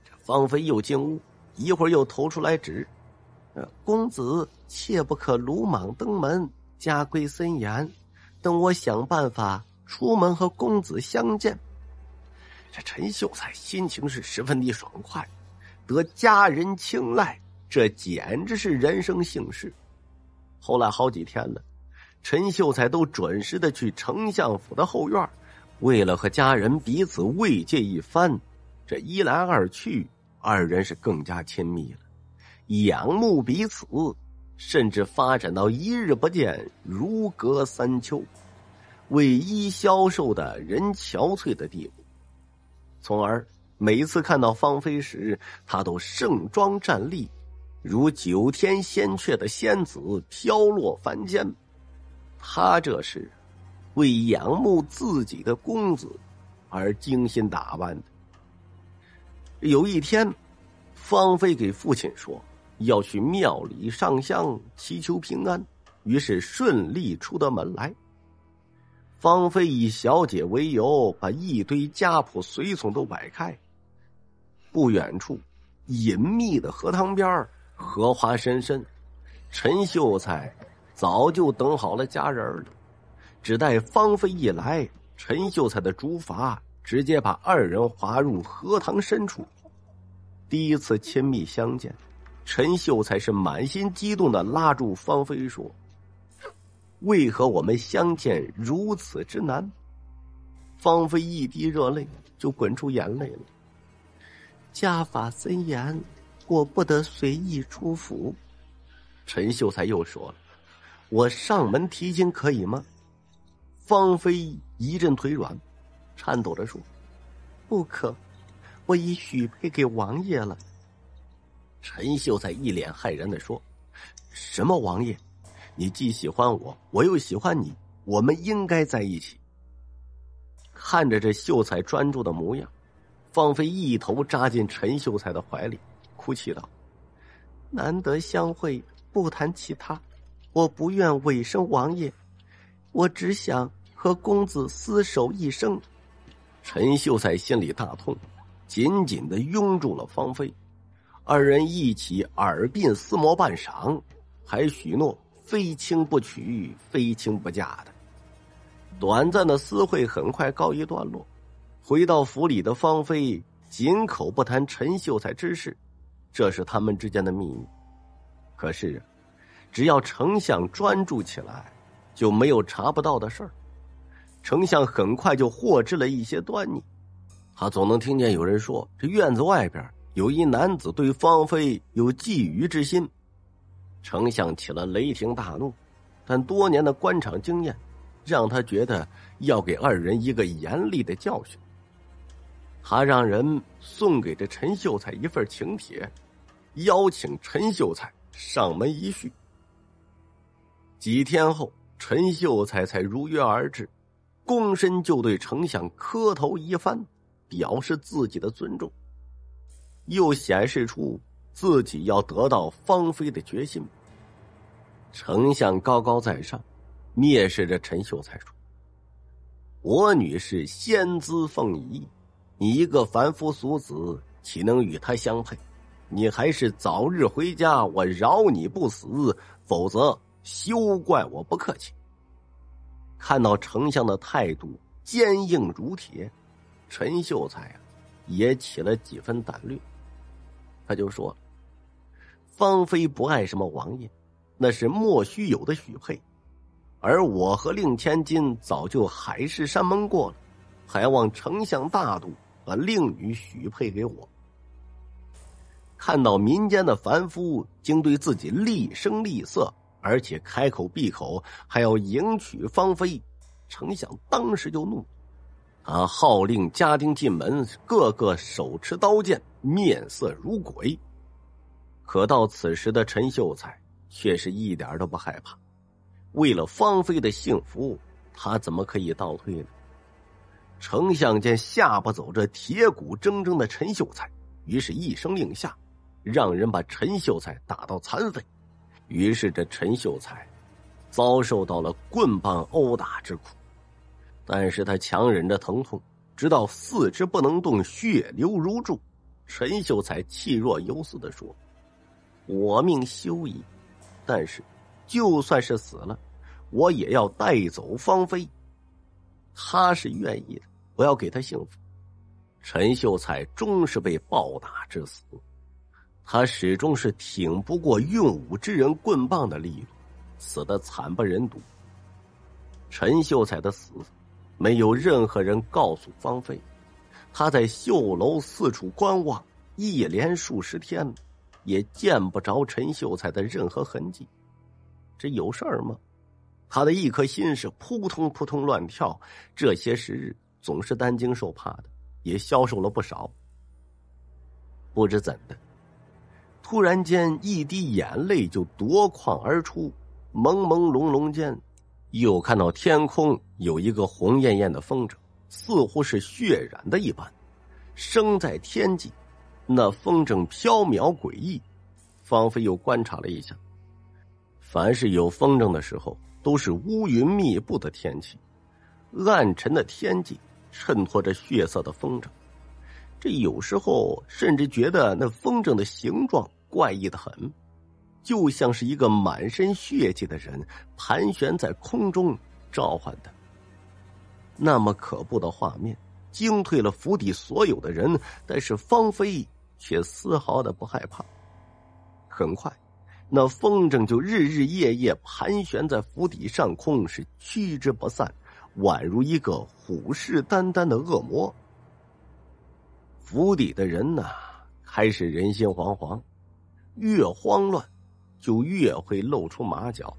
这芳菲又进屋，一会儿又投出来纸：“呃，公子切不可鲁莽登门，家规森严，等我想办法出门和公子相见。”这陈秀才心情是十分的爽快，得家人青睐，这简直是人生幸事。后来好几天了，陈秀才都准时的去丞相府的后院，为了和家人彼此慰藉一番。这一来二去，二人是更加亲密了，仰慕彼此，甚至发展到一日不见如隔三秋，为一消瘦的人憔悴的地步。从而，每一次看到芳菲时，他都盛装站立，如九天仙阙的仙子飘落凡间。他这是为仰慕自己的公子而精心打扮的。有一天，芳菲给父亲说要去庙里上香祈求平安，于是顺利出得门来。芳菲以小姐为由，把一堆家仆随从都摆开。不远处，隐秘的荷塘边，荷花深深。陈秀才早就等好了家人了，只待芳菲一来，陈秀才的竹筏直接把二人划入荷塘深处。第一次亲密相见，陈秀才是满心激动的拉住芳菲说。为何我们相见如此之难？芳菲一滴热泪就滚出眼泪了。家法森严，我不得随意出府。陈秀才又说了：“我上门提亲可以吗？”芳菲一阵腿软，颤抖着说：“不可，我已许配给王爷了。”陈秀才一脸骇然的说：“什么王爷？”你既喜欢我，我又喜欢你，我们应该在一起。看着这秀才专注的模样，芳菲一头扎进陈秀才的怀里，哭泣道：“难得相会，不谈其他，我不愿委身王爷，我只想和公子厮守一生。”陈秀才心里大痛，紧紧的拥住了芳菲，二人一起耳鬓厮磨半晌，还许诺。非亲不娶，非亲不嫁的。短暂的私会很快告一段落，回到府里的芳菲，紧口不谈陈秀才之事，这是他们之间的秘密。可是，只要丞相专注起来，就没有查不到的事儿。丞相很快就获知了一些端倪，他总能听见有人说，这院子外边有一男子对芳菲有觊觎之心。丞相起了雷霆大怒，但多年的官场经验让他觉得要给二人一个严厉的教训。他让人送给这陈秀才一份请帖，邀请陈秀才上门一叙。几天后，陈秀才才如约而至，躬身就对丞相磕头一番，表示自己的尊重，又显示出自己要得到芳菲的决心。丞相高高在上，蔑视着陈秀才说：“我女是仙姿凤仪，你一个凡夫俗子，岂能与她相配？你还是早日回家，我饶你不死；否则，休怪我不客气。”看到丞相的态度坚硬如铁，陈秀才啊也起了几分胆略，他就说：“芳菲不爱什么王爷。”那是莫须有的许配，而我和令千金早就海誓山盟过了，还望丞相大度，把令女许配给我。看到民间的凡夫竟对自己厉声厉色，而且开口闭口还要迎娶芳菲，丞相当时就怒，啊，号令家丁进门，个个手持刀剑，面色如鬼。可到此时的陈秀才。却是一点都不害怕。为了芳菲的幸福，他怎么可以倒退呢？丞相见吓不走这铁骨铮铮的陈秀才，于是一声令下，让人把陈秀才打到残废。于是这陈秀才遭受到了棍棒殴打之苦，但是他强忍着疼痛，直到四肢不能动，血流如注。陈秀才气若游丝的说：“我命休矣。”但是，就算是死了，我也要带走芳菲。他是愿意的，我要给他幸福。陈秀才终是被暴打致死，他始终是挺不过用武之人棍棒的力度，死的惨不忍睹。陈秀才的死，没有任何人告诉芳菲。他在秀楼四处观望，一连数十天。也见不着陈秀才的任何痕迹，这有事儿吗？他的一颗心是扑通扑通乱跳，这些时日总是担惊受怕的，也消瘦了不少。不知怎的，突然间一滴眼泪就夺眶而出，朦朦胧胧间，又看到天空有一个红艳艳的风筝，似乎是血染的一般，生在天际。那风筝飘渺诡异，芳菲又观察了一下，凡是有风筝的时候，都是乌云密布的天气，暗沉的天际衬托着血色的风筝，这有时候甚至觉得那风筝的形状怪异的很，就像是一个满身血迹的人盘旋在空中召唤的，那么可怖的画面惊退了府邸所有的人，但是芳菲。却丝毫的不害怕。很快，那风筝就日日夜夜盘旋在府邸上空，是居之不散，宛如一个虎视眈眈的恶魔。府邸的人呢，开始人心惶惶，越慌乱，就越会露出马脚。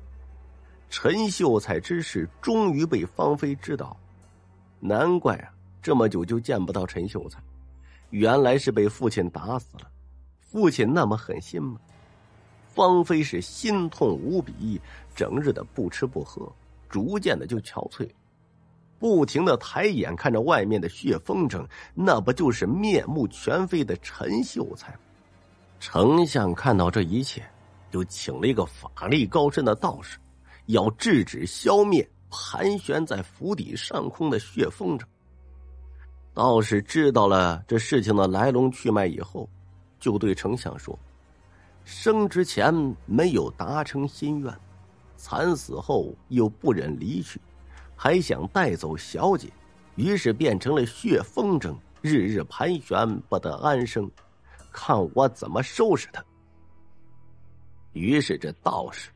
陈秀才之事终于被芳菲知道，难怪啊，这么久就见不到陈秀才。原来是被父亲打死了，父亲那么狠心吗？芳菲是心痛无比，整日的不吃不喝，逐渐的就憔悴不停的抬眼看着外面的血风筝，那不就是面目全非的陈秀才吗？丞相看到这一切，就请了一个法力高深的道士，要制止消灭盘旋在府邸上空的血风筝。道士知道了这事情的来龙去脉以后，就对丞相说：“生之前没有达成心愿，惨死后又不忍离去，还想带走小姐，于是变成了血风筝，日日盘旋不得安生，看我怎么收拾他。”于是这道士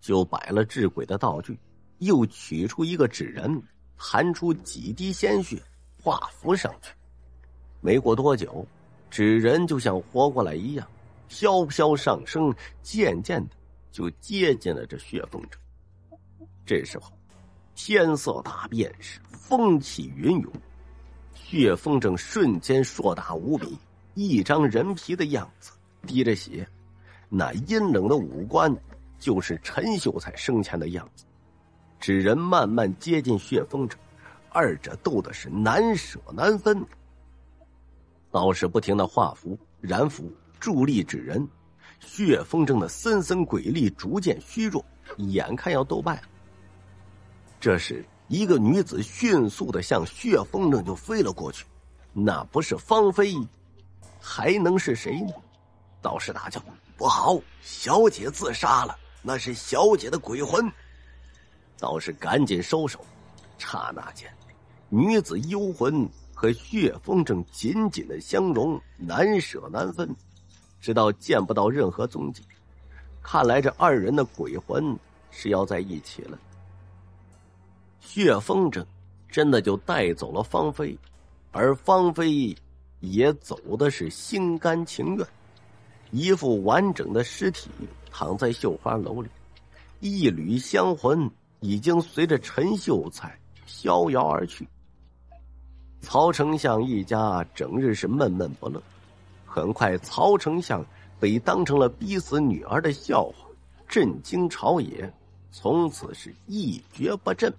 就摆了治鬼的道具，又取出一个纸人，含出几滴鲜血。画符上去，没过多久，纸人就像活过来一样，飘飘上升，渐渐的就接近了这血风阵。这时候，天色大变，是风起云涌，血风正瞬间硕大无比，一张人皮的样子，滴着血，那阴冷的五官就是陈秀才生前的样子。纸人慢慢接近血风阵。二者斗的是难舍难分，道士不停的画符、燃符、助力纸人，血风筝的森森鬼力逐渐虚弱，眼看要斗败了。这时，一个女子迅速的向血风筝就飞了过去，那不是芳菲，还能是谁呢？道士大叫：“不好，小姐自杀了！那是小姐的鬼魂。”道士赶紧收手，刹那间。女子幽魂和血风正紧紧的相融，难舍难分，直到见不到任何踪迹。看来这二人的鬼魂是要在一起了。血风筝真的就带走了芳菲，而芳菲也走的是心甘情愿。一副完整的尸体躺在绣花楼里，一缕香魂已经随着陈秀才飘摇而去。曹丞相一家整日是闷闷不乐，很快曹丞相被当成了逼死女儿的笑话，震惊朝野，从此是一蹶不振。